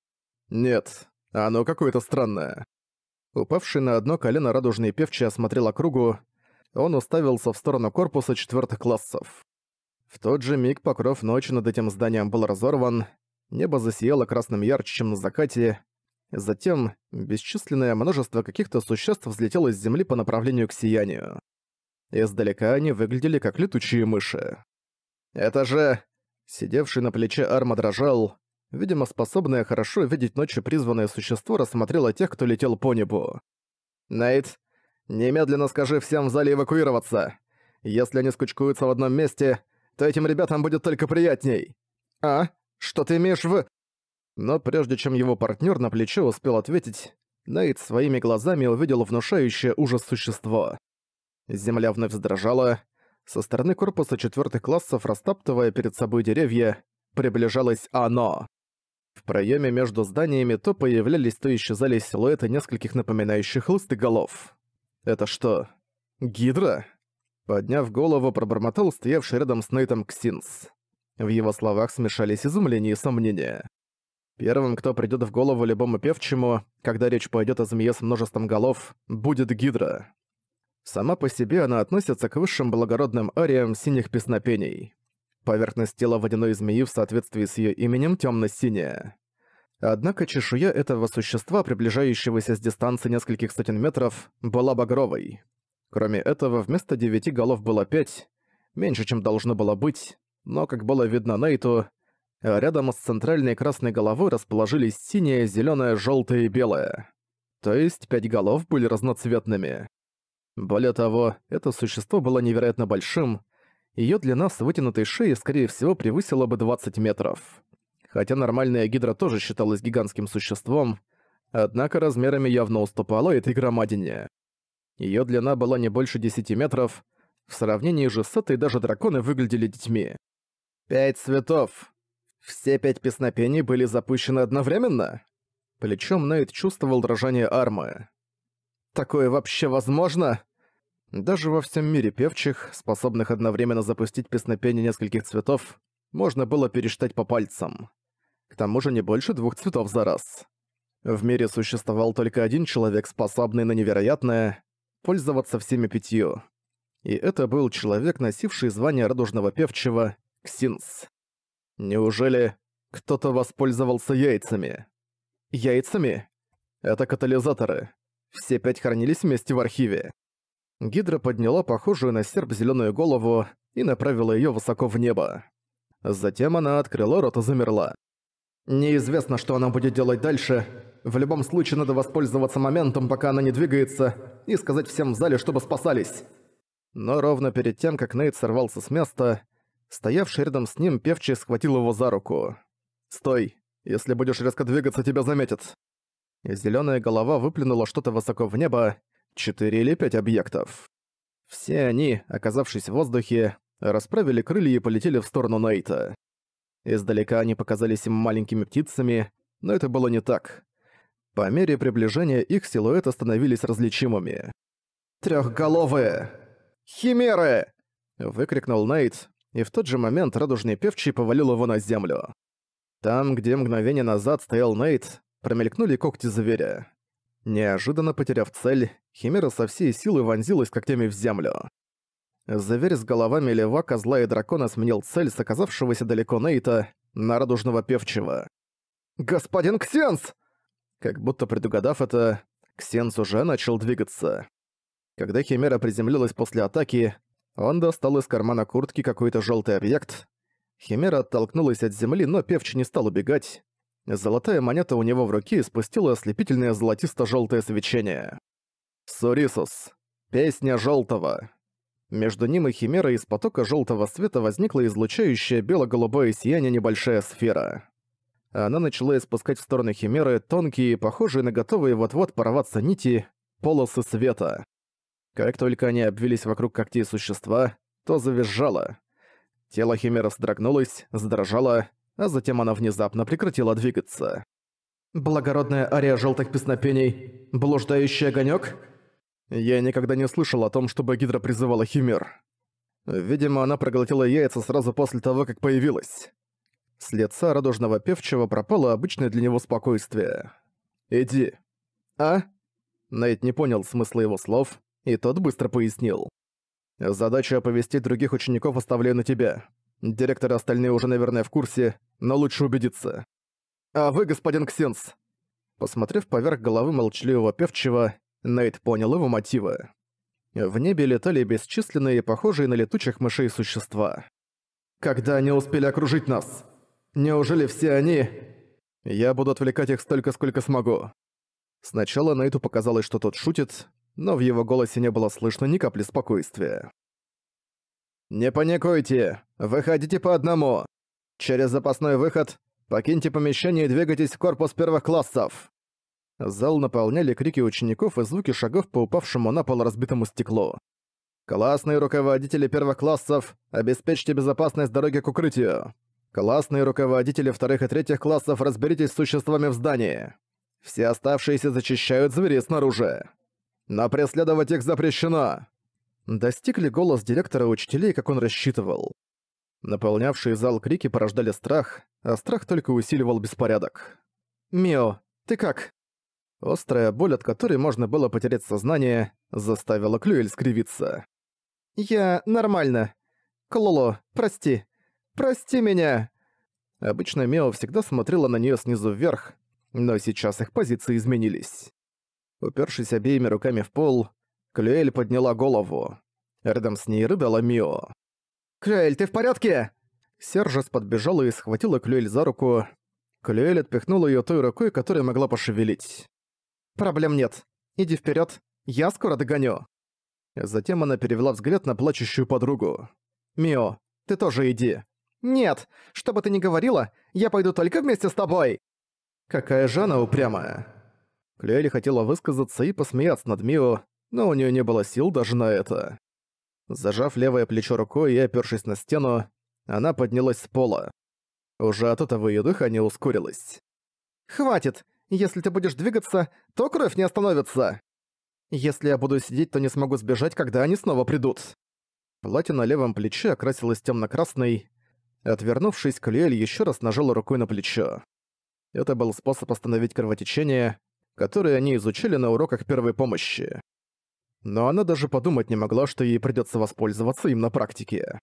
«Нет, оно какое-то странное». Упавший на одно колено радужный певчий осмотрел округу, он уставился в сторону корпуса четвертых классов. В тот же миг покров ночи над этим зданием был разорван, небо засияло красным ярче, чем на закате, затем бесчисленное множество каких-то существ взлетело с земли по направлению к сиянию. Издалека они выглядели как летучие мыши. «Это же...» Сидевший на плече Арма дрожал, Видимо, способное хорошо видеть ночью призванное существо рассмотрело тех, кто летел по небу. Найт, немедленно скажи всем в зале эвакуироваться. Если они скучкуются в одном месте, то этим ребятам будет только приятней. А? Что ты имеешь в...» Но прежде чем его партнер на плечо успел ответить, Найт своими глазами увидел внушающее ужас существо. Земля вновь задрожала. Со стороны корпуса четвертых классов, растаптывая перед собой деревья, приближалось оно. В проеме между зданиями то появлялись, то исчезали силуэты нескольких напоминающих лысты голов. «Это что, гидра?» Подняв голову, пробормотал стоявший рядом с Нейтом Ксинс. В его словах смешались изумление и сомнения. Первым, кто придёт в голову любому певчему, когда речь пойдёт о змее с множеством голов, будет Гидра. Сама по себе она относится к высшим благородным ариям синих песнопений. Поверхность тела водяной змеи в соответствии с ее именем темно-синяя. Однако чешуя этого существа, приближающегося с дистанции нескольких сотен метров, была багровой. Кроме этого, вместо девяти голов было пять, меньше, чем должно было быть, но, как было видно Нейту, а рядом с центральной красной головой расположились синяя, зеленое, желтое и белая. То есть пять голов были разноцветными. Более того, это существо было невероятно большим, Её длина с вытянутой шеей, скорее всего, превысила бы 20 метров. Хотя нормальная гидра тоже считалась гигантским существом, однако размерами явно уступала этой громадине. Её длина была не больше 10 метров, в сравнении же с этой даже драконы выглядели детьми. «Пять цветов! Все пять песнопений были запущены одновременно?» Плечом Нейт чувствовал дрожание армы. «Такое вообще возможно?» Даже во всем мире певчих, способных одновременно запустить песнопение нескольких цветов, можно было пересчитать по пальцам. К тому же не больше двух цветов за раз. В мире существовал только один человек, способный на невероятное – пользоваться всеми пятью. И это был человек, носивший звание радужного певчего – Ксинс. Неужели кто-то воспользовался яйцами? Яйцами? Это катализаторы. Все пять хранились вместе в архиве. Гидра подняла похожую на серп зеленую голову и направила ее высоко в небо. Затем она открыла рот и замерла. «Неизвестно, что она будет делать дальше. В любом случае надо воспользоваться моментом, пока она не двигается, и сказать всем в зале, чтобы спасались». Но ровно перед тем, как Нейт сорвался с места, стоявший рядом с ним певчий схватил его за руку. «Стой! Если будешь резко двигаться, тебя заметят!» Зеленая голова выплюнула что-то высоко в небо, четыре или пять объектов. Все они, оказавшись в воздухе, расправили крылья и полетели в сторону Нейта. Издалека они показались им маленькими птицами, но это было не так. По мере приближения их силуэты становились различимыми. «Трёхголовые! Химеры!» — выкрикнул Нейт, и в тот же момент радужный певчий повалил его на землю. Там, где мгновение назад стоял Нейт, промелькнули когти зверя. Неожиданно потеряв цель, Химера со всей силы вонзилась когтями в землю. Зверь с головами лева, козла и дракона сменил цель с оказавшегося далеко Нейта на радужного певчего. «Господин Ксенс!» Как будто предугадав это, Ксенс уже начал двигаться. Когда Химера приземлилась после атаки, он достал из кармана куртки какой-то желтый объект. Химера оттолкнулась от земли, но певчий не стал убегать. Золотая монета у него в руке испустила ослепительное золотисто-желтое свечение. Сурисус. Песня желтого. Между ним и Химерой из потока желтого света возникла излучающая бело-голубое сияние небольшая сфера. Она начала испускать в стороны Химеры тонкие, похожие на готовые вот-вот порваться нити, полосы света. Как только они обвились вокруг когтей существа, то завизжало. Тело Химеры сдрогнулось, задрожало, а затем она внезапно прекратила двигаться. «Благородная ария желтых песнопений. Блуждающий огонек. Я никогда не слышал о том, чтобы Гидра призывала Химер. Видимо, она проглотила яйца сразу после того, как появилась. С лица радужного певчего пропало обычное для него спокойствие. «Иди». «А?» Найт не понял смысла его слов, и тот быстро пояснил. задача оповестить других учеников оставляю на тебя. Директоры остальные уже, наверное, в курсе, но лучше убедиться. А вы, господин Ксенс? Посмотрев поверх головы молчаливого певчего, Нейт понял его мотивы. В небе летали бесчисленные, похожие на летучих мышей существа. «Когда они успели окружить нас? Неужели все они...» «Я буду отвлекать их столько, сколько смогу». Сначала Нейту показалось, что тот шутит, но в его голосе не было слышно ни капли спокойствия. «Не паникуйте! Выходите по одному! Через запасной выход покиньте помещение и двигайтесь в корпус первых классов!» Зал наполняли крики учеников и звуки шагов по упавшему на пол разбитому стеклу. «Классные руководители первых классов, обеспечьте безопасность дороги к укрытию! Классные руководители вторых и третьих классов, разберитесь с существами в здании! Все оставшиеся зачищают звери снаружи! Но преследовать их запрещено! достиг ли голос директора учителей, как он рассчитывал. Наполнявшие зал крики порождали страх, а страх только усиливал беспорядок. «Мио, ты как?» Острая боль, от которой можно было потерять сознание, заставила Клюэль скривиться. «Я нормально. Клоло, прости. Прости меня!» Обычно Мео всегда смотрела на нее снизу вверх, но сейчас их позиции изменились. Упершись обеими руками в пол, Клюэль подняла голову. Рядом с ней рыдала Мио. «Клюэль, ты в порядке?» Сержес подбежала и схватила Клюэль за руку. Клюэль отпихнула ее той рукой, которая могла пошевелить. «Проблем нет. Иди вперед, Я скоро догоню». Затем она перевела взгляд на плачущую подругу. «Мио, ты тоже иди». «Нет, что бы ты ни говорила, я пойду только вместе с тобой!» Какая же она упрямая. Клюэль хотела высказаться и посмеяться над Мио, но у нее не было сил даже на это. Зажав левое плечо рукой и опёршись на стену, она поднялась с пола. Уже от этого её дыхание ускорилось. «Хватит! Если ты будешь двигаться, то кровь не остановится! Если я буду сидеть, то не смогу сбежать, когда они снова придут!» Платье на левом плече окрасилось темно-красной. Отвернувшись, Клюэль еще раз нажала рукой на плечо. Это был способ остановить кровотечение, которое они изучили на уроках первой помощи но она даже подумать не могла, что ей придётся воспользоваться им на практике.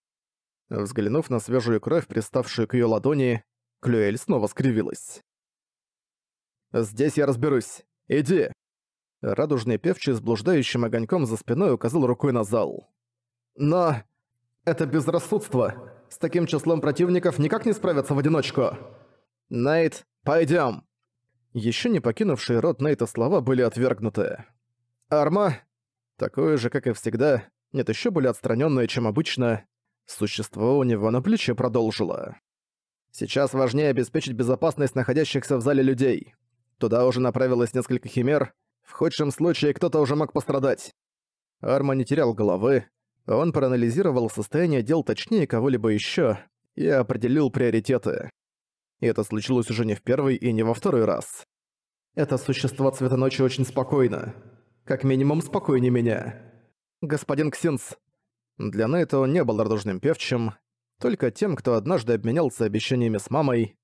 Взглянув на свежую кровь, приставшую к её ладони, Клюэль снова скривилась. «Здесь я разберусь. Иди!» Радужный певчий с блуждающим огоньком за спиной указал рукой на зал. «Но... это безрассудство. С таким числом противников никак не справятся в одиночку. Найт, пойдём!» Ещё не покинувшие рот Нейта слова были отвергнуты. «Арма, Такое же, как и всегда, нет, еще более отстраненное, чем обычно, существо у него на плече продолжило. Сейчас важнее обеспечить безопасность находящихся в зале людей. Туда уже направилось несколько химер, в худшем случае кто-то уже мог пострадать. Арма не терял головы, он проанализировал состояние дел точнее кого-либо еще и определил приоритеты. И это случилось уже не в первый и не во второй раз. Это существо цвета ночи очень спокойно. Как минимум, спокойнее меня. Господин Ксинс. Для Нейта он не был радужным певчим, только тем, кто однажды обменялся обещаниями с мамой.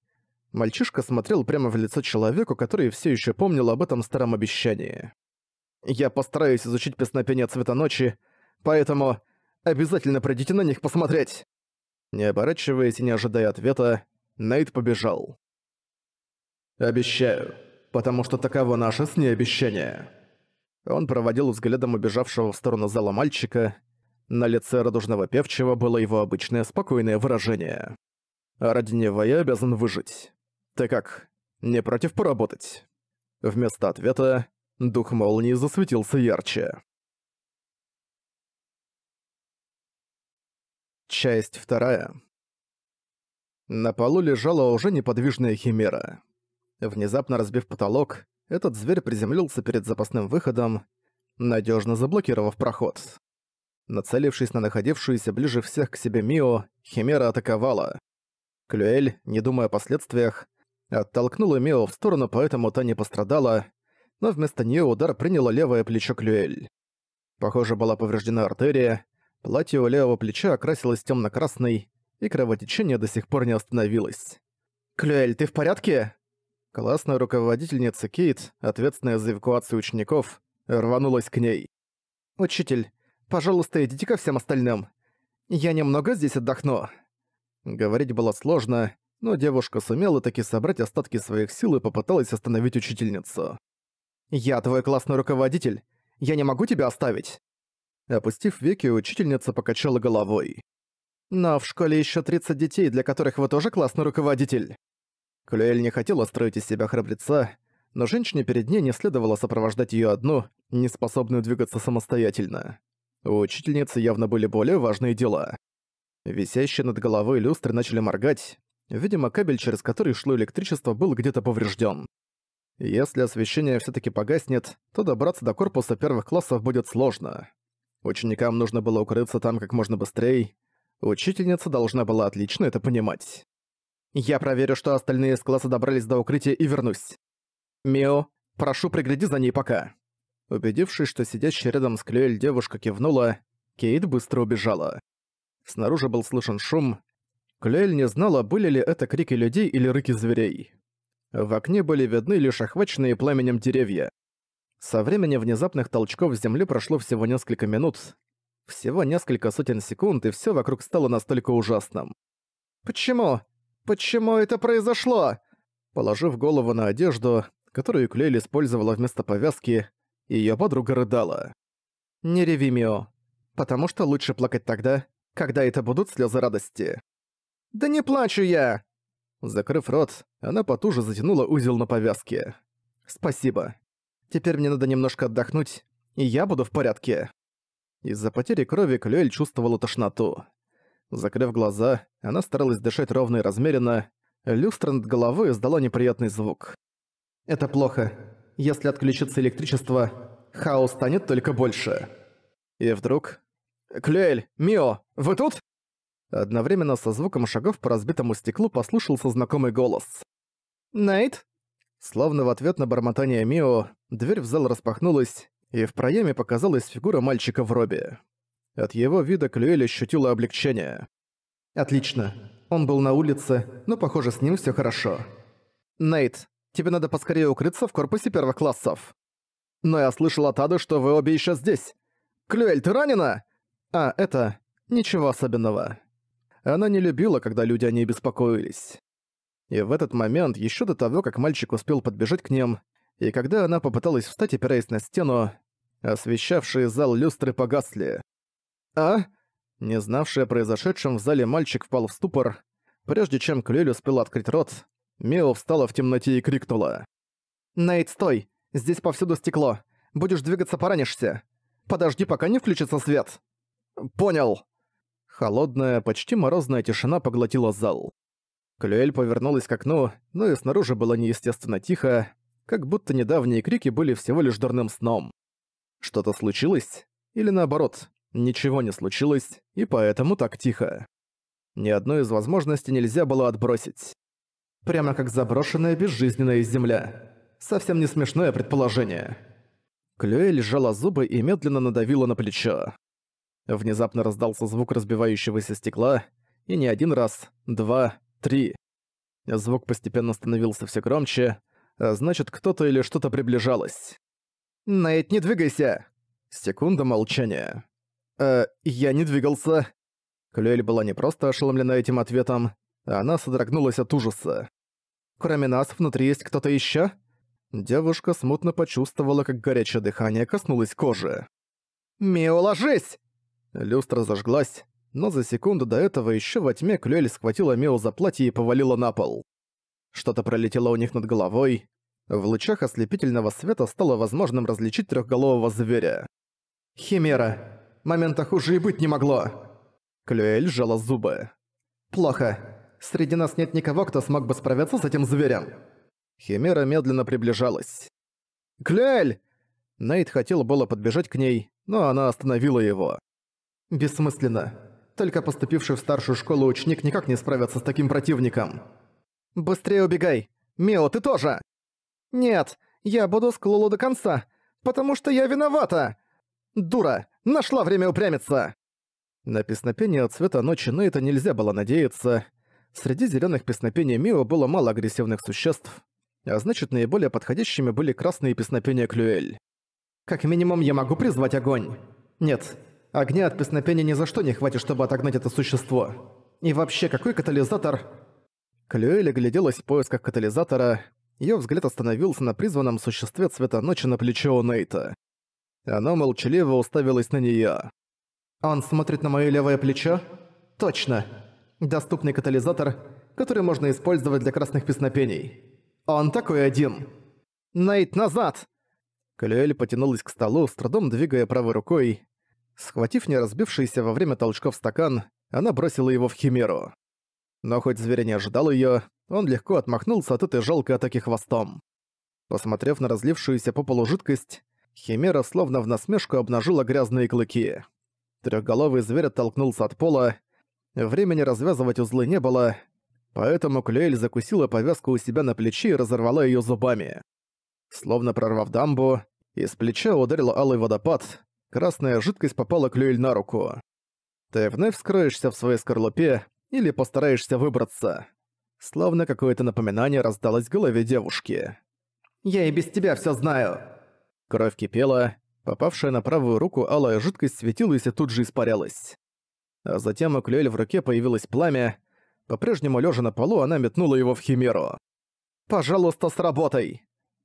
Мальчишка смотрел прямо в лицо человеку, который все еще помнил об этом старом обещании. «Я постараюсь изучить песнопение цвета ночи, поэтому обязательно пройдите на них посмотреть!» Не оборачиваясь и не ожидая ответа, Нейт побежал. «Обещаю, потому что таково наше с ней обещание». Он проводил взглядом убежавшего в сторону зала мальчика. На лице радужного певчего было его обычное спокойное выражение. «Ради него я обязан выжить. Ты как, не против поработать?» Вместо ответа дух молнии засветился ярче. Часть вторая. На полу лежала уже неподвижная химера. Внезапно разбив потолок, этот зверь приземлился перед запасным выходом, надежно заблокировав проход. Нацелившись на находившуюся ближе всех к себе Мио, Химера атаковала. Клюэль, не думая о последствиях, оттолкнула Мио в сторону, поэтому та не пострадала, но вместо нее удар приняло левое плечо Клюэль. Похоже, была повреждена артерия, платье у левого плеча окрасилось темно красной и кровотечение до сих пор не остановилось. «Клюэль, ты в порядке?» Классная руководительница Кейт, ответственная за эвакуацию учеников, рванулась к ней. «Учитель, пожалуйста, идите ко всем остальным. Я немного здесь отдохну». Говорить было сложно, но девушка сумела таки собрать остатки своих сил и попыталась остановить учительницу. «Я твой классный руководитель. Я не могу тебя оставить». Опустив веки, учительница покачала головой. «Но в школе еще 30 детей, для которых вы тоже классный руководитель». Клюэль не хотела строить из себя храбреца, но женщине перед ней не следовало сопровождать ее одну, неспособную двигаться самостоятельно. У учительницы явно были более важные дела. Висящие над головой люстры начали моргать. Видимо, кабель, через который шло электричество, был где-то поврежден. Если освещение все таки погаснет, то добраться до корпуса первых классов будет сложно. Ученикам нужно было укрыться там как можно быстрее. Учительница должна была отлично это понимать. Я проверю, что остальные из класса добрались до укрытия и вернусь. Мио, прошу, пригляди за ней пока». Убедившись, что сидящая рядом с Клюэль девушка кивнула, Кейт быстро убежала. Снаружи был слышен шум. Клюэль не знала, были ли это крики людей или рыки зверей. В окне были видны лишь охваченные пламенем деревья. Со времени внезапных толчков с земли прошло всего несколько минут. Всего несколько сотен секунд, и все вокруг стало настолько ужасным. «Почему? «Почему это произошло?» Положив голову на одежду, которую Клейль использовала вместо повязки, ее подруга рыдала. «Не реви, Мио, потому что лучше плакать тогда, когда это будут слезы радости». «Да не плачу я!» Закрыв рот, она потуже затянула узел на повязке. «Спасибо. Теперь мне надо немножко отдохнуть, и я буду в порядке». Из-за потери крови Клюэль чувствовала тошноту. Закрыв глаза, она старалась дышать ровно и размеренно. Люстра над головой издала неприятный звук. «Это плохо. Если отключится электричество, хаос станет только больше». И вдруг... «Клюэль! Мио! Вы тут?» Одновременно со звуком шагов по разбитому стеклу послушался знакомый голос. «Найт?» Словно в ответ на бормотание Мио, дверь в зал распахнулась, и в проеме показалась фигура мальчика в робе. От его вида Клюэль ощутила облегчение. «Отлично. Он был на улице, но, похоже, с ним все хорошо. Нейт, тебе надо поскорее укрыться в корпусе первых классов. Но я слышал от Ады, что вы обе еще здесь. Клюэль, ты ранена? А, это... ничего особенного». Она не любила, когда люди о ней беспокоились. И в этот момент, еще до того, как мальчик успел подбежать к ним, и когда она попыталась встать, опираясь на стену, освещавшие зал люстры погасли. «А?» Не знавший о произошедшем в зале мальчик впал в ступор. Прежде чем Клюэль успел открыть рот, Мео встала в темноте и крикнула. «Нейт, стой! Здесь повсюду стекло! Будешь двигаться, поранишься! Подожди, пока не включится свет!» «Понял!» Холодная, почти морозная тишина поглотила зал. Клюэль повернулась к окну, но и снаружи было неестественно тихо, как будто недавние крики были всего лишь дурным сном. Что-то случилось? Или наоборот, Ничего не случилось, и поэтому так тихо. Ни одной из возможностей нельзя было отбросить. Прямо как заброшенная безжизненная земля. Совсем не смешное предположение. Клюэ лежала зубы и медленно надавила на плечо. Внезапно раздался звук разбивающегося стекла, и не один раз, два, три. Звук постепенно становился все громче, а значит, кто-то или что-то приближалось. «Найт, не двигайся!» Секунда молчания. «Э, я не двигался». Клюэль была не просто ошеломлена этим ответом, а она содрогнулась от ужаса. «Кроме нас, внутри есть кто-то еще? Девушка смутно почувствовала, как горячее дыхание коснулось кожи. «Мио, ложись!» Люстра зажглась, но за секунду до этого еще во тьме Клюэль схватила Мио за платье и повалила на пол. Что-то пролетело у них над головой. В лучах ослепительного света стало возможным различить трехголового зверя. «Химера!» Момента хуже и быть не могло!» Клюэль сжала зубы. «Плохо. Среди нас нет никого, кто смог бы справиться с этим зверем». Химера медленно приближалась. «Клюэль!» Нейт хотел было подбежать к ней, но она остановила его. «Бессмысленно. Только поступивший в старшую школу ученик никак не справится с таким противником». «Быстрее убегай! Мио, ты тоже!» «Нет, я буду с Клулу до конца, потому что я виновата!» «Дура! Нашла время упрямиться!» На песнопение цвета ночи на это нельзя было надеяться. Среди зеленых песнопений Мио было мало агрессивных существ, а значит, наиболее подходящими были красные песнопения Клюэль. «Как минимум, я могу призвать огонь!» «Нет, огня от песнопения ни за что не хватит, чтобы отогнать это существо!» «И вообще, какой катализатор?» Клюэль огляделась в поисках катализатора, ее взгляд остановился на призванном существе цвета ночи на плечо у Нейта. Оно молчаливо уставилось на нее. «Он смотрит на моё левое плечо?» «Точно. Доступный катализатор, который можно использовать для красных песнопений. Он такой один. Найт, назад!» Калюэль потянулась к столу, с трудом двигая правой рукой. Схватив не разбившийся во время толчков стакан, она бросила его в химеру. Но хоть зверь не ожидал её, он легко отмахнулся от этой жалкой атаки хвостом. Посмотрев на разлившуюся по полу жидкость, Химера словно в насмешку обнажила грязные клыки. Трехголовый зверь оттолкнулся от пола. Времени развязывать узлы не было, поэтому Клюэль закусила повязку у себя на плече и разорвала ее зубами. Словно прорвав дамбу, из плеча ударил алый водопад, красная жидкость попала Клюэль на руку. Ты вновь скроешься в своей скорлупе или постараешься выбраться. Словно какое-то напоминание раздалось в голове девушки. «Я и без тебя все знаю!» Кровь кипела, попавшая на правую руку алая жидкость светилась и тут же испарялась. А затем у Клюэль в руке появилось пламя. По-прежнему лежа на полу, она метнула его в химеру. «Пожалуйста, сработай!»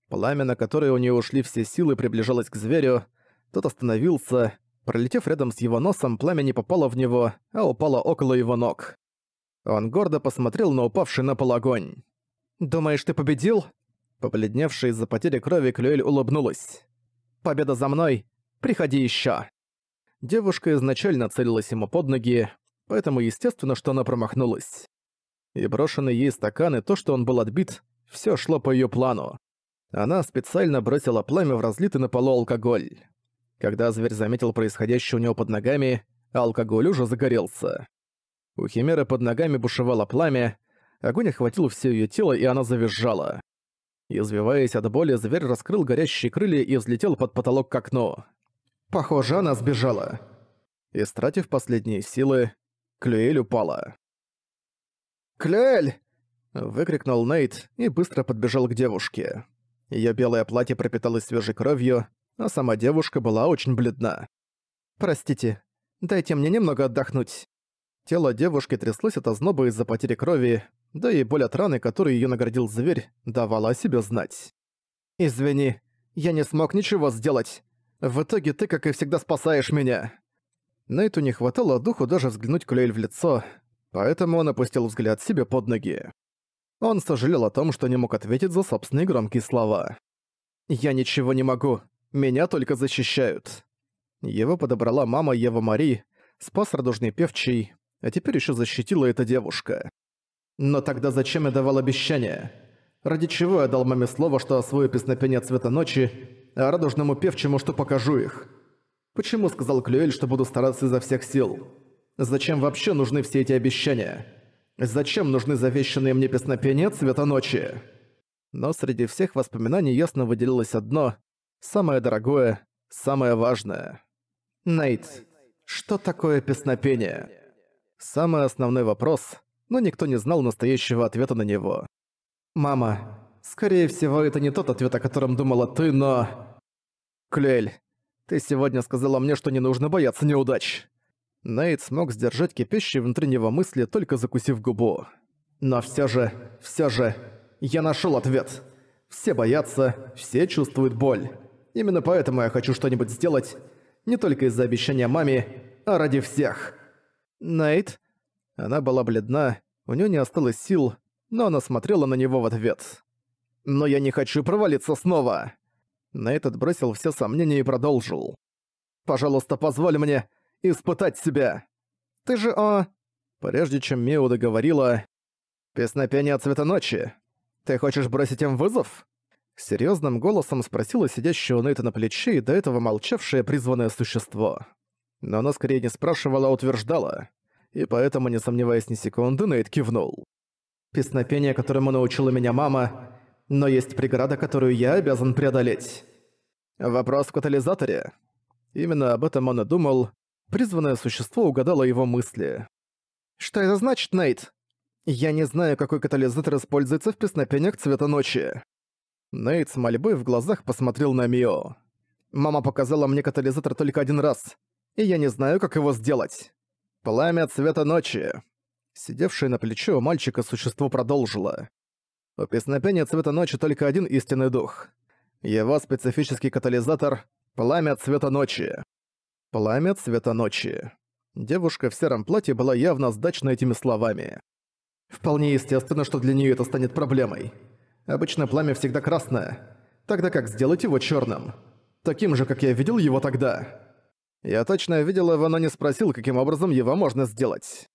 Пламя, на которое у нее ушли все силы, приближалось к зверю. Тот остановился. Пролетев рядом с его носом, пламя не попало в него, а упало около его ног. Он гордо посмотрел на упавший на пол огонь. «Думаешь, ты победил?» Побледневшая из-за потери крови, Клюэль улыбнулась. Победа за мной! Приходи еще!» Девушка изначально целилась ему под ноги, поэтому естественно, что она промахнулась. И брошенный ей стакан и то, что он был отбит, все шло по ее плану. Она специально бросила пламя в разлитый на полу алкоголь. Когда зверь заметил происходящее у него под ногами, алкоголь уже загорелся. У Химеры под ногами бушевало пламя, огонь охватил все ее тело, и она завизжала. Извиваясь от боли, зверь раскрыл горящие крылья и взлетел под потолок к окну. Похоже, она сбежала. Истратив последние силы, Клюэль упала. «Клюэль!» — выкрикнул Нейт и быстро подбежал к девушке. Ее белое платье пропиталось свежей кровью, а сама девушка была очень бледна. «Простите, дайте мне немного отдохнуть». Тело девушки тряслось от озноба из-за потери крови, да и боль от раны, которой её наградил зверь, давала о себе знать. «Извини, я не смог ничего сделать. В итоге ты, как и всегда, спасаешь меня». Нейту не хватало духу даже взглянуть Клюэль в лицо, поэтому он опустил взгляд себе под ноги. Он сожалел о том, что не мог ответить за собственные громкие слова. «Я ничего не могу. Меня только защищают». Его подобрала мама Ева Мари, спас радужный певчий, а теперь еще защитила эта девушка. Но тогда зачем я давал обещание? Ради чего я дал маме слово, что освою песнопение цвета ночи, а радужному певчему, что покажу их? Почему сказал Клюэль, что буду стараться изо всех сил? Зачем вообще нужны все эти обещания? Зачем нужны завещанные мне песнопения цвета ночи? Но среди всех воспоминаний ясно выделилось одно, самое дорогое, самое важное. Нейт, что такое песнопение? Самый основной вопрос — но никто не знал настоящего ответа на него. «Мама, скорее всего, это не тот ответ, о котором думала ты, но...» «Клюэль, ты сегодня сказала мне, что не нужно бояться неудач!» Нейт смог сдержать кипящие внутри него мысли, только закусив губу. «Но все же, все же, я нашел ответ!» Все боятся, все чувствуют боль. Именно поэтому я хочу что-нибудь сделать, не только из-за обещания маме, а ради всех. Найт, она была бледна, у нее не осталось сил, но она смотрела на него в ответ. «Но я не хочу провалиться снова!» На этот бросил все сомнения и продолжил. «Пожалуйста, позволь мне испытать себя!» «Ты же, о...» а?» Прежде чем Мио договорила... «Песнопение цвета ночи. Ты хочешь бросить им вызов?» Серьезным голосом спросила сидящего Нейта на плече и до этого молчавшее призванное существо. Но она скорее не спрашивала, а утверждала и поэтому, не сомневаясь ни секунды, Нейт кивнул. «Песнопение, которому научила меня мама, но есть преграда, которую я обязан преодолеть. Вопрос в катализаторе». Именно об этом он и думал. Призванное существо угадало его мысли. «Что это значит, Нейт?» «Я не знаю, какой катализатор используется в песнопениях цвета ночи». Нейт с мольбой в глазах посмотрел на Мио. «Мама показала мне катализатор только один раз, и я не знаю, как его сделать». Пламя цвета ночи. Сидевшее на плече у мальчика существо продолжило. У песнопения цвета ночи только один истинный дух. Его специфический катализатор — пламя цвета ночи. Пламя цвета ночи. Девушка в сером платье была явно сдачна этими словами. Вполне естественно, что для нее это станет проблемой. Обычно пламя всегда красное, тогда как сделать его черным, Таким же, как я видел его тогда. Я точно видел его, но не спросил, каким образом его можно сделать.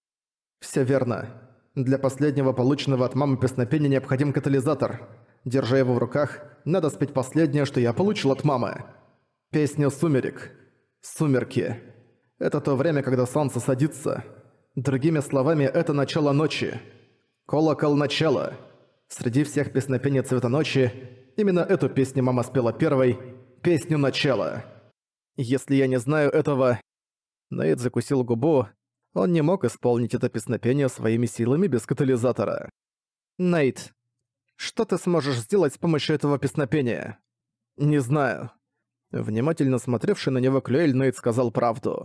Все верно. Для последнего полученного от мамы песнопения необходим катализатор. Держа его в руках, надо спеть последнее, что я получил от мамы. Песню «Сумерек». «Сумерки». Это то время, когда солнце садится. Другими словами, это начало ночи. «Колокол начала». Среди всех песнопений цвета ночи именно эту песню мама спела первой, песню начала. Если я не знаю этого...» Нейт закусил губу. Он не мог исполнить это песнопение своими силами без катализатора. «Нейт, что ты сможешь сделать с помощью этого песнопения?» «Не знаю». Внимательно смотревший на него Клюэль, Нейт сказал правду.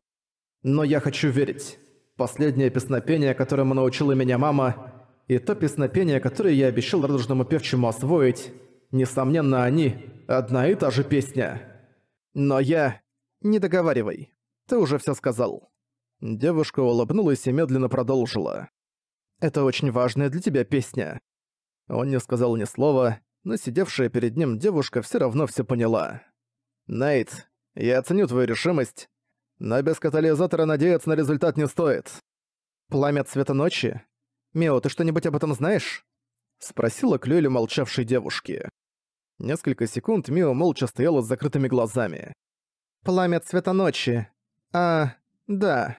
«Но я хочу верить. Последнее песнопение, которому научила меня мама, и то песнопение, которое я обещал радужному певчему освоить, несомненно, они — одна и та же песня. Но я... Не договаривай. Ты уже все сказал. Девушка улыбнулась и медленно продолжила. Это очень важная для тебя песня. Он не сказал ни слова, но сидевшая перед ним девушка все равно все поняла. Найт, я оценю твою решимость, но без катализатора надеяться на результат не стоит. Пламя цвета ночи? Мео, ты что-нибудь об этом знаешь? Спросила Клюэль молчавшей девушки. Несколько секунд Мио молча стояла с закрытыми глазами. Пламя цвета ночи. А, да».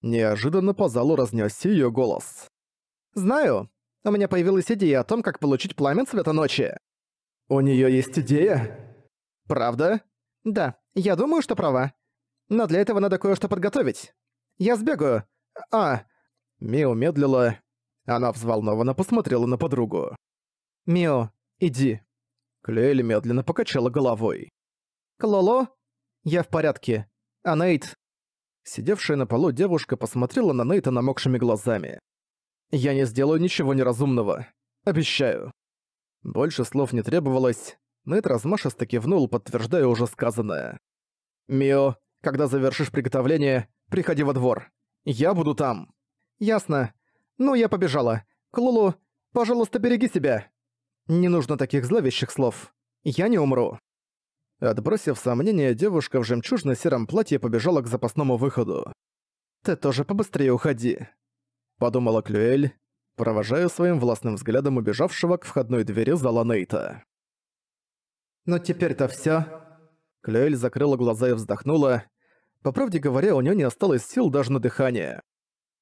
Неожиданно по залу разнесся ее голос. «Знаю. У меня появилась идея о том, как получить пламя цвета ночи». «У нее есть идея?» «Правда?» «Да, я думаю, что права. Но для этого надо кое-что подготовить. Я сбегаю. А...» Мио медлила. Она взволнованно посмотрела на подругу. «Мио, иди». Клейли медленно покачала головой. «Клоло, я в порядке. А Нейт...» Сидевшая на полу девушка посмотрела на Нейта намокшими глазами. «Я не сделаю ничего неразумного. Обещаю». Больше слов не требовалось. Нейт размашисто кивнул, подтверждая уже сказанное. «Мио, когда завершишь приготовление, приходи во двор. Я буду там». «Ясно. Ну, я побежала. Клулу, пожалуйста, береги себя». «Не нужно таких зловещих слов. Я не умру». Отбросив сомнения, девушка в жемчужно-сером платье побежала к запасному выходу. «Ты тоже побыстрее уходи», — подумала Клюэль, провожая своим властным взглядом убежавшего к входной двери зала Нейта. «Но «Ну, теперь-то всё». Клюэль закрыла глаза и вздохнула. По правде говоря, у неё не осталось сил даже на дыхание.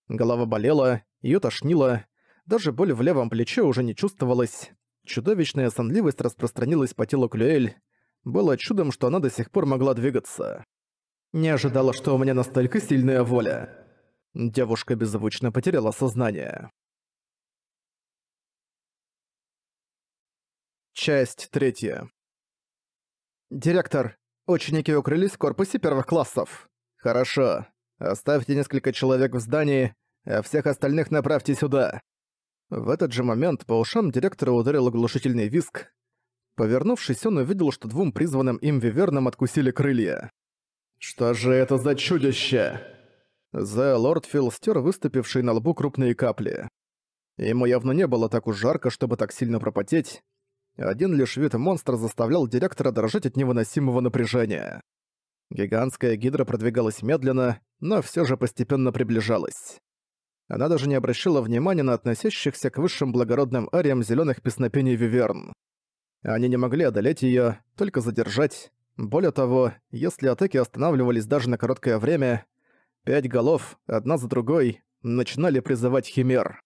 Голова болела, её тошнило, даже боль в левом плече уже не чувствовалась. Чудовищная сонливость распространилась по телу Клюэль, было чудом, что она до сих пор могла двигаться. Не ожидала, что у меня настолько сильная воля. Девушка беззвучно потеряла сознание. Часть третья. «Директор, ученики укрылись в корпусе первых классов». «Хорошо. Оставьте несколько человек в здании, а всех остальных направьте сюда». В этот же момент по ушам директора ударил оглушительный виск, Повернувшись, он увидел, что двум призванным им вивернам откусили крылья. «Что же это за чудище?» Зе Лорд Фил стер выступившие на лбу крупные капли. Ему явно не было так уж жарко, чтобы так сильно пропотеть. Один лишь вид монстра заставлял директора дрожать от невыносимого напряжения. Гигантская гидра продвигалась медленно, но все же постепенно приближалась. Она даже не обращала внимания на относящихся к высшим благородным ариям зеленых песнопений Виверн. Они не могли одолеть её, только задержать. Более того, если атаки останавливались даже на короткое время, пять голов, одна за другой, начинали призывать химер.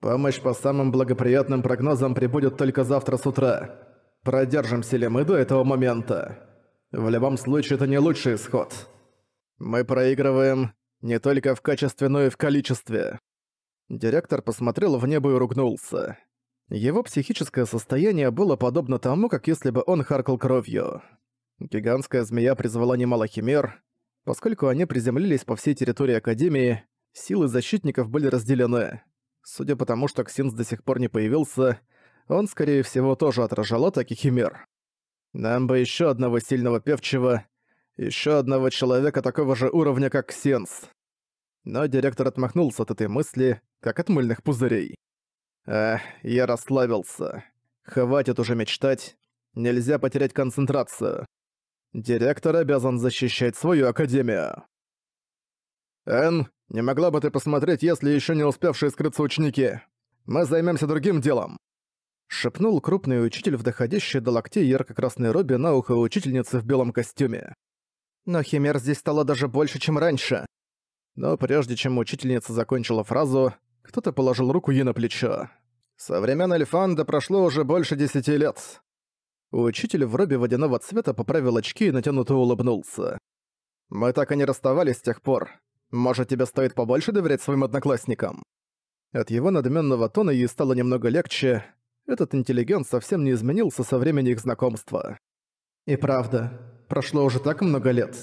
«Помощь по самым благоприятным прогнозам прибудет только завтра с утра. Продержимся ли мы до этого момента? В любом случае, это не лучший исход. Мы проигрываем не только в качестве, но и в количестве». Директор посмотрел в небо и ругнулся. Его психическое состояние было подобно тому, как если бы он харкал кровью. Гигантская змея призвала немало химер. Поскольку они приземлились по всей территории Академии, силы защитников были разделены. Судя по тому, что Ксинс до сих пор не появился, он, скорее всего, тоже отражал атаки химер. Нам бы еще одного сильного певчего, еще одного человека такого же уровня, как Ксенс. Но директор отмахнулся от этой мысли, как от мыльных пузырей. Эх, я расслабился. Хватит уже мечтать. Нельзя потерять концентрацию. Директор обязан защищать свою академию. Эн, не могла бы ты посмотреть, если еще не успевшие скрыться ученики? Мы займемся другим делом. Шепнул крупный учитель в доходящей до локтей ярко-красной робе на ухо учительницы в белом костюме. Но химер здесь стало даже больше, чем раньше. Но прежде чем учительница закончила фразу, кто-то положил руку ей на плечо. Со времен Эльфанда прошло уже больше десяти лет. Учитель в робе водяного цвета поправил очки и натянуто улыбнулся. «Мы так и не расставались с тех пор. Может, тебе стоит побольше доверять своим одноклассникам?» От его надменного тона ей стало немного легче. Этот интеллигент совсем не изменился со времени их знакомства. «И правда, прошло уже так много лет.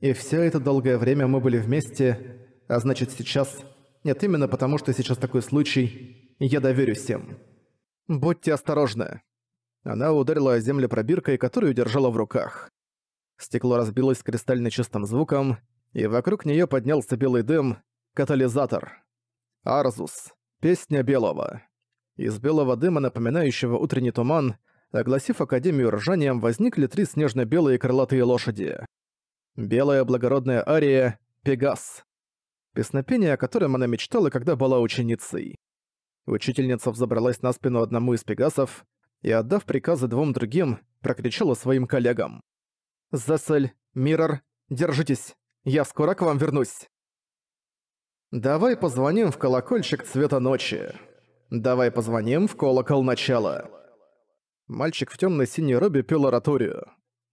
И все это долгое время мы были вместе, а значит сейчас нет, именно потому, что сейчас такой случай, я доверюсь им. Будьте осторожны. Она ударила о землю пробиркой, которую держала в руках. Стекло разбилось с кристально чистым звуком, и вокруг нее поднялся белый дым, катализатор. Арзус. Песня белого. Из белого дыма, напоминающего утренний туман, огласив Академию ржанием, возникли три снежно-белые крылатые лошади. Белая благородная ария — Пегас. Песнопение, о котором она мечтала, когда была ученицей. Учительница взобралась на спину одному из пегасов и, отдав приказы двум другим, прокричала своим коллегам. «Зессель, Миррор, держитесь! Я скоро к вам вернусь!» «Давай позвоним в колокольчик цвета ночи. Давай позвоним в колокол начала». Мальчик в темной синей робе пел ораторию.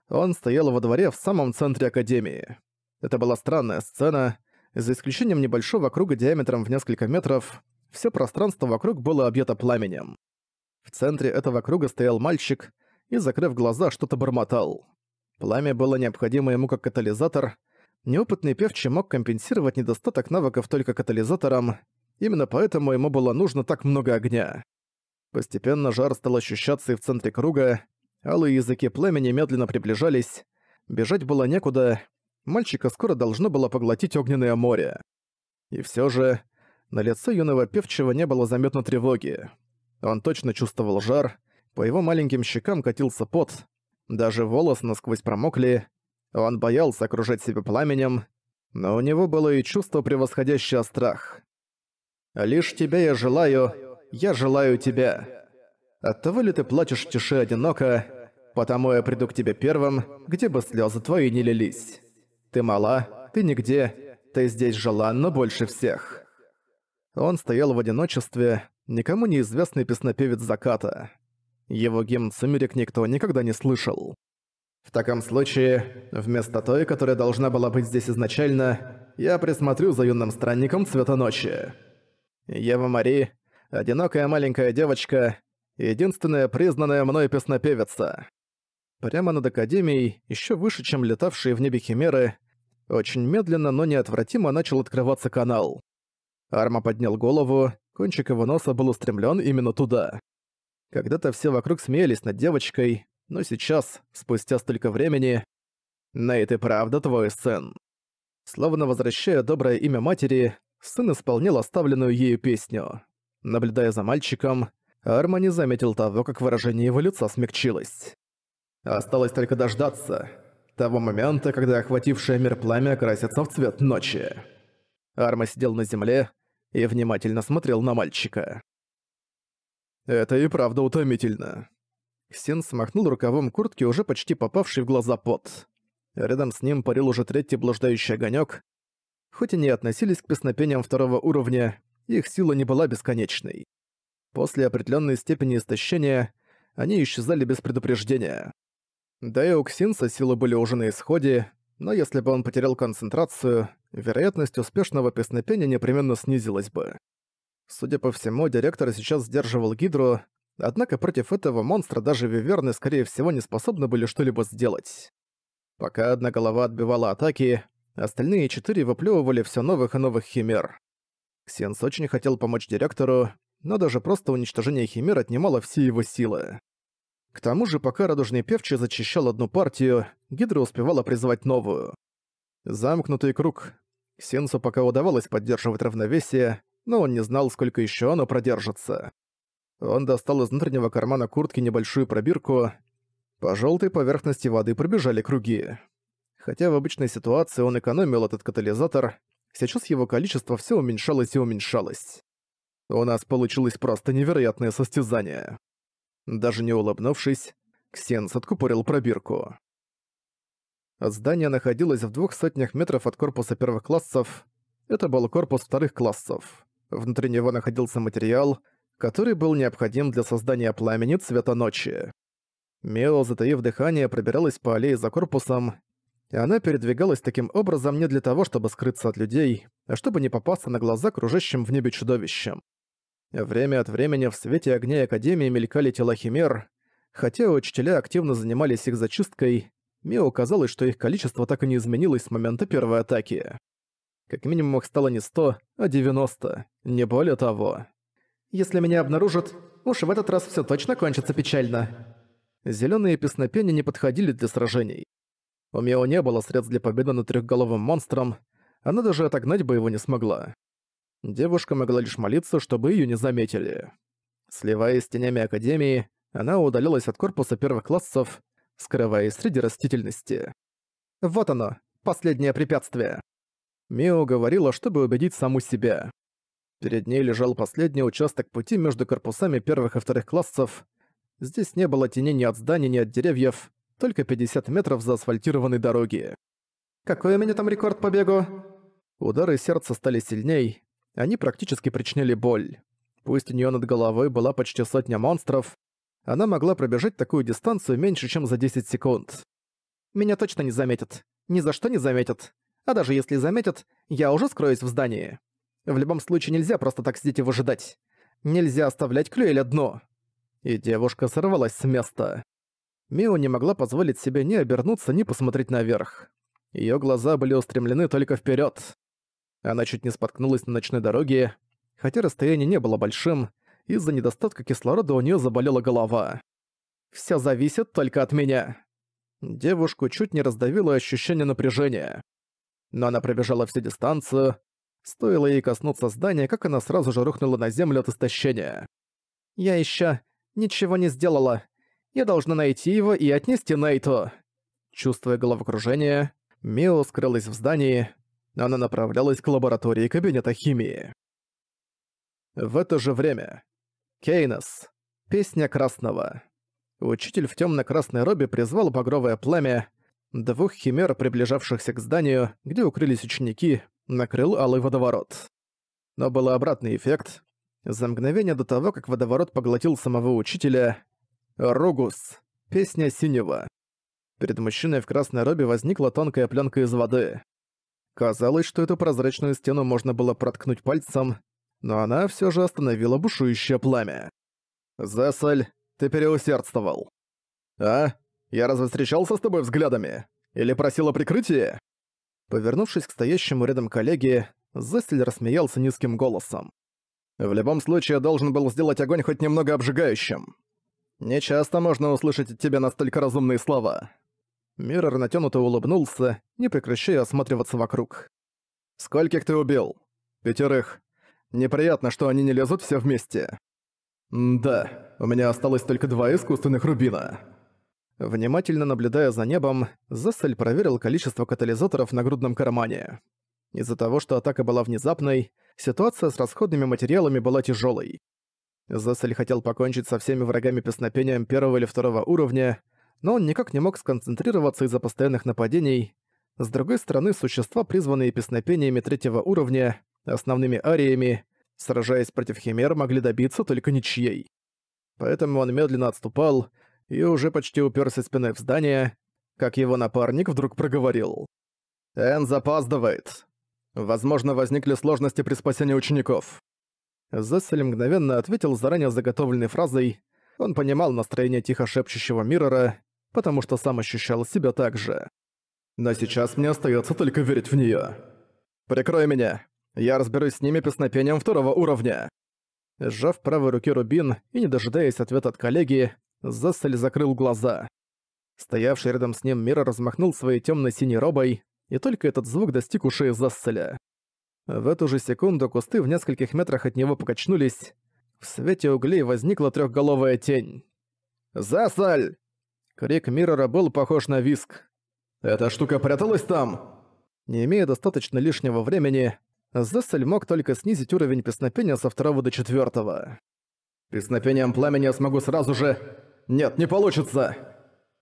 Он стоял во дворе в самом центре Академии. Это была странная сцена. За исключением небольшого круга диаметром в несколько метров, все пространство вокруг было объято пламенем. В центре этого круга стоял мальчик и, закрыв глаза, что-то бормотал. Пламя было необходимо ему как катализатор. Неопытный певчий мог компенсировать недостаток навыков только катализатором, именно поэтому ему было нужно так много огня. Постепенно жар стал ощущаться и в центре круга, алые языки пламени медленно приближались, бежать было некуда, мальчика скоро должно было поглотить огненное море. И все же на лице юного певчего не было заметно тревоги. Он точно чувствовал жар, по его маленьким щекам катился пот, даже волосы насквозь промокли, он боялся окружать себя пламенем, но у него было и чувство, превосходящее страх. «Лишь тебя я желаю, я желаю тебя. Оттого ли ты плачешь в тиши одиноко, потому я приду к тебе первым, где бы слезы твои не лились». Ты мала, ты нигде, ты здесь желанна больше всех. Он стоял в одиночестве, никому неизвестный песнопевец заката. Его гимн «Сумерек» никто никогда не слышал. В таком случае, вместо той, которая должна была быть здесь изначально, я присмотрю за юным странником цвета ночи. Ева Мари, одинокая маленькая девочка, единственная признанная мной песнопевица. Прямо над Академией, еще выше, чем летавшие в небе химеры, очень медленно, но неотвратимо начал открываться канал. Арма поднял голову, кончик его носа был устремлен именно туда. Когда-то все вокруг смеялись над девочкой, но сейчас, спустя столько времени, Нейт и правда твой сын. Словно возвращая доброе имя матери, сын исполнил оставленную ею песню. Наблюдая за мальчиком, Арма не заметил того, как выражение его лица смягчилось. «Осталось только дождаться», того момента, когда охватившее мир пламя окрасится в цвет ночи. Арма сидел на земле и внимательно смотрел на мальчика. «Это и правда утомительно». Сен смахнул рукавом куртки, уже почти попавший в глаза пот. Рядом с ним парил уже третий блуждающий огонек. Хоть и не относились к песнопениям второго уровня, их сила не была бесконечной. После определенной степени истощения они исчезали без предупреждения. Да и у Ксинса силы были уже на исходе, но если бы он потерял концентрацию, вероятность успешного песнопения непременно снизилась бы. Судя по всему, директор сейчас сдерживал Гидру, однако против этого монстра даже Виверны, скорее всего, не способны были что-либо сделать. Пока одна голова отбивала атаки, остальные четыре выплевывали все новых и новых химер. Ксенс очень хотел помочь директору, но даже просто уничтожение химер отнимало все его силы. К тому же, пока радужный певчий зачищал одну партию, Гидра успевала призвать новую. Замкнутый круг. Сенсу пока удавалось поддерживать равновесие, но он не знал, сколько еще оно продержится. Он достал из внутреннего кармана куртки небольшую пробирку. По желтой поверхности воды пробежали круги. Хотя в обычной ситуации он экономил этот катализатор, сейчас его количество все уменьшалось и уменьшалось. У нас получилось просто невероятное состязание. Даже не улыбнувшись, Ксенс откупорил пробирку. Здание находилось в двух сотнях метров от корпуса первых классов. Это был корпус вторых классов. Внутри него находился материал, который был необходим для создания пламени цвета ночи. Мео, затаив дыхание, пробиралась по аллее за корпусом. Она передвигалась таким образом не для того, чтобы скрыться от людей, а чтобы не попасться на глаза кружащим в небе чудовищем. Время от времени в свете огней Академии мелькали тела химер. Хотя учителя активно занимались их зачисткой, Мио казалось, что их количество так и не изменилось с момента первой атаки. Как минимум их стало не 100, а 90, не более того. «Если меня обнаружат, уж в этот раз все точно кончится печально». Зеленые песнопения не подходили для сражений. У Мио не было средств для победы над трехголовым монстром, она даже отогнать бы его не смогла. Девушка могла лишь молиться, чтобы ее не заметили. Сливаясь с тенями Академии, она удалилась от корпуса первых классов, скрываясь среди растительности. «Вот оно, последнее препятствие!» Мио говорила, чтобы убедить саму себя. Перед ней лежал последний участок пути между корпусами первых и вторых классов. Здесь не было тени ни от зданий, ни от деревьев, только 50 метров заасфальтированной дороги. «Какой у меня там рекорд по бегу?» Удары сердца стали сильней, они практически причинили боль. Пусть у нее над головой была почти сотня монстров, она могла пробежать такую дистанцию меньше, чем за 10 секунд. Меня точно не заметят. Ни за что не заметят. А даже если заметят, я уже скроюсь в здании. В любом случае нельзя просто так сидеть и выжидать. Нельзя оставлять Клюэля дно. И девушка сорвалась с места. Мио не могла позволить себе ни обернуться, ни посмотреть наверх. Её глаза были устремлены только вперёд. Она чуть не споткнулась на ночной дороге, хотя расстояние не было большим, из-за недостатка кислорода у нее заболела голова. «Всё зависит только от меня». Девушку чуть не раздавило ощущение напряжения. Но она пробежала всю дистанцию. Стоило ей коснуться здания, как она сразу же рухнула на землю от истощения. «Я ещё ничего не сделала. Я должна найти его и отнести Нейту». Чувствуя головокружение, Мио скрылась в здании, она направлялась к лаборатории кабинета химии. В это же время. Кейнос. Песня Красного. Учитель в темно красной робе призвал багровое пламя. Двух химер, приближавшихся к зданию, где укрылись ученики, накрыл алый водоворот. Но был обратный эффект. За мгновение до того, как водоворот поглотил самого учителя, «Ругус. Песня синего». Перед мужчиной в красной робе возникла тонкая пленка из воды. Казалось, что эту прозрачную стену можно было проткнуть пальцем, но она все же остановила бушующее пламя. «Зессель, ты переусердствовал». «А? Я разве встречался с тобой взглядами? Или просила прикрытие?» Повернувшись к стоящему рядом коллеге, Зессель рассмеялся низким голосом. «В любом случае, я должен был сделать огонь хоть немного обжигающим. Нечасто можно услышать от тебя настолько разумные слова. Миррор натянуто улыбнулся, не прекращая осматриваться вокруг. «Скольких ты убил?» «Пятерых. Неприятно, что они не лезут все вместе». «Да, у меня осталось только два искусственных рубина». Внимательно наблюдая за небом, Зессель проверил количество катализаторов на грудном кармане. Из-за того, что атака была внезапной, ситуация с расходными материалами была тяжелой. Зессель хотел покончить со всеми врагами песнопением первого или второго уровня, но он никак не мог сконцентрироваться из-за постоянных нападений. С другой стороны, существа, призванные песнопениями третьего уровня, основными ариями, сражаясь против химер, могли добиться только ничьей. Поэтому он медленно отступал и уже почти уперся спиной в здание, как его напарник вдруг проговорил. "Энн запаздывает. Возможно, возникли сложности при спасении учеников». Зессель мгновенно ответил заранее заготовленной фразой. Он понимал настроение тихо шепчущего Миррора потому что сам ощущал себя так же. Но сейчас мне остается только верить в нее. «Прикрой меня! Я разберусь с ними песнопением второго уровня!» Сжав правой руки рубин и не дожидаясь ответа от коллеги, Зассель закрыл глаза. Стоявший рядом с ним Мира размахнул своей темно синей робой, и только этот звук достиг ушей Засселя. В эту же секунду кусты в нескольких метрах от него покачнулись. В свете углей возникла трехголовая тень. «Засаль!» Крик Миррора был похож на виск. «Эта штука пряталась там!» Не имея достаточно лишнего времени, Зессель мог только снизить уровень песнопения со второго до четвёртого. «Песнопением пламени я смогу сразу же... Нет, не получится!»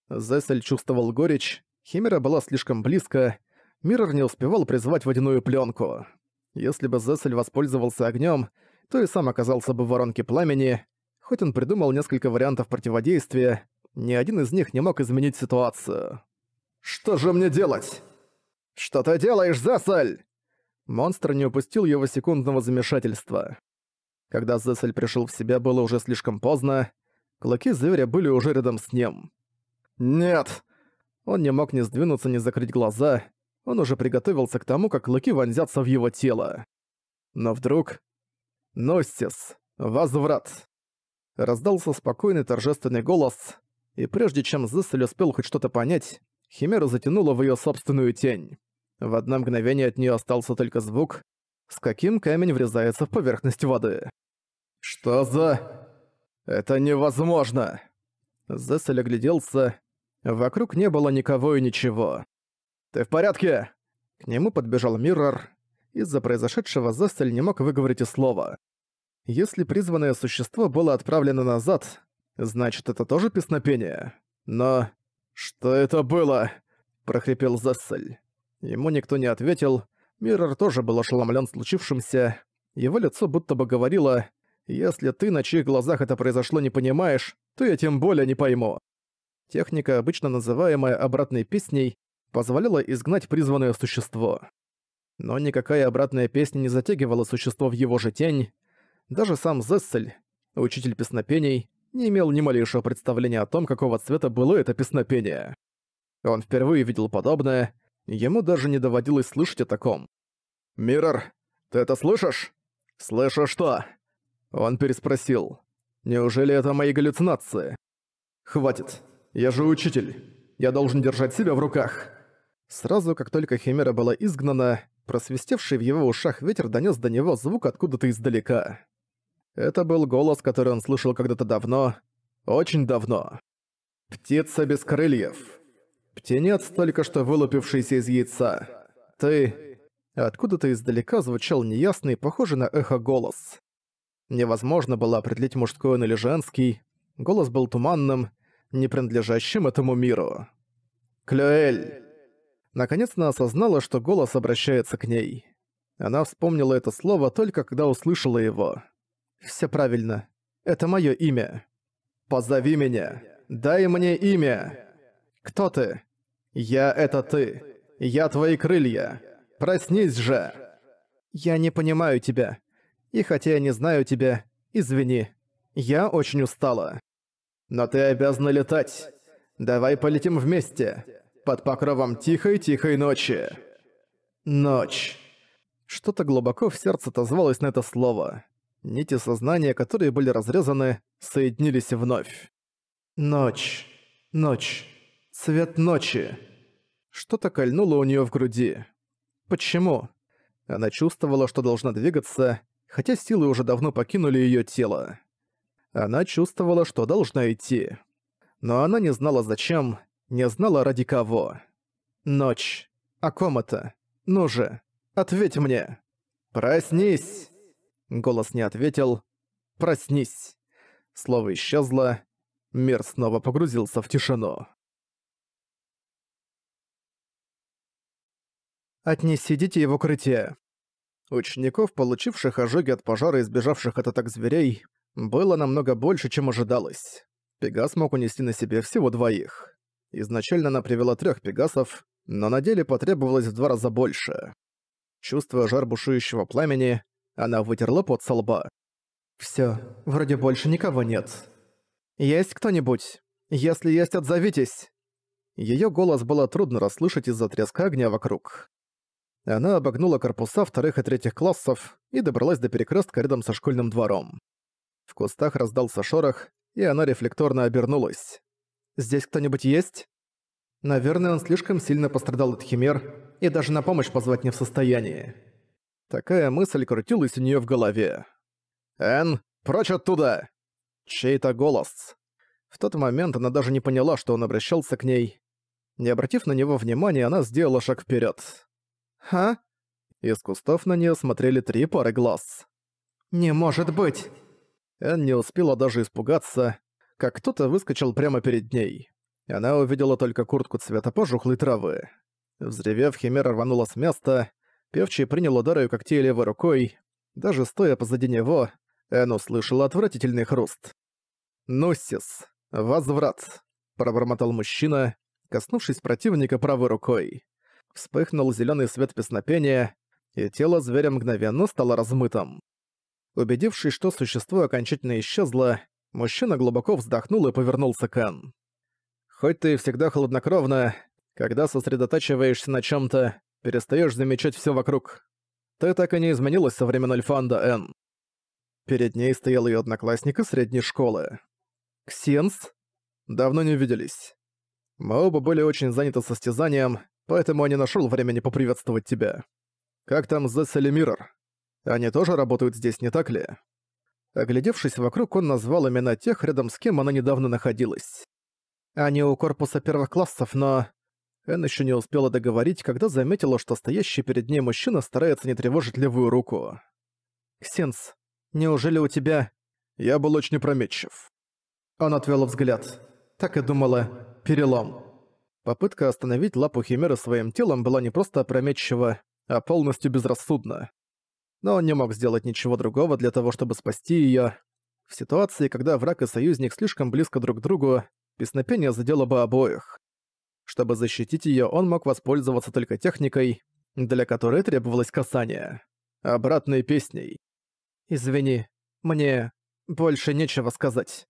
Зессель чувствовал горечь, Химера была слишком близко, Миррор не успевал призвать водяную пленку. Если бы Зессель воспользовался огнем, то и сам оказался бы в воронке пламени, хоть он придумал несколько вариантов противодействия, ни один из них не мог изменить ситуацию. «Что же мне делать?» «Что ты делаешь, Зессель?» Монстр не упустил его секундного замешательства. Когда Зессель пришел в себя, было уже слишком поздно. Клыки зверя были уже рядом с ним. «Нет!» Он не мог ни сдвинуться, ни закрыть глаза. Он уже приготовился к тому, как клыки вонзятся в его тело. Но вдруг... «Ностис! Возврат!» Раздался спокойный торжественный голос и прежде чем Зыссель успел хоть что-то понять, Химера затянула в ее собственную тень. В одно мгновение от нее остался только звук, с каким камень врезается в поверхность воды. «Что за...» «Это невозможно!» Зессель огляделся. Вокруг не было никого и ничего. «Ты в порядке?» К нему подбежал Миррор. Из-за произошедшего Зессель не мог выговорить и слова. Если призванное существо было отправлено назад, Значит, это тоже песнопение? Но... Что это было? прохрипел Зессель. Ему никто не ответил. Миррор тоже был ошеломлен случившимся. Его лицо будто бы говорило «Если ты, на чьих глазах это произошло, не понимаешь, то я тем более не пойму». Техника, обычно называемая обратной песней, позволяла изгнать призванное существо. Но никакая обратная песня не затягивала существо в его же тень. Даже сам Зессель, учитель песнопений, не имел ни малейшего представления о том, какого цвета было это песнопение. Он впервые видел подобное, ему даже не доводилось слышать о таком. «Миррор, ты это слышишь?» «Слышу что?» Он переспросил. «Неужели это мои галлюцинации?» «Хватит, я же учитель, я должен держать себя в руках». Сразу как только Химера была изгнана, просвистевший в его ушах ветер донес до него звук откуда-то издалека. Это был голос, который он слышал когда-то давно, очень давно. «Птица без крыльев. Птенец, только что вылупившийся из яйца. Ты...» Откуда-то издалека звучал неясный, похожий на эхо голос. Невозможно было определить, мужской он или женский. Голос был туманным, не принадлежащим этому миру. «Клюэль!» Наконец она осознала, что голос обращается к ней. Она вспомнила это слово только когда услышала его. Все правильно. Это мое имя. Позови меня. Дай мне имя. Кто ты? Я — это ты. Я твои крылья. Проснись же. Я не понимаю тебя. И хотя я не знаю тебя, извини. Я очень устала. Но ты обязана летать. Давай полетим вместе. Под покровом тихой-тихой ночи. Ночь. Что-то глубоко в сердце отозвалось на это слово. Нити сознания, которые были разрезаны, соединились вновь. «Ночь! Ночь! Цвет ночи!» Что-то кольнуло у нее в груди. «Почему?» Она чувствовала, что должна двигаться, хотя силы уже давно покинули ее тело. Она чувствовала, что должна идти. Но она не знала зачем, не знала ради кого. «Ночь! О а ком это? Ну же, ответь мне!» «Проснись!» Голос не ответил. «Проснись!» Слово исчезло. Мир снова погрузился в тишину. «Отнеси детей в укрытие». Учеников, получивших ожоги от пожара и сбежавших от атак зверей, было намного больше, чем ожидалось. Пегас мог унести на себе всего двоих. Изначально она привела трех пегасов, но на деле потребовалось в два раза больше. Чувствуя жар бушующего пламени, она вытерла пот со лба. «Всё, вроде больше никого нет». «Есть кто-нибудь? Если есть, отзовитесь!» Её голос было трудно расслышать из-за треска огня вокруг. Она обогнула корпуса вторых и третьих классов и добралась до перекрестка рядом со школьным двором. В кустах раздался шорох, и она рефлекторно обернулась. «Здесь кто-нибудь есть?» Наверное, он слишком сильно пострадал от химер и даже на помощь позвать не в состоянии. Такая мысль крутилась у нее в голове. «Энн, прочь оттуда!» Чей-то голос. В тот момент она даже не поняла, что он обращался к ней. Не обратив на него внимания, она сделала шаг вперед. «Ха?» Из кустов на нее смотрели три пары глаз. «Не может быть!» Энн не успела даже испугаться, как кто-то выскочил прямо перед ней. Она увидела только куртку цвета пожухлой травы. Взревев, Химера рванула с места, Певчий принял ударою когтей левой рукой. Даже стоя позади него, Эн услышал отвратительный хруст. «Нусис! Возврат!» – пробормотал мужчина, коснувшись противника правой рукой. Вспыхнул зеленый свет песнопения, и тело зверя мгновенно стало размытым. Убедившись, что существо окончательно исчезло, мужчина глубоко вздохнул и повернулся к Энн. «Хоть ты всегда хладнокровно, когда сосредотачиваешься на чем то перестаешь замечать все вокруг. Ты так и не изменилась со времен Альфанда Н. Перед ней стоял ее одноклассник из средней школы. Ксенс? Давно не виделись. Мы оба были очень заняты состязанием, поэтому я не нашел времени поприветствовать тебя. Как там The Селемиррор? Они тоже работают здесь, не так ли? Оглядевшись вокруг, он назвал имена тех, рядом с кем она недавно находилась. Они у корпуса первых классов, но... Эн еще не успела договорить, когда заметила, что стоящий перед ней мужчина старается не тревожить левую руку. «Ксенс, неужели у тебя...» «Я был очень прометчив». Он отвел взгляд. Так и думала. «Перелом». Попытка остановить лапу Химеры своим телом была не просто опрометчива, а полностью безрассудна. Но он не мог сделать ничего другого для того, чтобы спасти ее. В ситуации, когда враг и союзник слишком близко друг к другу, песнопение задело бы обоих. Чтобы защитить её, он мог воспользоваться только техникой, для которой требовалось касание. Обратной песней. «Извини, мне больше нечего сказать».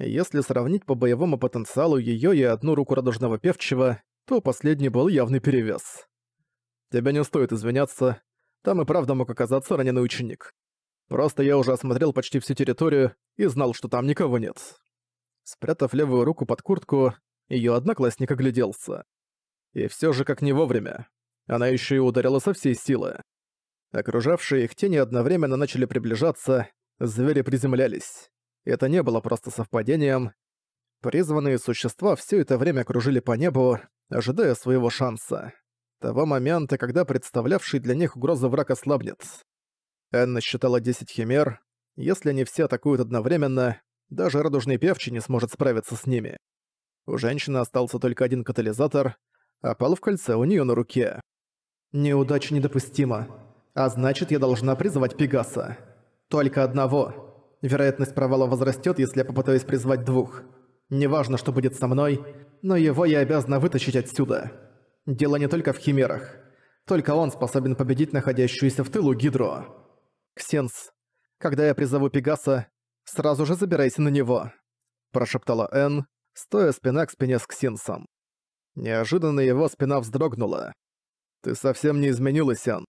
Если сравнить по боевому потенциалу её и одну руку радужного певчего, то последний был явный перевес. Тебя не стоит извиняться, там и правда мог оказаться раненый ученик. Просто я уже осмотрел почти всю территорию и знал, что там никого нет. Спрятав левую руку под куртку, Её одноклассник огляделся. И всё же как не вовремя. Она ещё и ударила со всей силы. Окружавшие их тени одновременно начали приближаться, звери приземлялись. Это не было просто совпадением. Призванные существа всё это время кружили по небу, ожидая своего шанса. Того момента, когда представлявший для них угрозу враг ослабнет. Энна считала 10 химер. Если они все атакуют одновременно, даже радужный певчий не сможет справиться с ними. У женщины остался только один катализатор, а пал в кольце у нее на руке. «Неудача недопустима. А значит, я должна призвать Пегаса. Только одного. Вероятность провала возрастет, если я попытаюсь призвать двух. Неважно, что будет со мной, но его я обязана вытащить отсюда. Дело не только в химерах. Только он способен победить находящуюся в тылу Гидро. Ксенс, когда я призову Пегаса, сразу же забирайся на него», – прошептала Энн, стоя спина к спине с Ксинсом. Неожиданно его спина вздрогнула. «Ты совсем не изменилась, Энн.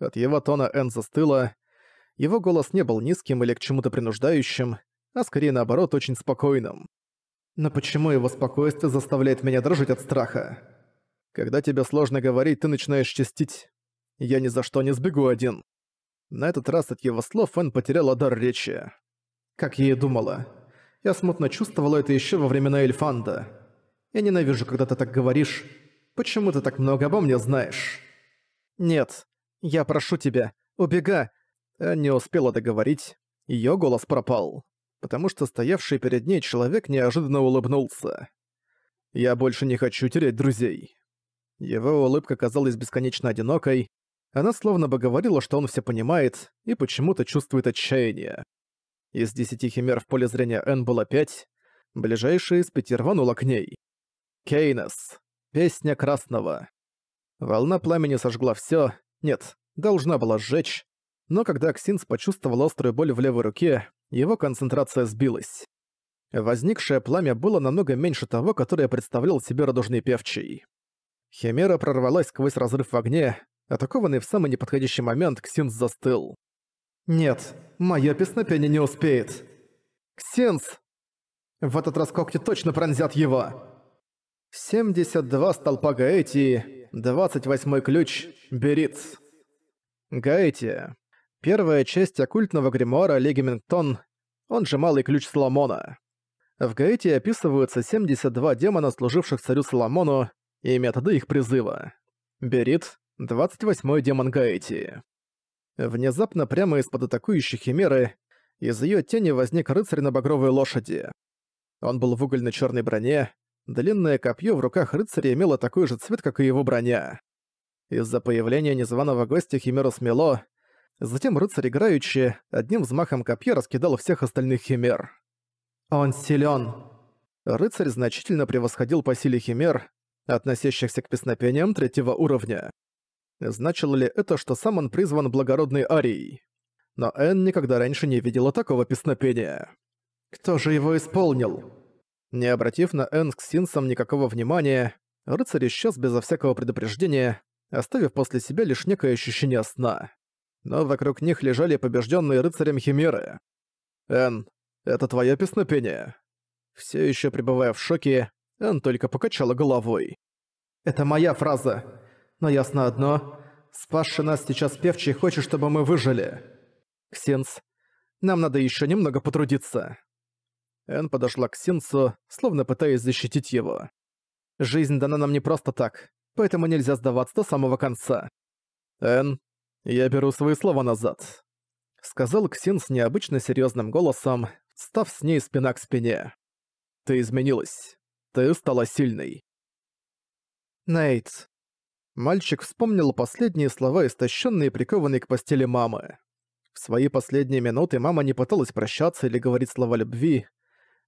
От его тона Энн застыла. Его голос не был низким или к чему-то принуждающим, а скорее наоборот очень спокойным. «Но почему его спокойствие заставляет меня дрожать от страха? Когда тебе сложно говорить, ты начинаешь чистить. Я ни за что не сбегу один». На этот раз от его слов Энн потеряла дар речи. «Как я и думала. Я смутно чувствовала это еще во времена Эльфанда. Я ненавижу, когда ты так говоришь. Почему ты так много обо мне знаешь? Нет, я прошу тебя, убега. Э, не успела договорить. Ее голос пропал, потому что стоявший перед ней человек неожиданно улыбнулся. Я больше не хочу терять друзей. Его улыбка казалась бесконечно одинокой. Она словно бы говорила, что он все понимает и почему-то чувствует отчаяние. Из десяти химер в поле зрения Н было пять. Ближайшая из пяти рванула к ней. Кейнес. Песня Красного. Волна пламени сожгла все. Нет, должна была сжечь. Но когда Ксинс почувствовал острую боль в левой руке, его концентрация сбилась. Возникшее пламя было намного меньше того, которое представлял себе радужный певчий. Химера прорвалась сквозь разрыв в огне, атакованный в самый неподходящий момент, Ксинс застыл. Нет, мое песнопение не успеет. Ксенс! В этот раз когти точно пронзят его. 72 столпа Гаэти, 28 ключ, Бериц. Гаэти. Первая часть оккультного гримуара Легимингтон, он же Малый Ключ Соломона. В Гаэти описываются 72 демона, служивших царю Соломону, и методы их призыва. Берит – 28-й демон Гаэти. Внезапно прямо из-под атакующей химеры из её тени возник рыцарь на багровой лошади. Он был в угольно-чёрной броне, длинное копье в руках рыцаря имело такой же цвет, как и его броня. Из-за появления незваного гостя химеру смело, затем рыцарь играючи одним взмахом копья раскидал всех остальных химер. «Он силён!» Рыцарь значительно превосходил по силе химер, относящихся к песнопениям третьего уровня. Значило ли это, что сам он призван благородной Арией? Но Энн никогда раньше не видела такого песнопения. Кто же его исполнил? Не обратив на Энн к синсам никакого внимания, рыцарь исчез безо всякого предупреждения, оставив после себя лишь некое ощущение сна. Но вокруг них лежали побежденные рыцарем Химеры. «Энн, это твое песнопение?» Все еще пребывая в шоке, Энн только покачала головой. «Это моя фраза. Но ясно одно, спасший нас сейчас певчий хочет, чтобы мы выжили. Ксенс, нам надо еще немного потрудиться. Эн подошла к Ксенсу, словно пытаясь защитить его. «Жизнь дана нам не просто так, поэтому нельзя сдаваться до самого конца». «Эн, я беру свои слова назад», — сказал Ксенс необычно серьезным голосом, став с ней спина к спине. «Ты изменилась. Ты стала сильной». «Нейт, Мальчик вспомнил последние слова, истощенные и прикованные к постели мамы. В свои последние минуты мама не пыталась прощаться или говорить слова любви.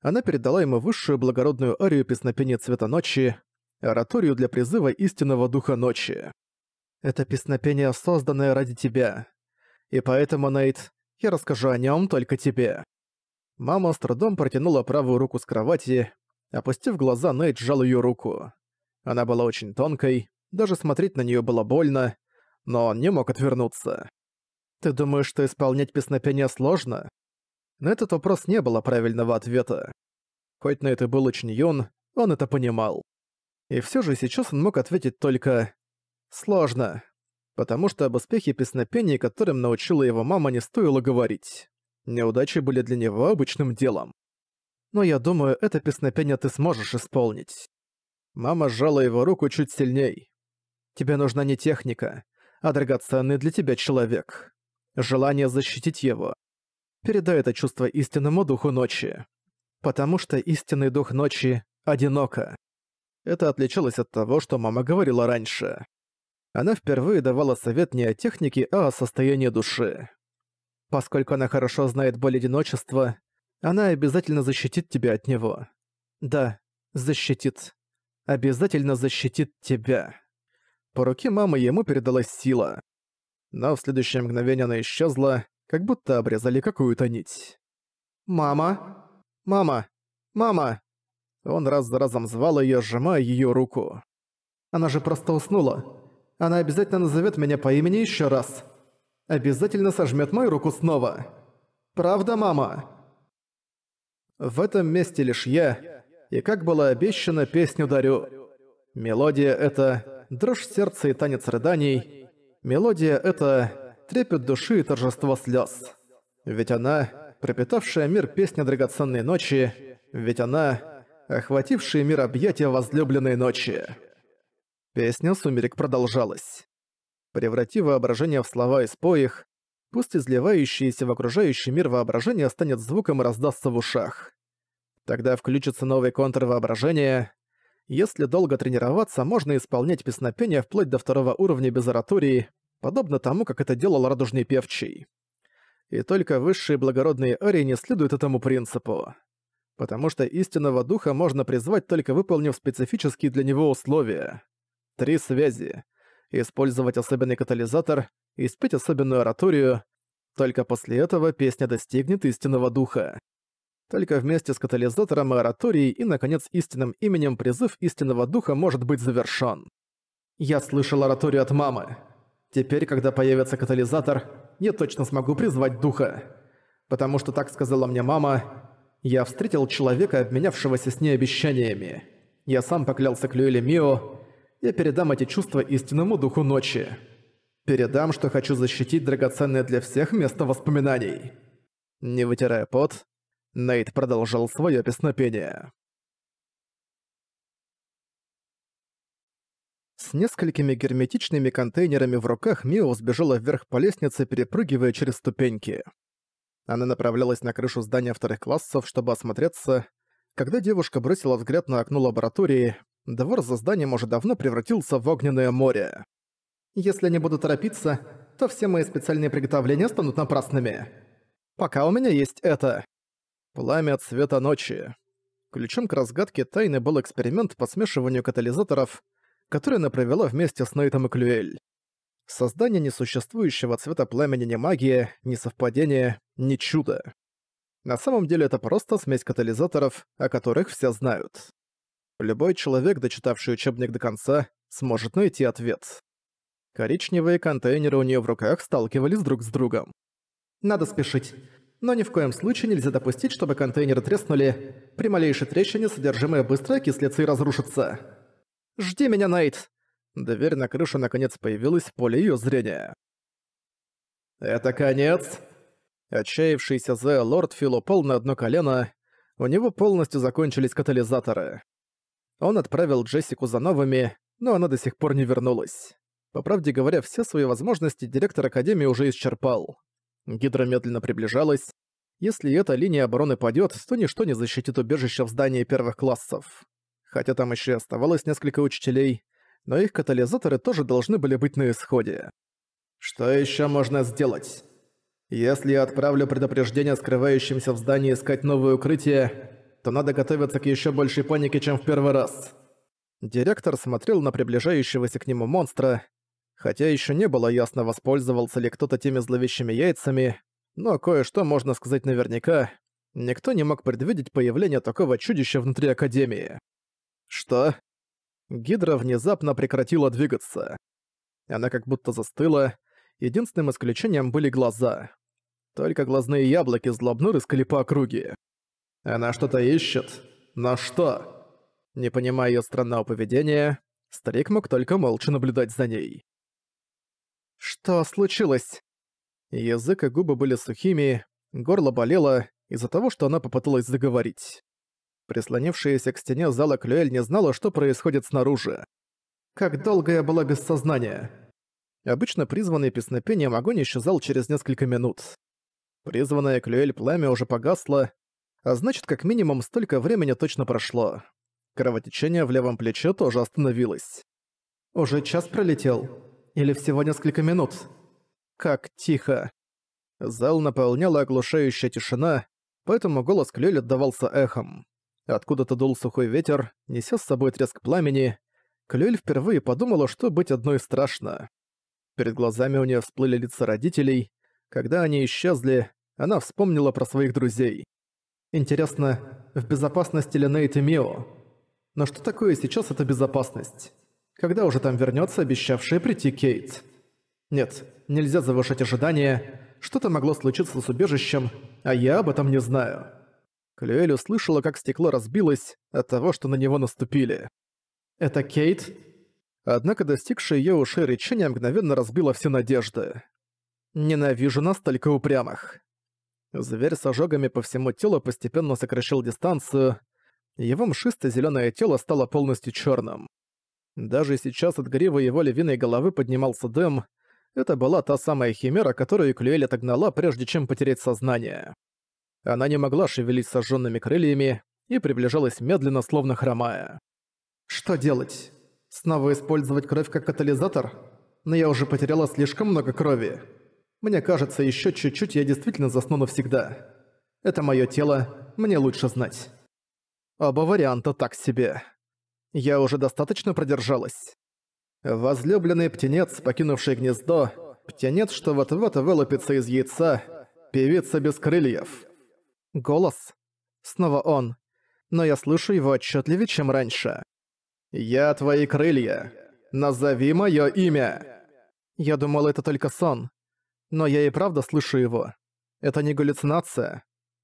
Она передала ему высшую благородную арию песнопения цвета ночи, ораторию для призыва истинного духа ночи. Это песнопение, созданное ради тебя. И поэтому, Нейт, я расскажу о нем только тебе. Мама с трудом протянула правую руку с кровати, опустив глаза, Нейт сжал ее руку. Она была очень тонкой, даже смотреть на нее было больно, но он не мог отвернуться. «Ты думаешь, что исполнять песнопение сложно?» На этот вопрос не было правильного ответа. Хоть на это был очень юн, он это понимал. И все же сейчас он мог ответить только «сложно», потому что об успехе песнопения, которым научила его мама, не стоило говорить. Неудачи были для него обычным делом. Но я думаю, это песнопение ты сможешь исполнить. Мама сжала его руку чуть сильней. Тебе нужна не техника, а драгоценный для тебя человек. Желание защитить его. Передай это чувство истинному духу ночи. Потому что истинный дух ночи одиноко. Это отличалось от того, что мама говорила раньше. Она впервые давала совет не о технике, а о состоянии души. Поскольку она хорошо знает боль одиночества, она обязательно защитит тебя от него. Да, защитит. Обязательно защитит тебя. По руке мамы ему передалась сила. Но в следующее мгновение она исчезла, как будто обрезали какую-то нить. «Мама! Мама! Мама!» Он раз за разом звал её, сжимая её руку. «Она же просто уснула. Она обязательно назовёт меня по имени ещё раз. Обязательно сожмёт мою руку снова. Правда, мама?» В этом месте лишь я, и как было обещано, песню дарю. Мелодия эта дрожь сердца и танец рыданий. Мелодия — это трепет души и торжество слез. Ведь она — пропитавшая мир песня драгоценной ночи, ведь она — охватившая мир объятия возлюбленной ночи. Песня «Сумерек» продолжалась. Превратив воображение в слова из поих, пусть изливающееся в окружающий мир воображение станет звуком и раздастся в ушах. Тогда включится новый контр воображения, если долго тренироваться, можно исполнять песнопения вплоть до второго уровня без оратории, подобно тому, как это делал радужный певчий. И только высшие благородные арии не следуют этому принципу. Потому что истинного духа можно призвать, только выполнив специфические для него условия. Три связи. Использовать особенный катализатор, испеть особенную ораторию. Только после этого песня достигнет истинного духа. Только вместе с катализатором оратории и, наконец, истинным именем призыв истинного духа может быть завершён. Я слышал ораторию от мамы. Теперь, когда появится катализатор, я точно смогу призвать духа. Потому что так сказала мне мама, я встретил человека, обменявшегося с ней обещаниями. Я сам поклялся Клюэле Мио, я передам эти чувства истинному духу ночи. Передам, что хочу защитить драгоценное для всех место воспоминаний. Не вытирая пот, Нейт продолжал свое песнопение. С несколькими герметичными контейнерами в руках Мио сбежала вверх по лестнице, перепрыгивая через ступеньки. Она направлялась на крышу здания вторых классов, чтобы осмотреться. Когда девушка бросила взгляд на окно лаборатории, двор за зданием уже давно превратился в огненное море. «Если они будут торопиться, то все мои специальные приготовления станут напрасными. Пока у меня есть это». Пламя от света ночи. Ключом к разгадке тайны был эксперимент по смешиванию катализаторов, который она провела вместе с Нейтом и Клюэль. Создание несуществующего цвета пламени не магия, не совпадение, не чудо. На самом деле это просто смесь катализаторов, о которых все знают. Любой человек, дочитавший учебник до конца, сможет найти ответ. Коричневые контейнеры у нее в руках сталкивались друг с другом. «Надо спешить. Но ни в коем случае нельзя допустить, чтобы контейнеры треснули. При малейшей трещине содержимое быстро окислится и разрушится. «Жди меня, Найт!» Дверь на крышу наконец появилась в поле ее зрения. «Это конец!» Отчаявшийся Зе Лорд Фил упал на одно колено. У него полностью закончились катализаторы. Он отправил Джессику за новыми, но она до сих пор не вернулась. По правде говоря, все свои возможности директор Академии уже исчерпал. Гидра медленно приближалась. Если эта линия обороны падёт, то ничто не защитит убежище в здании первых классов. Хотя там ещё оставалось несколько учителей, но их катализаторы тоже должны были быть на исходе. Что ещё можно сделать? Если я отправлю предупреждение скрывающимся в здании искать новое укрытие, то надо готовиться к ещё большей панике, чем в первый раз. Директор смотрел на приближающегося к нему монстра, Хотя еще не было ясно, воспользовался ли кто-то теми зловещими яйцами, но кое-что можно сказать наверняка. Никто не мог предвидеть появление такого чудища внутри Академии. Что? Гидра внезапно прекратила двигаться. Она как будто застыла, единственным исключением были глаза. Только глазные яблоки злобно рыскали по округе. Она что-то ищет. На что? Не понимая ее странного поведения, старик мог только молча наблюдать за ней. «Что случилось?» Язык и губы были сухими, горло болело из-за того, что она попыталась заговорить. Прислонившаяся к стене зала Клюэль не знала, что происходит снаружи. «Как долго я была без сознания?» Обычно призванный песнопением огонь исчезал через несколько минут. Призванное Клюэль пламя уже погасло, а значит, как минимум столько времени точно прошло. Кровотечение в левом плече тоже остановилось. «Уже час пролетел», или всего несколько минут. Как тихо. Зал наполняла оглушающая тишина, поэтому голос Клёль отдавался эхом. Откуда-то дул сухой ветер, неся с собой треск пламени. Клёль впервые подумала, что быть одной страшно. Перед глазами у нее всплыли лица родителей. Когда они исчезли, она вспомнила про своих друзей. Интересно, в безопасности ли Нейт и Мио? Но что такое сейчас эта безопасность? Когда уже там вернется обещавшая прийти Кейт? Нет, нельзя завышать ожидания. Что-то могло случиться с убежищем, а я об этом не знаю. Клюэль услышала, как стекло разбилось от того, что на него наступили. «Это Кейт?» Однако достигшее ее ушей речение мгновенно разбило все надежды. «Ненавижу настолько упрямых». Зверь с ожогами по всему телу постепенно сокращал дистанцию, его мшисто зеленое тело стало полностью черным. Даже сейчас от гривы его львиной головы поднимался дым. Это была та самая химера, которую Клюэль отогнала, прежде чем потерять сознание. Она не могла шевелить сожженными крыльями и приближалась медленно, словно хромая. «Что делать? Снова использовать кровь как катализатор? Но я уже потеряла слишком много крови. Мне кажется, еще чуть-чуть я действительно засну навсегда. Это мое тело, мне лучше знать». Оба варианта так себе. Я уже достаточно продержалась. Возлюбленный птенец, покинувший гнездо, птенец, что вот-вот вылупится из яйца, певица без крыльев. Голос. Снова он. Но я слышу его отчетливее, чем раньше. «Я твои крылья. Назови мое имя!» Я думал, это только сон. Но я и правда слышу его. Это не галлюцинация.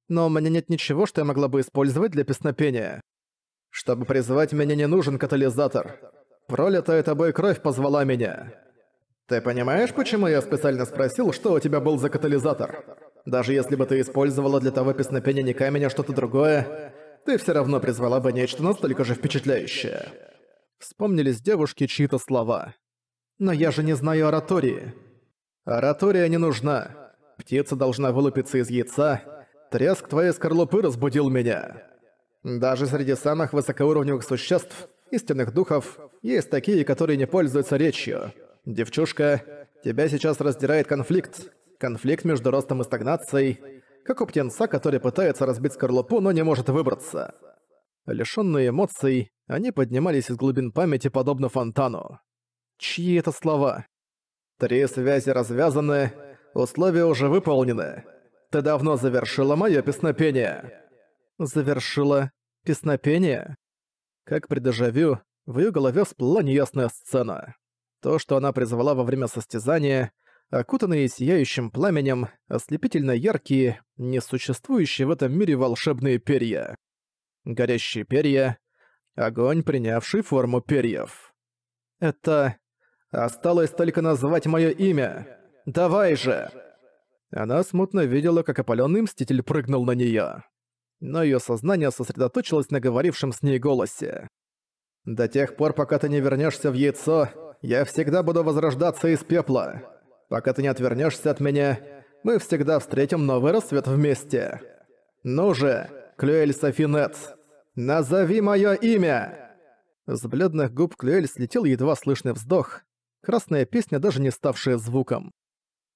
Но у меня нет ничего, что я могла бы использовать для песнопения. Чтобы призвать меня не нужен катализатор. Пролитая тобой кровь позвала меня. Ты понимаешь, почему я специально спросил, что у тебя был за катализатор? Даже если бы ты использовала для того песнопения не камень, а что-то другое, ты все равно призвала бы нечто настолько же впечатляющее. Вспомнились девушки чьи-то слова. «Но я же не знаю оратории». «Оратория не нужна. Птица должна вылупиться из яйца. Треск твоей скорлупы разбудил меня». Даже среди самых высокоуровневых существ, истинных духов, есть такие, которые не пользуются речью. Девчушка, тебя сейчас раздирает конфликт. Конфликт между ростом и стагнацией, как у птенца, который пытается разбить скорлупу, но не может выбраться. Лишённые эмоций, они поднимались из глубин памяти подобно фонтану. Чьи это слова? Три связи развязаны, условия уже выполнены. Ты давно завершила моё песнопение завершила песнопение. Как при дежавю, в ее голове всплыла неясная сцена. То, что она призвала во время состязания, окутанные сияющим пламенем, ослепительно яркие, несуществующие в этом мире волшебные перья. Горящие перья, огонь, принявший форму перьев. Это... Осталось только назвать мое имя. Давай же! Она смутно видела, как опалённый мститель прыгнул на нее но ее сознание сосредоточилось на говорившем с ней голосе. «До тех пор, пока ты не вернешься в яйцо, я всегда буду возрождаться из пепла. Пока ты не отвернешься от меня, мы всегда встретим новый рассвет вместе. Ну же, Клюэль Софинет, назови мое имя!» С бледных губ Клюэль слетел едва слышный вздох, красная песня, даже не ставшая звуком.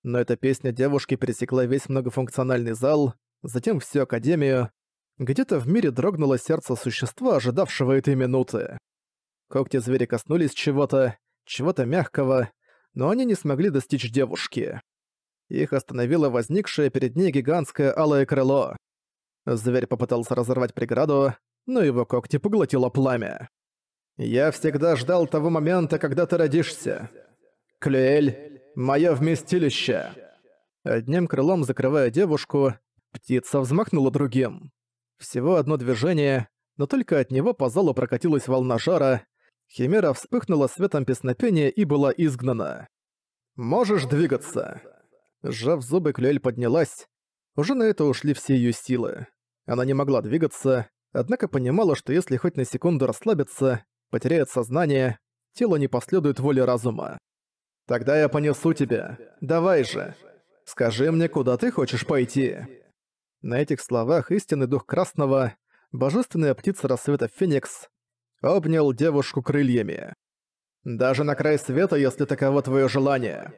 Но эта песня девушки пересекла весь многофункциональный зал, затем всю Академию, где-то в мире дрогнуло сердце существа, ожидавшего этой минуты. Когти зверя коснулись чего-то, чего-то мягкого, но они не смогли достичь девушки. Их остановило возникшее перед ней гигантское алое крыло. Зверь попытался разорвать преграду, но его когти поглотило пламя. «Я всегда ждал того момента, когда ты родишься. Клюэль — моё вместилище!» Одним крылом закрывая девушку, птица взмахнула другим. Всего одно движение, но только от него по залу прокатилась волна жара, Химера вспыхнула светом песнопения и была изгнана. «Можешь двигаться!» Сжав зубы, Клюэль поднялась. Уже на это ушли все ее силы. Она не могла двигаться, однако понимала, что если хоть на секунду расслабиться, потеряет сознание, тело не последует воле разума. «Тогда я понесу тебя. Давай же. Скажи мне, куда ты хочешь пойти?» На этих словах истинный дух Красного, божественная птица рассвета Феникс, обнял девушку крыльями. «Даже на край света, если таково твое желание.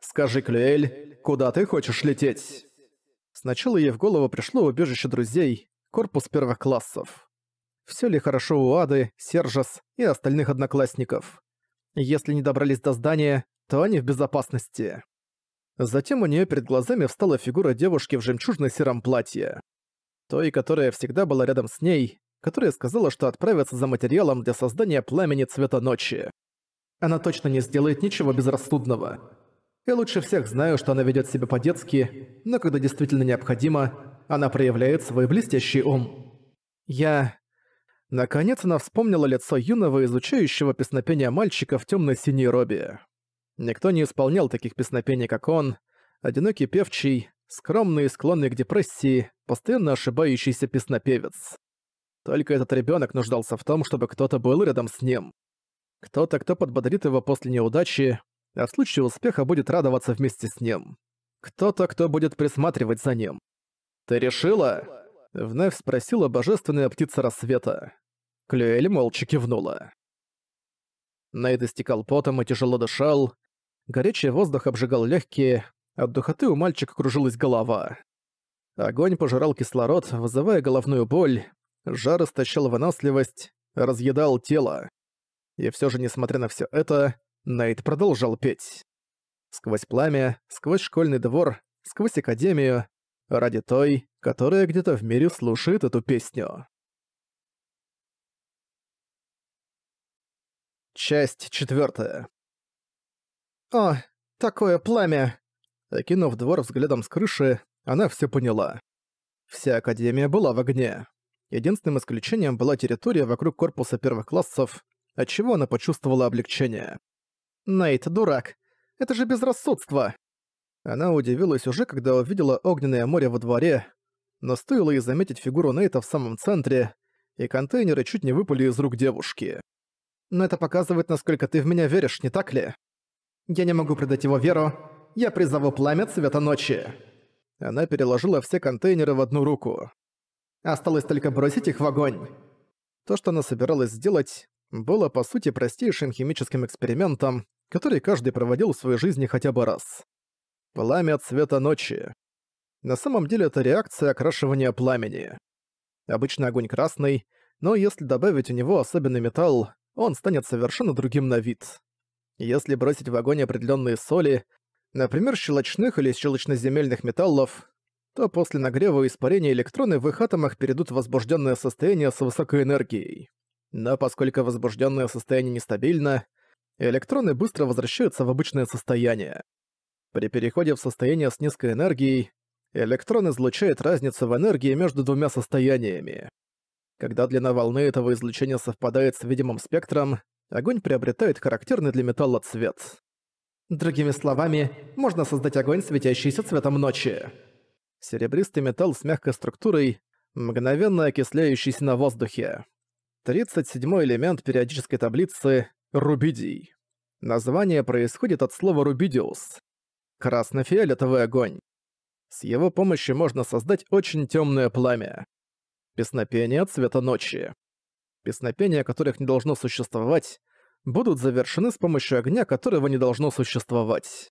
Скажи, Клюэль, куда ты хочешь лететь?» Сначала ей в голову пришло убежище друзей, корпус первых классов. Все ли хорошо у Ады, Сержас и остальных одноклассников? Если не добрались до здания, то они в безопасности. Затем у нее перед глазами встала фигура девушки в жемчужно-сером платье. Той, которая всегда была рядом с ней, которая сказала, что отправится за материалом для создания пламени цвета ночи. Она точно не сделает ничего безрассудного. Я лучше всех знаю, что она ведет себя по-детски, но когда действительно необходимо, она проявляет свой блестящий ум. Я... Наконец она вспомнила лицо юного, изучающего песнопения мальчика в темной синей робе. Никто не исполнял таких песнопений, как он, одинокий певчий, скромный и склонный к депрессии, постоянно ошибающийся песнопевец. Только этот ребенок нуждался в том, чтобы кто-то был рядом с ним. Кто-то, кто подбодрит его после неудачи, а в случае успеха будет радоваться вместе с ним. Кто-то, кто будет присматривать за ним. «Ты решила?» — вновь спросила божественная птица рассвета. Клюэль молча кивнула. Нейд истекал потом и тяжело дышал, Горячий воздух обжигал легкие, от духоты у мальчика кружилась голова. Огонь пожирал кислород, вызывая головную боль, жар истощал выносливость, разъедал тело. И все же, несмотря на все это, Найт продолжал петь. Сквозь пламя, сквозь школьный двор, сквозь академию, ради той, которая где-то в мире слушает эту песню. Часть четвертая. «О, такое пламя!» Окинув двор взглядом с крыши, она все поняла. Вся Академия была в огне. Единственным исключением была территория вокруг корпуса первых классов, отчего она почувствовала облегчение. «Нейт, дурак! Это же безрассудство!» Она удивилась уже, когда увидела огненное море во дворе, но стоило ей заметить фигуру Нейта в самом центре, и контейнеры чуть не выпали из рук девушки. «Но это показывает, насколько ты в меня веришь, не так ли?» Я не могу предать его веру. Я призову пламя цвета ночи». Она переложила все контейнеры в одну руку. Осталось только бросить их в огонь. То, что она собиралась сделать, было по сути простейшим химическим экспериментом, который каждый проводил в своей жизни хотя бы раз. Пламя цвета ночи. На самом деле это реакция окрашивания пламени. Обычно огонь красный, но если добавить у него особенный металл, он станет совершенно другим на вид. Если бросить в огонь определенные соли, например, щелочных или щелочноземельных металлов, то после нагрева и испарения электроны в их атомах перейдут в возбужденное состояние с высокой энергией. Но поскольку возбужденное состояние нестабильно, электроны быстро возвращаются в обычное состояние. При переходе в состояние с низкой энергией электрон излучает разницу в энергии между двумя состояниями. Когда длина волны этого излучения совпадает с видимым спектром, огонь приобретает характерный для металла цвет. Другими словами, можно создать огонь, светящийся цветом ночи. Серебристый металл с мягкой структурой, мгновенно окисляющийся на воздухе. 37-й элемент периодической таблицы – рубидий. Название происходит от слова «рубидиус» – красно-фиолетовый огонь. С его помощью можно создать очень темное пламя. Песнопение цвета ночи песнопения которых не должно существовать, будут завершены с помощью огня, которого не должно существовать.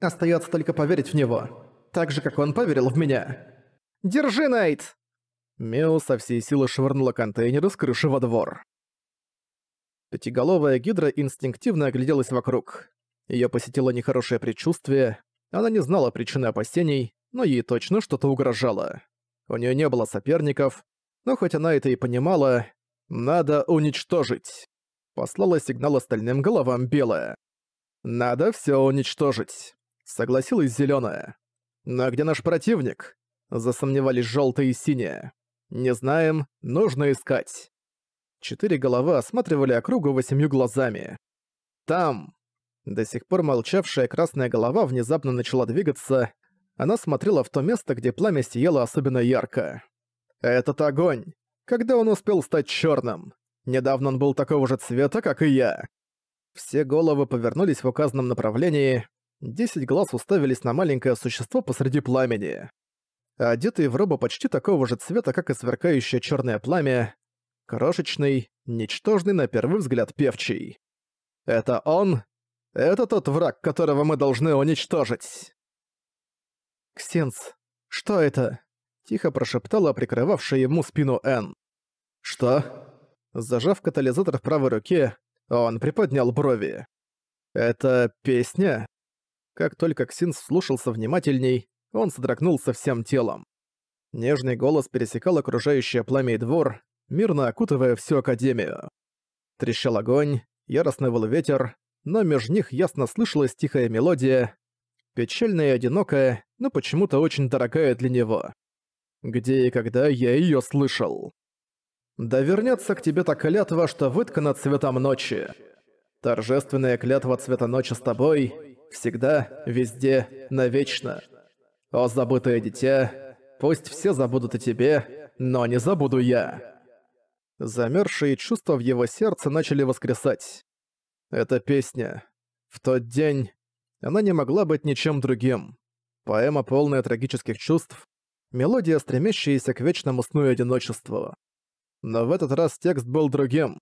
Остается только поверить в него, так же, как он поверил в меня. «Держи, Найт!» Мео со всей силы швырнула контейнеры с крыши во двор. Пятиголовая гидра инстинктивно огляделась вокруг. Её посетило нехорошее предчувствие, она не знала причины опасений, но ей точно что-то угрожало. У неё не было соперников, но хоть она это и понимала, «Надо уничтожить!» Послала сигнал остальным головам белая. «Надо все уничтожить!» Согласилась зеленая. «Но где наш противник?» Засомневались желтые и синяя. «Не знаем, нужно искать!» Четыре головы осматривали округу восемью глазами. «Там!» До сих пор молчавшая красная голова внезапно начала двигаться. Она смотрела в то место, где пламя сияло особенно ярко. «Этот огонь! когда он успел стать черным. Недавно он был такого же цвета, как и я. Все головы повернулись в указанном направлении, десять глаз уставились на маленькое существо посреди пламени. Одетый в робу почти такого же цвета, как и сверкающее черное пламя, крошечный, ничтожный на первый взгляд певчий. Это он? Это тот враг, которого мы должны уничтожить. Ксенс, что это? тихо прошептала прикрывавшая ему спину Энн. «Что?» Зажав катализатор в правой руке, он приподнял брови. «Это песня?» Как только Ксинс слушался внимательней, он содрогнулся всем телом. Нежный голос пересекал окружающее пламя и двор, мирно окутывая всю Академию. Трещал огонь, яростно выл ветер, но между них ясно слышалась тихая мелодия, печальная и одинокая, но почему-то очень дорогая для него где и когда я ее слышал. Да вернется к тебе та клятва, что выткана цветом ночи. Торжественная клятва цвета ночи с тобой, всегда, везде, навечно. О, забытое дитя, пусть все забудут о тебе, но не забуду я. Замершие чувства в его сердце начали воскресать. Эта песня. В тот день она не могла быть ничем другим. Поэма, полная трагических чувств, мелодия, стремящаяся к вечному сну и одиночеству. Но в этот раз текст был другим.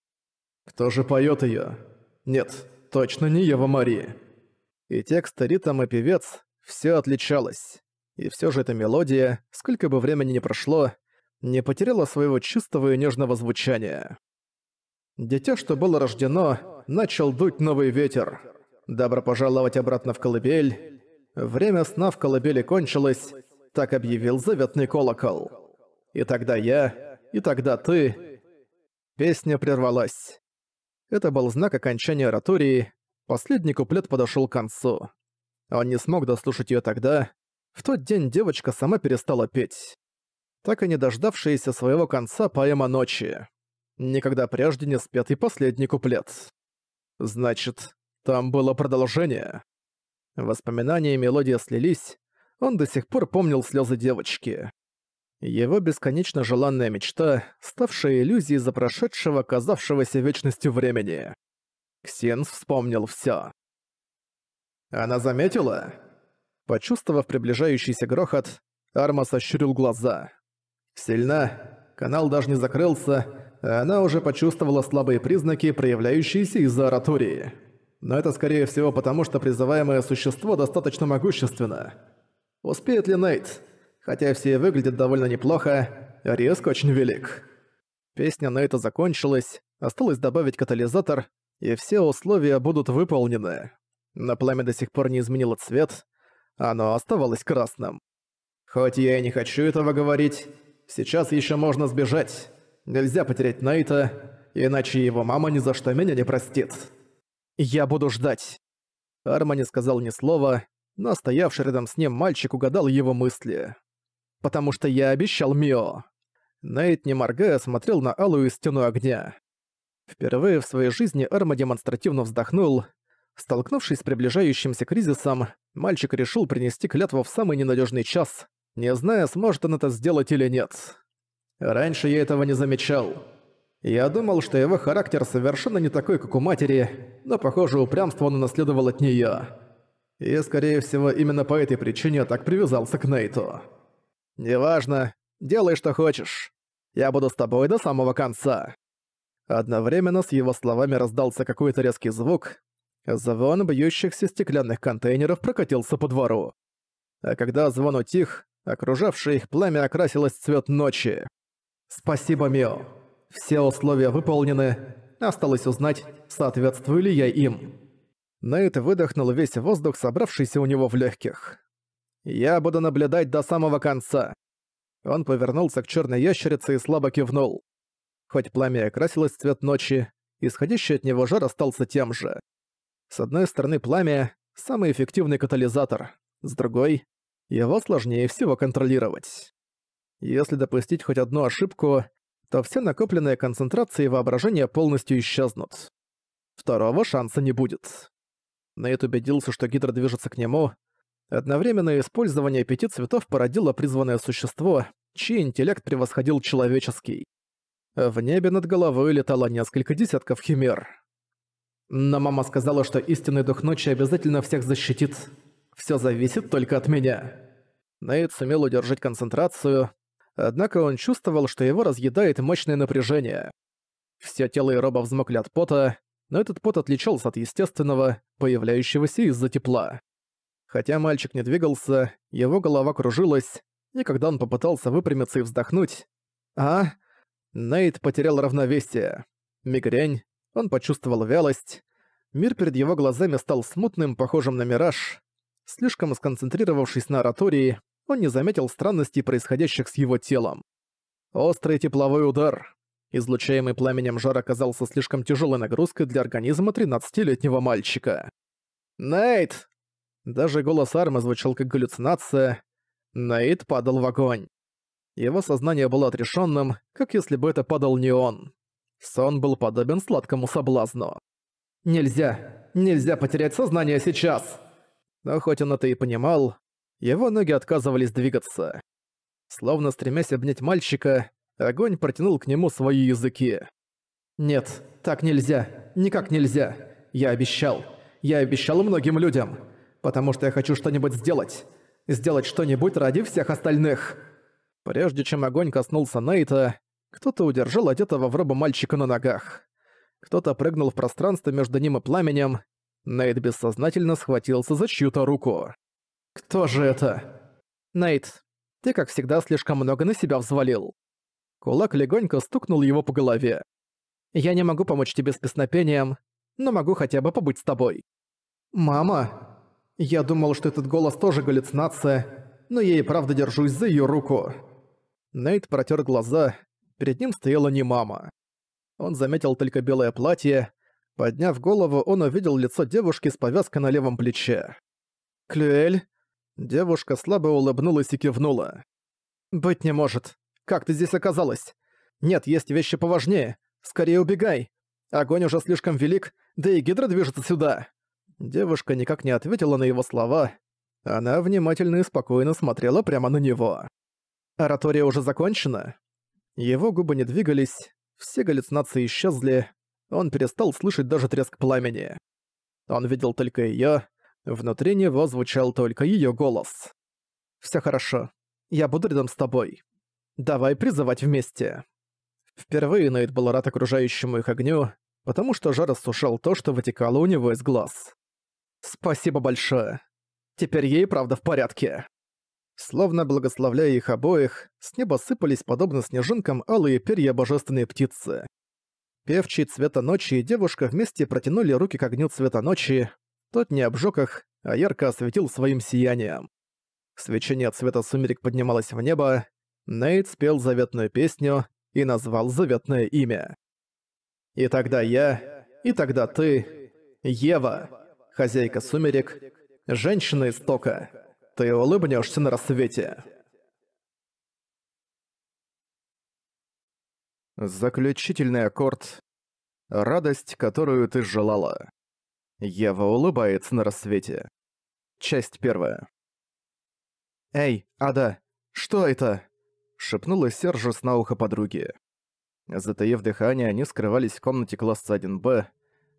«Кто же поёт её?» «Нет, точно не Ева Мария». И текст, и ритм, и певец — всё отличалось. И всё же эта мелодия, сколько бы времени ни прошло, не потеряла своего чистого и нежного звучания. Дитя, что было рождено, начал дуть новый ветер. Добро пожаловать обратно в колыбель. Время сна в колыбели кончилось, так объявил заветный колокол. И тогда я, и тогда ты... Песня прервалась. Это был знак окончания оратории, последний куплет подошел к концу. Он не смог дослушать ее тогда. В тот день девочка сама перестала петь. Так и не дождавшаяся своего конца поэма «Ночи». Никогда прежде не и последний куплет. Значит, там было продолжение. Воспоминания и мелодия слились, он до сих пор помнил слезы девочки. Его бесконечно желанная мечта, ставшая иллюзией за прошедшего, казавшегося вечностью времени. Ксенс вспомнил все. «Она заметила?» Почувствовав приближающийся грохот, Армас ощурил глаза. «Сильно. Канал даже не закрылся, а она уже почувствовала слабые признаки, проявляющиеся из-за оратории. Но это скорее всего потому, что призываемое существо достаточно могущественно». Успеет ли Нейт? Хотя все выглядят довольно неплохо, риск очень велик. Песня Нейта закончилась, осталось добавить катализатор, и все условия будут выполнены. Но пламя до сих пор не изменило цвет, оно оставалось красным. Хоть я и не хочу этого говорить, сейчас еще можно сбежать. Нельзя потерять Найта, иначе его мама ни за что меня не простит. Я буду ждать. Армани сказал ни слова, но стоявший рядом с ним мальчик угадал его мысли. «Потому что я обещал Мио!» Найт, не моргая, смотрел на алую стену огня. Впервые в своей жизни Эрма демонстративно вздохнул. Столкнувшись с приближающимся кризисом, мальчик решил принести клятву в самый ненадежный час, не зная, сможет он это сделать или нет. Раньше я этого не замечал. Я думал, что его характер совершенно не такой, как у матери, но, похоже, упрямство он унаследовал от неё. И, скорее всего, именно по этой причине я так привязался к Нейту. «Неважно. Делай, что хочешь. Я буду с тобой до самого конца». Одновременно с его словами раздался какой-то резкий звук. Звон бьющихся стеклянных контейнеров прокатился по двору. А когда звон утих, окружавшее их пламя окрасилось в цвет ночи. «Спасибо, Мио. Все условия выполнены. Осталось узнать, соответствую ли я им». Нейт выдохнул весь воздух, собравшийся у него в легких. «Я буду наблюдать до самого конца!» Он повернулся к черной ящерице и слабо кивнул. Хоть пламя окрасилось в цвет ночи, исходящий от него жар остался тем же. С одной стороны, пламя — самый эффективный катализатор, с другой — его сложнее всего контролировать. Если допустить хоть одну ошибку, то все накопленные концентрации воображения полностью исчезнут. Второго шанса не будет. Нейт убедился, что Гидра движется к нему. Одновременное использование пяти цветов породило призванное существо, чей интеллект превосходил человеческий. В небе над головой летало несколько десятков химер. Но мама сказала, что истинный дух ночи обязательно всех защитит. Все зависит только от меня. Нейт сумел удержать концентрацию, однако он чувствовал, что его разъедает мощное напряжение. Все тело и роба взмокли от пота, но этот пот отличался от естественного, появляющегося из-за тепла. Хотя мальчик не двигался, его голова кружилась, и когда он попытался выпрямиться и вздохнуть... А? Нейт потерял равновесие. Мигрень. Он почувствовал вялость. Мир перед его глазами стал смутным, похожим на мираж. Слишком сконцентрировавшись на оратории, он не заметил странностей, происходящих с его телом. Острый тепловой удар. Излучаемый пламенем жар оказался слишком тяжелой нагрузкой для организма 13-летнего мальчика. «Нейт!» Даже голос Арма звучал как галлюцинация. Нейт падал в огонь. Его сознание было отрешенным, как если бы это падал не он. Сон был подобен сладкому соблазну. «Нельзя! Нельзя потерять сознание сейчас!» Но хоть он это и понимал, его ноги отказывались двигаться. Словно стремясь обнять мальчика, Огонь протянул к нему свои языки. «Нет, так нельзя. Никак нельзя. Я обещал. Я обещал многим людям. Потому что я хочу что-нибудь сделать. Сделать что-нибудь ради всех остальных». Прежде чем огонь коснулся Нейта, кто-то удержал одетого в робу мальчика на ногах. Кто-то прыгнул в пространство между ним и пламенем. Нейт бессознательно схватился за чью-то руку. «Кто же это?» «Нейт, ты, как всегда, слишком много на себя взвалил. Кулак легонько стукнул его по голове. «Я не могу помочь тебе с песнопением, но могу хотя бы побыть с тобой». «Мама!» Я думал, что этот голос тоже галлюцинация, но я и правда держусь за её руку. Нейт протер глаза, перед ним стояла не мама. Он заметил только белое платье, подняв голову, он увидел лицо девушки с повязкой на левом плече. «Клюэль?» Девушка слабо улыбнулась и кивнула. «Быть не может. Как ты здесь оказалась? Нет, есть вещи поважнее. Скорее убегай. Огонь уже слишком велик, да и гидра движется сюда». Девушка никак не ответила на его слова. Она внимательно и спокойно смотрела прямо на него. «Оратория уже закончена?» Его губы не двигались, все галлюцинации исчезли, он перестал слышать даже треск пламени. Он видел только её, внутри него звучал только её голос. «Всё хорошо, я буду рядом с тобой. «Давай призывать вместе». Впервые Нейт был рад окружающему их огню, потому что жар осушал то, что вытекало у него из глаз. «Спасибо большое. Теперь ей правда в порядке». Словно благословляя их обоих, с неба сыпались подобно снежинкам алые перья божественной птицы. Певчий цвета ночи и девушка вместе протянули руки к огню цвета ночи. Тот не обжёг их, а ярко осветил своим сиянием. Свечение цвета сумерек поднималось в небо, Нейт спел заветную песню и назвал заветное имя. «И тогда я, и тогда ты, Ева, хозяйка сумерек, женщина истока, ты улыбнешься на рассвете». Заключительный аккорд «Радость, которую ты желала». Ева улыбается на рассвете. Часть первая. «Эй, Ада, что это?» шепнула Сержис на ухо подруги. Затаив дыхание, они скрывались в комнате класса 1Б.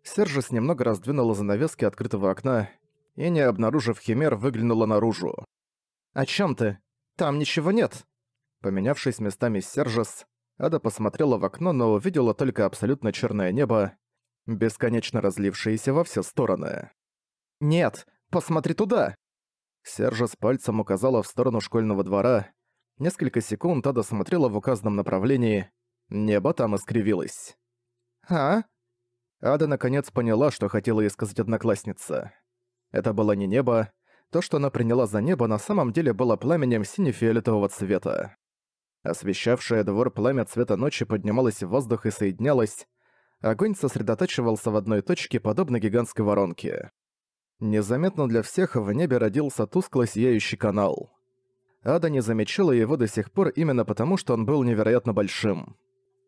Сержис немного раздвинула занавески открытого окна и, не обнаружив химер, выглянула наружу. «О чем ты? Там ничего нет!» Поменявшись местами с Сержис, Ада посмотрела в окно, но увидела только абсолютно черное небо, бесконечно разлившееся во все стороны. «Нет, посмотри туда!» Сержа пальцем указала в сторону школьного двора, Несколько секунд Ада смотрела в указанном направлении. Небо там искривилось. «А?» Ада наконец поняла, что хотела ей сказать одноклассница. Это было не небо. То, что она приняла за небо, на самом деле было пламенем сине-фиолетового цвета. Освещавшее двор пламя цвета ночи поднималось в воздух и соединялось. Огонь сосредотачивался в одной точке, подобно гигантской воронке. Незаметно для всех в небе родился тускло сияющий канал. Ада не замечала его до сих пор именно потому, что он был невероятно большим.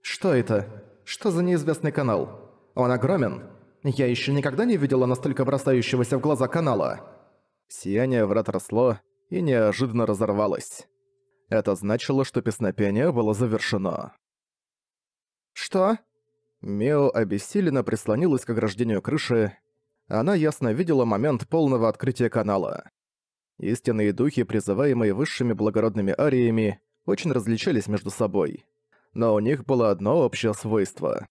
«Что это? Что за неизвестный канал? Он огромен. Я еще никогда не видела настолько бросающегося в глаза канала». Сияние врат росло и неожиданно разорвалось. Это значило, что песнопение было завершено. «Что?» Мео обессиленно прислонилась к ограждению крыши. Она ясно видела момент полного открытия канала. Истинные духи, призываемые высшими благородными ариями, очень различались между собой. Но у них было одно общее свойство.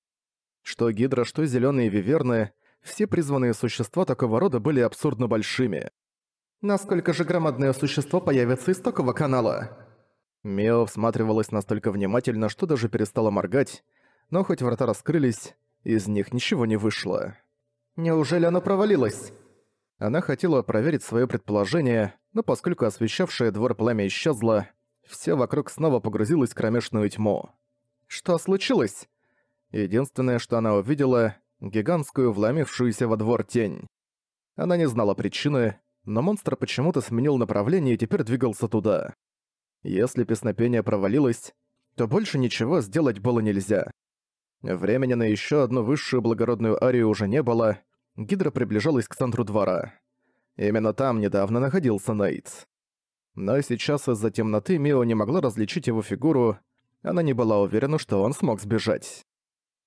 Что гидра, что зеленые виверны, все призванные существа такого рода были абсурдно большими. «Насколько же громадное существо появится из такого канала?» Мео всматривалась настолько внимательно, что даже перестала моргать, но хоть врата раскрылись, из них ничего не вышло. «Неужели оно провалилось?» Она хотела проверить свое предположение, но поскольку освещавшее двор пламя исчезло, все вокруг снова погрузилось в кромешную тьму. Что случилось? Единственное, что она увидела — гигантскую вломившуюся во двор тень. Она не знала причины, но монстр почему-то сменил направление и теперь двигался туда. Если песнопение провалилось, то больше ничего сделать было нельзя. Времени на еще одну высшую благородную арию уже не было — Гидра приближалась к центру двора. Именно там недавно находился Нейт. Но сейчас из-за темноты Мио не могла различить его фигуру, она не была уверена, что он смог сбежать.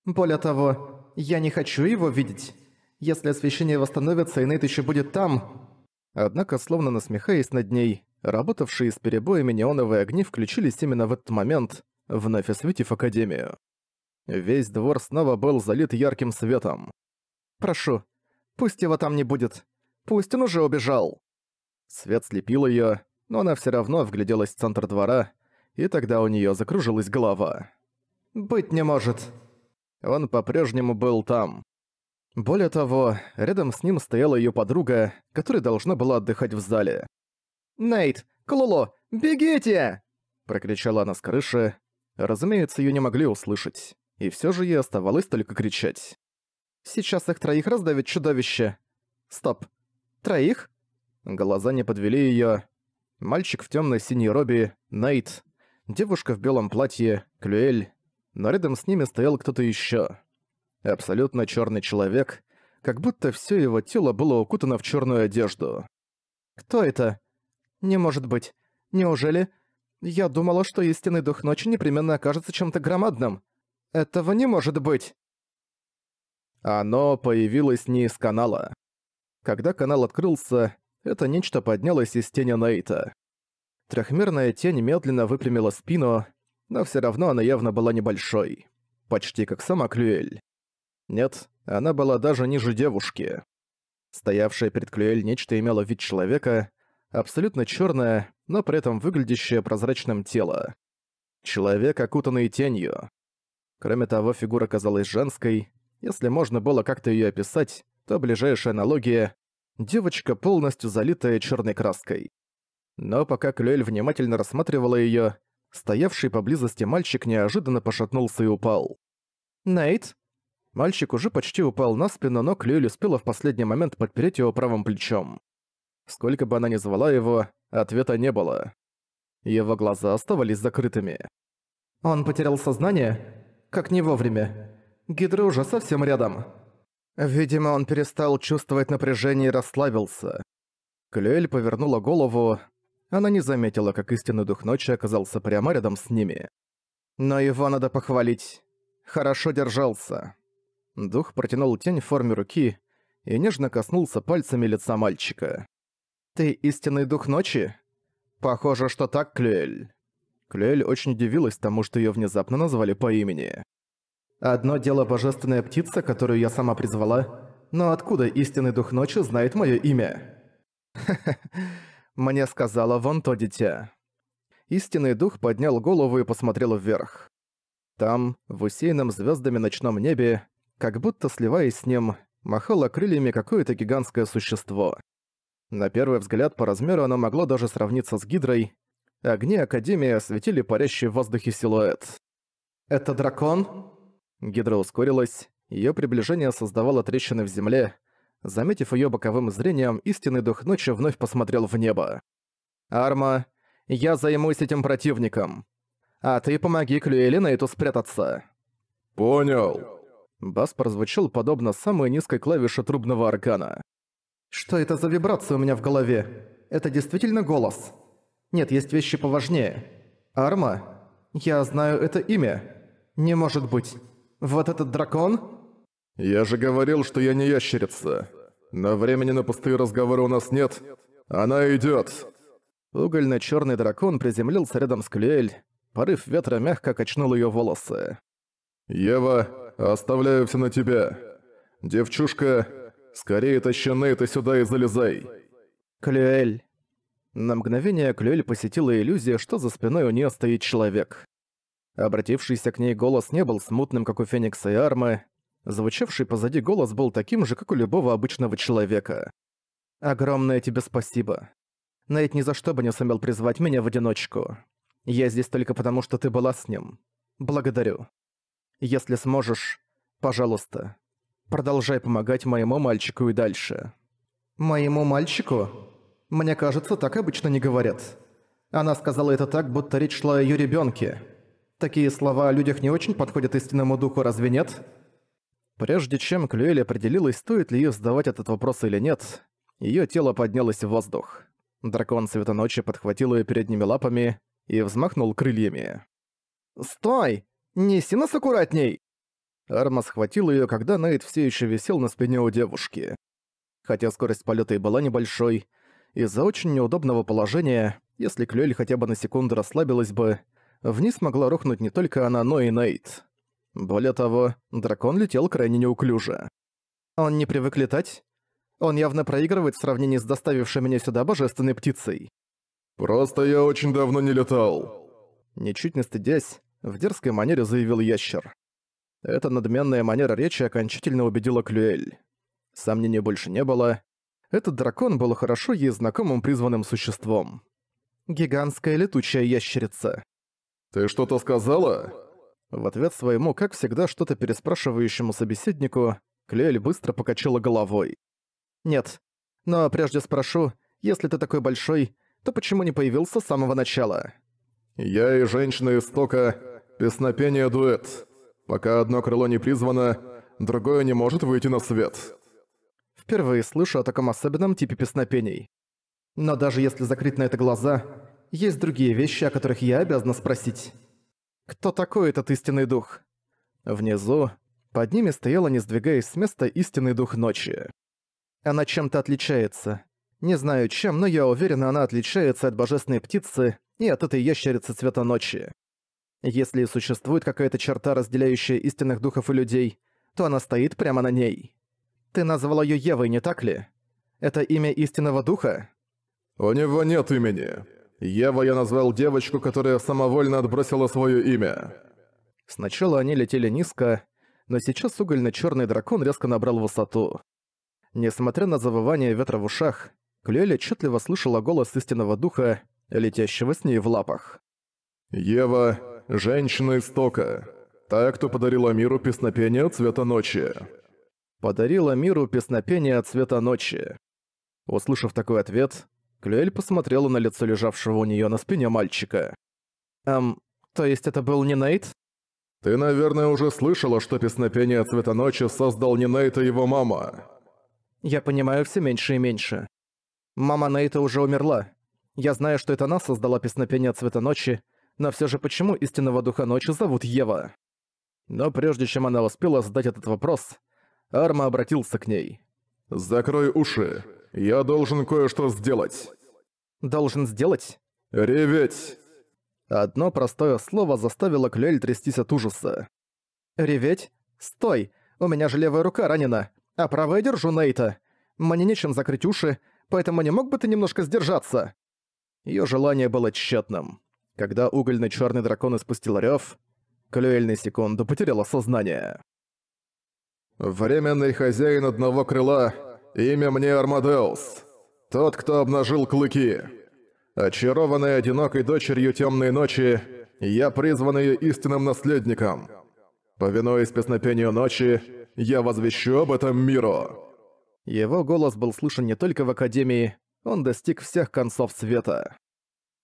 «Более того, я не хочу его видеть. Если освещение восстановится, и Нейт еще будет там...» Однако, словно насмехаясь над ней, работавшие с перебоями неоновые огни включились именно в этот момент, вновь осветив Академию. Весь двор снова был залит ярким светом. «Прошу, Пусть его там не будет. Пусть он уже убежал. Свет слепил ее, но она все равно вгляделась в центр двора, и тогда у нее закружилась голова. «Быть не может». Он по-прежнему был там. Более того, рядом с ним стояла ее подруга, которая должна была отдыхать в зале. «Нейт! Клуло! Бегите!» Прокричала она с крыши. Разумеется, ее не могли услышать. И все же ей оставалось только кричать. Сейчас их троих раздавит чудовище. Стоп. Троих? Глаза не подвели её. Мальчик в тёмной синей робе, Найт. Девушка в белом платье, Клюэль. Но рядом с ними стоял кто-то ещё. Абсолютно чёрный человек, как будто всё его тело было укутано в чёрную одежду. «Кто это?» «Не может быть. Неужели? Я думала, что истинный дух ночи непременно окажется чем-то громадным. Этого не может быть!» Оно появилось не из канала. Когда канал открылся, это нечто поднялось из тени Нейта. Трехмерная тень медленно выпрямила спину, но все равно она явно была небольшой. Почти как сама Клюэль. Нет, она была даже ниже девушки. Стоявшее перед Клюэль нечто имело вид человека, абсолютно черное, но при этом выглядящее прозрачным тело. Человек, окутанный тенью. Кроме того, фигура казалась женской, если можно было как-то ее описать, то ближайшая аналогия — девочка, полностью залитая черной краской. Но пока Клюэль внимательно рассматривала ее, стоявший поблизости мальчик неожиданно пошатнулся и упал. «Нейт?» Мальчик уже почти упал на спину, но Клюэль успела в последний момент подпереть его правым плечом. Сколько бы она ни звала его, ответа не было. Его глаза оставались закрытыми. «Он потерял сознание? Как не вовремя. Гидры уже совсем рядом. Видимо, он перестал чувствовать напряжение и расслабился. Клюэль повернула голову. Она не заметила, как истинный дух ночи оказался прямо рядом с ними. Но его надо похвалить. Хорошо держался. Дух протянул тень в форме руки и нежно коснулся пальцами лица мальчика. «Ты истинный дух ночи?» «Похоже, что так, Клюэль». Клюэль очень удивилась тому, что ее внезапно назвали по имени. Одно дело божественная птица, которую я сама призвала, но откуда истинный дух ночи знает мое имя? мне сказала вон то дитя. Истинный дух поднял голову и посмотрел вверх. Там, в усеянном звездами ночном небе, как будто сливаясь с ним, махало крыльями какое-то гигантское существо. На первый взгляд по размеру оно могло даже сравниться с гидрой. Огни Академии осветили парящий в воздухе силуэт. «Это дракон?» Гидра ускорилась, ее приближение создавало трещины в земле. Заметив ее боковым зрением, истинный дух ночи вновь посмотрел в небо. «Арма, я займусь этим противником. А ты помоги Клюэли на эту спрятаться». «Понял». Бас прозвучал подобно самой низкой клавише трубного органа. «Что это за вибрация у меня в голове? Это действительно голос? Нет, есть вещи поважнее. Арма? Я знаю это имя. Не может быть. Вот этот дракон?» «Я же говорил, что я не ящерица. Но времени на пустые разговоры у нас нет. Она идёт!» Угольно-чёрный дракон приземлился рядом с Клюэль. Порыв ветра мягко качнул её волосы. «Ева, оставляю всё на тебя. Девчушка, скорее тащи Нейта сюда и залезай!» «Клюэль!» На мгновение Клюэль посетила иллюзия, что за спиной у неё стоит человек. Обратившийся к ней голос не был смутным, как у Феникса и Армы. Звучавший позади голос был таким же, как у любого обычного человека. «Огромное тебе спасибо. Найт ни за что бы не сумел призвать меня в одиночку. Я здесь только потому, что ты была с ним. Благодарю. Если сможешь, пожалуйста, продолжай помогать моему мальчику и дальше». «Моему мальчику? Мне кажется, так обычно не говорят. Она сказала это так, будто речь шла о её ребёнке». Такие слова о людях не очень подходят истинному духу, разве нет? Прежде чем Клюэль определилась, стоит ли ее задавать этот вопрос или нет, ее тело поднялось в воздух. Дракон Света Ночи подхватил ее передними лапами и взмахнул крыльями. «Стой! Неси нас аккуратней!» Арма схватил ее, когда Найт все еще висел на спине у девушки. Хотя скорость полета и была небольшой, из-за очень неудобного положения, если Клюэль хотя бы на секунду расслабилась бы, вниз могла рухнуть не только она, но и Нейт. Более того, дракон летел крайне неуклюже. Он не привык летать. Он явно проигрывает в сравнении с доставившей меня сюда божественной птицей. «Просто я очень давно не летал». Ничуть не стыдясь, в дерзкой манере заявил ящер. Эта надменная манера речи окончательно убедила Клюэль. Сомнений больше не было. Этот дракон был хорошо ей знакомым призванным существом. Гигантская летучая ящерица. «Ты что-то сказала?» В ответ своему, как всегда, что-то переспрашивающему собеседнику, Клеэль быстро покачала головой. «Нет. Но прежде спрошу, если ты такой большой, то почему не появился с самого начала?» «Я и женщина истока. Песнопение дуэт. Пока одно крыло не призвано, другое не может выйти на свет». Впервые слышу о таком особенном типе песнопений. Но даже если закрыть на это глаза, есть другие вещи, о которых я обязана спросить. Кто такой этот истинный дух? Внизу, под ними стояла, не сдвигаясь с места, истинный дух ночи. Она чем-то отличается. Не знаю чем, но я уверена, она отличается от божественной птицы и от этой ящерицы цвета ночи. Если существует какая-то черта, разделяющая истинных духов и людей, то она стоит прямо на ней. Ты назвал ее Евой, не так ли? Это имя истинного духа? «У него нет имени», Ева я назвал девочку, которая самовольно отбросила свое имя. Сначала они летели низко, но сейчас угольно-черный дракон резко набрал высоту. Несмотря на завывание ветра в ушах, Клюэль отчетливо слышала голос истинного духа, летящего с ней в лапах. «Ева, женщина истока, та, кто подарила миру песнопение цвета ночи». «Подарила миру песнопение цвета ночи». Услышав такой ответ, Клюэль посмотрела на лицо лежавшего у нее на спине мальчика. «Эм, то есть это был не Нейт?» «Ты, наверное, уже слышала, что песнопение «Цвета ночи» создал не Нейт, а его мама». «Я понимаю все меньше и меньше. Мама Нейта уже умерла. Я знаю, что это она создала песнопение «Цвета ночи», но все же почему истинного духа ночи зовут Ева?» Но прежде чем она успела задать этот вопрос, Арма обратился к ней. «Закрой уши. Я должен кое-что сделать. Должен сделать? Реветь. Одно простое слово заставило Клюэль трястись от ужаса. Реветь? Стой, у меня же левая рука ранена, а правая держу Нейта. Мне нечем закрыть уши, поэтому не мог бы ты немножко сдержаться? Её желание было тщетным. Когда угольный чёрный дракон испустил рёв, Клюэль на секунду потеряла сознание. «Временный хозяин одного крыла Имя мне Армадеус. Тот, кто обнажил клыки. Очарованный одинокой дочерью темной ночи, я призван ее истинным наследником. Повинуясь песнопению ночи, я возвещу об этом миру». Его голос был слышен не только в Академии, он достиг всех концов света.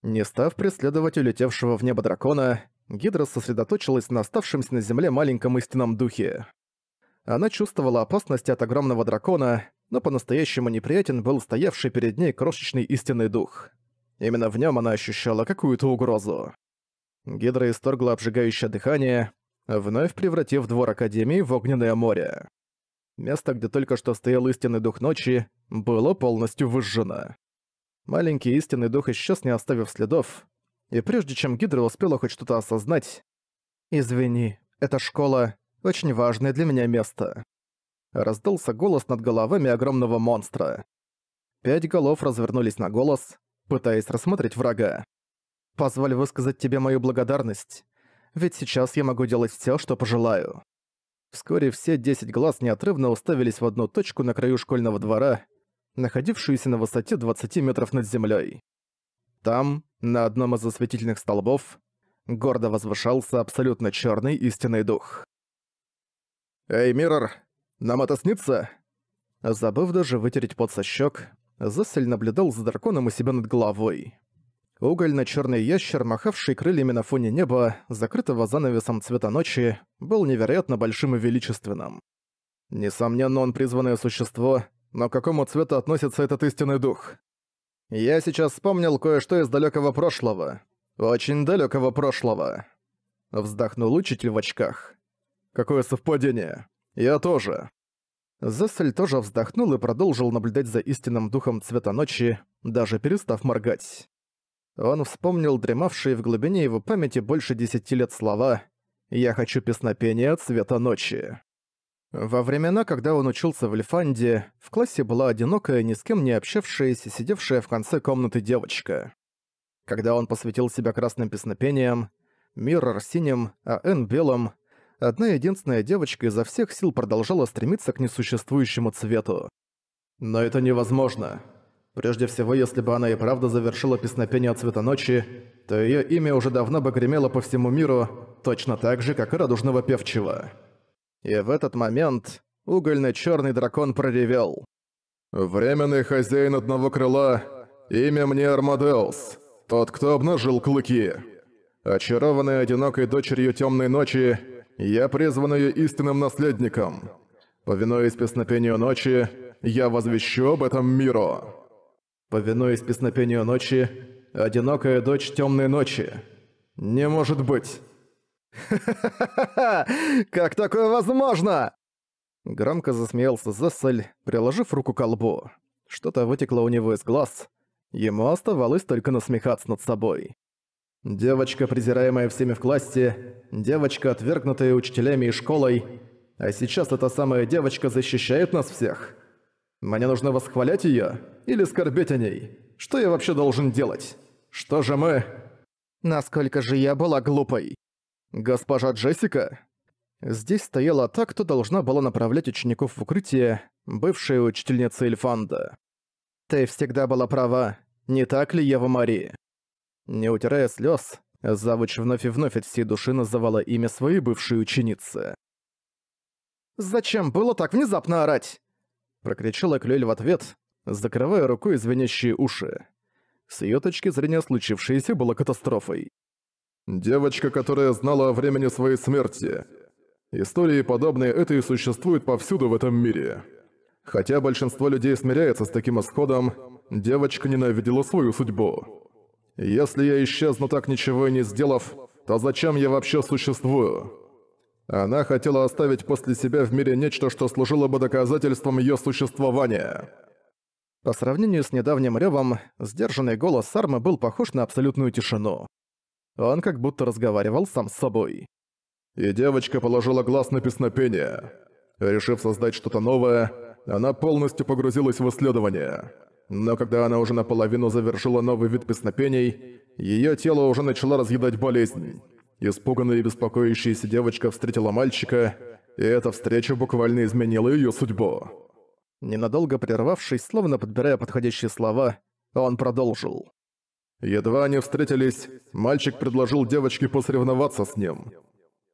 Не став преследовать улетевшего в небо дракона, Гидра сосредоточилась на оставшемся на земле маленьком истинном духе. Она чувствовала опасность от огромного дракона, но по-настоящему неприятен был стоявший перед ней крошечный истинный дух. Именно в нем она ощущала какую-то угрозу. Гидра исторгла обжигающее дыхание, вновь превратив двор Академии в огненное море. Место, где только что стоял истинный дух ночи, было полностью выжжено. Маленький истинный дух исчез, не оставив следов, и прежде чем Гидра успела хоть что-то осознать, «Извини, эта школа — очень важное для меня место раздался голос над головами огромного монстра. Пять голов развернулись на голос, пытаясь рассмотреть врага. «Позволь высказать тебе мою благодарность, ведь сейчас я могу делать все, что пожелаю». Вскоре все десять глаз неотрывно уставились в одну точку на краю школьного двора, находившуюся на высоте 20 метров над землей. Там, на одном из осветительных столбов, гордо возвышался абсолютно черный истинный дух. «Эй, Миррор, нам это снится?» Забыв даже вытереть пот со щек, Зассель наблюдал за драконом у себя над головой. угольно черный ящер, махавший крыльями на фоне неба, закрытого занавесом цвета ночи, был невероятно большим и величественным. Несомненно, он призванное существо, но к какому цвету относится этот истинный дух? Я сейчас вспомнил кое-что из далекого прошлого. Очень далекого прошлого. Вздохнул учитель в очках. Какое совпадение. «Я тоже». Зессель тоже вздохнул и продолжил наблюдать за истинным духом цвета ночи, даже перестав моргать. Он вспомнил дремавшие в глубине его памяти больше десяти лет слова «Я хочу песнопения цвета ночи». Во времена, когда он учился в Эльфанде, в классе была одинокая, ни с кем не общавшаяся, сидевшая в конце комнаты девочка. Когда он посвятил себя красным песнопениям, Миррор синим, а Энн белым, одна единственная девочка изо всех сил продолжала стремиться к несуществующему цвету. Но это невозможно. Прежде всего, если бы она и правда завершила песнопение о цвета ночи, то ее имя уже давно бы гремело по всему миру, точно так же, как и радужного певчего. И в этот момент угольно черный дракон проревел. «Временный хозяин одного крыла, имя мне Армадеус, тот, кто обнажил клыки. Очарованная одинокой дочерью темной ночи, я призван ее истинным наследником. Повинуясь песнопению ночи, я возвещу об этом миру. Повинуясь песнопению ночи, одинокая дочь темной ночи. Не может быть. «Ха-ха-ха! Как такое возможно?» Громко засмеялся Зессель, приложив руку к лбу. Что-то вытекло у него из глаз. Ему оставалось только насмехаться над собой. Девочка, презираемая всеми в классе, девочка, отвергнутая учителями и школой, а сейчас эта самая девочка защищает нас всех. Мне нужно восхвалять её или скорбеть о ней? Что я вообще должен делать? Что же мы... Насколько же я была глупой. Госпожа Джессика? Здесь стояла та, кто должна была направлять учеников в укрытие, бывшая учительница Эльфанда. Ты всегда была права, не так ли, Ева Мария? Не утирая слез, Завуч вновь и вновь от всей души называла имя своей бывшей ученицы. «Зачем было так внезапно орать?» Прокричала Клюэль в ответ, закрывая рукой звенящие уши. С ее точки зрения случившееся было катастрофой. «Девочка, которая знала о времени своей смерти. Истории, подобные этой, существуют повсюду в этом мире. Хотя большинство людей смиряется с таким исходом, девочка ненавидела свою судьбу. Если я исчезну так ничего и не сделав, то зачем я вообще существую? Она хотела оставить после себя в мире нечто, что служило бы доказательством ее существования. По сравнению с недавним ревом, сдержанный голос Сармы был похож на абсолютную тишину. Он как будто разговаривал сам с собой. И девочка положила глаз на песнопение. Решив создать что-то новое, она полностью погрузилась в исследование но когда она уже наполовину завершила новый вид песнопений, ее тело уже начало разъедать болезнь. Испуганная и беспокоящаяся девочка встретила мальчика, и эта встреча буквально изменила ее судьбу. Ненадолго прервавшись, словно подбирая подходящие слова, он продолжил. Едва они встретились, мальчик предложил девочке посоревноваться с ним.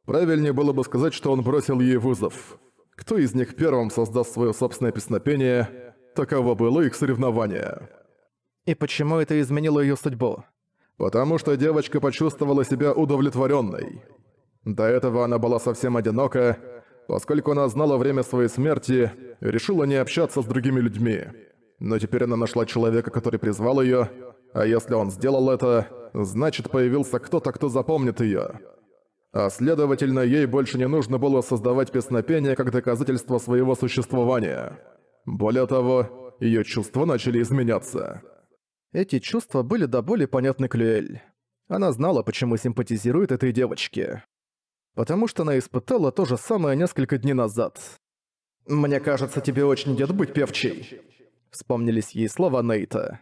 Правильнее было бы сказать, что он бросил ей вызов. Кто из них первым создаст свое собственное песнопение, Таково было их соревнование. И почему это изменило ее судьбу? Потому что девочка почувствовала себя удовлетворенной. До этого она была совсем одинока, поскольку она знала время своей смерти решила не общаться с другими людьми. Но теперь она нашла человека, который призвал ее, а если он сделал это, значит появился кто-то, кто запомнит ее. А следовательно, ей больше не нужно было создавать песнопение как доказательство своего существования. Более того, ее чувства начали изменяться. Эти чувства были до боли понятны Клюэль. Она знала, почему симпатизирует этой девочке. Потому что она испытала то же самое несколько дней назад. «Мне кажется, тебе очень идет быть певчей», — вспомнились ей слова Нейта.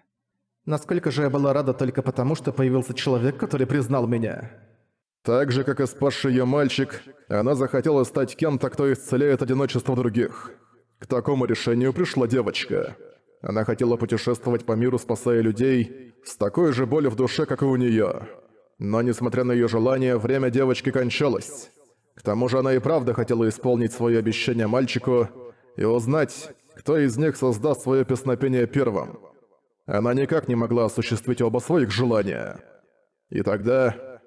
«Насколько же я была рада только потому, что появился человек, который признал меня». Так же, как и спасший её мальчик, она захотела стать кем-то, кто исцеляет одиночество других. К такому решению пришла девочка. Она хотела путешествовать по миру, спасая людей, с такой же болью в душе, как и у неё. Но несмотря на её желание, время девочки кончалось. К тому же она и правда хотела исполнить свои обещание мальчику и узнать, кто из них создаст своё песнопение первым. Она никак не могла осуществить оба своих желания. И тогда...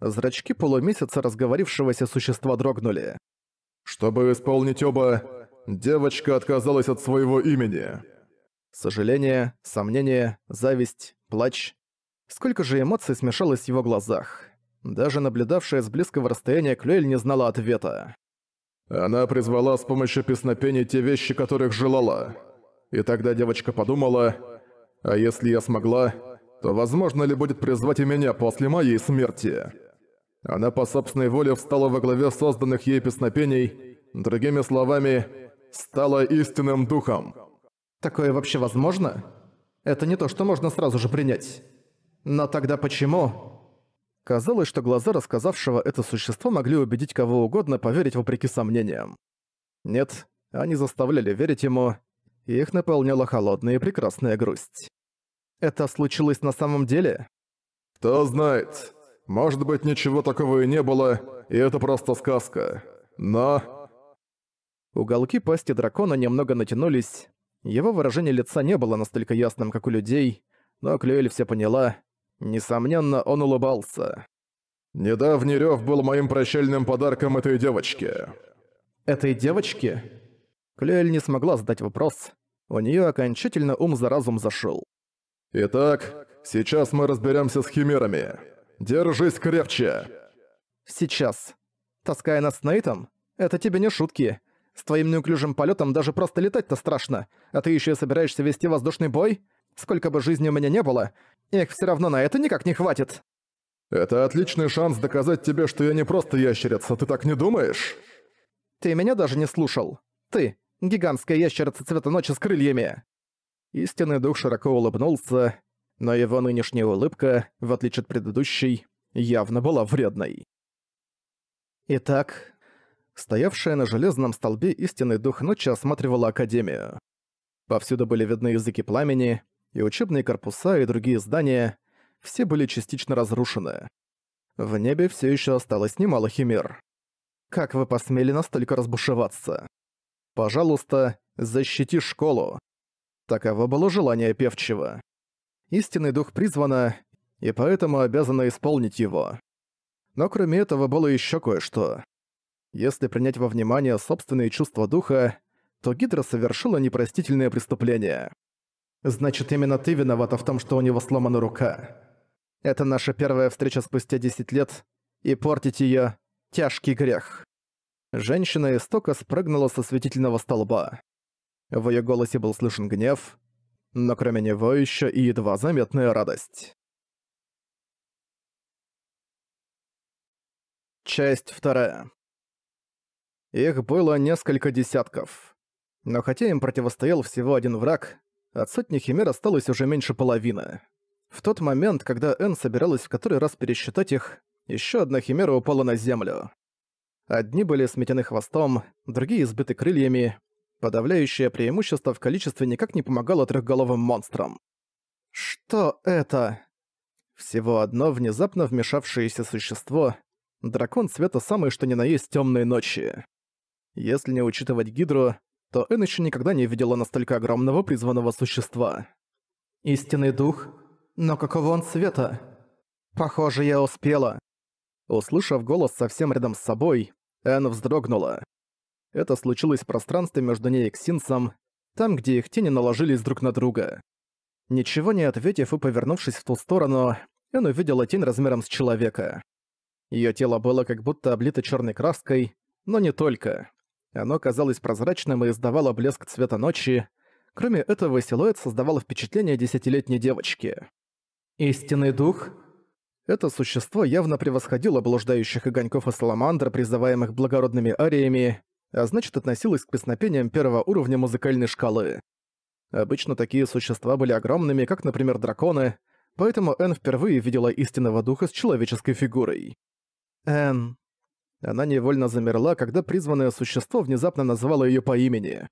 Зрачки полумесяца разговорившегося существа дрогнули. Чтобы исполнить оба, Девочка отказалась от своего имени. Сожаление, сомнение, зависть, плач. Сколько же эмоций смешалось в его глазах. Даже наблюдавшая с близкого расстояния Клюэль не знала ответа. Она призвала с помощью песнопений те вещи, которых желала. И тогда девочка подумала, а если я смогла, то возможно ли будет призвать и меня после моей смерти? Она по собственной воле встала во главе созданных ей песнопений, другими словами, стала истинным духом. Такое вообще возможно? Это не то, что можно сразу же принять. Но тогда почему? Казалось, что глаза рассказавшего это существо могли убедить кого угодно поверить вопреки сомнениям. Нет, они заставляли верить ему, и их наполняла холодная и прекрасная грусть. Это случилось на самом деле? Кто знает. Может быть, ничего такого и не было, и это просто сказка. Но Уголки пасти дракона немного натянулись. Его выражение лица не было настолько ясным, как у людей, но Клюэль все поняла. Несомненно, он улыбался. «Недавний рёв был моим прощальным подарком этой девочке». «Этой девочке?» Клюэль не смогла задать вопрос. У нее окончательно ум за разум зашел. «Итак, сейчас мы разберемся с химерами. Держись крепче!» «Сейчас. Таская нас с Нейтом? Это тебе не шутки. С твоим неуклюжим полетом даже просто летать-то страшно, а ты еще и собираешься вести воздушный бой? Сколько бы жизни у меня не было, их все равно на это никак не хватит». «Это отличный шанс доказать тебе, что я не просто ящерица, ты так не думаешь?» «Ты меня даже не слушал. Ты — гигантская ящерица цвета ночи с крыльями». Истинный дух широко улыбнулся, но его нынешняя улыбка, в отличие от предыдущей, явно была вредной. «Итак, Стоявшая на железном столбе истинный дух ночи осматривала Академию. Повсюду были видны языки пламени, и учебные корпуса, и другие здания, все были частично разрушены. В небе все еще осталось немало химер. Как вы посмели настолько разбушеваться? Пожалуйста, защити школу. Таково было желание певчего. Истинный дух призвана, и поэтому обязана исполнить его. Но кроме этого было еще кое-что. Если принять во внимание собственные чувства духа, то Гидра совершила непростительное преступление. Значит, именно ты виновата в том, что у него сломана рука. Это наша первая встреча спустя 10 лет, и портить её — тяжкий грех. Женщина истока спрыгнула со светительного столба. В её голосе был слышен гнев, но кроме него ещё и едва заметная радость. Часть вторая. Их было несколько десятков. Но хотя им противостоял всего один враг, от сотни химер осталось уже меньше половины. В тот момент, когда Энн собиралась в который раз пересчитать их, еще одна химера упала на землю. Одни были сметены хвостом, другие избиты крыльями. Подавляющее преимущество в количестве никак не помогало трехголовым монстрам. «Что это?» Всего одно внезапно вмешавшееся существо. Дракон цвета самой что ни на есть темной ночи. Если не учитывать Гидру, то Эн еще никогда не видела настолько огромного призванного существа. «Истинный дух? Но какого он цвета? Похоже, я успела». Услышав голос совсем рядом с собой, Эн вздрогнула. Это случилось в пространстве между ней и Ксинсом, там, где их тени наложились друг на друга. Ничего не ответив и повернувшись в ту сторону, Эн увидела тень размером с человека. Ее тело было как будто облито черной краской, но не только. Оно казалось прозрачным и издавало блеск цвета ночи. Кроме этого, силуэт создавал впечатление десятилетней девочки. «Истинный дух?» Это существо явно превосходило блуждающих огоньков и саламандр, призываемых благородными ариями, а значит относилось к песнопениям первого уровня музыкальной шкалы. Обычно такие существа были огромными, как, например, драконы, поэтому Энн впервые видела истинного духа с человеческой фигурой. «Энн, она невольно замерла, когда призванное существо внезапно назвало ее по имени.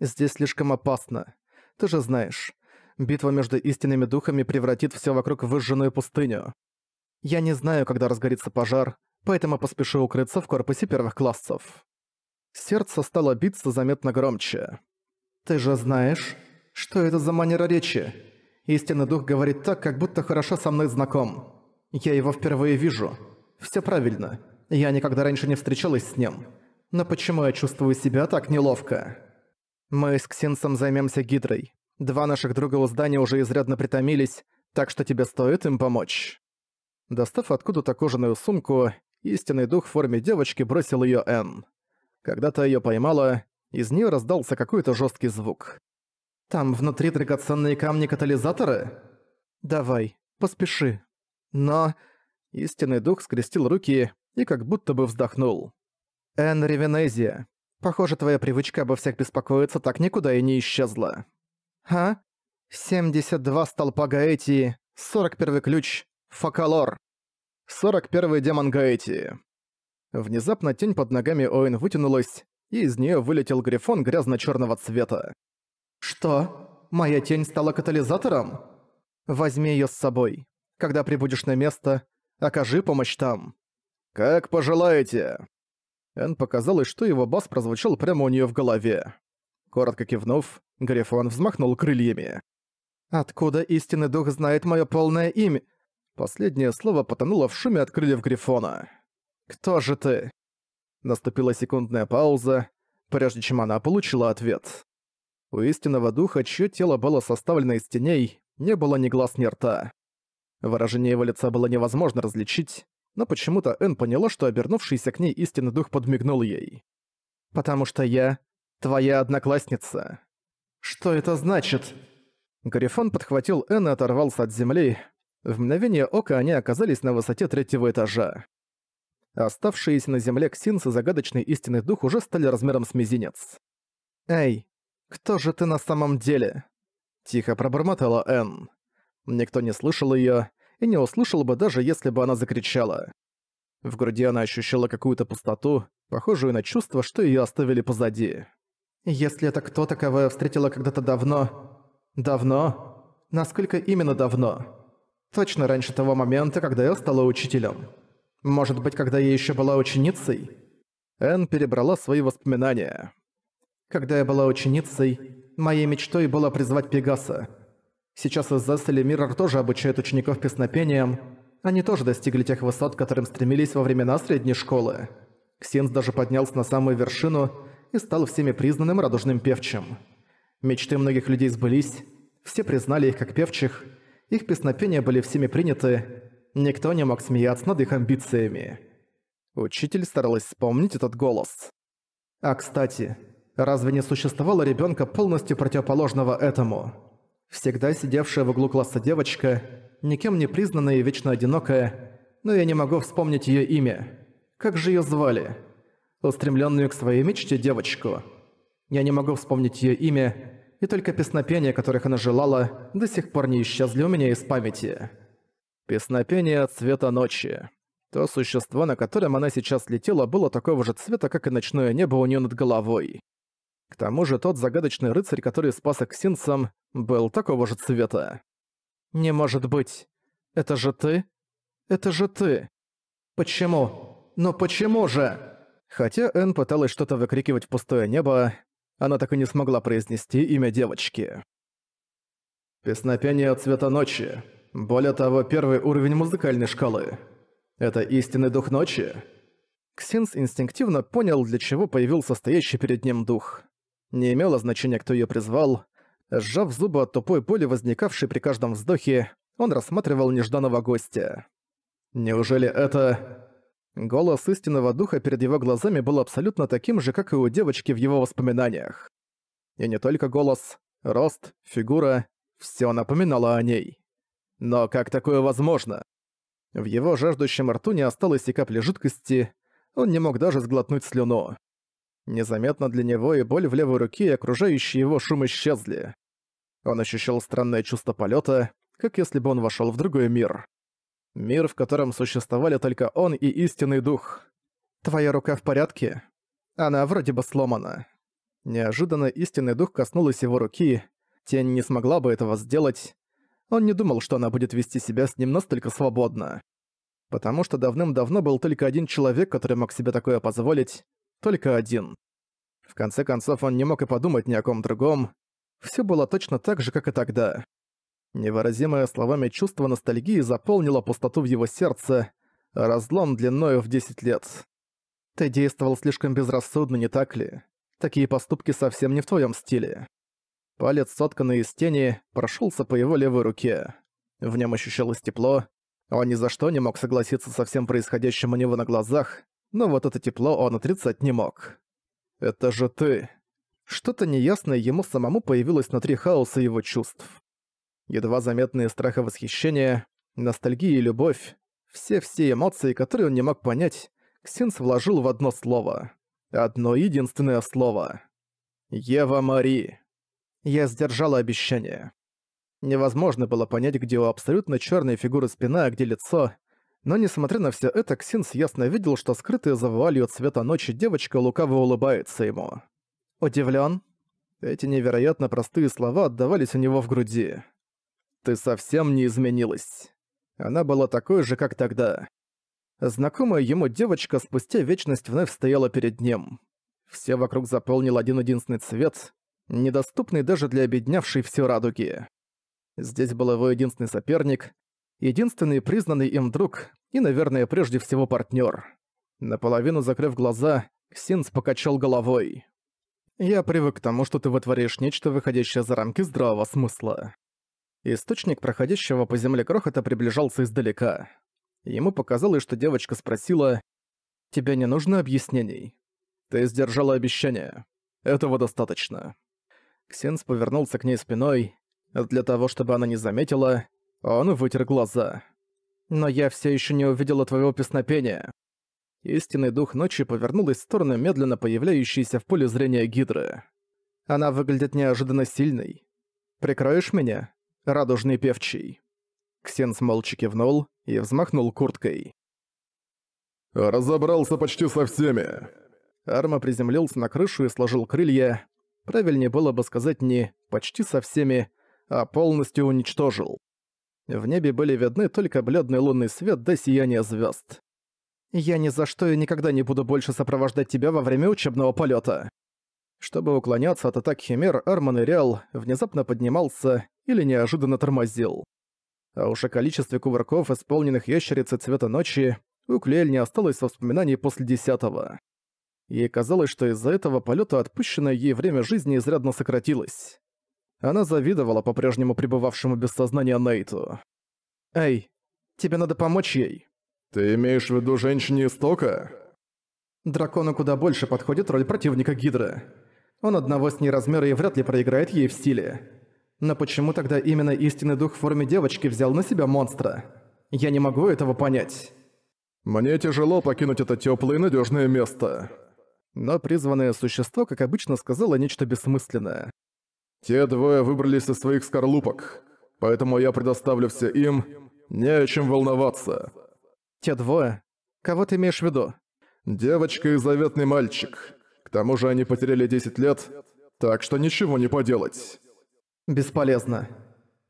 «Здесь слишком опасно. Ты же знаешь, битва между истинными духами превратит все вокруг в выжженную пустыню. Я не знаю, когда разгорится пожар, поэтому поспешу укрыться в корпусе первых классов». Сердце стало биться заметно громче. «Ты же знаешь, что это за манера речи? Истинный дух говорит так, как будто хорошо со мной знаком. Я его впервые вижу. Все правильно. Я никогда раньше не встречалась с ним. Но почему я чувствую себя так неловко? Мы с Ксенсом займемся Гидрой. Два наших друга у здания уже изрядно притомились, так что тебе стоит им помочь». Достав откуда-то кожаную сумку, истинный дух в форме девочки бросил ее Энн. Когда-то ее поймала, из нее раздался какой-то жесткий звук. «Там внутри драгоценные камни-катализаторы? Давай, поспеши». Но... Истинный дух скрестил руки и как будто бы вздохнул. «Энн Ревенезия, похоже, твоя привычка обо всех беспокоиться так никуда и не исчезла». «А? 72 столпа Гаэтии, 41 ключ, Факалор». 41 демон Гаэтии. Внезапно тень под ногами Оин вытянулась, и из нее вылетел грифон грязно черного цвета. «Что? Моя тень стала катализатором? Возьми ее с собой. Когда прибудешь на место, окажи помощь там. «Как пожелаете!» Энн показалось, что его бас прозвучал прямо у нее в голове. Коротко кивнув, Грифон взмахнул крыльями. «Откуда истинный дух знает мое полное имя?» Последнее слово потонуло в шуме от крыльев Грифона. «Кто же ты?» Наступила секундная пауза, прежде чем она получила ответ. У истинного духа, чье тело было составлено из теней, не было ни глаз, ни рта. Выражение его лица было невозможно различить, но почему-то Энн поняла, что обернувшийся к ней истинный дух подмигнул ей. «Потому что я твоя одноклассница». «Что это значит?» Грифон подхватил Энн и оторвался от земли. В мгновение ока они оказались на высоте третьего этажа. Оставшиеся на земле ксинс и загадочный истинный дух уже стали размером с мизинец. «Эй, кто же ты на самом деле?» Тихо пробормотала Энн. Никто не слышал её, и не услышал бы даже если бы она закричала. В груди она ощущала какую-то пустоту, похожую на чувство, что ее оставили позади. «Если это кто-то, кого встретила когда-то давно... Давно? Насколько именно давно? Точно раньше того момента, когда я стала учителем. Может быть, когда я еще была ученицей?» Энн перебрала свои воспоминания. «Когда я была ученицей, моей мечтой было призвать Пегаса. Сейчас из Зесселя Миррор тоже обучает учеников песнопениям. Они тоже достигли тех высот, к которым стремились во времена средней школы. Ксенс даже поднялся на самую вершину и стал всеми признанным радужным певчим. Мечты многих людей сбылись, все признали их как певчих, их песнопения были всеми приняты, никто не мог смеяться над их амбициями. Учитель старалась вспомнить этот голос. А кстати, разве не существовало ребенка полностью противоположного этому? Всегда сидевшая в углу класса девочка, никем не признанная и вечно одинокая, но я не могу вспомнить ее имя. Как же ее звали? Устремленную к своей мечте девочку. Я не могу вспомнить ее имя, и только песнопения, которых она желала, до сих пор не исчезли у меня из памяти. Песнопение цвета ночи. То существо, на котором она сейчас летела, было такого же цвета, как и ночное небо у нее над головой. К тому же тот загадочный рыцарь, который спас Аксинцам, был такого же цвета. «Не может быть! Это же ты? Это же ты! Почему? Но почему же?» Хотя Энн пыталась что-то выкрикивать в пустое небо, она так и не смогла произнести имя девочки. «Песнопение цвета ночи. Более того, первый уровень музыкальной шкалы. Это истинный дух ночи?» Ксинс инстинктивно понял, для чего появился стоящий перед ним дух. Не имело значения, кто её призвал. Сжав зубы от тупой боли, возникавшей при каждом вздохе, он рассматривал нежданного гостя. «Неужели это...» Голос истинного духа перед его глазами был абсолютно таким же, как и у девочки в его воспоминаниях. И не только голос, рост, фигура — всё напоминало о ней. Но как такое возможно? В его жаждущем рту не осталось и капли жидкости, он не мог даже сглотнуть слюну. Незаметно для него и боль в левой руке и окружающий его шум исчезли. Он ощущал странное чувство полета, как если бы он вошел в другой мир. Мир, в котором существовали только он и истинный дух. «Твоя рука в порядке? Она вроде бы сломана». Неожиданно истинный дух коснулась его руки. Тень не смогла бы этого сделать. Он не думал, что она будет вести себя с ним настолько свободно. Потому что давным-давно был только один человек, который мог себе такое позволить, только один. В конце концов, он не мог и подумать ни о ком другом. Все было точно так же, как и тогда. Невыразимое словами чувство ностальгии заполнило пустоту в его сердце, разлом длиною в 10 лет. Ты действовал слишком безрассудно, не так ли? Такие поступки совсем не в твоем стиле. Палец, сотканный из тени, прошелся по его левой руке. В нем ощущалось тепло. Он ни за что не мог согласиться со всем происходящим у него на глазах, но вот это тепло он отрицать не мог. «Это же ты!» Что-то неясное ему самому появилось внутри хаоса его чувств. Едва заметные страх и восхищение, ностальгия и любовь, все-все эмоции, которые он не мог понять, Ксенс вложил в одно слово. Одно единственное слово. «Ева Мари». Я сдержала обещание. Невозможно было понять, где у абсолютно черной фигуры спина, а где лицо, но несмотря на все это, Ксинс ясно видел, что скрытая за вуалью цвета ночи девочка лукаво улыбается ему. «Удивлен?» Эти невероятно простые слова отдавались у него в груди. «Ты совсем не изменилась». Она была такой же, как тогда. Знакомая ему девочка спустя вечность вновь стояла перед ним. Все вокруг заполнил один-единственный цвет, недоступный даже для обеднявшей всю радуги. Здесь был его единственный соперник, единственный признанный им друг и, наверное, прежде всего партнер. Наполовину закрыв глаза, Синс покачал головой. «Я привык к тому, что ты вытворяешь нечто, выходящее за рамки здравого смысла». Источник проходящего по земле крохота приближался издалека. Ему показалось, что девочка спросила, «Тебе не нужно объяснений. Ты сдержала обещание. Этого достаточно». Ксенс повернулся к ней спиной. Для того, чтобы она не заметила, а он вытер глаза. «Но я все еще не увидела твоего песнопения». Истинный дух ночи повернулась в сторону медленно появляющейся в поле зрения Гидры. Она выглядит неожиданно сильной. «Прикроешь меня, радужный певчий?» Ксенс молча кивнул и взмахнул курткой. «Разобрался почти со всеми!» Арма приземлился на крышу и сложил крылья. Правильнее было бы сказать не «почти со всеми», а «полностью уничтожил». В небе были видны только бледный лунный свет до да сияния звезд. «Я ни за что и никогда не буду больше сопровождать тебя во время учебного полета. Чтобы уклоняться от атак Химер, Арман Ириал внезапно поднимался или неожиданно тормозил. А уж о количестве кувырков, исполненных ящерицей цвета ночи, у Клеэль не осталось воспоминаний после десятого. Ей казалось, что из-за этого полета отпущенное ей время жизни изрядно сократилось. Она завидовала по-прежнему пребывавшему без сознания Нейту. «Эй, тебе надо помочь ей». «Ты имеешь в виду женщине истока?» Дракону куда больше подходит роль противника Гидры. Он одного с ней размера и вряд ли проиграет ей в стиле. Но почему тогда именно истинный дух в форме девочки взял на себя монстра? Я не могу этого понять. Мне тяжело покинуть это теплое и надежное место. Но призванное существо, как обычно, сказало нечто бессмысленное. Те двое выбрались со своих скорлупок, поэтому я предоставлю все им, не о чем волноваться. Те двое? Кого ты имеешь в виду? Девочка и заветный мальчик. К тому же они потеряли 10 лет, так что ничего не поделать. Бесполезно.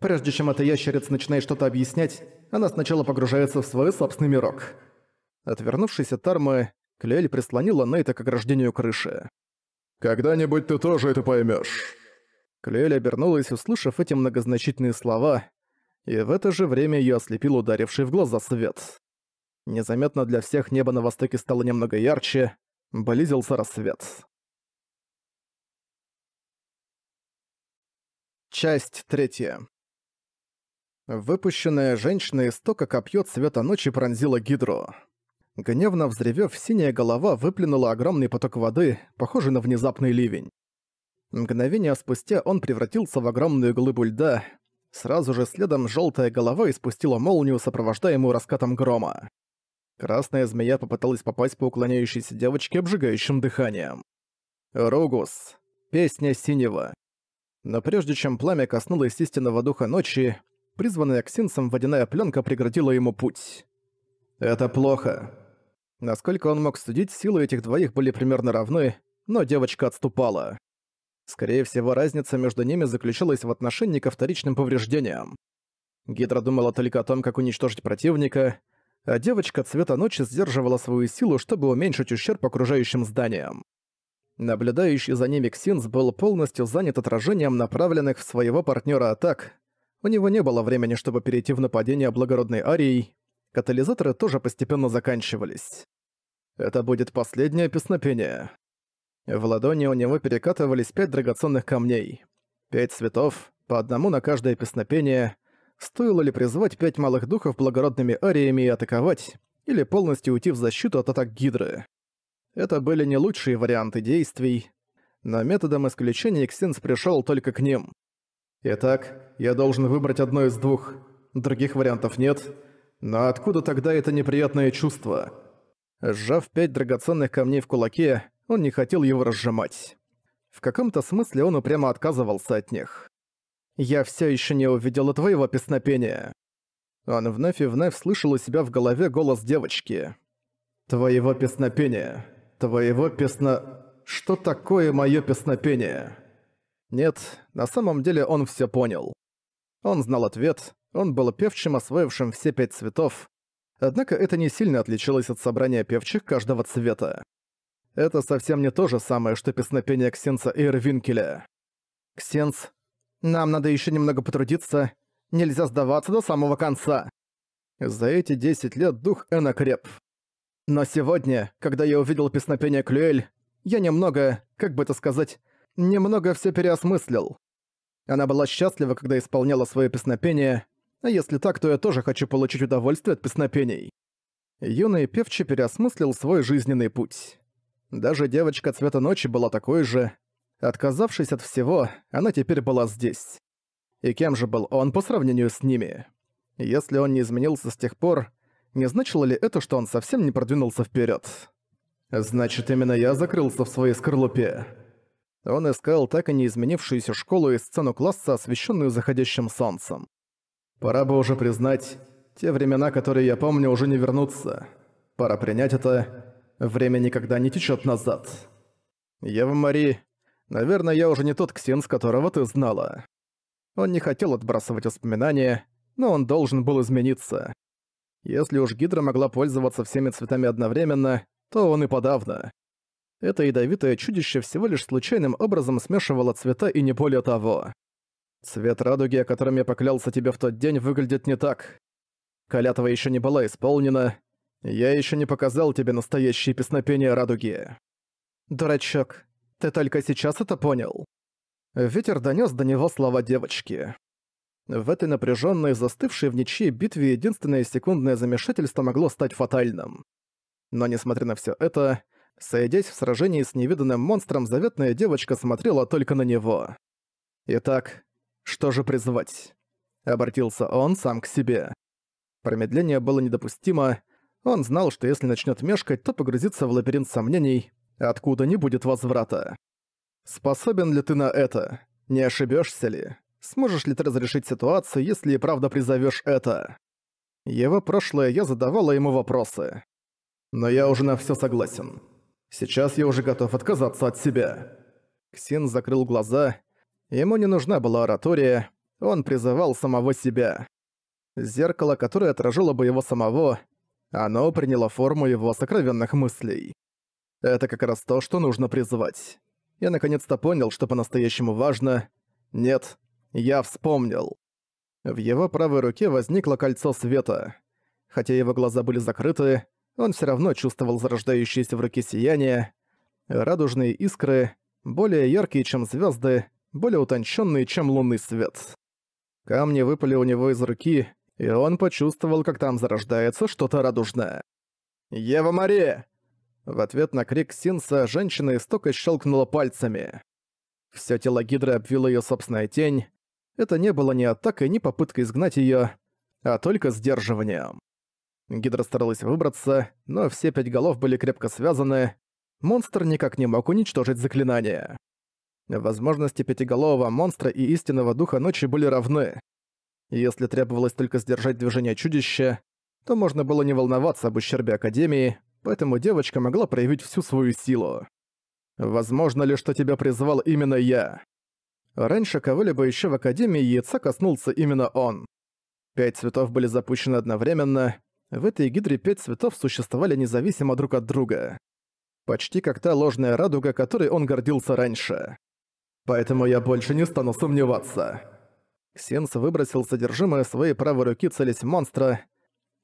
Прежде чем эта ящерица начинает что-то объяснять, она сначала погружается в свой собственный мирок. Отвернувшись от Тармы, Клель прислонила Нейта к ограждению крыши. «Когда-нибудь ты тоже это поймешь. Клюэль обернулась, услышав эти многозначительные слова, и в это же время ее ослепил ударивший в глаза свет. Незаметно для всех небо на востоке стало немного ярче, близился рассвет. Часть третья. Выпущенная женщина из тока копьё цвета ночи пронзила гидру. Гневно взревев, синяя голова выплюнула огромный поток воды, похожий на внезапный ливень. Мгновение спустя он превратился в огромную глыбу льда. Сразу же следом желтая голова испустила молнию, сопровождаемую раскатом грома. Красная змея попыталась попасть по уклоняющейся девочке обжигающим дыханием. Рогус. Песня синего. Но прежде чем пламя коснулось истинного духа ночи, призванная ксинцем водяная пленка преградила ему путь. «Это плохо». Насколько он мог судить, силы этих двоих были примерно равны, но девочка отступала. Скорее всего, разница между ними заключалась в отношении ко вторичным повреждениям. Гидра думала только о том, как уничтожить противника, а девочка цвета ночи сдерживала свою силу, чтобы уменьшить ущерб окружающим зданиям. Наблюдающий за ними Ксинс был полностью занят отражением направленных в своего партнера атак. У него не было времени, чтобы перейти в нападение благородной Арией. Катализаторы тоже постепенно заканчивались. Это будет последнее песнопение. В ладони у него перекатывались пять драгоценных камней. Пять цветов, по одному на каждое песнопение. Стоило ли призвать пять малых духов благородными ариями и атаковать, или полностью уйти в защиту от атак Гидры? Это были не лучшие варианты действий, но методом исключения Эксинс пришел только к ним. Итак, я должен выбрать одно из двух. Других вариантов нет. Но откуда тогда это неприятное чувство? Сжав пять драгоценных камней в кулаке, он не хотел его разжимать. В каком-то смысле он упрямо отказывался от них. «Я все еще не увидела твоего песнопения». Он вновь и вновь слышал у себя в голове голос девочки. «Твоего песнопения. Твоего песно... Что такое мое песнопение?» Нет, на самом деле он все понял. Он знал ответ, он был певчим, освоившим все пять цветов. Однако это не сильно отличалось от собрания певчих каждого цвета. Это совсем не то же самое, что песнопение Ксенса Эйрвинкеля. Ксенс, нам надо еще немного потрудиться. Нельзя сдаваться до самого конца. За эти 10 лет дух Эна креп. Но сегодня, когда я увидел песнопение Клюэль, я немного, как бы это сказать, немного все переосмыслил. Она была счастлива, когда исполняла свое песнопение, а если так, то я тоже хочу получить удовольствие от песнопений. Юный певчий переосмыслил свой жизненный путь. Даже девочка цвета ночи была такой же. Отказавшись от всего, она теперь была здесь. И кем же был он по сравнению с ними? Если он не изменился с тех пор, не значило ли это, что он совсем не продвинулся вперед? Значит, именно я закрылся в своей скорлупе. Он искал так и не изменившуюся школу и сцену класса, освещенную заходящим солнцем. Пора бы уже признать, те времена, которые я помню, уже не вернутся. Пора принять это Время никогда не течет назад. Ева Мари, наверное, я уже не тот Ксенс, которого ты знала. Он не хотел отбрасывать воспоминания, но он должен был измениться. Если уж Гидра могла пользоваться всеми цветами одновременно, то он и подавно. Это ядовитое чудище всего лишь случайным образом смешивало цвета и не более того. Цвет радуги, о котором я поклялся тебе в тот день, выглядит не так. Калятова еще не была исполнена, я еще не показал тебе настоящее песнопение радуги. Дурачок, ты только сейчас это понял? Ветер донес до него слова девочки. В этой напряженной, застывшей в ничьей битве единственное секундное замешательство могло стать фатальным. Но несмотря на все это, сойдясь в сражении с невиданным монстром, заветная девочка смотрела только на него. «Итак, что же призвать?» — обратился он сам к себе. Промедление было недопустимо, он знал, что если начнет мешкать, то погрузится в лабиринт сомнений, откуда не будет возврата. Способен ли ты на это? Не ошибешься ли? Сможешь ли ты разрешить ситуацию, если и правда призовешь это? Его прошлое я задавала ему вопросы. Но я уже на все согласен. Сейчас я уже готов отказаться от себя. Ксин закрыл глаза. Ему не нужна была оратория. Он призывал самого себя. Зеркало, которое отражало бы его самого, оно приняло форму его сокровенных мыслей. Это как раз то, что нужно призвать. Я наконец-то понял, что по-настоящему важно. Нет, я вспомнил. В его правой руке возникло кольцо света. Хотя его глаза были закрыты, он все равно чувствовал зарождающееся в руке сияние, радужные искры, более яркие, чем звезды, более утонченные, чем лунный свет. Камни выпали у него из руки, и он почувствовал, как там зарождается что-то радужное. «Ева Мария! В ответ на крик Синса женщина истока щелкнула пальцами. Всё тело Гидры обвило её собственная тень. Это не было ни атакой, ни попыткой изгнать её, а только сдерживанием. Гидра старалась выбраться, но все пять голов были крепко связаны. Монстр никак не мог уничтожить заклинание. Возможности пятиголового монстра и истинного духа ночи были равны. Если требовалось только сдержать движение чудища, то можно было не волноваться об ущербе Академии, поэтому девочка могла проявить всю свою силу. «Возможно ли, что тебя призвал именно я?» Раньше кого-либо еще в Академии яйца коснулся именно он. Пять цветов были запущены одновременно. В этой гидре пять цветов существовали независимо друг от друга. Почти как та ложная радуга, которой он гордился раньше. «Поэтому я больше не стану сомневаться», Сенс выбросил содержимое своей правой руки, целясь монстра.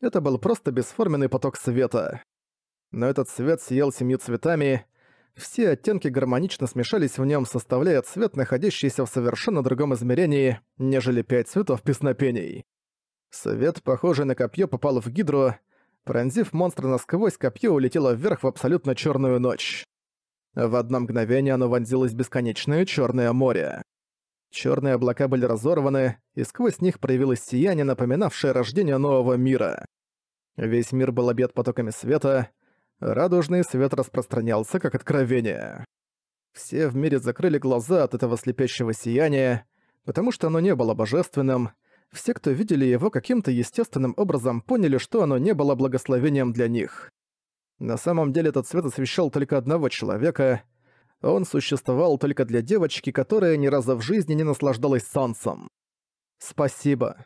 Это был просто бесформенный поток света. Но этот свет съел семью цветами. Все оттенки гармонично смешались в нем, составляя цвет, находящийся в совершенно другом измерении, нежели пять цветов песнопений. Свет, похожий на копье, попал в гидру. Пронзив монстра насквозь, копье улетело вверх в абсолютно черную ночь. В одно мгновение оно вонзилось в бесконечное черное море. Черные облака были разорваны, и сквозь них проявилось сияние, напоминавшее рождение нового мира. Весь мир был объят потоками света, радужный свет распространялся как откровение. Все в мире закрыли глаза от этого слепящего сияния, потому что оно не было божественным, все, кто видели его каким-то естественным образом, поняли, что оно не было благословением для них. На самом деле этот свет освещал только одного человека — он существовал только для девочки, которая ни разу в жизни не наслаждалась солнцем. Спасибо.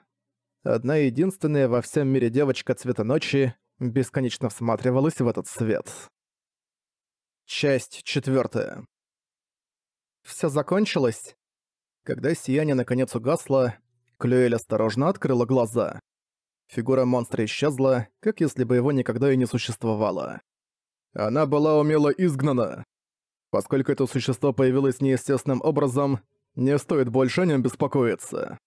Одна единственная во всем мире девочка цвета ночи бесконечно всматривалась в этот свет. Часть четвертая. Все закончилось. Когда сияние наконец угасло, Клюэль осторожно открыла глаза. Фигура монстра исчезла, как если бы его никогда и не существовало. Она была умело изгнана. Поскольку это существо появилось неестественным образом, не стоит больше о нем беспокоиться.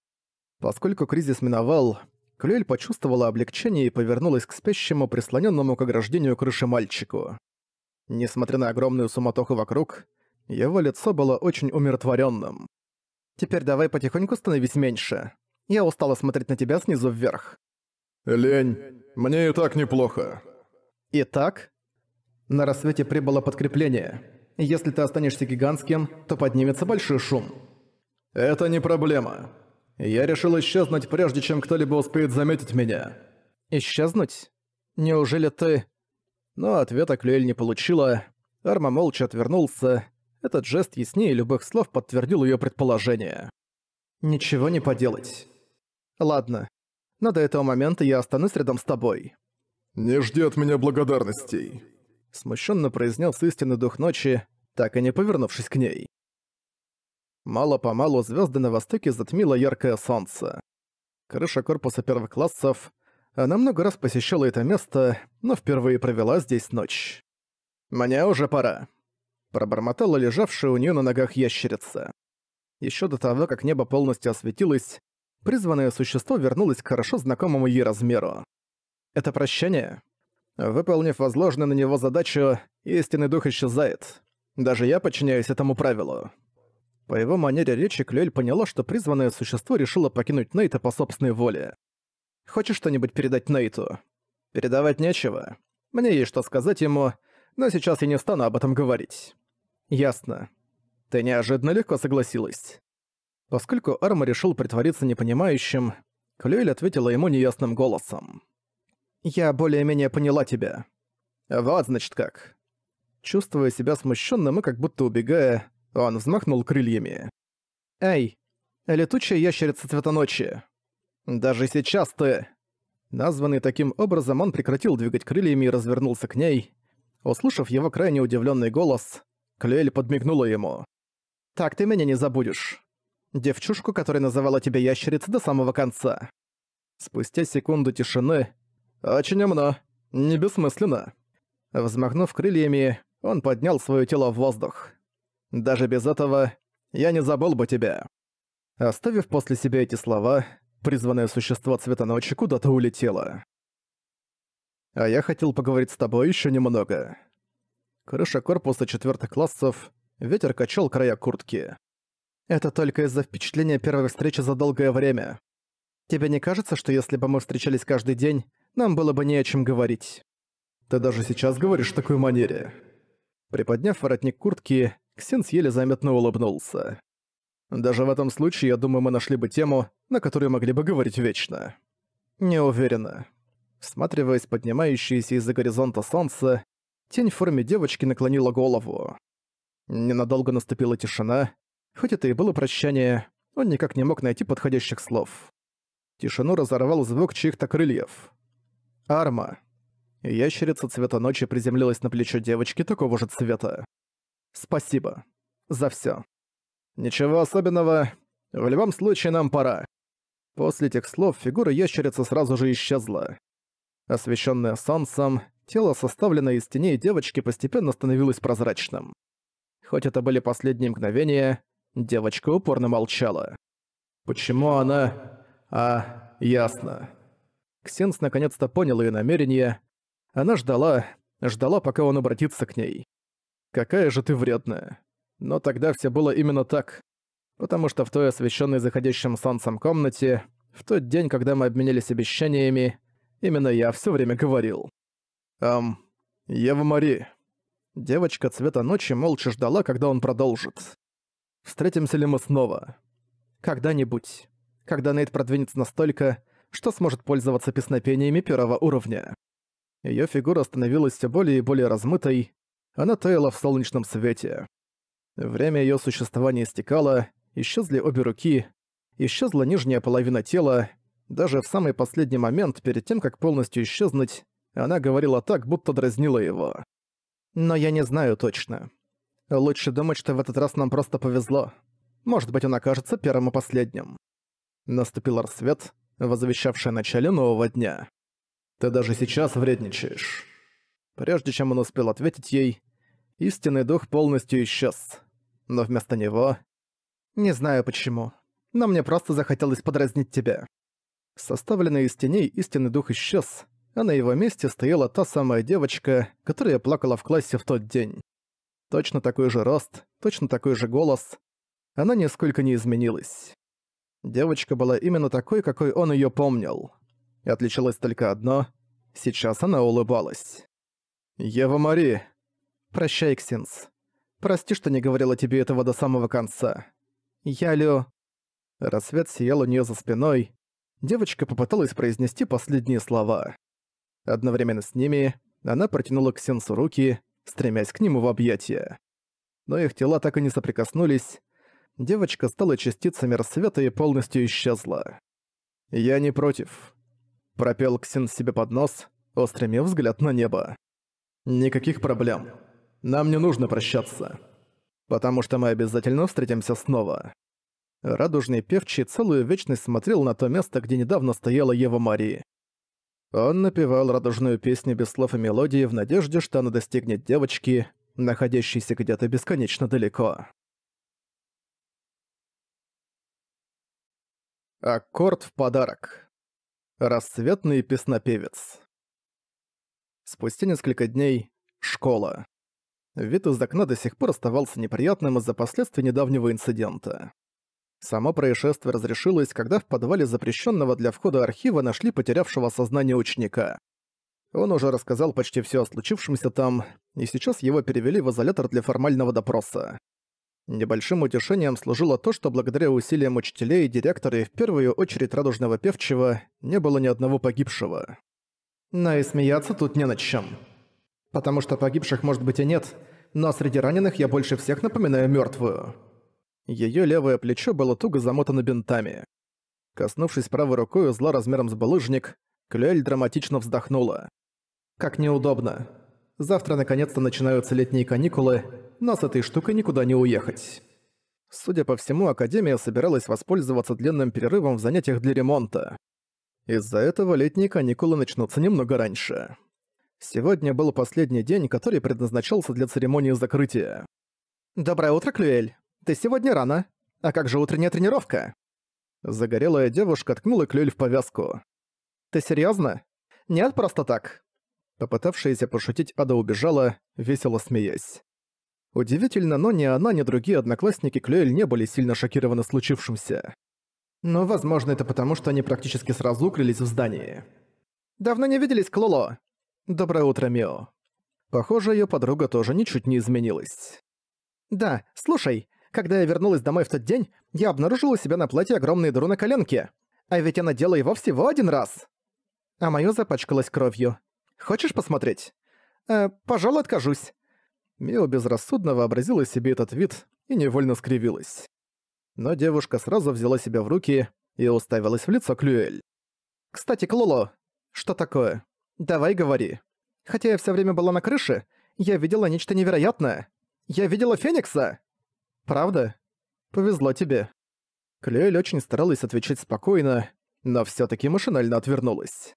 Поскольку кризис миновал, Клюэль почувствовала облегчение и повернулась к спящему, прислоненному к ограждению крыши мальчику. Несмотря на огромную суматоху вокруг, его лицо было очень умиротворенным. «Теперь давай потихоньку становись меньше. Я устала смотреть на тебя снизу вверх». «Лень, мне и так неплохо». «И так?» На рассвете прибыло подкрепление. Если ты останешься гигантским, то поднимется большой шум». «Это не проблема. Я решил исчезнуть, прежде чем кто-либо успеет заметить меня». «Исчезнуть? Неужели ты...» Но ответа Клюэль не получила. Арма молча отвернулся. Этот жест яснее любых слов подтвердил ее предположение. «Ничего не поделать. Ладно, но до этого момента я останусь рядом с тобой». «Не жди от меня благодарностей», смущенно произнес истинный дух ночи, так и не повернувшись к ней. Мало-помалу звезды на востоке затмило яркое солнце. Крыша корпуса первых Она много раз посещала это место, но впервые провела здесь ночь. «Мне уже пора», — пробормотала лежавшая у нее на ногах ящерица. Еще до того, как небо полностью осветилось, призванное существо вернулось к хорошо знакомому ей размеру. «Это прощание?» Выполнив возложенную на него задачу, истинный дух исчезает. Даже я подчиняюсь этому правилу. По его манере речи Клюэль поняла, что призванное существо решило покинуть Нейта по собственной воле. «Хочешь что-нибудь передать Нейту?» «Передавать нечего. Мне есть что сказать ему, но сейчас я не стану об этом говорить». «Ясно. Ты неожиданно легко согласилась». Поскольку Арма решил притвориться непонимающим, Клюэль ответила ему неясным голосом. Я более-менее поняла тебя. Вот, значит, как. Чувствуя себя смущенным и как будто убегая, он взмахнул крыльями. Эй, летучая ящерица цвета ночи. Даже сейчас ты... Названный таким образом, он прекратил двигать крыльями и развернулся к ней. Услышав его крайне удивленный голос, Клель подмигнула ему. «Так ты меня не забудешь. Девчушку, которая называла тебя ящерицей до самого конца». Спустя секунду тишины очень умно. Не бессмысленно. Взмахнув крыльями, он поднял свое тело в воздух. Даже без этого я не забыл бы тебя. Оставив после себя эти слова, призванное существо цвета ночи куда-то улетело. А я хотел поговорить с тобой еще немного. Крыша корпуса четвертых классов, ветер качал края куртки. Это только из-за впечатления первой встречи за долгое время. Тебе не кажется, что если бы мы встречались каждый день, нам было бы не о чем говорить. Ты даже сейчас говоришь в такой манере. Приподняв воротник куртки, Ксенс еле заметно улыбнулся. Даже в этом случае, я думаю, мы нашли бы тему, на которую могли бы говорить вечно. Не уверена. Всматриваясь поднимающееся из-за горизонта солнце, тень в форме девочки наклонила голову. Ненадолго наступила тишина. Хоть это и было прощание, он никак не мог найти подходящих слов. Тишину разорвал звук чьих-то крыльев. Арма. Ящерица цвета ночи приземлилась на плечо девочки такого же цвета. Спасибо. За всё. Ничего особенного. В любом случае нам пора. После этих слов фигура ящерицы сразу же исчезла. Освещенное солнцем, тело, составленное из теней девочки, постепенно становилось прозрачным. Хоть это были последние мгновения, девочка упорно молчала. «Почему она...» «А, ясно. Ксенс наконец-то понял ее намерение. Она ждала, ждала, пока он обратится к ней. «Какая же ты вредная!» Но тогда все было именно так, потому что в той освещенной заходящим солнцем комнате, в тот день, когда мы обменялись обещаниями, именно я все время говорил. «Эм, Ева Мари». Девочка цвета ночи молча ждала, когда он продолжит. «Встретимся ли мы снова?» «Когда-нибудь. Когда Нейт продвинется настолько, что сможет пользоваться песнопениями первого уровня. Её фигура становилась всё более и более размытой, она таяла в солнечном свете. Время её существования истекало, исчезли обе руки, исчезла нижняя половина тела, даже в самый последний момент, перед тем, как полностью исчезнуть, она говорила так, будто дразнила его. Но я не знаю точно. Лучше думать, что в этот раз нам просто повезло. Может быть, он окажется первым и последним. Наступил рассвет, возвещавшее начале нового дня. «Ты даже сейчас вредничаешь». Прежде чем он успел ответить ей, истинный дух полностью исчез. Но вместо него... «Не знаю почему, но мне просто захотелось подразнить тебя». Составленный из теней истинный дух исчез, а на его месте стояла та самая девочка, которая плакала в классе в тот день. Точно такой же рост, точно такой же голос. Она нисколько не изменилась. Девочка была именно такой, какой он её помнил. Отличалось только одно. Сейчас она улыбалась. «Ева Мари!» «Прощай, Ксинс. Прости, что не говорила тебе этого до самого конца. Я Лё...» Рассвет сиял у неё за спиной. Девочка попыталась произнести последние слова. Одновременно с ними она протянула к руки, стремясь к нему в объятия. Но их тела так и не соприкоснулись, девочка стала частицами рассвета и полностью исчезла. «Я не против», — пропел Ксин себе под нос, устремив взгляд на небо. «Никаких проблем. Нам не нужно прощаться, потому что мы обязательно встретимся снова». Радужный певчий целую вечность смотрел на то место, где недавно стояла Ева Мария. Он напевал радужную песню без слов и мелодии в надежде, что она достигнет девочки, находящейся где-то бесконечно далеко. Аккорд в подарок. Рассветный песнопевец. Спустя несколько дней — школа. Вид из окна до сих пор оставался неприятным из-за последствий недавнего инцидента. Само происшествие разрешилось, когда в подвале запрещенного для входа архива нашли потерявшего сознание ученика. Он уже рассказал почти все о случившемся там, и сейчас его перевели в изолятор для формального допроса. Небольшим утешением служило то, что благодаря усилиям учителей и директора и в первую очередь радужного певчего не было ни одного погибшего. Но и смеяться тут не над чем. Потому что погибших может быть и нет, но среди раненых я больше всех напоминаю мертвую. Ее левое плечо было туго замотано бинтами. Коснувшись правой рукой узла размером с булыжник, Клюэль драматично вздохнула. «Как неудобно. Завтра наконец-то начинаются летние каникулы, но с этой штукой никуда не уехать. Судя по всему, Академия собиралась воспользоваться длинным перерывом в занятиях для ремонта. Из-за этого летние каникулы начнутся немного раньше. Сегодня был последний день, который предназначался для церемонии закрытия. «Доброе утро, Клюэль! Ты сегодня рано. А как же утренняя тренировка?» Загорелая девушка ткнула Клюэль в повязку. «Ты серьёзно? Нет, просто так. Попытавшаяся пошутить Ада убежала, весело смеясь. Удивительно, но ни она, ни другие одноклассники Клюэль не были сильно шокированы случившимся. Но, возможно, это потому, что они практически сразу укрылись в здании. «Давно не виделись, Клоло!» «Доброе утро, Мио!» Похоже, ее подруга тоже ничуть не изменилась. «Да, слушай, когда я вернулась домой в тот день, я обнаружила у себя на платье огромные дыру на коленке. А ведь я надела его всего один раз!» А моё запачкалось кровью. Хочешь посмотреть? Э, пожалуй, откажусь. Мио безрассудно вообразила себе этот вид и невольно скривилась. Но девушка сразу взяла себя в руки и уставилась в лицо Клюэль. «Кстати, Клоло, что такое? Давай говори. Хотя я всё время была на крыше, я видела нечто невероятное. Я видела Феникса!» «Правда? Повезло тебе». Клюэль очень старалась отвечать спокойно, но всё-таки машинально отвернулась.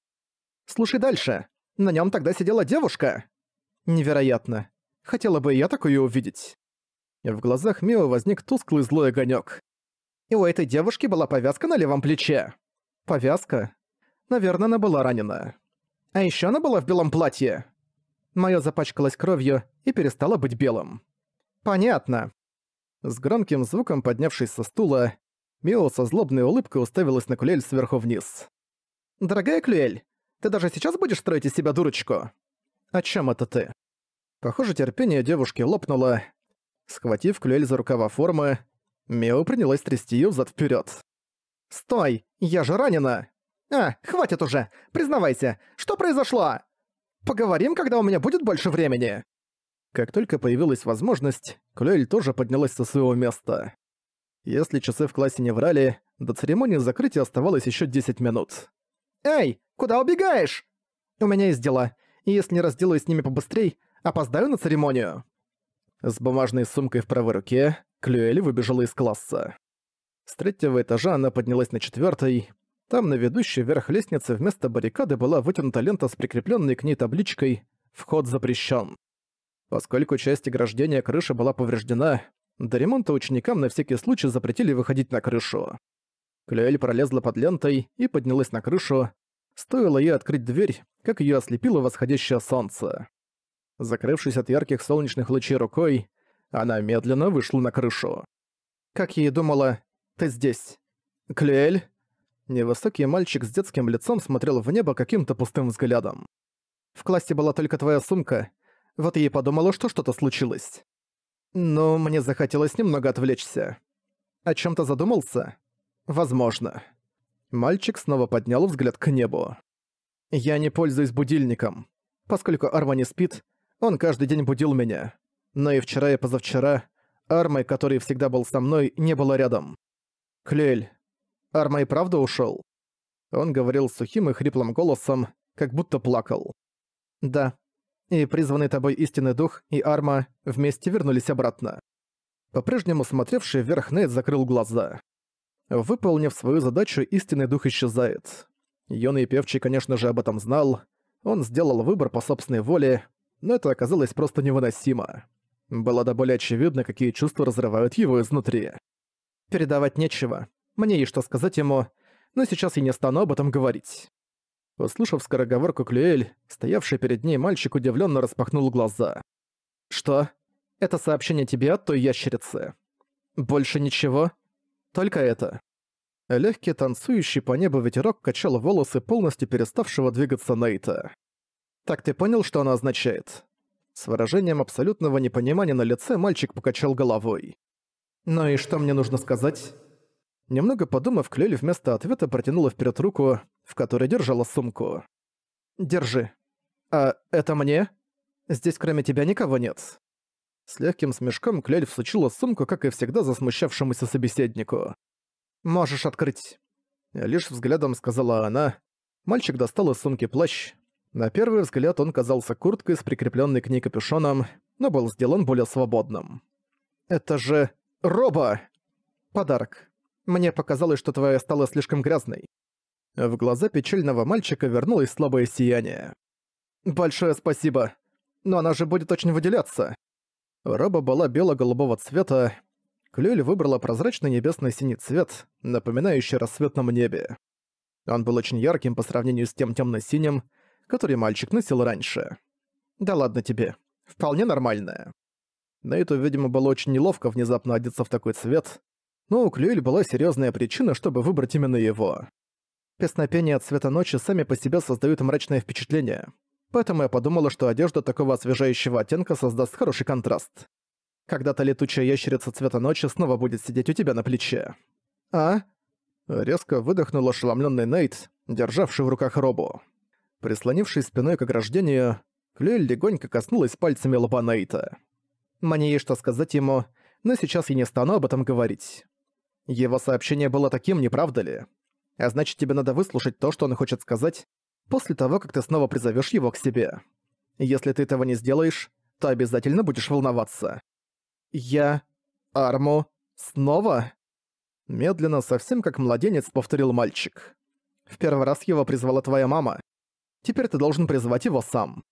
«Слушай дальше. На нем тогда сидела девушка. Невероятно. Хотела бы я такую увидеть. В глазах Мио возник тусклый злой огонек. И у этой девушки была повязка на левом плече. Повязка? Наверное, она была ранена. А ещё она была в белом платье. Моё запачкалось кровью и перестало быть белым. Понятно. С громким звуком, поднявшись со стула, Мио со злобной улыбкой уставилась на Клюэль сверху вниз. «Дорогая Клюэль, ты даже сейчас будешь строить из себя дурочку?» «О чем это ты?» Похоже, терпение девушки лопнуло. Схватив Клюэль за рукава формы, Мео принялась трясти её взад вперед. «Стой! Я же ранена!» «А, хватит уже! Признавайся, что произошло?» «Поговорим, когда у меня будет больше времени!» Как только появилась возможность, Клюэль тоже поднялась со своего места. Если часы в классе не врали, до церемонии закрытия оставалось еще 10 минут. «Эй, куда убегаешь?» «У меня есть дела, и если не разделаюсь с ними побыстрей, опоздаю на церемонию». С бумажной сумкой в правой руке Клюэль выбежала из класса. С третьего этажа она поднялась на четвертый. Там на ведущей вверх лестницы вместо баррикады была вытянута лента с прикрепленной к ней табличкой «Вход запрещен». Поскольку часть ограждения крыши была повреждена, до ремонта ученикам на всякий случай запретили выходить на крышу. Клюэль пролезла под лентой и поднялась на крышу. Стоило ей открыть дверь, как ее ослепило восходящее солнце. Закрывшись от ярких солнечных лучей рукой, она медленно вышла на крышу. Как я и думала, ты здесь. Клюэль? Невысокий мальчик с детским лицом смотрел в небо каким-то пустым взглядом. В классе была только твоя сумка, вот я и подумала, что что-то случилось. Но ну, мне захотелось немного отвлечься. О чем то задумался? возможно. Мальчик снова поднял взгляд к небу. Я не пользуюсь будильником. Поскольку Арма не спит, он каждый день будил меня. Но и вчера, и позавчера Армой, который всегда был со мной, не было рядом. Клель, Арма и правда ушел. Он говорил сухим и хриплым голосом, как будто плакал. «Да. И призванный тобой истинный дух и Арма вместе вернулись обратно». По-прежнему смотревший вверх Нейт закрыл глаза. Выполнив свою задачу, истинный дух исчезает. Юный певчий, конечно же, об этом знал. Он сделал выбор по собственной воле, но это оказалось просто невыносимо. Было до боли очевидно, какие чувства разрывают его изнутри. Передавать нечего. Мне есть что сказать ему, но сейчас я не стану об этом говорить. Услышав скороговорку Клюэль, стоявший перед ней мальчик удивленно распахнул глаза. «Что? Это сообщение тебе от той ящерицы?» «Больше ничего?» Только это. Легкий танцующий по небу ветерок качал волосы полностью переставшего двигаться Нейта. «Так ты понял, что она означает?» С выражением абсолютного непонимания на лице мальчик покачал головой. «Ну и что мне нужно сказать?» Немного подумав, Клёль вместо ответа протянула вперед руку, в которой держала сумку. «Держи. А это мне? Здесь кроме тебя никого нет». С легким смешком Клель всучила сумку, как и всегда, засмущавшемуся собеседнику. «Можешь открыть». Лишь взглядом сказала она. Мальчик достал из сумки плащ. На первый взгляд он казался курткой с прикрепленной к ней капюшоном, но был сделан более свободным. «Это же... Роба!» «Подарок. Мне показалось, что твоя стала слишком грязной». В глаза печального мальчика вернулось слабое сияние. «Большое спасибо. Но она же будет очень выделяться. Роба была бело-голубого цвета. Клюэль выбрала прозрачный небесно-синий цвет, напоминающий рассветном небе. Он был очень ярким по сравнению с тем темно-синим, который мальчик носил раньше. «Да ладно тебе. Вполне нормальное». Нейту, видимо, было очень неловко внезапно одеться в такой цвет, но у Клюэль была серьезная причина, чтобы выбрать именно его. Песнопения цвета ночи сами по себе создают мрачное впечатление поэтому я подумала, что одежда такого освежающего оттенка создаст хороший контраст. Когда-то летучая ящерица цвета ночи снова будет сидеть у тебя на плече. А? Резко выдохнул ошеломленный Нейт, державший в руках робу. Прислонившись спиной к ограждению, Клюэль легонько коснулась пальцами лба Нейта. Мне есть что сказать ему, но сейчас я не стану об этом говорить. Его сообщение было таким, не правда ли? А значит, тебе надо выслушать то, что он хочет сказать, после того, как ты снова призовешь его к себе. Если ты этого не сделаешь, то обязательно будешь волноваться. Я... Арму... Снова? Медленно, совсем как младенец, повторил мальчик. В первый раз его призвала твоя мама. Теперь ты должен призвать его сам.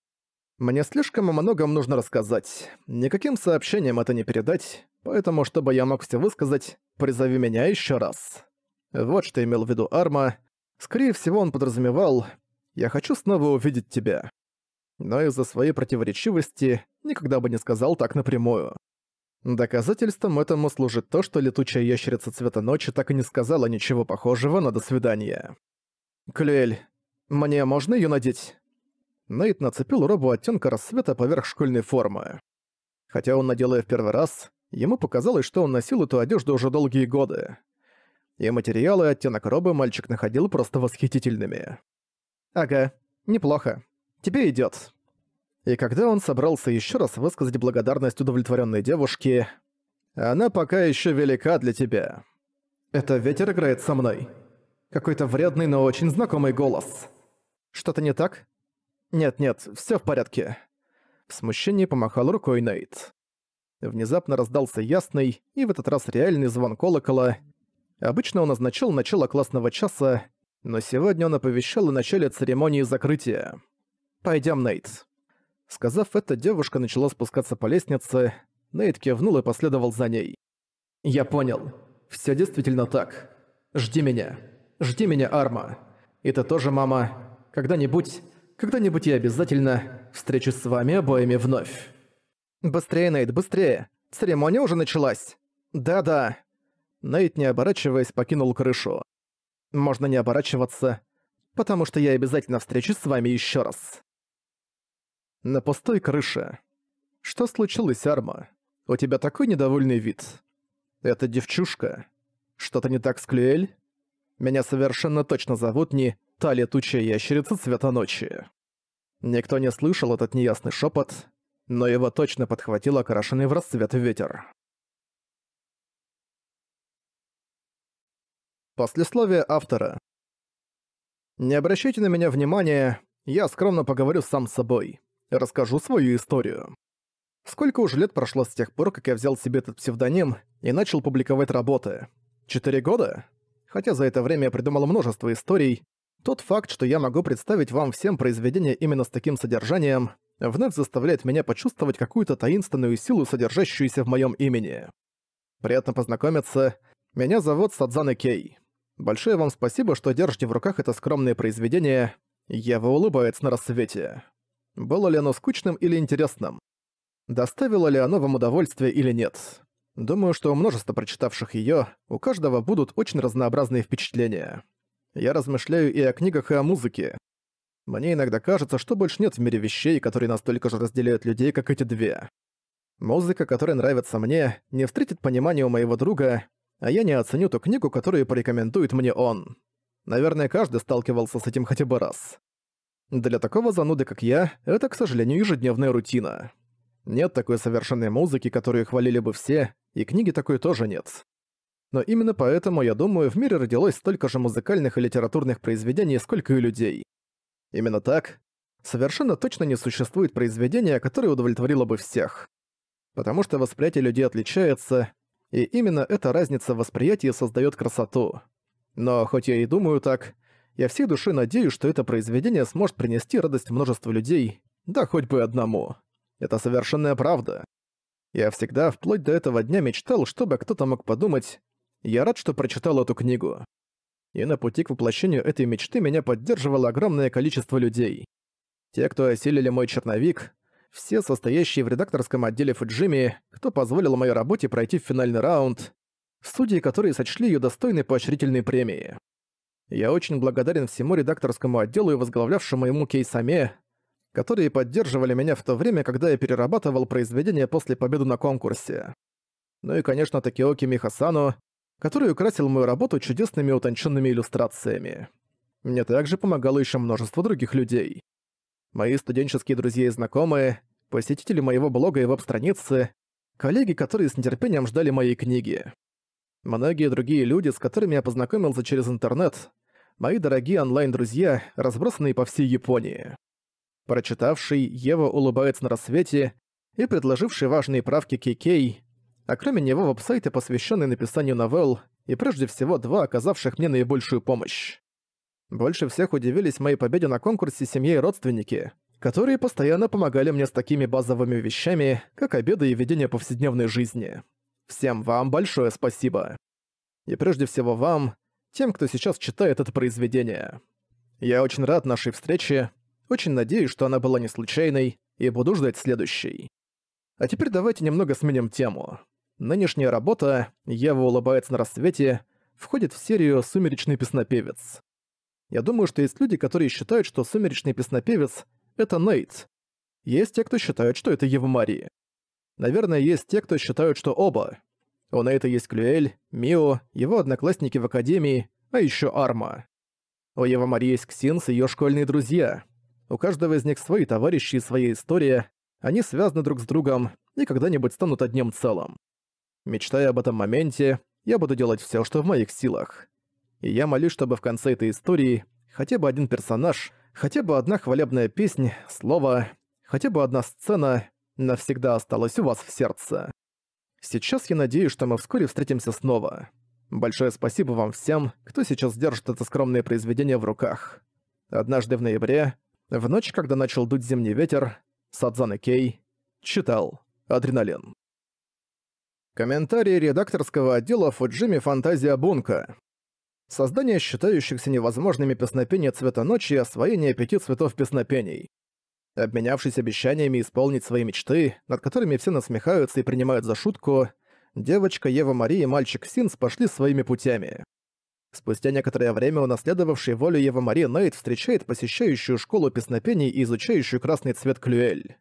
Мне слишком о многом нужно рассказать. Никаким сообщением это не передать, поэтому, чтобы я мог все высказать, призови меня еще раз. Вот что имел в виду Арма. Скорее всего, он подразумевал, я хочу снова увидеть тебя. Но из-за своей противоречивости никогда бы не сказал так напрямую. Доказательством этому служит то, что летучая ящерица цвета ночи так и не сказала ничего похожего на «до свидания». «Клюэль, мне можно ее надеть?» Нейт нацепил робу оттенка рассвета поверх школьной формы. Хотя он надел её в первый раз, ему показалось, что он носил эту одежду уже долгие годы. И материалы и оттенок робы мальчик находил просто восхитительными. «Ага, неплохо. Теперь идёт». И когда он собрался ещё раз высказать благодарность удовлетворённой девушке, «Она пока ещё велика для тебя». «Это ветер играет со мной». Какой-то вредный, но очень знакомый голос. «Что-то не так?» «Нет-нет, всё в порядке». В смущении помахал рукой Нейт. Внезапно раздался ясный и в этот раз реальный звон колокола. Обычно он означал начало классного часа, но сегодня он оповещал о начале церемонии закрытия. «Пойдём, Нейт». Сказав это, девушка начала спускаться по лестнице, Нейт кивнул и последовал за ней. «Я понял. Всё действительно так. Жди меня. Жди меня, Арма. И ты тоже, мама. Когда-нибудь, когда-нибудь я обязательно встречусь с вами обоими вновь». «Быстрее, Нейт, быстрее! Церемония уже началась!» «Да-да!» Нейт, не оборачиваясь, покинул крышу. Можно не оборачиваться, потому что я обязательно встречусь с вами еще раз. На пустой крыше. Что случилось, Арма? У тебя такой недовольный вид. Это девчушка. Что-то не так с Клюэль? Меня совершенно точно зовут не та летучая ящерица цвета ночи. Никто не слышал этот неясный шепот, но его точно подхватил окрашенный в расцвет ветер. Послесловие автора. Не обращайте на меня внимания, я скромно поговорю сам с собой. Расскажу свою историю. Сколько уже лет прошло с тех пор, как я взял себе этот псевдоним и начал публиковать работы? Четыре года? Хотя за это время я придумал множество историй, тот факт, что я могу представить вам всем произведение именно с таким содержанием, вновь заставляет меня почувствовать какую-то таинственную силу, содержащуюся в моем имени. Приятно познакомиться. Меня зовут Садзана Кей. Большое вам спасибо, что держите в руках это скромное произведение «Ева улыбается на рассвете». Было ли оно скучным или интересным? Доставило ли оно вам удовольствие или нет? Думаю, что у множества прочитавших ее, у каждого будут очень разнообразные впечатления. Я размышляю и о книгах, и о музыке. Мне иногда кажется, что больше нет в мире вещей, которые настолько же разделяют людей, как эти две. Музыка, которая нравится мне, не встретит понимания у моего друга, а я не оценю ту книгу, которую порекомендует мне он. Наверное, каждый сталкивался с этим хотя бы раз. Для такого зануды, как я, это, к сожалению, ежедневная рутина. Нет такой совершенной музыки, которую хвалили бы все, и книги такой тоже нет. Но именно поэтому, я думаю, в мире родилось столько же музыкальных и литературных произведений, сколько и людей. Именно так. Совершенно точно не существует произведения, которое удовлетворило бы всех. Потому что восприятие людей отличается, и именно эта разница в восприятии создает красоту. Но хоть я и думаю так, я всей души надеюсь, что это произведение сможет принести радость множеству людей, да хоть бы одному. Это совершенная правда. Я всегда, вплоть до этого дня, мечтал, чтобы кто-то мог подумать «Я рад, что прочитал эту книгу». И на пути к воплощению этой мечты меня поддерживало огромное количество людей. Те, кто осилили мой черновик, все состоящие в редакторском отделе Фуджими, кто позволил моей работе пройти в финальный раунд, судьи, которые сочли ее достойной поощрительной премии. Я очень благодарен всему редакторскому отделу и возглавлявшему ему Кейсаме, которые поддерживали меня в то время, когда я перерабатывал произведение после победы на конкурсе. Ну и, конечно, Такеоки Михасану, который украсил мою работу чудесными утонченными иллюстрациями. Мне также помогало еще множество других людей мои студенческие друзья и знакомые, посетители моего блога и веб-страницы, коллеги, которые с нетерпением ждали моей книги. Многие другие люди, с которыми я познакомился через интернет, мои дорогие онлайн-друзья, разбросанные по всей Японии. Прочитавший, Ева улыбается на рассвете и предложивший важные правки Кейкей, а кроме него веб-сайты, посвященные написанию новелл, и прежде всего два оказавших мне наибольшую помощь. Больше всех удивились моей победе на конкурсе «Семья и родственники», которые постоянно помогали мне с такими базовыми вещами, как обеды и ведение повседневной жизни. Всем вам большое спасибо. И прежде всего вам, тем, кто сейчас читает это произведение. Я очень рад нашей встрече, очень надеюсь, что она была не случайной, и буду ждать следующей. А теперь давайте немного сменим тему. Нынешняя работа «Ева улыбается на рассвете» входит в серию «Сумеречный песнопевец». Я думаю, что есть люди, которые считают, что сумеречный песнопевец — это Нейт. Есть те, кто считают, что это Евмарии. Наверное, есть те, кто считают, что оба. У Нейта есть Клюэль, Мио, его одноклассники в Академии, а еще Арма. У Евмарии есть Ксинс и ее школьные друзья. У каждого из них свои товарищи и своя история, они связаны друг с другом и когда-нибудь станут одним целым. Мечтая об этом моменте, я буду делать все, что в моих силах и я молюсь, чтобы в конце этой истории хотя бы один персонаж, хотя бы одна хвалебная песня, слово, хотя бы одна сцена навсегда осталась у вас в сердце. Сейчас я надеюсь, что мы вскоре встретимся снова. Большое спасибо вам всем, кто сейчас держит это скромное произведение в руках. Однажды в ноябре, в ночь, когда начал дуть зимний ветер, Садзан Кей читал «Адреналин». Комментарий редакторского отдела Фуджими Фантазия Бунка создание считающихся невозможными песнопения цвета ночи и освоение пяти цветов песнопений. Обменявшись обещаниями исполнить свои мечты, над которыми все насмехаются и принимают за шутку, девочка Ева Мария и мальчик Синс пошли своими путями. Спустя некоторое время унаследовавший волю Ева Мария Нейт встречает посещающую школу песнопений и изучающую красный цвет клюэль.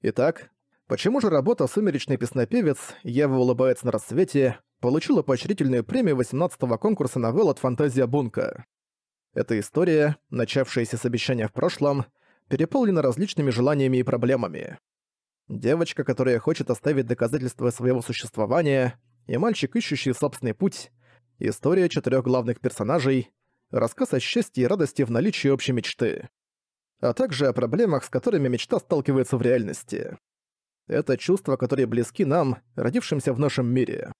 Итак, почему же работа «Сумеречный песнопевец» Ева улыбается на рассвете, получила поощрительную премию 18-го конкурса новелл от «Фантазия Бунка». Эта история, начавшаяся с обещания в прошлом, переполнена различными желаниями и проблемами. Девочка, которая хочет оставить доказательства своего существования, и мальчик, ищущий собственный путь, история четырех главных персонажей, рассказ о счастье и радости в наличии общей мечты, а также о проблемах, с которыми мечта сталкивается в реальности. Это чувства, которые близки нам, родившимся в нашем мире.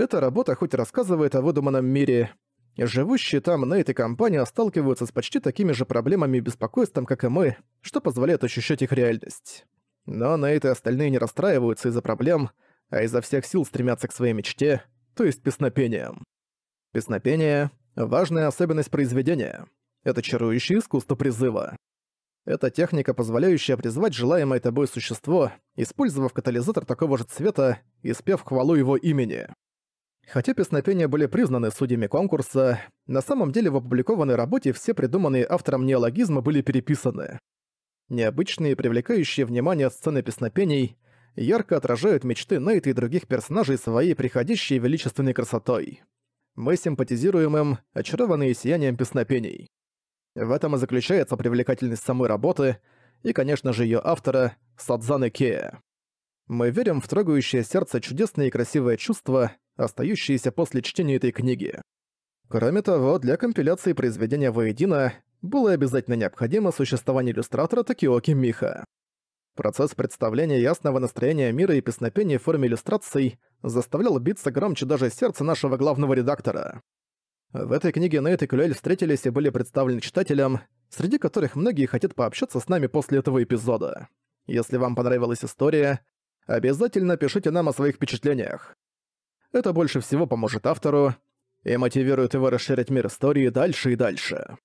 Эта работа хоть рассказывает о выдуманном мире. Живущие там Нейт и компания сталкиваются с почти такими же проблемами и беспокойством, как и мы, что позволяет ощущать их реальность. Но Нейт и остальные не расстраиваются из-за проблем, а изо всех сил стремятся к своей мечте, то есть песнопениям. Песнопение — важная особенность произведения. Это чарующее искусство призыва. Это техника, позволяющая призвать желаемое тобой существо, использовав катализатор такого же цвета и спев хвалу его имени. Хотя песнопения были признаны судьями конкурса, на самом деле в опубликованной работе все придуманные автором неологизмы были переписаны. Необычные привлекающие внимание сцены песнопений ярко отражают мечты Нейта и других персонажей своей приходящей величественной красотой. Мы симпатизируем им, очарованные сиянием песнопений. В этом и заключается привлекательность самой работы и, конечно же, ее автора Садзаны Кея. Мы верим в трогающее сердце чудесное и красивое чувство, остающиеся после чтения этой книги. Кроме того, для компиляции произведения воедино было обязательно необходимо существование иллюстратора Такиоки Миха. Процесс представления ясного настроения мира и песнопения в форме иллюстраций заставлял биться громче даже сердце нашего главного редактора. В этой книге Нейт и Клюэль встретились и были представлены читателям, среди которых многие хотят пообщаться с нами после этого эпизода. Если вам понравилась история, обязательно пишите нам о своих впечатлениях. Это больше всего поможет автору и мотивирует его расширять мир истории дальше и дальше.